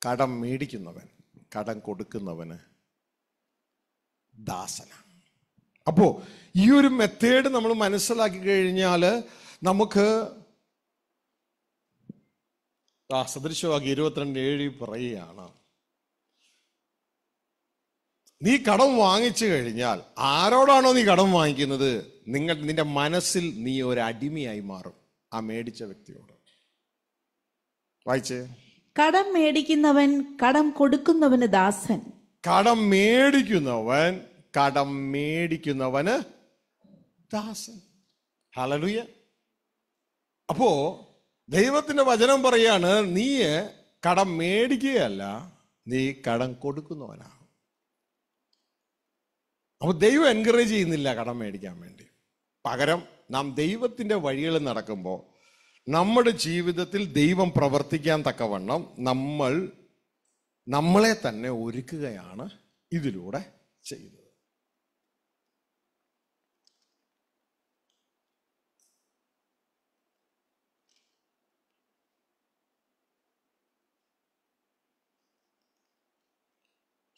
കടം മേടിക്കുന്നവൻ കടം കൊടുക്കുന്നവന് ദാസനാണ് അപ്പോൾ ഈ ഒരു മെത്തേഡ് നമ്മൾ മനസ്സിലാക്കി കഴിഞ്ഞാൽ നമുക്ക് സദൃശവാക്യം ഇരുപത്തിരണ്ട് ഏഴ് പറയുകയാണ് നീ കടം വാങ്ങിച്ചു കഴിഞ്ഞാൽ ആരോടാണോ നീ കടം വാങ്ങിക്കുന്നത് നിങ്ങൾ നിന്റെ മനസ്സിൽ നീ ഒരു അടിമയായി മാറും ആ മേടിച്ച വ്യക്തിയോട് വായിച്ചേ കടം മേടിക്കുന്നവൻ കടം കൊടുക്കുന്നവന് ദാസൻ കടം മേടിക്കുന്നവൻ കടം മേടിക്കുന്നവന് ദാസൻ ഹലലുയ അപ്പോ ദൈവത്തിന്റെ വചനം പറയാണ് നീ കടം മേടിക്കുകയല്ല നീ കടം കൊടുക്കുന്നവനാണ് അപ്പോൾ ദൈവം എൻകറേജ് ചെയ്യുന്നില്ല കടം മേടിക്കാൻ വേണ്ടി പകരം നാം ദൈവത്തിൻ്റെ വഴികളിൽ നടക്കുമ്പോൾ നമ്മുടെ ജീവിതത്തിൽ ദൈവം പ്രവർത്തിക്കാൻ തക്കവണ്ണം നമ്മൾ നമ്മളെ തന്നെ ഒരുക്കുകയാണ് ഇതിലൂടെ ചെയ്യുന്നത്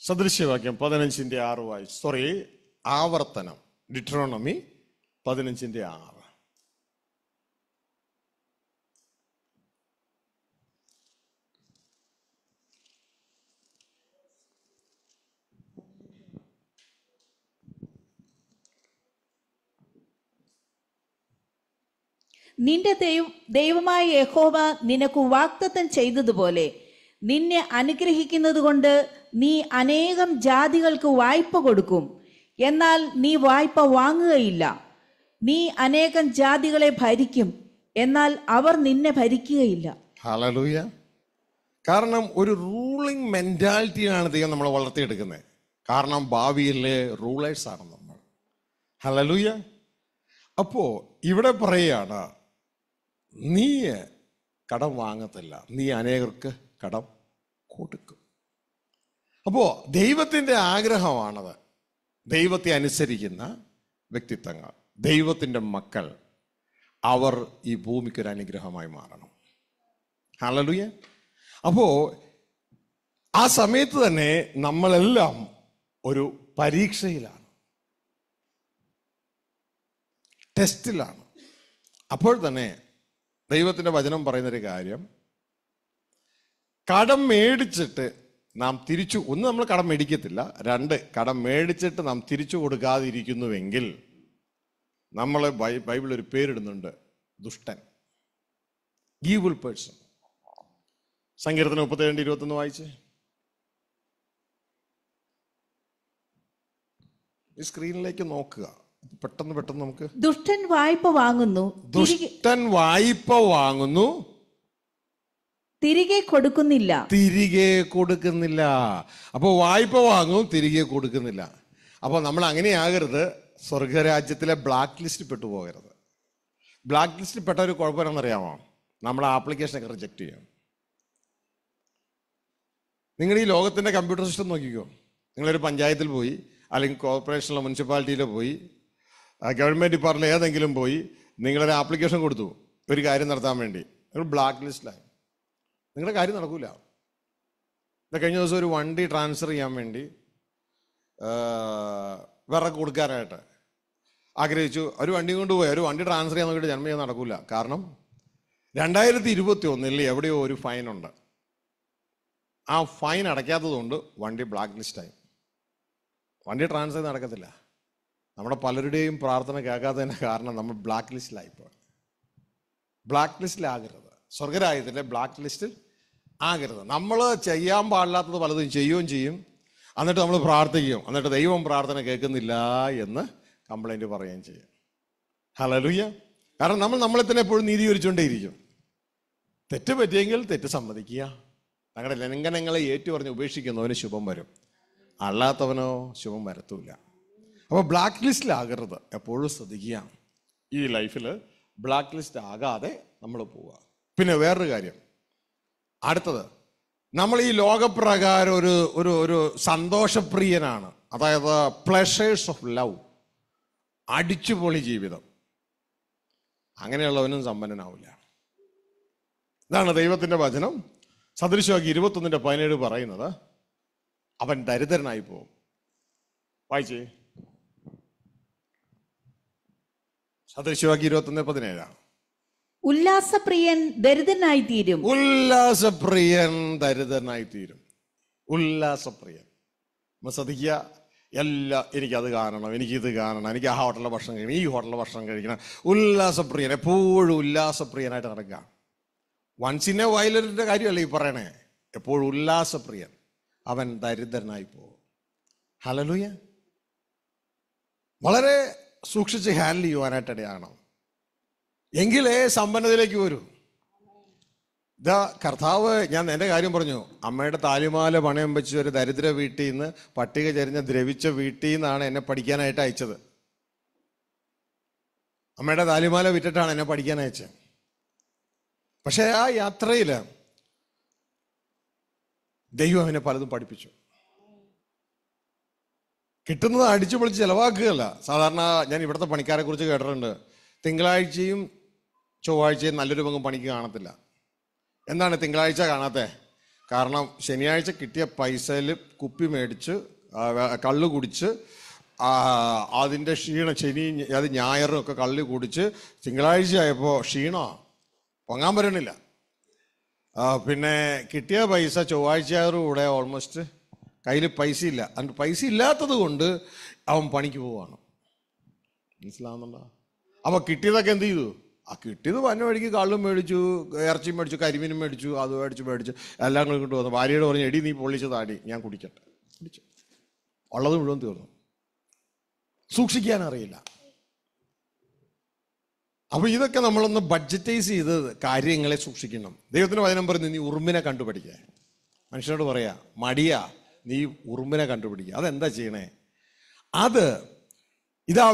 സദൃശ്യവാക്യം പതിനഞ്ചിൻ്റെ ആറ് വായിച്ചു സോറി ആവർത്തനം ഡിട്രോണമി പതിനഞ്ചിൻ്റെ ആറ് നിന്റെ ദൈവമായ യഹോവ നിനക്ക് വാക്തത്വം ചെയ്തതുപോലെ നിന്നെ അനുഗ്രഹിക്കുന്നത് കൊണ്ട് നീ അനേകം ജാതികൾക്ക് വായ്പ കൊടുക്കും എന്നാൽ നീ വായ്പ വാങ്ങുകയില്ല നീ അനേകം ജാതികളെ ഭരിക്കും എന്നാൽ അവർ നിന്നെ ഭരിക്കുകയില്ല ഹലലൂയ കാരണം ഒരു റൂളിംഗ് മെന്റാലിറ്റിയാണ് ദൈവം നമ്മൾ വളർത്തിയെടുക്കുന്നത് കാരണം ഭാവിയിലെ ആണ് നമ്മൾ ഹലലൂയ അപ്പോൾ ഇവിടെ പറയാണ് നീ കടം വാങ്ങത്തില്ല നീ അനേകർക്ക് കടം കൊടുക്കും അപ്പോൾ ദൈവത്തിൻ്റെ ആഗ്രഹമാണത് ദൈവത്തെ അനുസരിക്കുന്ന വ്യക്തിത്വങ്ങൾ ദൈവത്തിൻ്റെ മക്കൾ അവർ ഈ ഭൂമിക്കൊരു അനുഗ്രഹമായി മാറണം ഹലലുയ അപ്പോൾ ആ സമയത്ത് തന്നെ നമ്മളെല്ലാം ഒരു പരീക്ഷയിലാണ് ടെസ്റ്റിലാണ് അപ്പോൾ തന്നെ ദൈവത്തിൻ്റെ വചനം പറയുന്നൊരു കാര്യം കടം മേടിച്ചിട്ട് നാം തിരിച്ചു ഒന്ന് നമ്മൾ കടം മേടിക്കത്തില്ല രണ്ട് കടം മേടിച്ചിട്ട് നാം തിരിച്ചു കൊടുക്കാതിരിക്കുന്നുവെങ്കിൽ നമ്മൾ ബൈബിൾ ഒരു പേരിടുന്നുണ്ട് ദുഷ്ടൻ ഈവിൾ പേഴ്സൺ സങ്കീർത്തനം മുപ്പത്തിരണ്ട് ഇരുപത്തൊന്ന് വായിച്ച് ഈ സ്ക്രീനിലേക്ക് നോക്കുക പെട്ടെന്ന് പെട്ടെന്ന് നമുക്ക് ദുഷ്ടൻ വായ്പ വാങ്ങുന്നു ദുഷ്ടൻ വായ്പ വാങ്ങുന്നു തിരികെ കൊടുക്കുന്നില്ല തിരികെ കൊടുക്കുന്നില്ല അപ്പോൾ വായ്പ വാങ്ങും തിരികെ കൊടുക്കുന്നില്ല അപ്പോൾ നമ്മൾ അങ്ങനെയാകരുത് സ്വർഗരാജ്യത്തിലെ ബ്ലാക്ക് ലിസ്റ്റ് പെട്ടു പോകരുത് ബ്ലാക്ക് ലിസ്റ്റിൽ പെട്ട ഒരു കുഴപ്പമില്ലെന്നറിയാമോ നമ്മൾ ആപ്ലിക്കേഷനൊക്കെ റിജക്റ്റ് ചെയ്യാം നിങ്ങൾ ഈ ലോകത്തിൻ്റെ കമ്പ്യൂട്ടർ സിസ്റ്റം നോക്കിക്കോ നിങ്ങളൊരു പഞ്ചായത്തിൽ പോയി അല്ലെങ്കിൽ കോർപ്പറേഷനിലോ മുനിസിപ്പാലിറ്റിയിലോ പോയി ഗവൺമെൻറ് ഡിപ്പാർട്ട്മെൻറ്റ് ഏതെങ്കിലും പോയി നിങ്ങളൊരു ആപ്ലിക്കേഷൻ കൊടുത്തു ഒരു കാര്യം നടത്താൻ വേണ്ടി ഒരു ബ്ലാക്ക് ലിസ്റ്റിലായി നിങ്ങളുടെ കാര്യം നടക്കില്ല ഇതാ കഴിഞ്ഞ ദിവസം ഒരു വണ്ടി ട്രാൻസ്ഫർ ചെയ്യാൻ വേണ്ടി വിറക് കൊടുക്കാനായിട്ട് ആഗ്രഹിച്ചു ഒരു വണ്ടി കൊണ്ടുപോയി ഒരു വണ്ടി ട്രാൻസ്ഫർ ചെയ്യാൻ നോക്കിയിട്ട് ജന്മം ചെയ്യാൻ നടക്കില്ല കാരണം രണ്ടായിരത്തി ഇരുപത്തി ഒന്നിൽ എവിടെയോ ഒരു ഫൈനുണ്ട് ആ ഫൈൻ അടയ്ക്കാത്തതുകൊണ്ട് വണ്ടി ബ്ലാക്ക് ലിസ്റ്റായി വണ്ടി ട്രാൻസ്ഫർ നടക്കത്തില്ല നമ്മുടെ പലരുടെയും പ്രാർത്ഥന കേൾക്കാത്തതിന് കാരണം നമ്മൾ ബ്ലാക്ക് ലിസ്റ്റിലായിപ്പോൾ ബ്ലാക്ക് ലിസ്റ്റിലാകരുത് സ്വർഗരാജ്യത്തിലെ ബ്ലാക്ക് ലിസ്റ്റിൽ ആകരുത് നമ്മൾ ചെയ്യാൻ പാടില്ലാത്തത് പലതും ചെയ്യുകയും ചെയ്യും എന്നിട്ട് നമ്മൾ പ്രാർത്ഥിക്കും എന്നിട്ട് ദൈവം പ്രാർത്ഥന കേൾക്കുന്നില്ല എന്ന് കംപ്ലൈൻറ്റ് പറയുകയും ചെയ്യും ഹലലുയ്യ കാരണം നമ്മൾ നമ്മളെ തന്നെ എപ്പോഴും നീതീകരിച്ചുകൊണ്ടേയിരിക്കും തെറ്റ് പറ്റിയെങ്കിൽ തെറ്റ് സമ്മതിക്കുക ഞങ്ങളുടെ ലംഘനങ്ങളെ ഏറ്റു പറഞ്ഞ് ഉപേക്ഷിക്കുന്നവന് ശുഭം വരും അല്ലാത്തവനോ ശുഭം വരത്തൂല അപ്പോൾ ബ്ലാക്ക് ലിസ്റ്റിൽ ആകരുത് എപ്പോഴും ശ്രദ്ധിക്കുക ഈ ലൈഫിൽ ബ്ലാക്ക് ലിസ്റ്റ് ആകാതെ നമ്മൾ പോവുക പിന്നെ വേറൊരു കാര്യം അടുത്തത് നമ്മൾ ഈ ലോകപ്രകാരം ഒരു ഒരു ഒരു സന്തോഷപ്രിയനാണ് അതായത് പ്ലഷേഴ്സ് ഓഫ് ലവ് അടിച്ചുപൊളി ജീവിതം അങ്ങനെയുള്ളവനും സമ്പന്നനാവില്ല ഇതാണ് ദൈവത്തിൻ്റെ വചനം സദൃശമാക്കി ഇരുപത്തൊന്നിൻ്റെ പതിനേഴ് പറയുന്നത് അവൻ ദരിദ്രനായി പോകും വായിച്ചേ സദൃശമാക്കി ഇരുപത്തൊന്ന് പതിനേഴാണ് ഉല്ലാസപ്രിയൻ ദരിദ്രനായി തീരും ഉല്ലാസപ്രിയൻ ദരിദ്രനായി തീരും ഉല്ലാസപ്രിയൻ ശ്രദ്ധിക്കുക എല്ലാ എനിക്കത് കാണണം എനിക്കിത് കാണണം എനിക്ക് ആ ഹോട്ടലിലെ ഭക്ഷണം കഴിക്കണം ഈ ഹോട്ടലിലെ ഭക്ഷണം കഴിക്കണം ഉല്ലാസപ്രിയൻ എപ്പോഴും ഉല്ലാസപ്രിയനായിട്ട് നടക്കുക വൺസ് ഇൻ എ വയലറ്റിൻ്റെ കാര്യമല്ല ഈ പറയണേ എപ്പോഴും ഉല്ലാസപ്രിയൻ അവൻ ദരിദ്രനായി പോകും ഹലലൂയ വളരെ സൂക്ഷിച്ച് ഹാൻഡിൽ ചെയ്യുവാനായിട്ടിടയാണോ എങ്കിലേ സമ്പന്നതയിലേക്ക് വരൂ ഇതാ കർത്താവ് ഞാൻ എൻ്റെ കാര്യം പറഞ്ഞു അമ്മയുടെ താലിമാല പണയം വെച്ച് ഒരു ദരിദ്ര വീട്ടിൽ നിന്ന് പട്ടിക ചരിഞ്ഞ ദ്രവിച്ച വീട്ടിൽ നിന്നാണ് എന്നെ പഠിക്കാനായിട്ട് അയച്ചത് അമ്മയുടെ താലിമാല വിറ്റിട്ടാണ് എന്നെ പഠിക്കാൻ അയച്ചത് പക്ഷേ ആ യാത്രയിൽ ദൈവം അവനെ പലതും പഠിപ്പിച്ചു കിട്ടുന്നത് അടിച്ചു പൊളിച്ച് ചിലവാക്കുകയല്ല സാധാരണ ഞാൻ ഇവിടുത്തെ പണിക്കാരെ കുറിച്ച് കേട്ടിട്ടുണ്ട് തിങ്കളാഴ്ചയും ചൊവ്വാഴ്ചയും നല്ലൊരു പങ്കും പണിക്ക് കാണത്തില്ല എന്താണ് തിങ്കളാഴ്ച കാണാത്തത് കാരണം ശനിയാഴ്ച കിട്ടിയ പൈസയിൽ കുപ്പി മേടിച്ച് കള്ള് കുടിച്ച് അതിൻ്റെ ക്ഷീണം ശനി അത് ഞായറും ഒക്കെ കള്ളി കുടിച്ച് തിങ്കളാഴ്ച ആയപ്പോൾ ക്ഷീണമാണ് പൊങ്ങാൻ പറ്റണില്ല പിന്നെ കിട്ടിയ പൈസ കൂടെ ഓൾമോസ്റ്റ് കയ്യിൽ പൈസ ഇല്ല അതിൻ്റെ പൈസ ഇല്ലാത്തത് കൊണ്ട് അവൻ പണിക്ക് പോവാണ് മനസ്സിലാവുന്നുണ്ടോ അപ്പോൾ കിട്ടിയതൊക്കെ എന്ത് ചെയ്തു ആ കിട്ടിയത് വന്ന വഴിക്ക് കള്ളും മേടിച്ചു ഇറച്ചിയും മേടിച്ചു കരിമീനും മേടിച്ചു അത് മേടിച്ചു മേടിച്ചു എല്ലാം കൂടി കിട്ടു വന്നു ഭാര്യയോട് പറഞ്ഞു എടി നീ പൊള്ളിച്ച് താടി ഞാൻ കുടിക്കട്ടെ കുടിച്ചു ഉള്ളത് മുഴുവൻ തീർന്നു സൂക്ഷിക്കാൻ അറിയില്ല അപ്പോൾ ഇതൊക്കെ നമ്മളൊന്ന് ബഡ്ജറ്റൈസ് ചെയ്ത് കാര്യങ്ങളെ സൂക്ഷിക്കണം ദൈവത്തിന് വചനം പറയുന്നത് നീ ഉറുമ്പിനെ കണ്ടുപിടിക്കുക മനുഷ്യനോട് പറയാ മടിയാ നീ ഉറുമ്പിനെ കണ്ടുപിടിക്കുക അതെന്താ ചെയ്യണേ അത് ഇതാ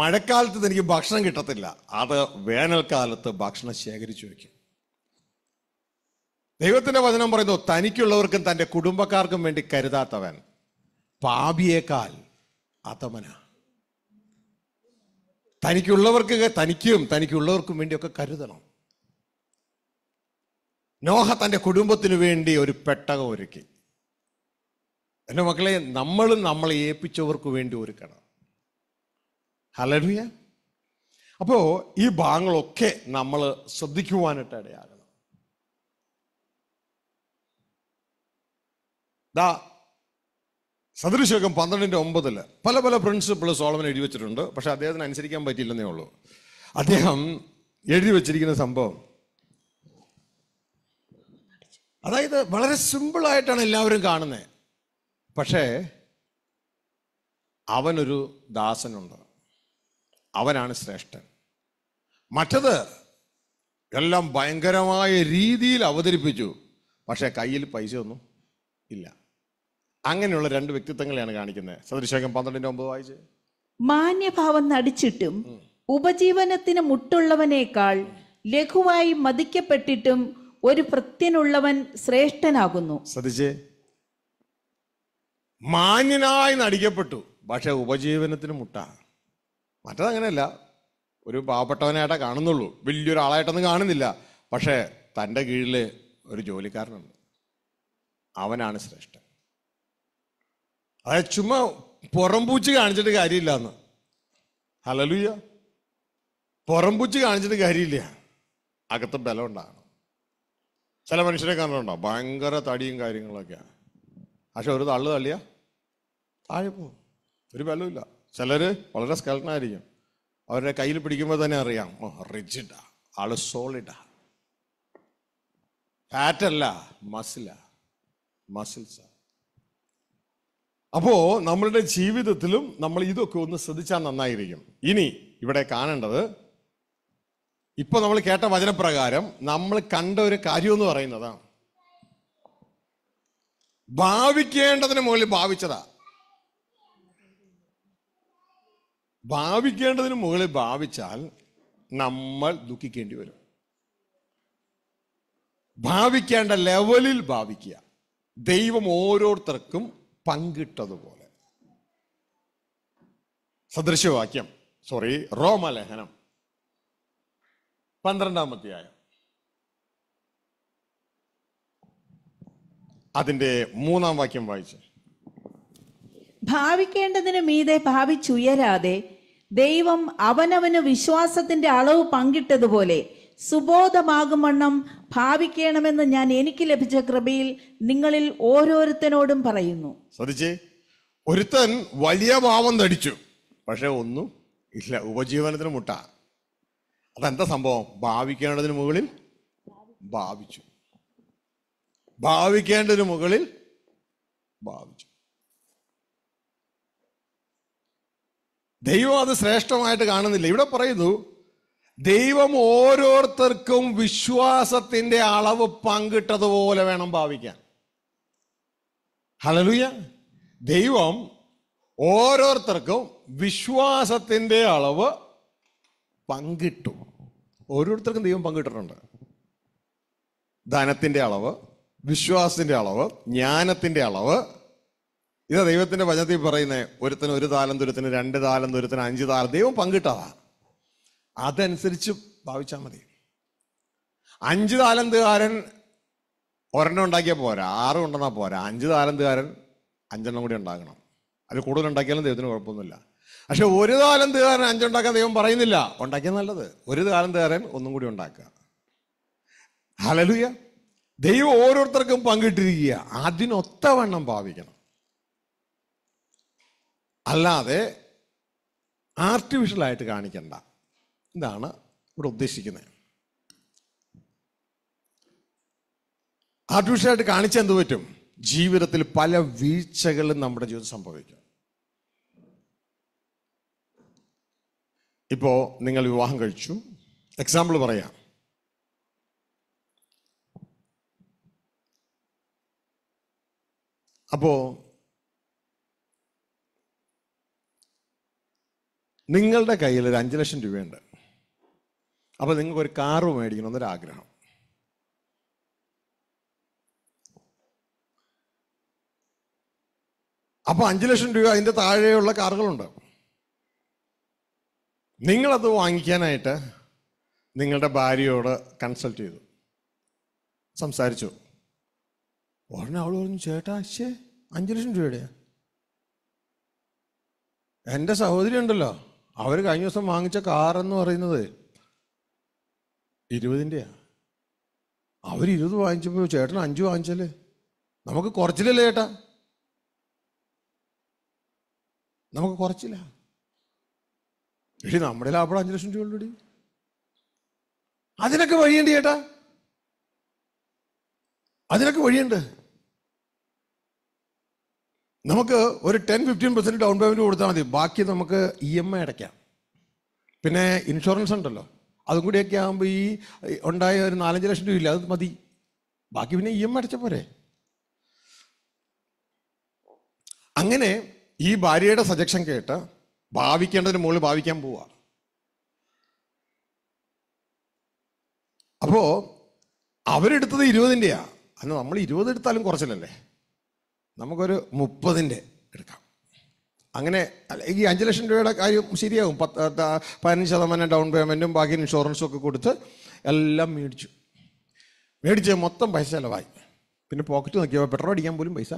മഴക്കാലത്ത് എനിക്ക് ഭക്ഷണം കിട്ടത്തില്ല അത് വേനൽക്കാലത്ത് ഭക്ഷണം ശേഖരിച്ചു വയ്ക്കും ദൈവത്തിന്റെ വചനം പറയുന്നു തനിക്കുള്ളവർക്കും തൻ്റെ കുടുംബക്കാർക്കും വേണ്ടി കരുതാത്തവൻ പാപിയേക്കാൽ അതമന തനിക്കുള്ളവർക്ക് തനിക്കും തനിക്കുള്ളവർക്കും വേണ്ടിയൊക്കെ കരുതണം നോഹ തൻ്റെ കുടുംബത്തിനു വേണ്ടി ഒരു പെട്ടകം ഒരുക്കി എൻ്റെ മക്കളെ നമ്മളും നമ്മളെ ഏൽപ്പിച്ചവർക്ക് വേണ്ടി ഒരുക്കണം ഹലറിയ അപ്പോ ഈ ഭാഗങ്ങളൊക്കെ നമ്മൾ ശ്രദ്ധിക്കുവാനായിട്ട് ഇടയാകണം ദാ സദൃശോകം പന്ത്രണ്ടിന്റെ ഒമ്പതിൽ പല പല പ്രിൻസിപ്പിൾ സോളമൻ എഴുതി വെച്ചിട്ടുണ്ട് പക്ഷെ അദ്ദേഹത്തിന് അനുസരിക്കാൻ പറ്റിയില്ലെന്നേ ഉള്ളൂ അദ്ദേഹം എഴുതി വെച്ചിരിക്കുന്ന സംഭവം അതായത് വളരെ സിമ്പിളായിട്ടാണ് എല്ലാവരും കാണുന്നത് പക്ഷേ അവനൊരു ദാസനുണ്ട് അവനാണ് ശ്രേഷ്ഠൻ മറ്റത് എല്ലാം ഭയങ്കരമായ രീതിയിൽ അവതരിപ്പിച്ചു പക്ഷേ കയ്യിൽ പൈസ ഒന്നും ഇല്ല അങ്ങനെയുള്ള രണ്ട് വ്യക്തിത്വങ്ങളെയാണ് കാണിക്കുന്നത് സദൃശേഖം പന്ത്രണ്ടിന്റെ ഒമ്പത് വായിച്ച് മാന്യഭാവം നടിച്ചിട്ടും ഉപജീവനത്തിന് മുട്ടുള്ളവനേക്കാൾ ലഘുവായി മതിക്കപ്പെട്ടിട്ടും ഒരു പ്രത്യനുള്ളവൻ ശ്രേഷ്ഠനാകുന്നു ശ്രദ്ധിച്ചേ മാന്യനായി നടിക്കപ്പെട്ടു പക്ഷെ ഉപജീവനത്തിന് മുട്ടാണ് മറ്റത് അങ്ങനെയല്ല ഒരു പാവപ്പെട്ടവനായിട്ടേ കാണുന്നുള്ളൂ വലിയൊരാളായിട്ടൊന്നും കാണുന്നില്ല പക്ഷേ തൻ്റെ കീഴിൽ ഒരു ജോലിക്കാരനുണ്ട് അവനാണ് ശ്രേഷ്ഠൻ അതായത് ചുമ്മാ പുറംപൂച്ച് കാണിച്ചിട്ട് കാര്യമില്ല എന്ന് ഹലലുയ്യ പുറംപൂച്ച് കാണിച്ചിട്ട് കാര്യമില്ല അകത്ത് ബലം ഉണ്ടാകണം ചില മനുഷ്യരെ കാണുന്നുണ്ടോ ഭയങ്കര തടിയും കാര്യങ്ങളൊക്കെയാണ് പക്ഷെ ഒരു തള്ളു തള്ളിയാ താഴെ പോകും ഒരു ബലമില്ല ചിലർ വളരെ സ്കെൽട്ടനായിരിക്കും അവരുടെ കയ്യിൽ പിടിക്കുമ്പോൾ തന്നെ അറിയാം ഓ റിജിഡാ ആള് സോളിഡാ ഫാറ്റല്ല മസിലാ മസിൽസാ അപ്പോൾ നമ്മളുടെ ജീവിതത്തിലും നമ്മൾ ഇതൊക്കെ ഒന്ന് ശ്രദ്ധിച്ചാൽ നന്നായിരിക്കും ഇനി ഇവിടെ കാണേണ്ടത് ഇപ്പൊ നമ്മൾ കേട്ട വചനപ്രകാരം നമ്മൾ കണ്ട ഒരു കാര്യം എന്ന് പറയുന്നതാണ് ഭാവിക്കേണ്ടതിന് മുകളിൽ ഭാവിച്ചതാ ഭാവിക്കേണ്ടതിന് മുകളിൽ ഭാവിച്ചാൽ നമ്മൾ ദുഃഖിക്കേണ്ടി വരും ഭാവിക്കേണ്ട ലെവലിൽ ഭാവിക്കുക ദൈവം ഓരോരുത്തർക്കും പങ്കിട്ടതുപോലെ സദൃശവാക്യം സോറി റോമലേഖനം പന്ത്രണ്ടാമത്തെയായം അതിന്റെ മൂന്നാം വാക്യം വായിച്ച് ഭാവിക്കേണ്ടതിന് മീതെ ഭാവിച്ചുയരാതെ ദൈവം അവനവന് വിശ്വാസത്തിന്റെ അളവ് പങ്കിട്ടതുപോലെ സുബോധമാകുമണ്ണം ഭാവിക്കണമെന്ന് ഞാൻ എനിക്ക് ലഭിച്ച കൃപയിൽ നിങ്ങളിൽ ഓരോരുത്തനോടും പറയുന്നു ശ്രദ്ധിച്ചേ ഒരുത്തൻ വലിയ പാവം തടിച്ചു പക്ഷെ ഒന്നും ഇല്ല ഉപജീവനത്തിന് മുട്ട അതെന്താ സംഭവം ഭാവിക്കേണ്ടതിന് മുകളിൽ ഭാവിച്ചു ഭാവിക്കേണ്ടതിന് മുകളിൽ ഭാവിച്ചു ദൈവം അത് ശ്രേഷ്ഠമായിട്ട് കാണുന്നില്ല ഇവിടെ പറയുന്നു ദൈവം ഓരോരുത്തർക്കും വിശ്വാസത്തിന്റെ അളവ് പങ്കിട്ടതുപോലെ വേണം ഭാവിക്കാൻ ഹലലുയ ദൈവം ഓരോരുത്തർക്കും വിശ്വാസത്തിന്റെ അളവ് പങ്കിട്ടു ഓരോരുത്തർക്കും ദൈവം പങ്കിട്ടിട്ടുണ്ട് ധനത്തിന്റെ അളവ് വിശ്വാസത്തിന്റെ അളവ് ജ്ഞാനത്തിന്റെ അളവ് ഇതാ ദൈവത്തിന്റെ വചനത്തിൽ പറയുന്നത് ഒരുത്തിന് ഒരു താലം ദുരത്തിന് രണ്ട് താലം ദുരത്തിന് അഞ്ച് താലം ദൈവം പങ്കിട്ടതാ അതനുസരിച്ച് ഭാവിച്ചാൽ മതി അഞ്ച് താലന്തുകാരൻ ഒരെണ്ണം ഉണ്ടാക്കിയാൽ പോരാ ആറ് ഉണ്ടെന്നാൽ പോരാ അഞ്ച് താലന്തുകാരൻ അഞ്ചെണ്ണം കൂടി ഉണ്ടാക്കണം അതിൽ കൂടുതൽ ഉണ്ടാക്കിയാലും ദൈവത്തിന് കുഴപ്പമൊന്നുമില്ല പക്ഷെ ഒരു താലന്തുകാരൻ അഞ്ചുണ്ടാക്കാൻ ദൈവം പറയുന്നില്ല ഉണ്ടാക്കിയ നല്ലത് ഒരു താലന്തുകാരൻ ഒന്നും കൂടി ഉണ്ടാക്കുക ഹലലുയ ദൈവം ഓരോരുത്തർക്കും പങ്കിട്ടിരിക്കുക അതിനൊത്തവണ്ണം ഭാവിക്കണം അല്ലാതെ ആർട്ടിഫിഷ്യലായിട്ട് കാണിക്കണ്ട ഇതാണ് ഇവിടെ ഉദ്ദേശിക്കുന്നത് ആർട്ടിഫിഷ്യലായിട്ട് എന്ത് പറ്റും ജീവിതത്തിൽ പല വീഴ്ചകളും നമ്മുടെ ജീവിതം സംഭവിക്കും ഇപ്പോൾ നിങ്ങൾ വിവാഹം കഴിച്ചു എക്സാമ്പിൾ പറയാം അപ്പോൾ നിങ്ങളുടെ കയ്യിൽ ഒരു അഞ്ച് ലക്ഷം രൂപയുണ്ട് അപ്പോൾ നിങ്ങൾക്ക് ഒരു കാറ് മേടിക്കണം ആഗ്രഹം അപ്പോൾ അഞ്ച് ലക്ഷം രൂപ അതിൻ്റെ താഴെയുള്ള കാറുകളുണ്ട് നിങ്ങളത് വാങ്ങിക്കാനായിട്ട് നിങ്ങളുടെ ഭാര്യയോട് കൺസൾട്ട് ചെയ്തു സംസാരിച്ചു ഉടനെ അവൾ പറഞ്ഞു ചേട്ടാ അച്ഛേ അഞ്ച് ലക്ഷം രൂപയുടെയാ എൻ്റെ സഹോദരി ഉണ്ടല്ലോ അവർ കഴിഞ്ഞ ദിവസം വാങ്ങിച്ച കാറെന്ന് പറയുന്നത് ഇരുപതിൻ്റെയാണ് അവർ ഇരുപത് വാങ്ങിച്ചപ്പോൾ ചേട്ടൻ അഞ്ച് വാങ്ങിച്ചല്ലേ നമുക്ക് കുറച്ചില്ലല്ലേ ചേട്ടാ നമുക്ക് കുറച്ചില്ല എടി നമ്മുടെ ലാഭം അഞ്ച് ലക്ഷം രൂപ ഉള്ളൂടി അതിനൊക്കെ വഴിയുണ്ട് ചേട്ടാ അതിനൊക്കെ വഴിയുണ്ട് നമുക്ക് ഒരു ten fifteen percent down payment കൊടുത്താൽ മതി ബാക്കി നമുക്ക് ഇ എം ഐ അടയ്ക്കാം പിന്നെ ഇൻഷുറൻസ് ഉണ്ടല്ലോ അതും കൂടിയൊക്കെ ആകുമ്പോൾ ഈ ഉണ്ടായ ഒരു നാലഞ്ച് ലക്ഷം രൂപ ഇല്ല അത് മതി ബാക്കി പിന്നെ ഇ e എം ഐ അടച്ച പോരെ അങ്ങനെ ഈ ഭാര്യയുടെ സജക്ഷൻ കേട്ട് ഭാവിക്കേണ്ടതിന് മുകളിൽ ഭാവിക്കാൻ പോവുക അപ്പോൾ അവരെടുത്തത് ഇരുപതിൻ്റെയാണ് അന്ന് നമ്മൾ ഇരുപത് എടുത്താലും കുറച്ചില്ലല്ലേ നമുക്കൊരു മുപ്പതിൻ്റെ എടുക്കാം അങ്ങനെ ഈ അഞ്ച് ലക്ഷം രൂപയുടെ കാര്യം ശരിയാകും പത്ത് പതിനഞ്ച് ശതമാനം ഡൗൺ പേയ്മെൻറ്റും ബാക്കി ഇൻഷുറൻസും ഒക്കെ കൊടുത്ത് എല്ലാം മേടിച്ചു മേടിച്ച് മൊത്തം പൈസ ചിലവായി പിന്നെ പോക്കറ്റ് നോക്കിയപ്പോൾ പെട്രോൾ അടിക്കാൻ പോലും പൈസ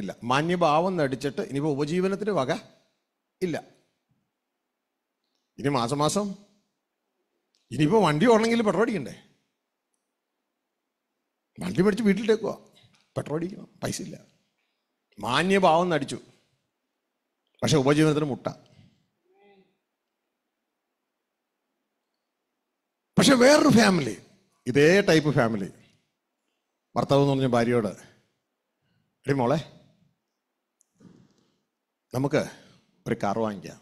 ഇല്ല മാന്യഭാവം നടിച്ചിട്ട് ഇനിയിപ്പോൾ ഉപജീവനത്തിന് വക ഇല്ല ഇനി മാസം മാസം ഇനിയിപ്പോൾ വണ്ടി ഓടണമെങ്കിൽ പെട്രോൾ അടിക്കണ്ടേ വണ്ടി മേടിച്ച് വീട്ടിൽ ടേക്കുക പെട്രോൾ അടിക്കണം പൈസ ഇല്ല മാന്യഭാവം നടിച്ചു പക്ഷെ ഉപജീവനത്തിന് മുട്ട പക്ഷെ വേറൊരു ഫാമിലി ഇതേ ടൈപ്പ് ഫാമിലി ഭർത്താവ് എന്ന് പറഞ്ഞ ഭാര്യയോട് എടി മോളെ നമുക്ക് ഒരു കാർ വാങ്ങിക്കാം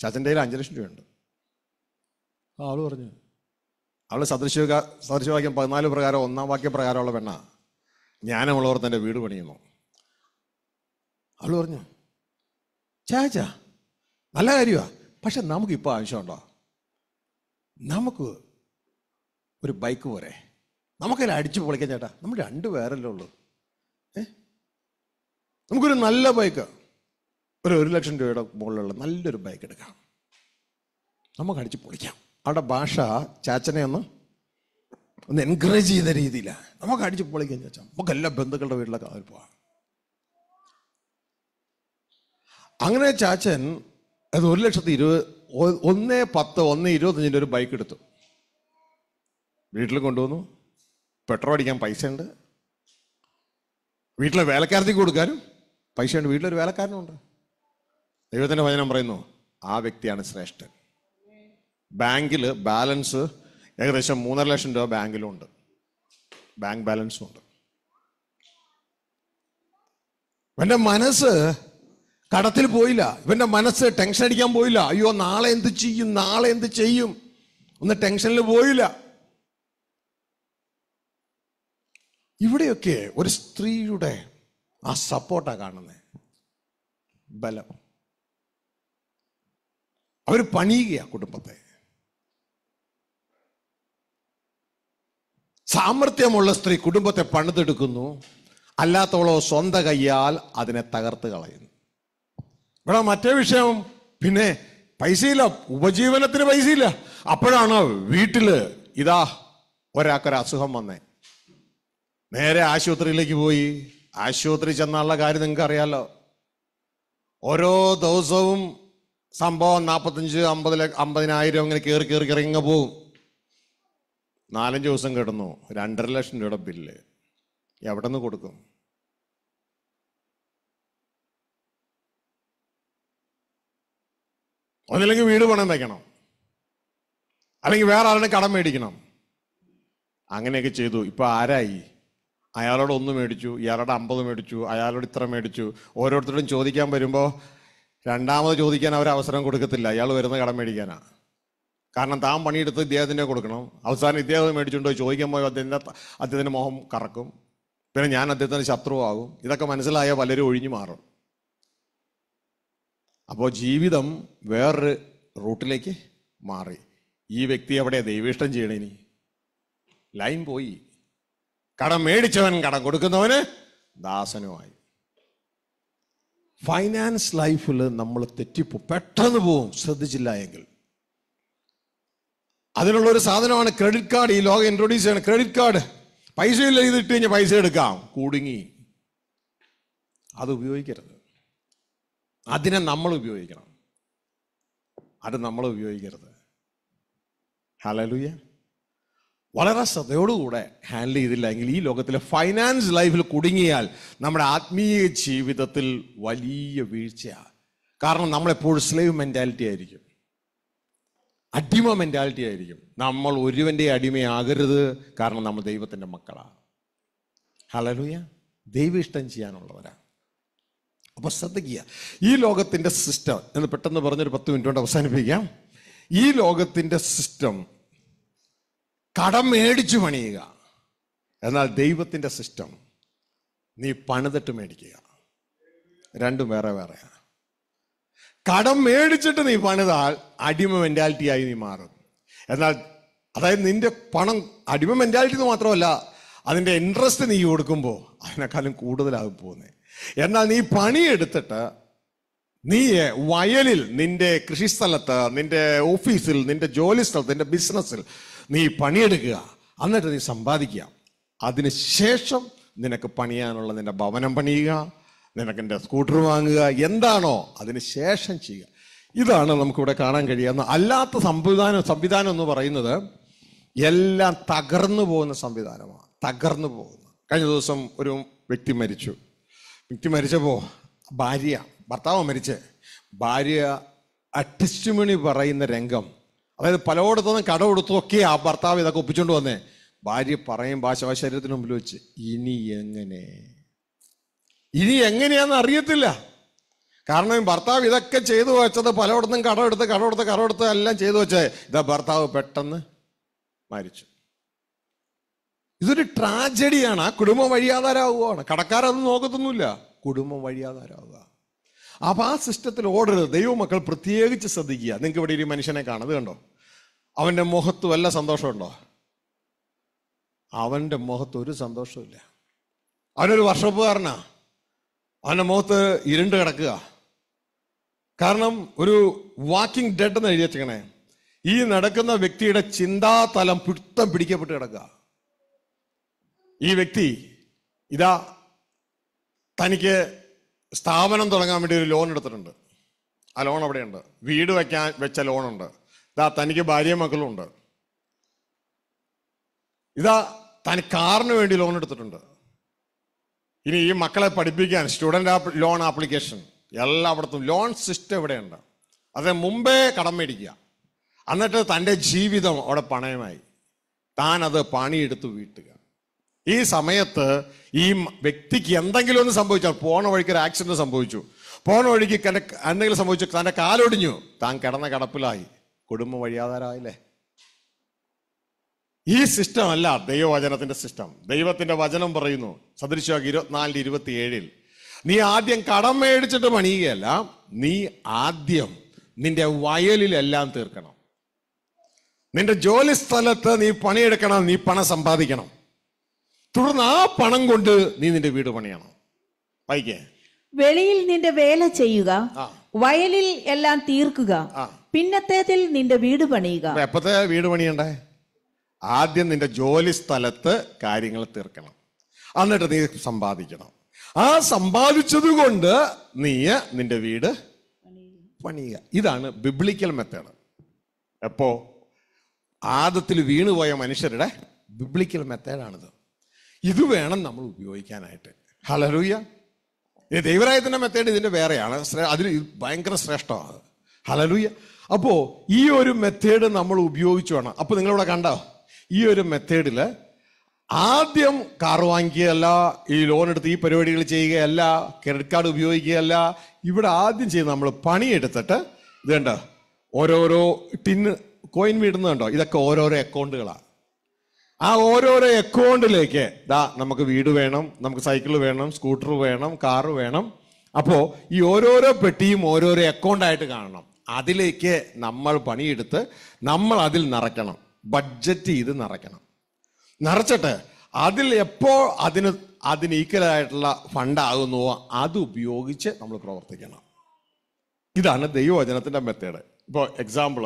ചാച്ചൻ്റെ കയ്യിൽ അഞ്ച് ലക്ഷം രൂപയുണ്ട് ആ ആള് പറഞ്ഞു അവൾ സദൃശ സദൃശവാക്യം പതിനാല് പ്രകാരം ഒന്നാം വാക്യ പ്രകാരമുള്ള പെണ്ണാണ് ജ്ഞാനമുള്ളവർ തൻ്റെ വീട് പണിയുന്നു അവൾ പറഞ്ഞു ചാച്ച നല്ല കാര്യമാണ് പക്ഷെ നമുക്കിപ്പോൾ ആവശ്യമുണ്ടോ നമുക്ക് ഒരു ബൈക്ക് പോരെ നമുക്കതിൽ അടിച്ചു പൊളിക്കാം ചേട്ടാ നമ്മൾ രണ്ട് പേരല്ലേ ഉള്ളൂ ഏ നമുക്കൊരു നല്ല ബൈക്ക് ഒരു ഒരു ലക്ഷം രൂപയുടെ മുകളിലുള്ള നല്ലൊരു ബൈക്ക് എടുക്കാം നമുക്ക് അടിച്ച് പൊളിക്കാം അവിടെ ഭാഷ ചാച്ചനെ ഒന്ന് ഒന്ന് എൻകറേജ് ചെയ്ത രീതിയിലാണ് നമുക്ക് അടിച്ച് പൊളിക്കാൻ വെച്ചാൽ നമുക്ക് എല്ലാ ബന്ധുക്കളുടെ വീട്ടിലൊക്കെ അവർ പോവാം അങ്ങനെ ചാച്ചൻ അത് ഒരു ലക്ഷത്തി ഇരുപത് ഒന്ന് പത്ത് ഒന്ന് ഇരുപത്തഞ്ചിൻ്റെ ഒരു ബൈക്ക് എടുത്തു വീട്ടിൽ കൊണ്ടുവന്നു പെട്രോൾ അടിക്കാൻ പൈസ ഉണ്ട് വീട്ടിലെ വേലക്കാരത്തേക്ക് കൊടുക്കാനും ഉണ്ട് വീട്ടിലൊരു വേലക്കാരനുണ്ട് ദൈവത്തിൻ്റെ വചനം പറയുന്നു ആ വ്യക്തിയാണ് ശ്രേഷ്ഠൻ ബാങ്കിൽ ബാലൻസ് ഏകദേശം മൂന്നര ലക്ഷം രൂപ ബാങ്കിലുണ്ട് ബാങ്ക് ബാലൻസും ഉണ്ട് ഇവൻ്റെ മനസ്സ് കടത്തിൽ പോയില്ല ഇവൻ്റെ മനസ്സ് ടെൻഷൻ അടിക്കാൻ പോയില്ല അയ്യോ നാളെ എന്ത് ചെയ്യും നാളെ എന്ത് ചെയ്യും ഒന്ന് ടെൻഷനിൽ പോയില്ല ഇവിടെയൊക്കെ ഒരു സ്ത്രീയുടെ ആ സപ്പോർട്ടാണ് കാണുന്നത് ബലം അവർ പണിയുകയാണ് കുടുംബത്തെ സാമർഥ്യമുള്ള സ്ത്രീ കുടുംബത്തെ പണിതെടുക്കുന്നു അല്ലാത്തവളോ സ്വന്തം കയ്യാൽ അതിനെ തകർത്ത് കളയുന്നു ഇവിടെ മറ്റേ വിഷയം പിന്നെ പൈസയില്ല ഉപജീവനത്തിന് പൈസയില്ല അപ്പോഴാണ് വീട്ടില് ഇതാ ഒരാൾക്കൊരു അസുഖം വന്നേ നേരെ ആശുപത്രിയിലേക്ക് പോയി ആശുപത്രി ചെന്നുള്ള കാര്യം നിങ്ങൾക്ക് അറിയാലോ ഓരോ ദിവസവും സംഭവം നാൽപ്പത്തഞ്ച് അമ്പതിലെ അമ്പതിനായിരം ഇങ്ങനെ കയറി കയറി കയറി ഇങ്ങനെ പോകും നാലഞ്ച് ദിവസം കിടന്നു രണ്ടര ലക്ഷം രൂപയുടെ ബില്ല് എവിടെ നിന്ന് കൊടുക്കും ഒന്നില്ലെങ്കിൽ വീട് പണം വയ്ക്കണം അല്ലെങ്കിൽ വേറെ ആരുടെ കടം മേടിക്കണം അങ്ങനെയൊക്കെ ചെയ്തു ഇപ്പൊ ആരായി അയാളോട് ഒന്ന് മേടിച്ചു ഇയാളോട് അമ്പത് മേടിച്ചു അയാളോട് ഇത്ര മേടിച്ചു ഓരോരുത്തരോടും ചോദിക്കാൻ വരുമ്പോൾ രണ്ടാമത് ചോദിക്കാൻ അവർ അവസരം കൊടുക്കത്തില്ല അയാൾ വരുന്ന കടം മേടിക്കാനാണ് കാരണം താൻ പണിയെടുത്ത് ഇദ്ദേഹത്തിൻ്റെ കൊടുക്കണം അവസാനം ഇദ്ദേഹം മേടിച്ചുകൊണ്ട് ചോദിക്കാൻ പോയി അദ്ദേഹത്തിൻ്റെ അദ്ദേഹത്തിൻ്റെ മോഹം കറക്കും പിന്നെ ഞാൻ അദ്ദേഹത്തിൻ്റെ ശത്രുവാകും ഇതൊക്കെ മനസ്സിലായ പലരും ഒഴിഞ്ഞു മാറും അപ്പോൾ ജീവിതം വേറൊരു റൂട്ടിലേക്ക് മാറി ഈ വ്യക്തി എവിടെയാണ് ദൈവിഷ്ടം ചെയ്യണേനി ലൈൻ പോയി കടം മേടിച്ചവൻ കടം കൊടുക്കുന്നവന് ദാസനുമായി ഫൈനാൻസ് ലൈഫിൽ നമ്മൾ തെറ്റിപ്പോ പെട്ടെന്ന് പോവും ശ്രദ്ധിച്ചില്ല എങ്കിൽ അതിനുള്ള ഒരു സാധനമാണ് ക്രെഡിറ്റ് കാർഡ് ഈ ലോകം ഇൻട്രൊഡ്യൂസ് ചെയ്യണം ക്രെഡിറ്റ് കാർഡ് പൈസ ഇല്ല ഇട്ട് കഴിഞ്ഞാൽ പൈസ എടുക്കാം കുടുങ്ങി അത് ഉപയോഗിക്കരുത് അതിനെ നമ്മൾ ഉപയോഗിക്കണം അത് നമ്മൾ ഉപയോഗിക്കരുത് ഹലലുയ വളരെ ശ്രദ്ധയോടുകൂടെ ഹാൻഡിൽ ചെയ്തില്ലെങ്കിൽ ഈ ലോകത്തിലെ ഫൈനാൻസ് ലൈഫിൽ കുടുങ്ങിയാൽ നമ്മുടെ ആത്മീയ ജീവിതത്തിൽ വലിയ വീഴ്ചയാണ് കാരണം നമ്മളെപ്പോഴും സ്ലേവ് മെൻറ്റാലിറ്റി ആയിരിക്കും അടിമ മെൻറ്റാലിറ്റി ആയിരിക്കും നമ്മൾ ഒരുവൻ്റെ അടിമയാകരുത് കാരണം നമ്മൾ ദൈവത്തിൻ്റെ മക്കളാണ് ഹലലൂയ ദൈവ ഇഷ്ടം ചെയ്യാനുള്ളവരാണ് അപ്പോൾ ശ്രദ്ധിക്കുക ഈ ലോകത്തിൻ്റെ സിസ്റ്റം എന്ന് പെട്ടെന്ന് പറഞ്ഞൊരു പത്ത് മിനിറ്റ് കൊണ്ട് അവസാനിപ്പിക്കാം ഈ ലോകത്തിൻ്റെ സിസ്റ്റം കടം മേടിച്ചു പണിയുക എന്നാൽ ദൈവത്തിൻ്റെ സിസ്റ്റം നീ പണിതിട്ട് മേടിക്കുക രണ്ടും വേറെ വേറെയാണ് കടം മേടിച്ചിട്ട് നീ പണിതാൽ അടിമ ആയി നീ മാറും എന്നാൽ അതായത് നിന്റെ പണം അടിമ മെൻറ്റാലിറ്റി എന്ന് മാത്രമല്ല അതിൻ്റെ ഇൻട്രസ്റ്റ് നീ കൊടുക്കുമ്പോൾ അതിനേക്കാളും കൂടുതലാകും പോകുന്നത് എന്നാൽ നീ പണിയെടുത്തിട്ട് നീ വയലിൽ നിന്റെ കൃഷിസ്ഥലത്ത് നിന്റെ ഓഫീസിൽ നിന്റെ ജോലി സ്ഥലത്ത് നിന്റെ ബിസിനസ്സിൽ നീ പണിയെടുക്കുക എന്നിട്ട് നീ സമ്പാദിക്കുക അതിനുശേഷം നിനക്ക് പണിയാനുള്ള നിന്റെ ഭവനം പണിയുക നിനക്കെൻ്റെ സ്കൂട്ടർ വാങ്ങുക എന്താണോ അതിന് ശേഷം ചെയ്യുക ഇതാണ് നമുക്കിവിടെ കാണാൻ കഴിയുന്ന അല്ലാത്ത സംവിധാനം സംവിധാനം എന്ന് പറയുന്നത് എല്ലാം തകർന്നു പോകുന്ന സംവിധാനമാണ് തകർന്നു പോകുന്ന കഴിഞ്ഞ ദിവസം ഒരു വ്യക്തി മരിച്ചു വ്യക്തി മരിച്ചപ്പോൾ ഭാര്യ ഭർത്താവ് മരിച്ച് ഭാര്യ അട്ടിസ്റ്റുമണി പറയുന്ന രംഗം അതായത് പലയിടത്തുനിന്ന് കട കൊടുത്തൊക്കെ ആ ഭർത്താവ് ഇതൊക്കെ ഒപ്പിച്ചുകൊണ്ട് വന്നേ ഭാര്യ പറയും ഭാഷ ശരീരത്തിന് മുമ്പിൽ വെച്ച് ഇനി എങ്ങനെ ഇനി എങ്ങനെയാന്ന് അറിയത്തില്ല കാരണം ഭർത്താവ് ഇതൊക്കെ ചെയ്തു വെച്ചത് പലയിടത്തും കടമെടുത്ത് കടമെടുത്ത് കടമെടുത്ത് എല്ലാം ചെയ്തു വെച്ചേ ഇതാ ഭർത്താവ് പെട്ടെന്ന് മരിച്ചു ഇതൊരു ട്രാജഡിയാണ് ആ കുടുംബം വഴിയാതാരാവുകയാണ് കടക്കാരത് നോക്കത്തൊന്നുമില്ല കുടുംബം വഴിയാതാരാവുക അപ്പം ആ സിസ്റ്റത്തിൽ ഓടരുത് ദൈവമക്കൾ പ്രത്യേകിച്ച് ശ്രദ്ധിക്കുക നിങ്ങൾക്ക് ഇവിടെ ഒരു മനുഷ്യനെ കാണുന്നത് കണ്ടോ അവൻ്റെ മുഖത്ത് വല്ല സന്തോഷമുണ്ടോ അവൻ്റെ മുഖത്ത് ഒരു സന്തോഷമില്ല അവനൊരു വർഷപ്പുകാരനാണ് അവൻ്റെ മുഖത്ത് ഇരുണ്ട് കിടക്കുക കാരണം ഒരു വാക്കിംഗ് ഡെഡ് എന്ന് എഴുതി വെച്ചേക്കണേ ഈ നടക്കുന്ന വ്യക്തിയുടെ ചിന്താതലം പിടുത്തം പിടിക്കപ്പെട്ട് കിടക്കുക ഈ വ്യക്തി ഇതാ തനിക്ക് സ്ഥാപനം തുടങ്ങാൻ വേണ്ടി ഒരു ലോൺ എടുത്തിട്ടുണ്ട് ആ ലോൺ അവിടെയുണ്ട് വീട് വയ്ക്കാൻ വെച്ച ലോണുണ്ട് ഇതാ തനിക്ക് ഭാര്യ മക്കളും ഉണ്ട് ഇതാ തനി കാറിന് വേണ്ടി ലോൺ എടുത്തിട്ടുണ്ട് ഇനി ഈ മക്കളെ പഠിപ്പിക്കാൻ സ്റ്റുഡൻ്റ് ലോൺ ആപ്ലിക്കേഷൻ എല്ലായിടത്തും ലോൺ സിസ്റ്റം ഇവിടെയുണ്ട് അത് മുമ്പേ കടം മേടിക്കുക എന്നിട്ട് തൻ്റെ ജീവിതം അവിടെ പണയമായി താൻ അത് പണിയെടുത്ത് വീട്ടുക ഈ സമയത്ത് ഈ വ്യക്തിക്ക് എന്തെങ്കിലും ഒന്ന് സംഭവിച്ചാൽ പോണ വഴിക്ക് ഒരു ആക്സിഡന്റ് സംഭവിച്ചു പോണ വഴിക്ക് എന്തെങ്കിലും സംഭവിച്ചു തൻ്റെ കാലൊടിഞ്ഞു താൻ കിടന്ന കിടപ്പിലായി കുടുംബം വഴിയാതാരായില്ലേ ഈ സിസ്റ്റം അല്ല ദൈവവചനത്തിന്റെ സിസ്റ്റം ദൈവത്തിന്റെ വചനം പറയുന്നു സദൃശാക്കി ഇരുപത്തിനാലിന്റെ ഇരുപത്തി ഏഴിൽ നീ ആദ്യം കടം മേടിച്ചിട്ട് പണിയുകയല്ല നീ ആദ്യം നിന്റെ വയലിലെല്ലാം തീർക്കണം നിന്റെ ജോലി സ്ഥലത്ത് നീ പണിയെടുക്കണം നീ പണം സമ്പാദിക്കണം തുടർന്ന് ആ പണം കൊണ്ട് നീ നിന്റെ വീട് പണിയണം വായിക്കേ വെളിയിൽ നിന്റെ വേല ചെയ്യുക വയലിൽ എല്ലാം തീർക്കുക പിന്നത്തേതിൽ നിന്റെ വീട് പണിയുക എപ്പത്തെ വീട് പണിയണ്ടേ ആദ്യം നിന്റെ ജോലി സ്ഥലത്ത് കാര്യങ്ങൾ തീർക്കണം എന്നിട്ട് നീ സമ്പാദിക്കണം ആ സമ്പാദിച്ചത് കൊണ്ട് നീ നിന്റെ വീട് പണിയുക ഇതാണ് ബിബ്ലിക്കൽ മെത്തേഡ് എപ്പോ ആദത്തിൽ വീണുപോയ മനുഷ്യരുടെ ബിബ്ലിക്കൽ മെത്തേഡാണിത് ഇത് വേണം നമ്മൾ ഉപയോഗിക്കാനായിട്ട് ഇനി ദൈവരായത്തിൻ്റെ മെത്തേഡ് ഇതിൻ്റെ വേറെയാണ് അതിൽ ഭയങ്കര ശ്രേഷ്ഠമാണ് ഹലലൂയ അപ്പോൾ ഈ ഒരു മെത്തേഡ് നമ്മൾ ഉപയോഗിച്ചു വേണം അപ്പോൾ നിങ്ങളിവിടെ കണ്ടോ ഈ ഒരു മെത്തേഡിൽ ആദ്യം കാർ വാങ്ങിക്കുകയല്ല ഈ ലോൺ എടുത്ത് ഈ പരിപാടികൾ ചെയ്യുകയല്ല ക്രെഡിറ്റ് കാർഡ് ഉപയോഗിക്കുകയല്ല ഇവിടെ ആദ്യം ചെയ്യുന്ന നമ്മൾ പണിയെടുത്തിട്ട് ഇത് കണ്ട ഓരോരോ ടിന്ന് കോയിൻ വീടുന്നുണ്ടോ ഇതൊക്കെ ഓരോരോ അക്കൗണ്ടുകളാണ് ആ ഓരോരോ അക്കൗണ്ടിലേക്ക് ദാ നമുക്ക് വീട് വേണം നമുക്ക് സൈക്കിൾ വേണം സ്കൂട്ടർ വേണം കാറ് വേണം അപ്പോൾ ഈ ഓരോരോ പെട്ടിയും ഓരോരോ അക്കൗണ്ടായിട്ട് കാണണം അതിലേക്ക് നമ്മൾ പണിയെടുത്ത് നമ്മൾ അതിൽ നിറയ്ക്കണം ബഡ്ജറ്റ് ചെയ്ത് നിറയ്ക്കണം നിറച്ചിട്ട് അതിൽ എപ്പോൾ അതിന് അതിന് ഈക്വലായിട്ടുള്ള ഫണ്ടാകുന്നുവോ അത് ഉപയോഗിച്ച് നമ്മൾ പ്രവർത്തിക്കണം ഇതാണ് ദൈവവചനത്തിൻ്റെ മെത്തേഡ് ഇപ്പോൾ എക്സാമ്പിൾ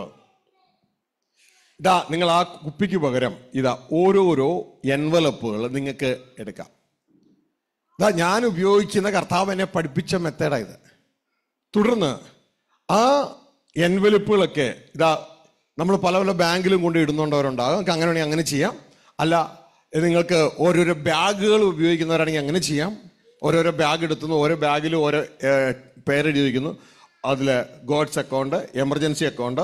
ഇതാ നിങ്ങൾ ആ കുപ്പിക്ക് പകരം ഇതാ ഓരോരോ എൻവലപ്പുകൾ നിങ്ങൾക്ക് എടുക്കാം ഇതാ ഞാൻ ഉപയോഗിക്കുന്ന കർത്താവ് എന്നെ പഠിപ്പിച്ച മെത്തേഡാണ് ഇത് തുടർന്ന് ആ എൻവലപ്പുകളൊക്കെ ഇതാ നമ്മൾ പല പല ബാങ്കിലും കൊണ്ട് ഇടുന്നുണ്ടവരുണ്ടാകും നിങ്ങൾക്ക് അങ്ങനെ വേണമെങ്കിൽ അങ്ങനെ ചെയ്യാം അല്ല നിങ്ങൾക്ക് ഓരോരോ ബാഗുകൾ ഉപയോഗിക്കുന്നവരാണെങ്കിൽ അങ്ങനെ ചെയ്യാം ഓരോരോ ബാഗ് എടുത്തുന്നു ഓരോ ബാഗിലും ഓരോ പേര് വയ്ക്കുന്നു അതിൽ God's account emergency account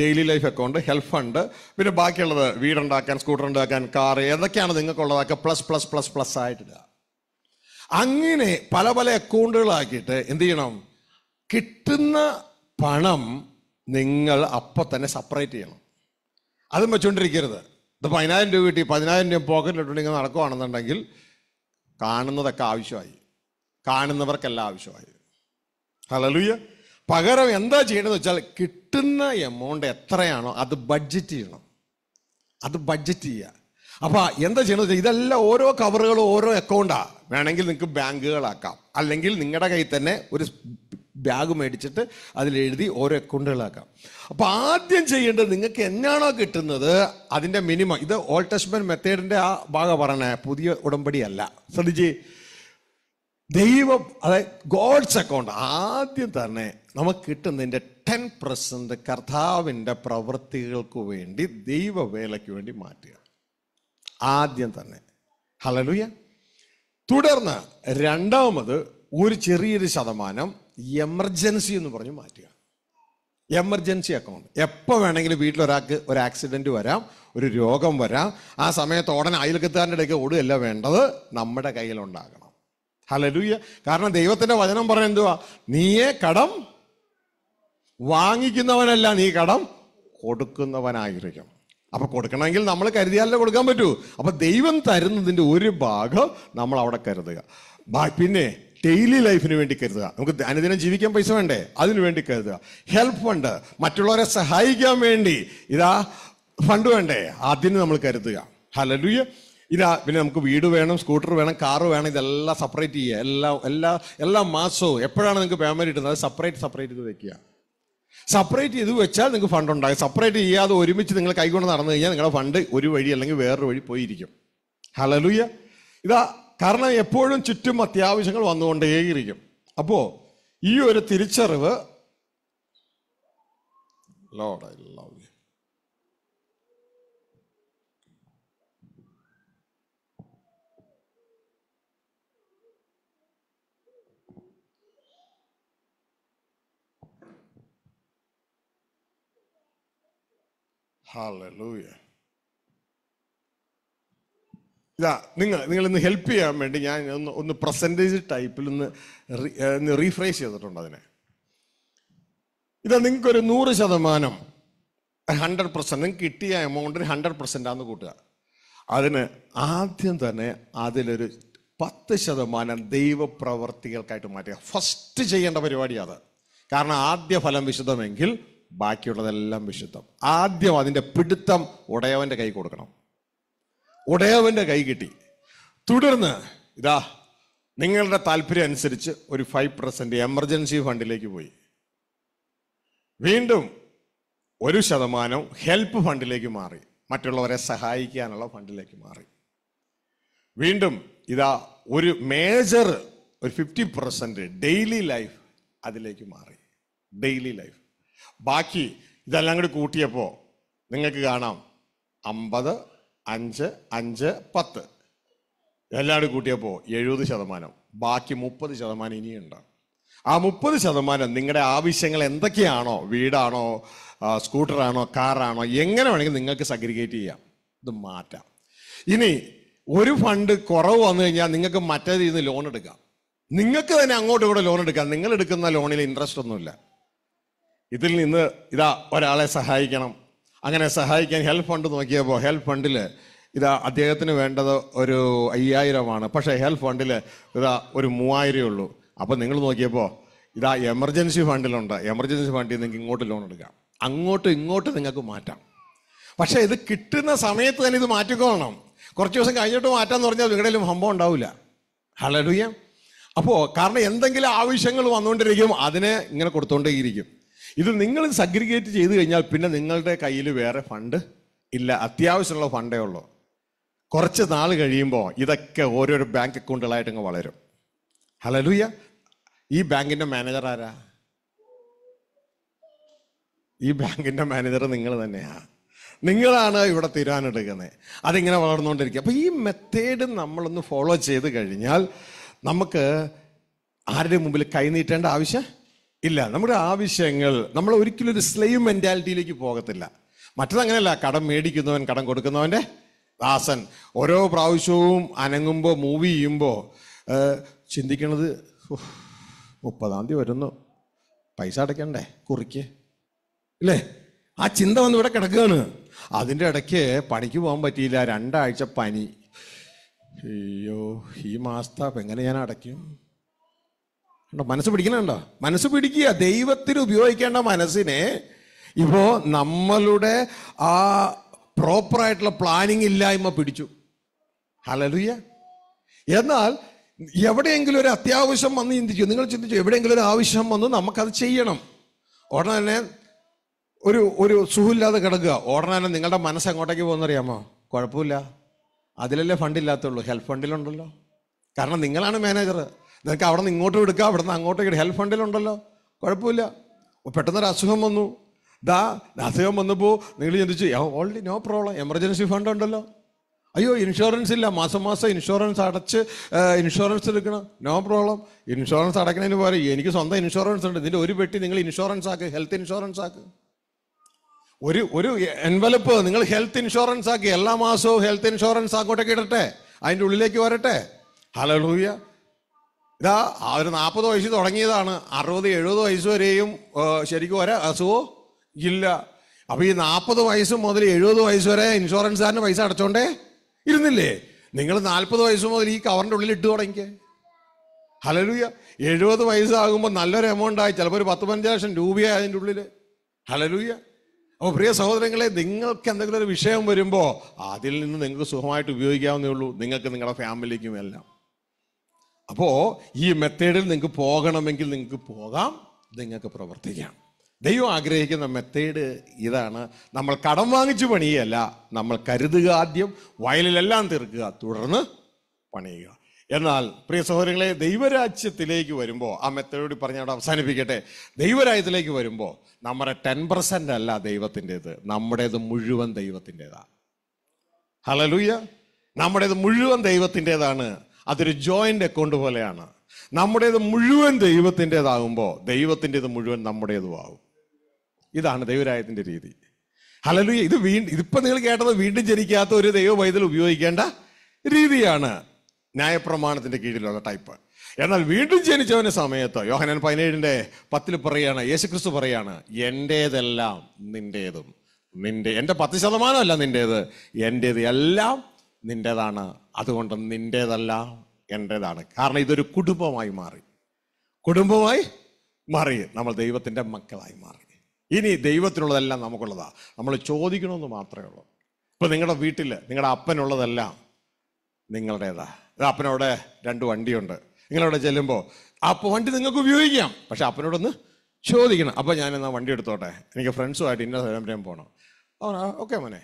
daily life account health fund പിന്നെ ബാക്കിയുള്ളത് വീടുണ്ടാക്കാൻ സ്കൂട്ടർ ഉണ്ടാക്കാൻ കാർ ഏതൊക്കെയാണ് നിങ്ങൾക്കുള്ളതൊക്കെ പ്ലസ് പ്ലസ് പ്ലസ് പ്ലസ് ആയിട്ടില്ല അങ്ങനെ പല പല അക്കൗണ്ടുകളാക്കിയിട്ട് എന്ത് ചെയ്യണം കിട്ടുന്ന പണം നിങ്ങൾ അപ്പം തന്നെ സെപ്പറേറ്റ് ചെയ്യണം അതും വെച്ചുകൊണ്ടിരിക്കരുത് ഇത് പതിനായിരം രൂപ കിട്ടി പതിനായിരം രൂപ പോക്കറ്റിലിട്ടുണ്ടെങ്കിൽ നടക്കുകയാണെന്നുണ്ടെങ്കിൽ കാണുന്നതൊക്കെ ആവശ്യമായി കാണുന്നവർക്കെല്ലാം ആവശ്യമായി ഹലലൂയ പകരം എന്താ ചെയ്യണമെന്ന് വെച്ചാൽ കിട്ടുന്ന എമൗണ്ട് എത്രയാണോ അത് ബഡ്ജറ്റ് ചെയ്യണം അത് ബഡ്ജറ്റ് ചെയ്യുക അപ്പോൾ എന്താ ചെയ്യണമെന്ന് വെച്ചാൽ ഇതെല്ലാം ഓരോ കവറുകളും ഓരോ അക്കൗണ്ടാണ് വേണമെങ്കിൽ നിങ്ങൾക്ക് ബാങ്കുകളാക്കാം അല്ലെങ്കിൽ നിങ്ങളുടെ കയ്യിൽ തന്നെ ഒരു ബാഗ് മേടിച്ചിട്ട് അതിലെഴുതി ഓരോ അക്കൗണ്ടുകളാക്കാം അപ്പോൾ ആദ്യം ചെയ്യേണ്ടത് നിങ്ങൾക്ക് എന്നാണോ കിട്ടുന്നത് അതിൻ്റെ മിനിമം ഇത് ഓൾഡ് ടെസ്റ്റ്മെൻറ്റ് മെത്തേഡിൻ്റെ ആ ഭാഗം പറഞ്ഞേ പുതിയ ഉടമ്പടിയല്ല ശ്രദ്ധിച്ച് ദൈവം അതായത് ഗോഡ്സ് അക്കൗണ്ട് ആദ്യം തന്നെ നമുക്ക് കിട്ടുന്നതിൻ്റെ ടെൻ പെർസെൻറ്റ് കർത്താവിൻ്റെ പ്രവൃത്തികൾക്ക് വേണ്ടി ദൈവവേലയ്ക്ക് വേണ്ടി മാറ്റുക ആദ്യം തന്നെ ഹലലുയ തുടർന്ന് രണ്ടാമത് ഒരു ചെറിയൊരു ശതമാനം എമർജൻസി എന്ന് പറഞ്ഞ് മാറ്റുക എമർജൻസി അക്കൗണ്ട് എപ്പോൾ വേണമെങ്കിലും വീട്ടിലൊരാൾക്ക് ഒരു ആക്സിഡൻറ്റ് വരാം ഒരു രോഗം വരാം ആ സമയത്ത് ഉടനെ അയൽക്കത്താരൻ്റെ ഇടയ്ക്ക് ഓടുകയല്ല വേണ്ടത് നമ്മുടെ കയ്യിലുണ്ടാകണം ഹലരൂയ കാരണം ദൈവത്തിൻ്റെ വചനം പറഞ്ഞ എന്തുവാ നീയെ കടം വാങ്ങിക്കുന്നവനല്ല നീ കടം കൊടുക്കുന്നവനായിരിക്കണം അപ്പൊ കൊടുക്കണമെങ്കിൽ നമ്മൾ കരുതിയാലേ കൊടുക്കാൻ പറ്റൂ അപ്പൊ ദൈവം തരുന്നതിൻ്റെ ഒരു ഭാഗം നമ്മൾ അവിടെ കരുതുക പിന്നെ ഡെയിലി ലൈഫിന് വേണ്ടി കരുതുക നമുക്ക് അനുദിനം ജീവിക്കാൻ പൈസ വേണ്ടേ അതിനു വേണ്ടി കരുതുക ഹെൽപ്പ് ഫണ്ട് മറ്റുള്ളവരെ സഹായിക്കാൻ വേണ്ടി ഇതാ ഫണ്ട് വേണ്ടേ അതിന് നമ്മൾ കരുതുക ഹലലുയ്യ ഇതാ പിന്നെ നമുക്ക് വീട് വേണം സ്കൂട്ടർ വേണം കാറ് വേണം ഇതെല്ലാം സെപ്പറേറ്റ് ചെയ്യുക എല്ലാ എല്ലാ എല്ലാ മാസവും എപ്പോഴാണ് നിങ്ങൾക്ക് പേയ്മെൻറ്റ് കിട്ടുന്നത് അത് സെപ്പറേറ്റ് സെപ്പറേറ്റ് ചെയ്ത് വെക്കുക സെപ്പറേറ്റ് ചെയ്ത് വെച്ചാൽ നിങ്ങൾക്ക് ഫണ്ട് ഉണ്ടാകും സെപ്പറേറ്റ് ചെയ്യാതെ ഒരുമിച്ച് നിങ്ങൾ കൈകൊണ്ട് നടന്നു കഴിഞ്ഞാൽ നിങ്ങളുടെ ഫണ്ട് ഒരു വഴി അല്ലെങ്കിൽ വേറൊരു വഴി പോയിരിക്കും ഹലലുയ്യ ഇതാ കാരണം എപ്പോഴും ചുറ്റും അത്യാവശ്യങ്ങൾ വന്നുകൊണ്ടേയിരിക്കും അപ്പോൾ ഈ ഒരു തിരിച്ചറിവ് Lord I love you Hallelujah. ഇതാ നിങ്ങൾ നിങ്ങളിന്ന് ഹെൽപ്പ് ചെയ്യാൻ വേണ്ടി ഞാൻ ഒന്ന് ഒന്ന് പ്രസൻറ്റേജ് ടൈപ്പിൽ ഒന്ന് റീഫ്രേഷ് ചെയ്തിട്ടുണ്ട് അതിനെ ഇതാ നിങ്ങൾക്കൊരു നൂറ് ശതമാനം ഹൺഡ്രഡ് പെർസെൻറ്റ് നിങ്ങൾക്ക് കിട്ടിയ എമൗണ്ടിന് ഹൺഡ്രഡ് പെർസെൻറ്റാന്ന് കൂട്ടുക അതിന് ആദ്യം തന്നെ അതിലൊരു പത്ത് ശതമാനം ദൈവപ്രവർത്തികൾക്കായിട്ട് മാറ്റുക ഫസ്റ്റ് ചെയ്യേണ്ട പരിപാടി അത് കാരണം ആദ്യ ഫലം വിശുദ്ധമെങ്കിൽ ബാക്കിയുള്ളതെല്ലാം വിശുദ്ധം ആദ്യം അതിൻ്റെ പിടുത്തം ഉടയവൻ്റെ കൈ കൊടുക്കണം ഉടയവന്റെ കൈ കിട്ടി തുടർന്ന് ഇതാ നിങ്ങളുടെ താല്പര്യം അനുസരിച്ച് ഒരു ഫൈവ് പെർസെന്റ് എമർജൻസി ഫണ്ടിലേക്ക് പോയി വീണ്ടും ഒരു ശതമാനം ഹെൽപ്പ് ഫണ്ടിലേക്ക് മാറി മറ്റുള്ളവരെ സഹായിക്കാനുള്ള ഫണ്ടിലേക്ക് മാറി വീണ്ടും ഇതാ ഒരു മേജർ ഒരു ഫിഫ്റ്റി പെർസെൻറ്റ് ഡെയിലി ലൈഫ് അതിലേക്ക് മാറി ഡെയിലി ലൈഫ് ബാക്കി ഇതെല്ലാം കൂടി കൂട്ടിയപ്പോൾ നിങ്ങൾക്ക് കാണാം അമ്പത് അഞ്ച് അഞ്ച് പത്ത് എല്ലാവരും കൂട്ടിയപ്പോൾ എഴുപത് ശതമാനം ബാക്കി മുപ്പത് ശതമാനം ഇനിയുണ്ട് ആ മുപ്പത് ശതമാനം നിങ്ങളുടെ ആവശ്യങ്ങൾ എന്തൊക്കെയാണോ വീടാണോ സ്കൂട്ടറാണോ കാറാണോ എങ്ങനെ വേണമെങ്കിൽ നിങ്ങൾക്ക് സഗ്രിഗേറ്റ് ചെയ്യാം ഇത് മാറ്റാം ഇനി ഒരു ഫണ്ട് കുറവ് വന്നു കഴിഞ്ഞാൽ നിങ്ങൾക്ക് മറ്റേ രീതിയിൽ ലോൺ എടുക്കാം നിങ്ങൾക്ക് തന്നെ അങ്ങോട്ടും ഇവിടെ ലോൺ എടുക്കാം നിങ്ങൾ എടുക്കുന്ന ലോണിൽ ഇൻട്രസ്റ്റ് ഒന്നുമില്ല ഇതിൽ നിന്ന് ഇതാ ഒരാളെ സഹായിക്കണം അങ്ങനെ സഹായിക്കാൻ ഹെൽപ്പ് ഫണ്ട് നോക്കിയപ്പോൾ ഹെൽപ്പ് ഫണ്ടിൽ ഇതാ അദ്ദേഹത്തിന് വേണ്ടത് ഒരു അയ്യായിരമാണ് പക്ഷേ ഹെൽപ്പ് ഫണ്ടിൽ ഇതാ ഒരു മൂവായിരമേ ഉള്ളൂ അപ്പോൾ നിങ്ങൾ നോക്കിയപ്പോൾ ഇതാ എമർജൻസി ഫണ്ടിലുണ്ട് എമർജൻസി ഫണ്ടിൽ നിങ്ങൾക്ക് ഇങ്ങോട്ട് ലോൺ എടുക്കാം അങ്ങോട്ടും ഇങ്ങോട്ട് നിങ്ങൾക്ക് മാറ്റാം പക്ഷേ ഇത് കിട്ടുന്ന സമയത്ത് തന്നെ ഇത് മാറ്റിക്കോണം കുറച്ച് ദിവസം കഴിഞ്ഞിട്ട് മാറ്റാമെന്ന് പറഞ്ഞാൽ നിങ്ങളുടെയും സംഭവം ഉണ്ടാവില്ല ഹലോ അപ്പോൾ കാരണം എന്തെങ്കിലും ആവശ്യങ്ങൾ വന്നുകൊണ്ടിരിക്കും അതിനെ ഇങ്ങനെ കൊടുത്തുകൊണ്ടേയിരിക്കും ഇത് നിങ്ങൾ സഗ്രിഗേറ്റ് ചെയ്ത് കഴിഞ്ഞാൽ പിന്നെ നിങ്ങളുടെ കയ്യിൽ വേറെ ഫണ്ട് ഇല്ല അത്യാവശ്യമുള്ള ഫണ്ടേ ഉള്ളൂ കുറച്ച് നാൾ കഴിയുമ്പോൾ ഇതൊക്കെ ഓരോരോ ബാങ്ക് അക്കൗണ്ടുകളായിട്ട് അങ്ങ് വളരും ഹലലൂയ ഈ ബാങ്കിൻ്റെ മാനേജർ ആരാ ഈ ബാങ്കിൻ്റെ മാനേജർ നിങ്ങൾ തന്നെയാണ് നിങ്ങളാണ് ഇവിടെ തീരുമാനമെടുക്കുന്നത് അതിങ്ങനെ വളർന്നുകൊണ്ടിരിക്കുക അപ്പോൾ ഈ മെത്തേഡ് നമ്മളൊന്ന് ഫോളോ ചെയ്ത് കഴിഞ്ഞാൽ നമുക്ക് ആരുടെ മുമ്പിൽ കൈനീട്ടേണ്ട ആവശ്യം ഇല്ല നമ്മുടെ ആവശ്യങ്ങൾ നമ്മൾ ഒരിക്കലും ഒരു സ്ലൈവ് മെൻറ്റാലിറ്റിയിലേക്ക് പോകത്തില്ല മറ്റതങ്ങനെയല്ല കടം മേടിക്കുന്നവൻ കടം കൊടുക്കുന്നവൻ്റെ ദാസൻ ഓരോ പ്രാവശ്യവും അനങ്ങുമ്പോൾ മൂവ് ചെയ്യുമ്പോൾ ചിന്തിക്കണത് മുപ്പതാം തീയതി വരുന്നു പൈസ അടയ്ക്കണ്ടേ കുറിക്ക് ഇല്ലേ ആ ചിന്ത വന്ന് ഇവിടെ കിടക്കുകയാണ് അതിൻ്റെ ഇടയ്ക്ക് പണിക്ക് പോകാൻ പറ്റിയില്ല രണ്ടാഴ്ച പനി അയ്യോ ഈ മാസത്തെ എങ്ങനെ ഞാൻ അടയ്ക്കും കണ്ടോ മനസ്സ് പിടിക്കണുണ്ടോ മനസ്സ് പിടിക്കുക ദൈവത്തിന് ഉപയോഗിക്കേണ്ട മനസ്സിനെ ഇപ്പോൾ നമ്മളുടെ ആ പ്രോപ്പറായിട്ടുള്ള പ്ലാനിങ് ഇല്ലായ്മ പിടിച്ചു ഹലറിയ എന്നാൽ എവിടെയെങ്കിലും ഒരു അത്യാവശ്യം വന്ന് ചിന്തിച്ചു നിങ്ങൾ ചിന്തിച്ചു എവിടെയെങ്കിലും ഒരു ആവശ്യം വന്ന് നമുക്കത് ചെയ്യണം ഉടനെ തന്നെ ഒരു ഒരു സുഖമില്ലാതെ കിടക്കുക ഉടനെ തന്നെ നിങ്ങളുടെ മനസ്സ് എങ്ങോട്ടേക്ക് പോകുന്നറിയാമോ കുഴപ്പമില്ല അതിലല്ലേ ഫണ്ടില്ലാത്തുള്ളൂ ഹെൽപ്പ് ഫണ്ടിലുണ്ടല്ലോ കാരണം നിങ്ങളാണ് മാനേജർ നിനക്ക് അവിടെ നിന്ന് ഇങ്ങോട്ട് എടുക്കാം അവിടെ നിന്ന് അങ്ങോട്ടേക്ക് ഹെൽത്ത് ഫണ്ടിലുണ്ടല്ലോ കുഴപ്പമില്ല പെട്ടെന്നൊരു അസുഖം വന്നു ദാ അസുഖം വന്നപ്പോൾ നിങ്ങൾ ചിന്തിച്ചു already no problem emergency fund ഉണ്ടല്ലോ അയ്യോ ഇൻഷുറൻസ് ഇല്ല മാസം മാസം ഇൻഷുറൻസ് അടച്ച് ഇൻഷുറൻസ് എടുക്കണം നോ പ്രോബ്ലം ഇൻഷുറൻസ് അടയ്ക്കുന്നതിന് പോലെ എനിക്ക് സ്വന്തം ഇൻഷുറൻസ് ഉണ്ട് ഇതിൻ്റെ ഒരു പെട്ടി നിങ്ങൾ ഇൻഷുറൻസ് ആക്ക് ഹെൽത്ത് ഇൻഷുറൻസ് ആക്ക് ഒരു ഒരു എൻവലപ്പ് നിങ്ങൾ ഹെൽത്ത് ഇൻഷുറൻസ് ആക്കി എല്ലാ മാസവും ഹെൽത്ത് ഇൻഷുറൻസ് അങ്ങോട്ടേക്ക് ഇടട്ടെ അതിൻ്റെ ഉള്ളിലേക്ക് വരട്ടെ ഹലോ ഇതാ ഒരു നാൽപ്പത് വയസ്സ് തുടങ്ങിയതാണ് അറുപത് എഴുപത് വയസ്സ് വരെയും ശരിക്കും ഒരു അസുഖവും ഇല്ല അപ്പോൾ ഈ നാൽപ്പത് വയസ്സ് മുതൽ എഴുപത് വയസ്സ് വരെ ഇൻഷുറൻസുകാരന് പൈസ അടച്ചോണ്ടേ ഇരുന്നില്ലേ നിങ്ങൾ നാൽപ്പത് വയസ്സ് മുതൽ ഈ കവറിൻ്റെ ഉള്ളിൽ ഇട്ട് തുടങ്ങിക്കേ ഹലലൂയ എഴുപത് വയസ്സാകുമ്പോൾ നല്ലൊരു എമൗണ്ട് ആയി ചിലപ്പോൾ ഒരു പത്ത് പതിനഞ്ച് ലക്ഷം രൂപയായി അതിൻ്റെ ഉള്ളിൽ ഹലലൂയ അപ്പോൾ പ്രിയ സഹോദരങ്ങളെ നിങ്ങൾക്ക് എന്തെങ്കിലും ഒരു വിഷയം വരുമ്പോൾ അതിൽ നിന്ന് നിങ്ങൾക്ക് സുഖമായിട്ട് ഉപയോഗിക്കാവുന്നേ ഉള്ളൂ നിങ്ങൾക്ക് നിങ്ങളുടെ ഫാമിലിക്കും എല്ലാം അപ്പോൾ ഈ മെത്തേഡിൽ നിങ്ങൾക്ക് പോകണമെങ്കിൽ നിങ്ങൾക്ക് പോകാം നിങ്ങൾക്ക് പ്രവർത്തിക്കാം ദൈവം ആഗ്രഹിക്കുന്ന മെത്തേഡ് ഇതാണ് നമ്മൾ കടം വാങ്ങിച്ചു പണിയല്ല നമ്മൾ കരുതുക ആദ്യം വയലിലെല്ലാം തീർക്കുക തുടർന്ന് പണിയുക എന്നാൽ പ്രിയ സഹോദരങ്ങളെ ദൈവരാജ്യത്തിലേക്ക് വരുമ്പോൾ ആ മെത്തേഡോട് പറഞ്ഞ അവിടെ അവസാനിപ്പിക്കട്ടെ ദൈവരാജ്യത്തിലേക്ക് വരുമ്പോൾ നമ്മുടെ ടെൻ പെർസെൻ്റ് അല്ല ദൈവത്തിൻ്റേത് നമ്മുടേത് മുഴുവൻ ദൈവത്തിൻ്റേതാണ് ഹലലൂയ നമ്മുടേത് മുഴുവൻ ദൈവത്തിൻ്റേതാണ് അതൊരു ജോയിൻ്റ് അക്കൗണ്ട് പോലെയാണ് നമ്മുടേത് മുഴുവൻ ദൈവത്തിൻ്റെതാകുമ്പോൾ ദൈവത്തിൻ്റെത് മുഴുവൻ നമ്മുടേതും ആവും ഇതാണ് ദൈവരായത്തിൻ്റെ രീതി ഹലലു ഇത് വീണ്ടും ഇതിപ്പോൾ നിങ്ങൾ കേട്ടത് വീണ്ടും ജനിക്കാത്ത ഒരു ദൈവ പൈതൽ ഉപയോഗിക്കേണ്ട രീതിയാണ് ന്യായപ്രമാണത്തിൻ്റെ കീഴിലുള്ള ടൈപ്പ് എന്നാൽ വീണ്ടും ജനിച്ചവന് സമയത്ത് യോഹനൻ പതിനേഴിൻ്റെ പത്തിൽ പറയാണ് യേശുക്രിസ്തു പറയാണ് എൻ്റേതെല്ലാം നിൻ്റേതും നിൻ്റെ എൻ്റെ പത്ത് ശതമാനമല്ല നിൻ്റേത് എൻ്റേത് എല്ലാം നിൻ്റേതാണ് അതുകൊണ്ട് നിൻ്റേതല്ല എൻ്റേതാണ് കാരണം ഇതൊരു കുടുംബമായി മാറി കുടുംബമായി മാറി നമ്മൾ ദൈവത്തിൻ്റെ മക്കളായി മാറി ഇനി ദൈവത്തിനുള്ളതെല്ലാം നമുക്കുള്ളതാ നമ്മൾ ചോദിക്കണമെന്ന് മാത്രമേ ഉള്ളൂ ഇപ്പം നിങ്ങളുടെ വീട്ടിൽ നിങ്ങളുടെ അപ്പനുള്ളതെല്ലാം നിങ്ങളുടേതാ അപ്പനോട് രണ്ട് വണ്ടിയുണ്ട് നിങ്ങളവിടെ ചെല്ലുമ്പോൾ അപ്പോൾ വണ്ടി നിങ്ങൾക്ക് ഉപയോഗിക്കാം പക്ഷെ അപ്പനോടൊന്ന് ചോദിക്കണം അപ്പോൾ ഞാൻ എന്നാൽ വണ്ടി എടുത്തോട്ടെ എനിക്ക് ഫ്രണ്ട്സുമായിട്ട് ഇന്ന സ്വരം പോകണം ഓക്കെ മോനെ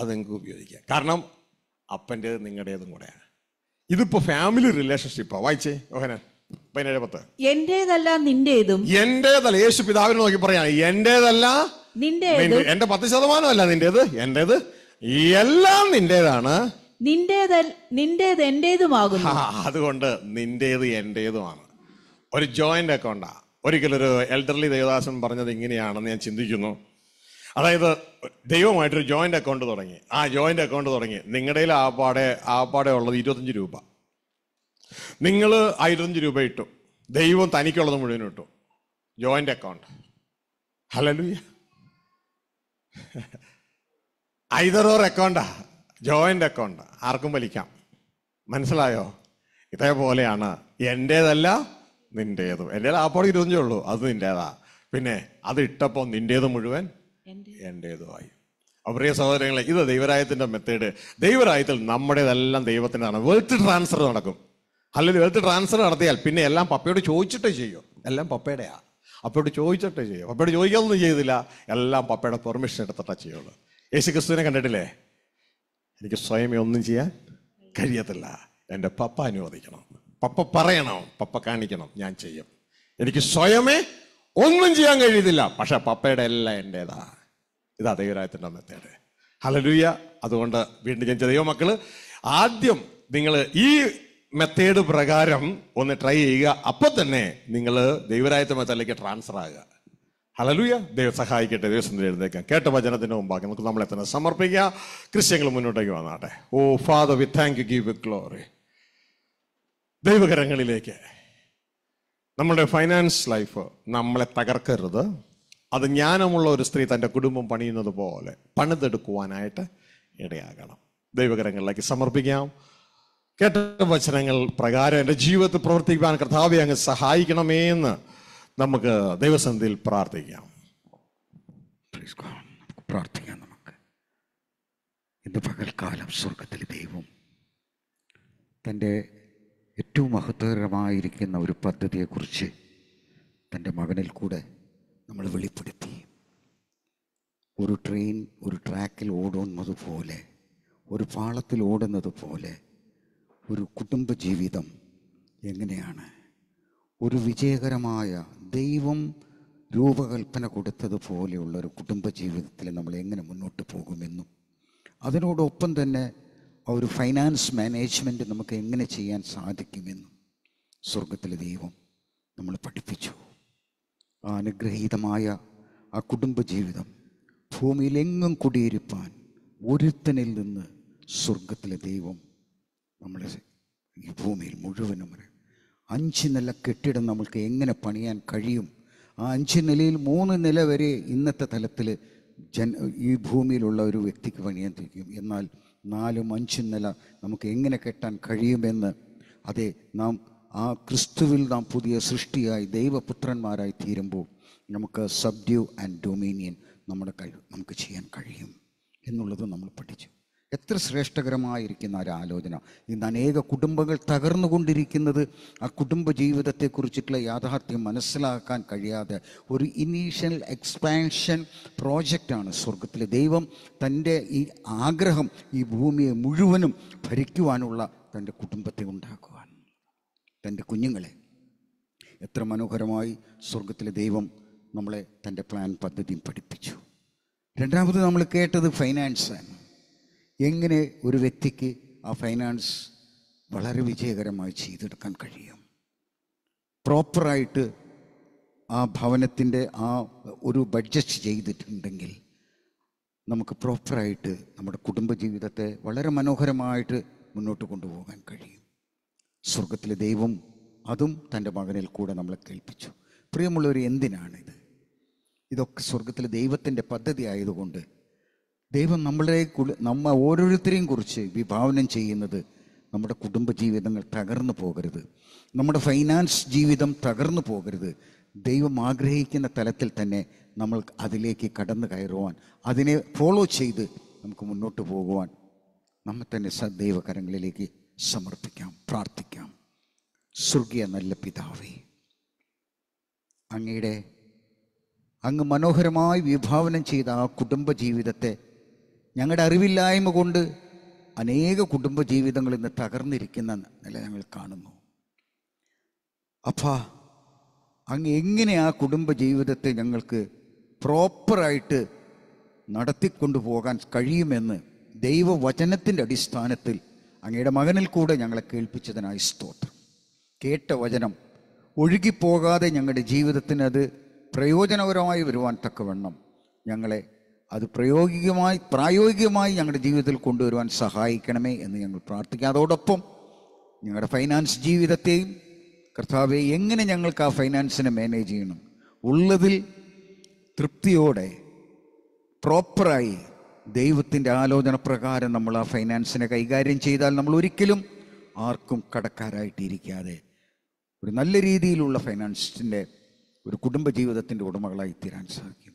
അത് നിങ്ങൾക്ക് ഉപയോഗിക്കാം കാരണം അപ്പൻ്റെ നിങ്ങളുടേതും കൂടെയാണ് ഇതിപ്പോ ഫാമിലി റിലേഷൻഷിപ്പാ വായിച്ചേ ഓഹന പതിനേഴ് പത്ത് എന്റേതല്ല നിന്റേതും എന്റേതല്ല യേശു പിതാവിനെ നോക്കി പറയാണ് എന്റേതല്ല നിന്റെ എന്റെ പത്ത് അല്ല നിന്റേത് എന്റേത് എല്ലാം നിന്റേതാണ് നിന്റേത് നിന്റേത് എന്റേതുമാകും അതുകൊണ്ട് നിന്റേത് എന്റേതുമാണ് ഒരു ജോയിന്റ് അക്കൗണ്ടാ ഒരിക്കലൊരു എൽഡർലി ദേവദാസൻ പറഞ്ഞത് ഇങ്ങനെയാണെന്ന് ഞാൻ ചിന്തിക്കുന്നു അതായത് ദൈവമായിട്ടൊരു ജോയിൻ്റ് അക്കൗണ്ട് തുടങ്ങി ആ ജോയിൻ്റ് അക്കൗണ്ട് തുടങ്ങി നിങ്ങളുടെ ആ ആപ്പാടെ ഉള്ളത് ഇരുപത്തഞ്ച് രൂപ നിങ്ങൾ ആ ഇരുപത്തഞ്ച് രൂപ ഇട്ടു ദൈവം തനിക്കുള്ളത് മുഴുവൻ ഇട്ടു ജോയിൻ്റ് അക്കൗണ്ട് ഹലലൂയ ഐതറോർ അക്കൗണ്ടാ ജോയിൻ്റ് അക്കൗണ്ട് ആർക്കും വലിക്കാം മനസ്സിലായോ ഇതേപോലെയാണ് എൻ്റേതല്ല നിൻ്റേതും എൻ്റെ ആപ്പാട് ഇരുപത്തഞ്ചേ ഉള്ളൂ അത് നിൻ്റേതാ പിന്നെ അത് ഇട്ടപ്പോൾ നിൻ്റേത് മുഴുവൻ എൻ്റേതുമായി പ്രിയ സഹോദരങ്ങളെ ഇത് ദൈവരായത്തിൻ്റെ മെത്തേഡ് ദൈവരായത്തിൽ നമ്മുടേതെല്ലാം ദൈവത്തിൻ്റെതാണ് വെൽത്ത് ട്രാൻസ്ഫർ നടക്കും അല്ലെങ്കിൽ വെൽത്ത് ട്രാൻസ്ഫർ നടത്തിയാൽ പിന്നെ എല്ലാം പപ്പയോട് ചോദിച്ചിട്ടേ ചെയ്യും എല്ലാം പപ്പയുടെയാണ് അപ്പയോട് ചോദിച്ചിട്ടേ ചെയ്യും പപ്പയോട് ചോദിക്കാതൊന്നും ചെയ്തില്ല എല്ലാം പപ്പയുടെ പെർമിഷൻ എടുത്തിട്ടാ ചെയ്യുള്ളൂ യേശു ക്രിസ്തുവിനെ കണ്ടിട്ടില്ലേ എനിക്ക് സ്വയമേ ഒന്നും ചെയ്യാൻ കഴിയത്തില്ല എൻ്റെ പപ്പ അനുവദിക്കണം പപ്പ പറയണം പപ്പ കാണിക്കണം ഞാൻ ചെയ്യും എനിക്ക് സ്വയമേ ഒന്നും ചെയ്യാൻ കഴിയത്തില്ല പക്ഷെ പപ്പയുടെ എല്ലാം എൻ്റേതാണ് ഇതാ ദൈവരായത്തിൻ്റെ മെത്തേഡ് ഹലലൂയ അതുകൊണ്ട് വീണ്ടും ജനിച്ച ദൈവമക്കൾ ആദ്യം നിങ്ങൾ ഈ മെത്തേഡ് പ്രകാരം ഒന്ന് ട്രൈ ചെയ്യുക അപ്പോൾ തന്നെ നിങ്ങൾ ദൈവരായത്വ മെത്തേഡിലേക്ക് ട്രാൻസ്ഫർ ആകുക ഹലലൂയ ദൈവം സഹായിക്കട്ടെ ദൈവസന്ധി എഴുന്നേക്കാം കേട്ട വചനത്തിന് മുമ്പാക്കി നമുക്ക് നമ്മളെ തന്നെ സമർപ്പിക്കുക ക്രിസ്ത്യങ്ങൾ മുന്നോട്ടേക്ക് വന്നാട്ടെ oh Father we thank you give glory ദൈവകരങ്ങളിലേക്ക് നമ്മുടെ ഫൈനാൻസ് ലൈഫ് നമ്മളെ തകർക്കരുത് അത് ജ്ഞാനമുള്ള ഒരു സ്ത്രീ തൻ്റെ കുടുംബം പണിയുന്നത് പോലെ പണിതെടുക്കുവാനായിട്ട് ഇടയാകണം ദൈവകരങ്ങളിലേക്ക് സമർപ്പിക്കാം കേട്ട വചനങ്ങൾ പ്രകാരം എൻ്റെ ജീവിതത്തിൽ പ്രവർത്തിക്കുവാൻ കർത്താവെ അങ്ങ് സഹായിക്കണമേ എന്ന് നമുക്ക് ദൈവസന്ധിയിൽ പ്രാർത്ഥിക്കാം പ്രാർത്ഥിക്കാം നമുക്ക് ഇന്ന് പകൽക്കാലം സ്വർഗത്തിലെ ദൈവം തൻ്റെ ഏറ്റവും മഹത്വകരമായിരിക്കുന്ന ഒരു പദ്ധതിയെക്കുറിച്ച് തൻ്റെ മകനിൽ കൂടെ നമ്മൾ വെളിപ്പെടുത്തി ഒരു ട്രെയിൻ ഒരു ട്രാക്കിൽ ഓടുന്നത് പോലെ ഒരു പാളത്തിൽ ഓടുന്നത് പോലെ ഒരു കുടുംബ ജീവിതം എങ്ങനെയാണ് ഒരു വിജയകരമായ ദൈവം രൂപകൽപ്പന കൊടുത്തതുപോലെയുള്ള ഒരു കുടുംബ ജീവിതത്തിൽ നമ്മൾ എങ്ങനെ മുന്നോട്ട് പോകുമെന്നും അതിനോടൊപ്പം തന്നെ ആ ഒരു ഫൈനാൻസ് മാനേജ്മെൻറ്റ് നമുക്ക് എങ്ങനെ ചെയ്യാൻ സാധിക്കുമെന്നും സ്വർഗത്തിലെ ദൈവം നമ്മൾ പഠിപ്പിച്ചു അനുഗ്രഹീതമായ ആ കുടുംബജീവിതം ഭൂമിയിലെങ്ങും കുടിയിരിപ്പാൻ ഒരുത്തനിൽ നിന്ന് സ്വർഗത്തിലെ ദൈവം നമ്മളെ ഈ ഭൂമിയിൽ മുഴുവനും അഞ്ച് നില കെട്ടിടം നമ്മൾക്ക് എങ്ങനെ പണിയാൻ കഴിയും ആ അഞ്ച് നിലയിൽ മൂന്ന് നില വരെ ഇന്നത്തെ തലത്തിൽ ജൻ ഈ ഭൂമിയിലുള്ള ഒരു വ്യക്തിക്ക് പണിയാൻ തിരിക്കും എന്നാൽ നാലും അഞ്ചും നില നമുക്ക് എങ്ങനെ കെട്ടാൻ കഴിയുമെന്ന് അതെ നാം ആ ക്രിസ്തുവിൽ നാം പുതിയ സൃഷ്ടിയായി ദൈവപുത്രന്മാരായി തീരുമ്പോൾ നമുക്ക് സബ്ഡ്യൂ ആൻഡ് ഡൊമീനിയൻ നമ്മുടെ കഴിവ് നമുക്ക് ചെയ്യാൻ കഴിയും എന്നുള്ളത് നമ്മൾ പഠിച്ചു എത്ര ശ്രേഷ്ഠകരമായിരിക്കുന്ന ഒരു ആലോചന ഇന്ന് അനേക കുടുംബങ്ങൾ തകർന്നുകൊണ്ടിരിക്കുന്നത് ആ കുടുംബ ജീവിതത്തെക്കുറിച്ചിട്ടുള്ള യാഥാർത്ഥ്യം മനസ്സിലാക്കാൻ കഴിയാതെ ഒരു ഇനീഷ്യൽ എക്സ്പാൻഷൻ പ്രോജക്റ്റാണ് സ്വർഗത്തിൽ ദൈവം തൻ്റെ ഈ ആഗ്രഹം ഈ ഭൂമിയെ മുഴുവനും ഭരിക്കുവാനുള്ള തൻ്റെ കുടുംബത്തെ ഉണ്ടാക്കുവാൻ തൻ്റെ കുഞ്ഞുങ്ങളെ എത്ര മനോഹരമായി സ്വർഗത്തിലെ ദൈവം നമ്മളെ തൻ്റെ പ്ലാൻ പദ്ധതിയും പഠിപ്പിച്ചു രണ്ടാമത് നമ്മൾ കേട്ടത് ഫൈനാൻസാണ് എങ്ങനെ ഒരു വ്യക്തിക്ക് ആ ഫൈനാൻസ് വളരെ വിജയകരമായി ചെയ്തെടുക്കാൻ കഴിയും പ്രോപ്പറായിട്ട് ആ ഭവനത്തിൻ്റെ ആ ഒരു ബഡ്ജറ്റ് ചെയ്തിട്ടുണ്ടെങ്കിൽ നമുക്ക് പ്രോപ്പറായിട്ട് നമ്മുടെ കുടുംബജീവിതത്തെ വളരെ മനോഹരമായിട്ട് മുന്നോട്ട് കൊണ്ടുപോകാൻ കഴിയും സ്വർഗത്തിലെ ദൈവം അതും തൻ്റെ മകനിൽ കൂടെ നമ്മളെ കേൾപ്പിച്ചു പ്രിയമുള്ളവർ എന്തിനാണിത് ഇതൊക്കെ സ്വർഗത്തിലെ ദൈവത്തിൻ്റെ പദ്ധതി ആയതുകൊണ്ട് ദൈവം നമ്മളെ നമ്മ ഓരോരുത്തരെയും കുറിച്ച് വിഭാവനം ചെയ്യുന്നത് നമ്മുടെ കുടുംബ ജീവിതങ്ങൾ തകർന്നു പോകരുത് നമ്മുടെ ഫൈനാൻസ് ജീവിതം തകർന്നു പോകരുത് ദൈവം ആഗ്രഹിക്കുന്ന തലത്തിൽ തന്നെ നമ്മൾ അതിലേക്ക് കടന്നു കയറുവാൻ അതിനെ ഫോളോ ചെയ്ത് നമുക്ക് മുന്നോട്ട് പോകുവാൻ നമ്മെ തന്നെ സദൈവ കരങ്ങളിലേക്ക് സമർപ്പിക്കാം പ്രാർത്ഥിക്കാം സ്വർഗീയ നല്ല പിതാവേ അങ്ങയുടെ അങ്ങ് മനോഹരമായി വിഭാവനം ചെയ്ത ആ കുടുംബജീവിതത്തെ ഞങ്ങളുടെ അറിവില്ലായ്മ കൊണ്ട് അനേക കുടുംബജീവിതങ്ങൾ ഇന്ന് തകർന്നിരിക്കുന്ന നില ഞങ്ങൾ കാണുന്നു അപ്പ അങ്ങ് എങ്ങനെ ആ കുടുംബജീവിതത്തെ ഞങ്ങൾക്ക് പ്രോപ്പറായിട്ട് നടത്തിക്കൊണ്ടു പോകാൻ കഴിയുമെന്ന് ദൈവവചനത്തിൻ്റെ അടിസ്ഥാനത്തിൽ അങ്ങയുടെ മകനിൽ കൂടെ ഞങ്ങളെ കേൾപ്പിച്ചതിനായി സ്തോത്രം കേട്ട വചനം ഒഴുകിപ്പോകാതെ ഞങ്ങളുടെ ജീവിതത്തിന് അത് പ്രയോജനപരമായി വരുവാൻ തക്കവണ്ണം ഞങ്ങളെ അത് പ്രയോഗികമായി പ്രായോഗികമായി ഞങ്ങളുടെ ജീവിതത്തിൽ കൊണ്ടുവരുവാൻ സഹായിക്കണമേ എന്ന് ഞങ്ങൾ പ്രാർത്ഥിക്കാം അതോടൊപ്പം ഞങ്ങളുടെ ഫൈനാൻസ് ജീവിതത്തെയും കർത്താവെ എങ്ങനെ ഞങ്ങൾക്ക് ആ ഫൈനാൻസിനെ മാനേജ് ചെയ്യണം ഉള്ളതിൽ തൃപ്തിയോടെ പ്രോപ്പറായി ദൈവത്തിൻ്റെ ആലോചന പ്രകാരം നമ്മൾ ആ ഫൈനാൻസിനെ കൈകാര്യം ചെയ്താൽ നമ്മൾ ഒരിക്കലും ആർക്കും കടക്കാരായിട്ടിരിക്കാതെ ഒരു നല്ല രീതിയിലുള്ള ഫൈനാൻസിൻ്റെ ഒരു കുടുംബജീവിതത്തിൻ്റെ ഉടമകളായി തീരാൻ സാധിക്കും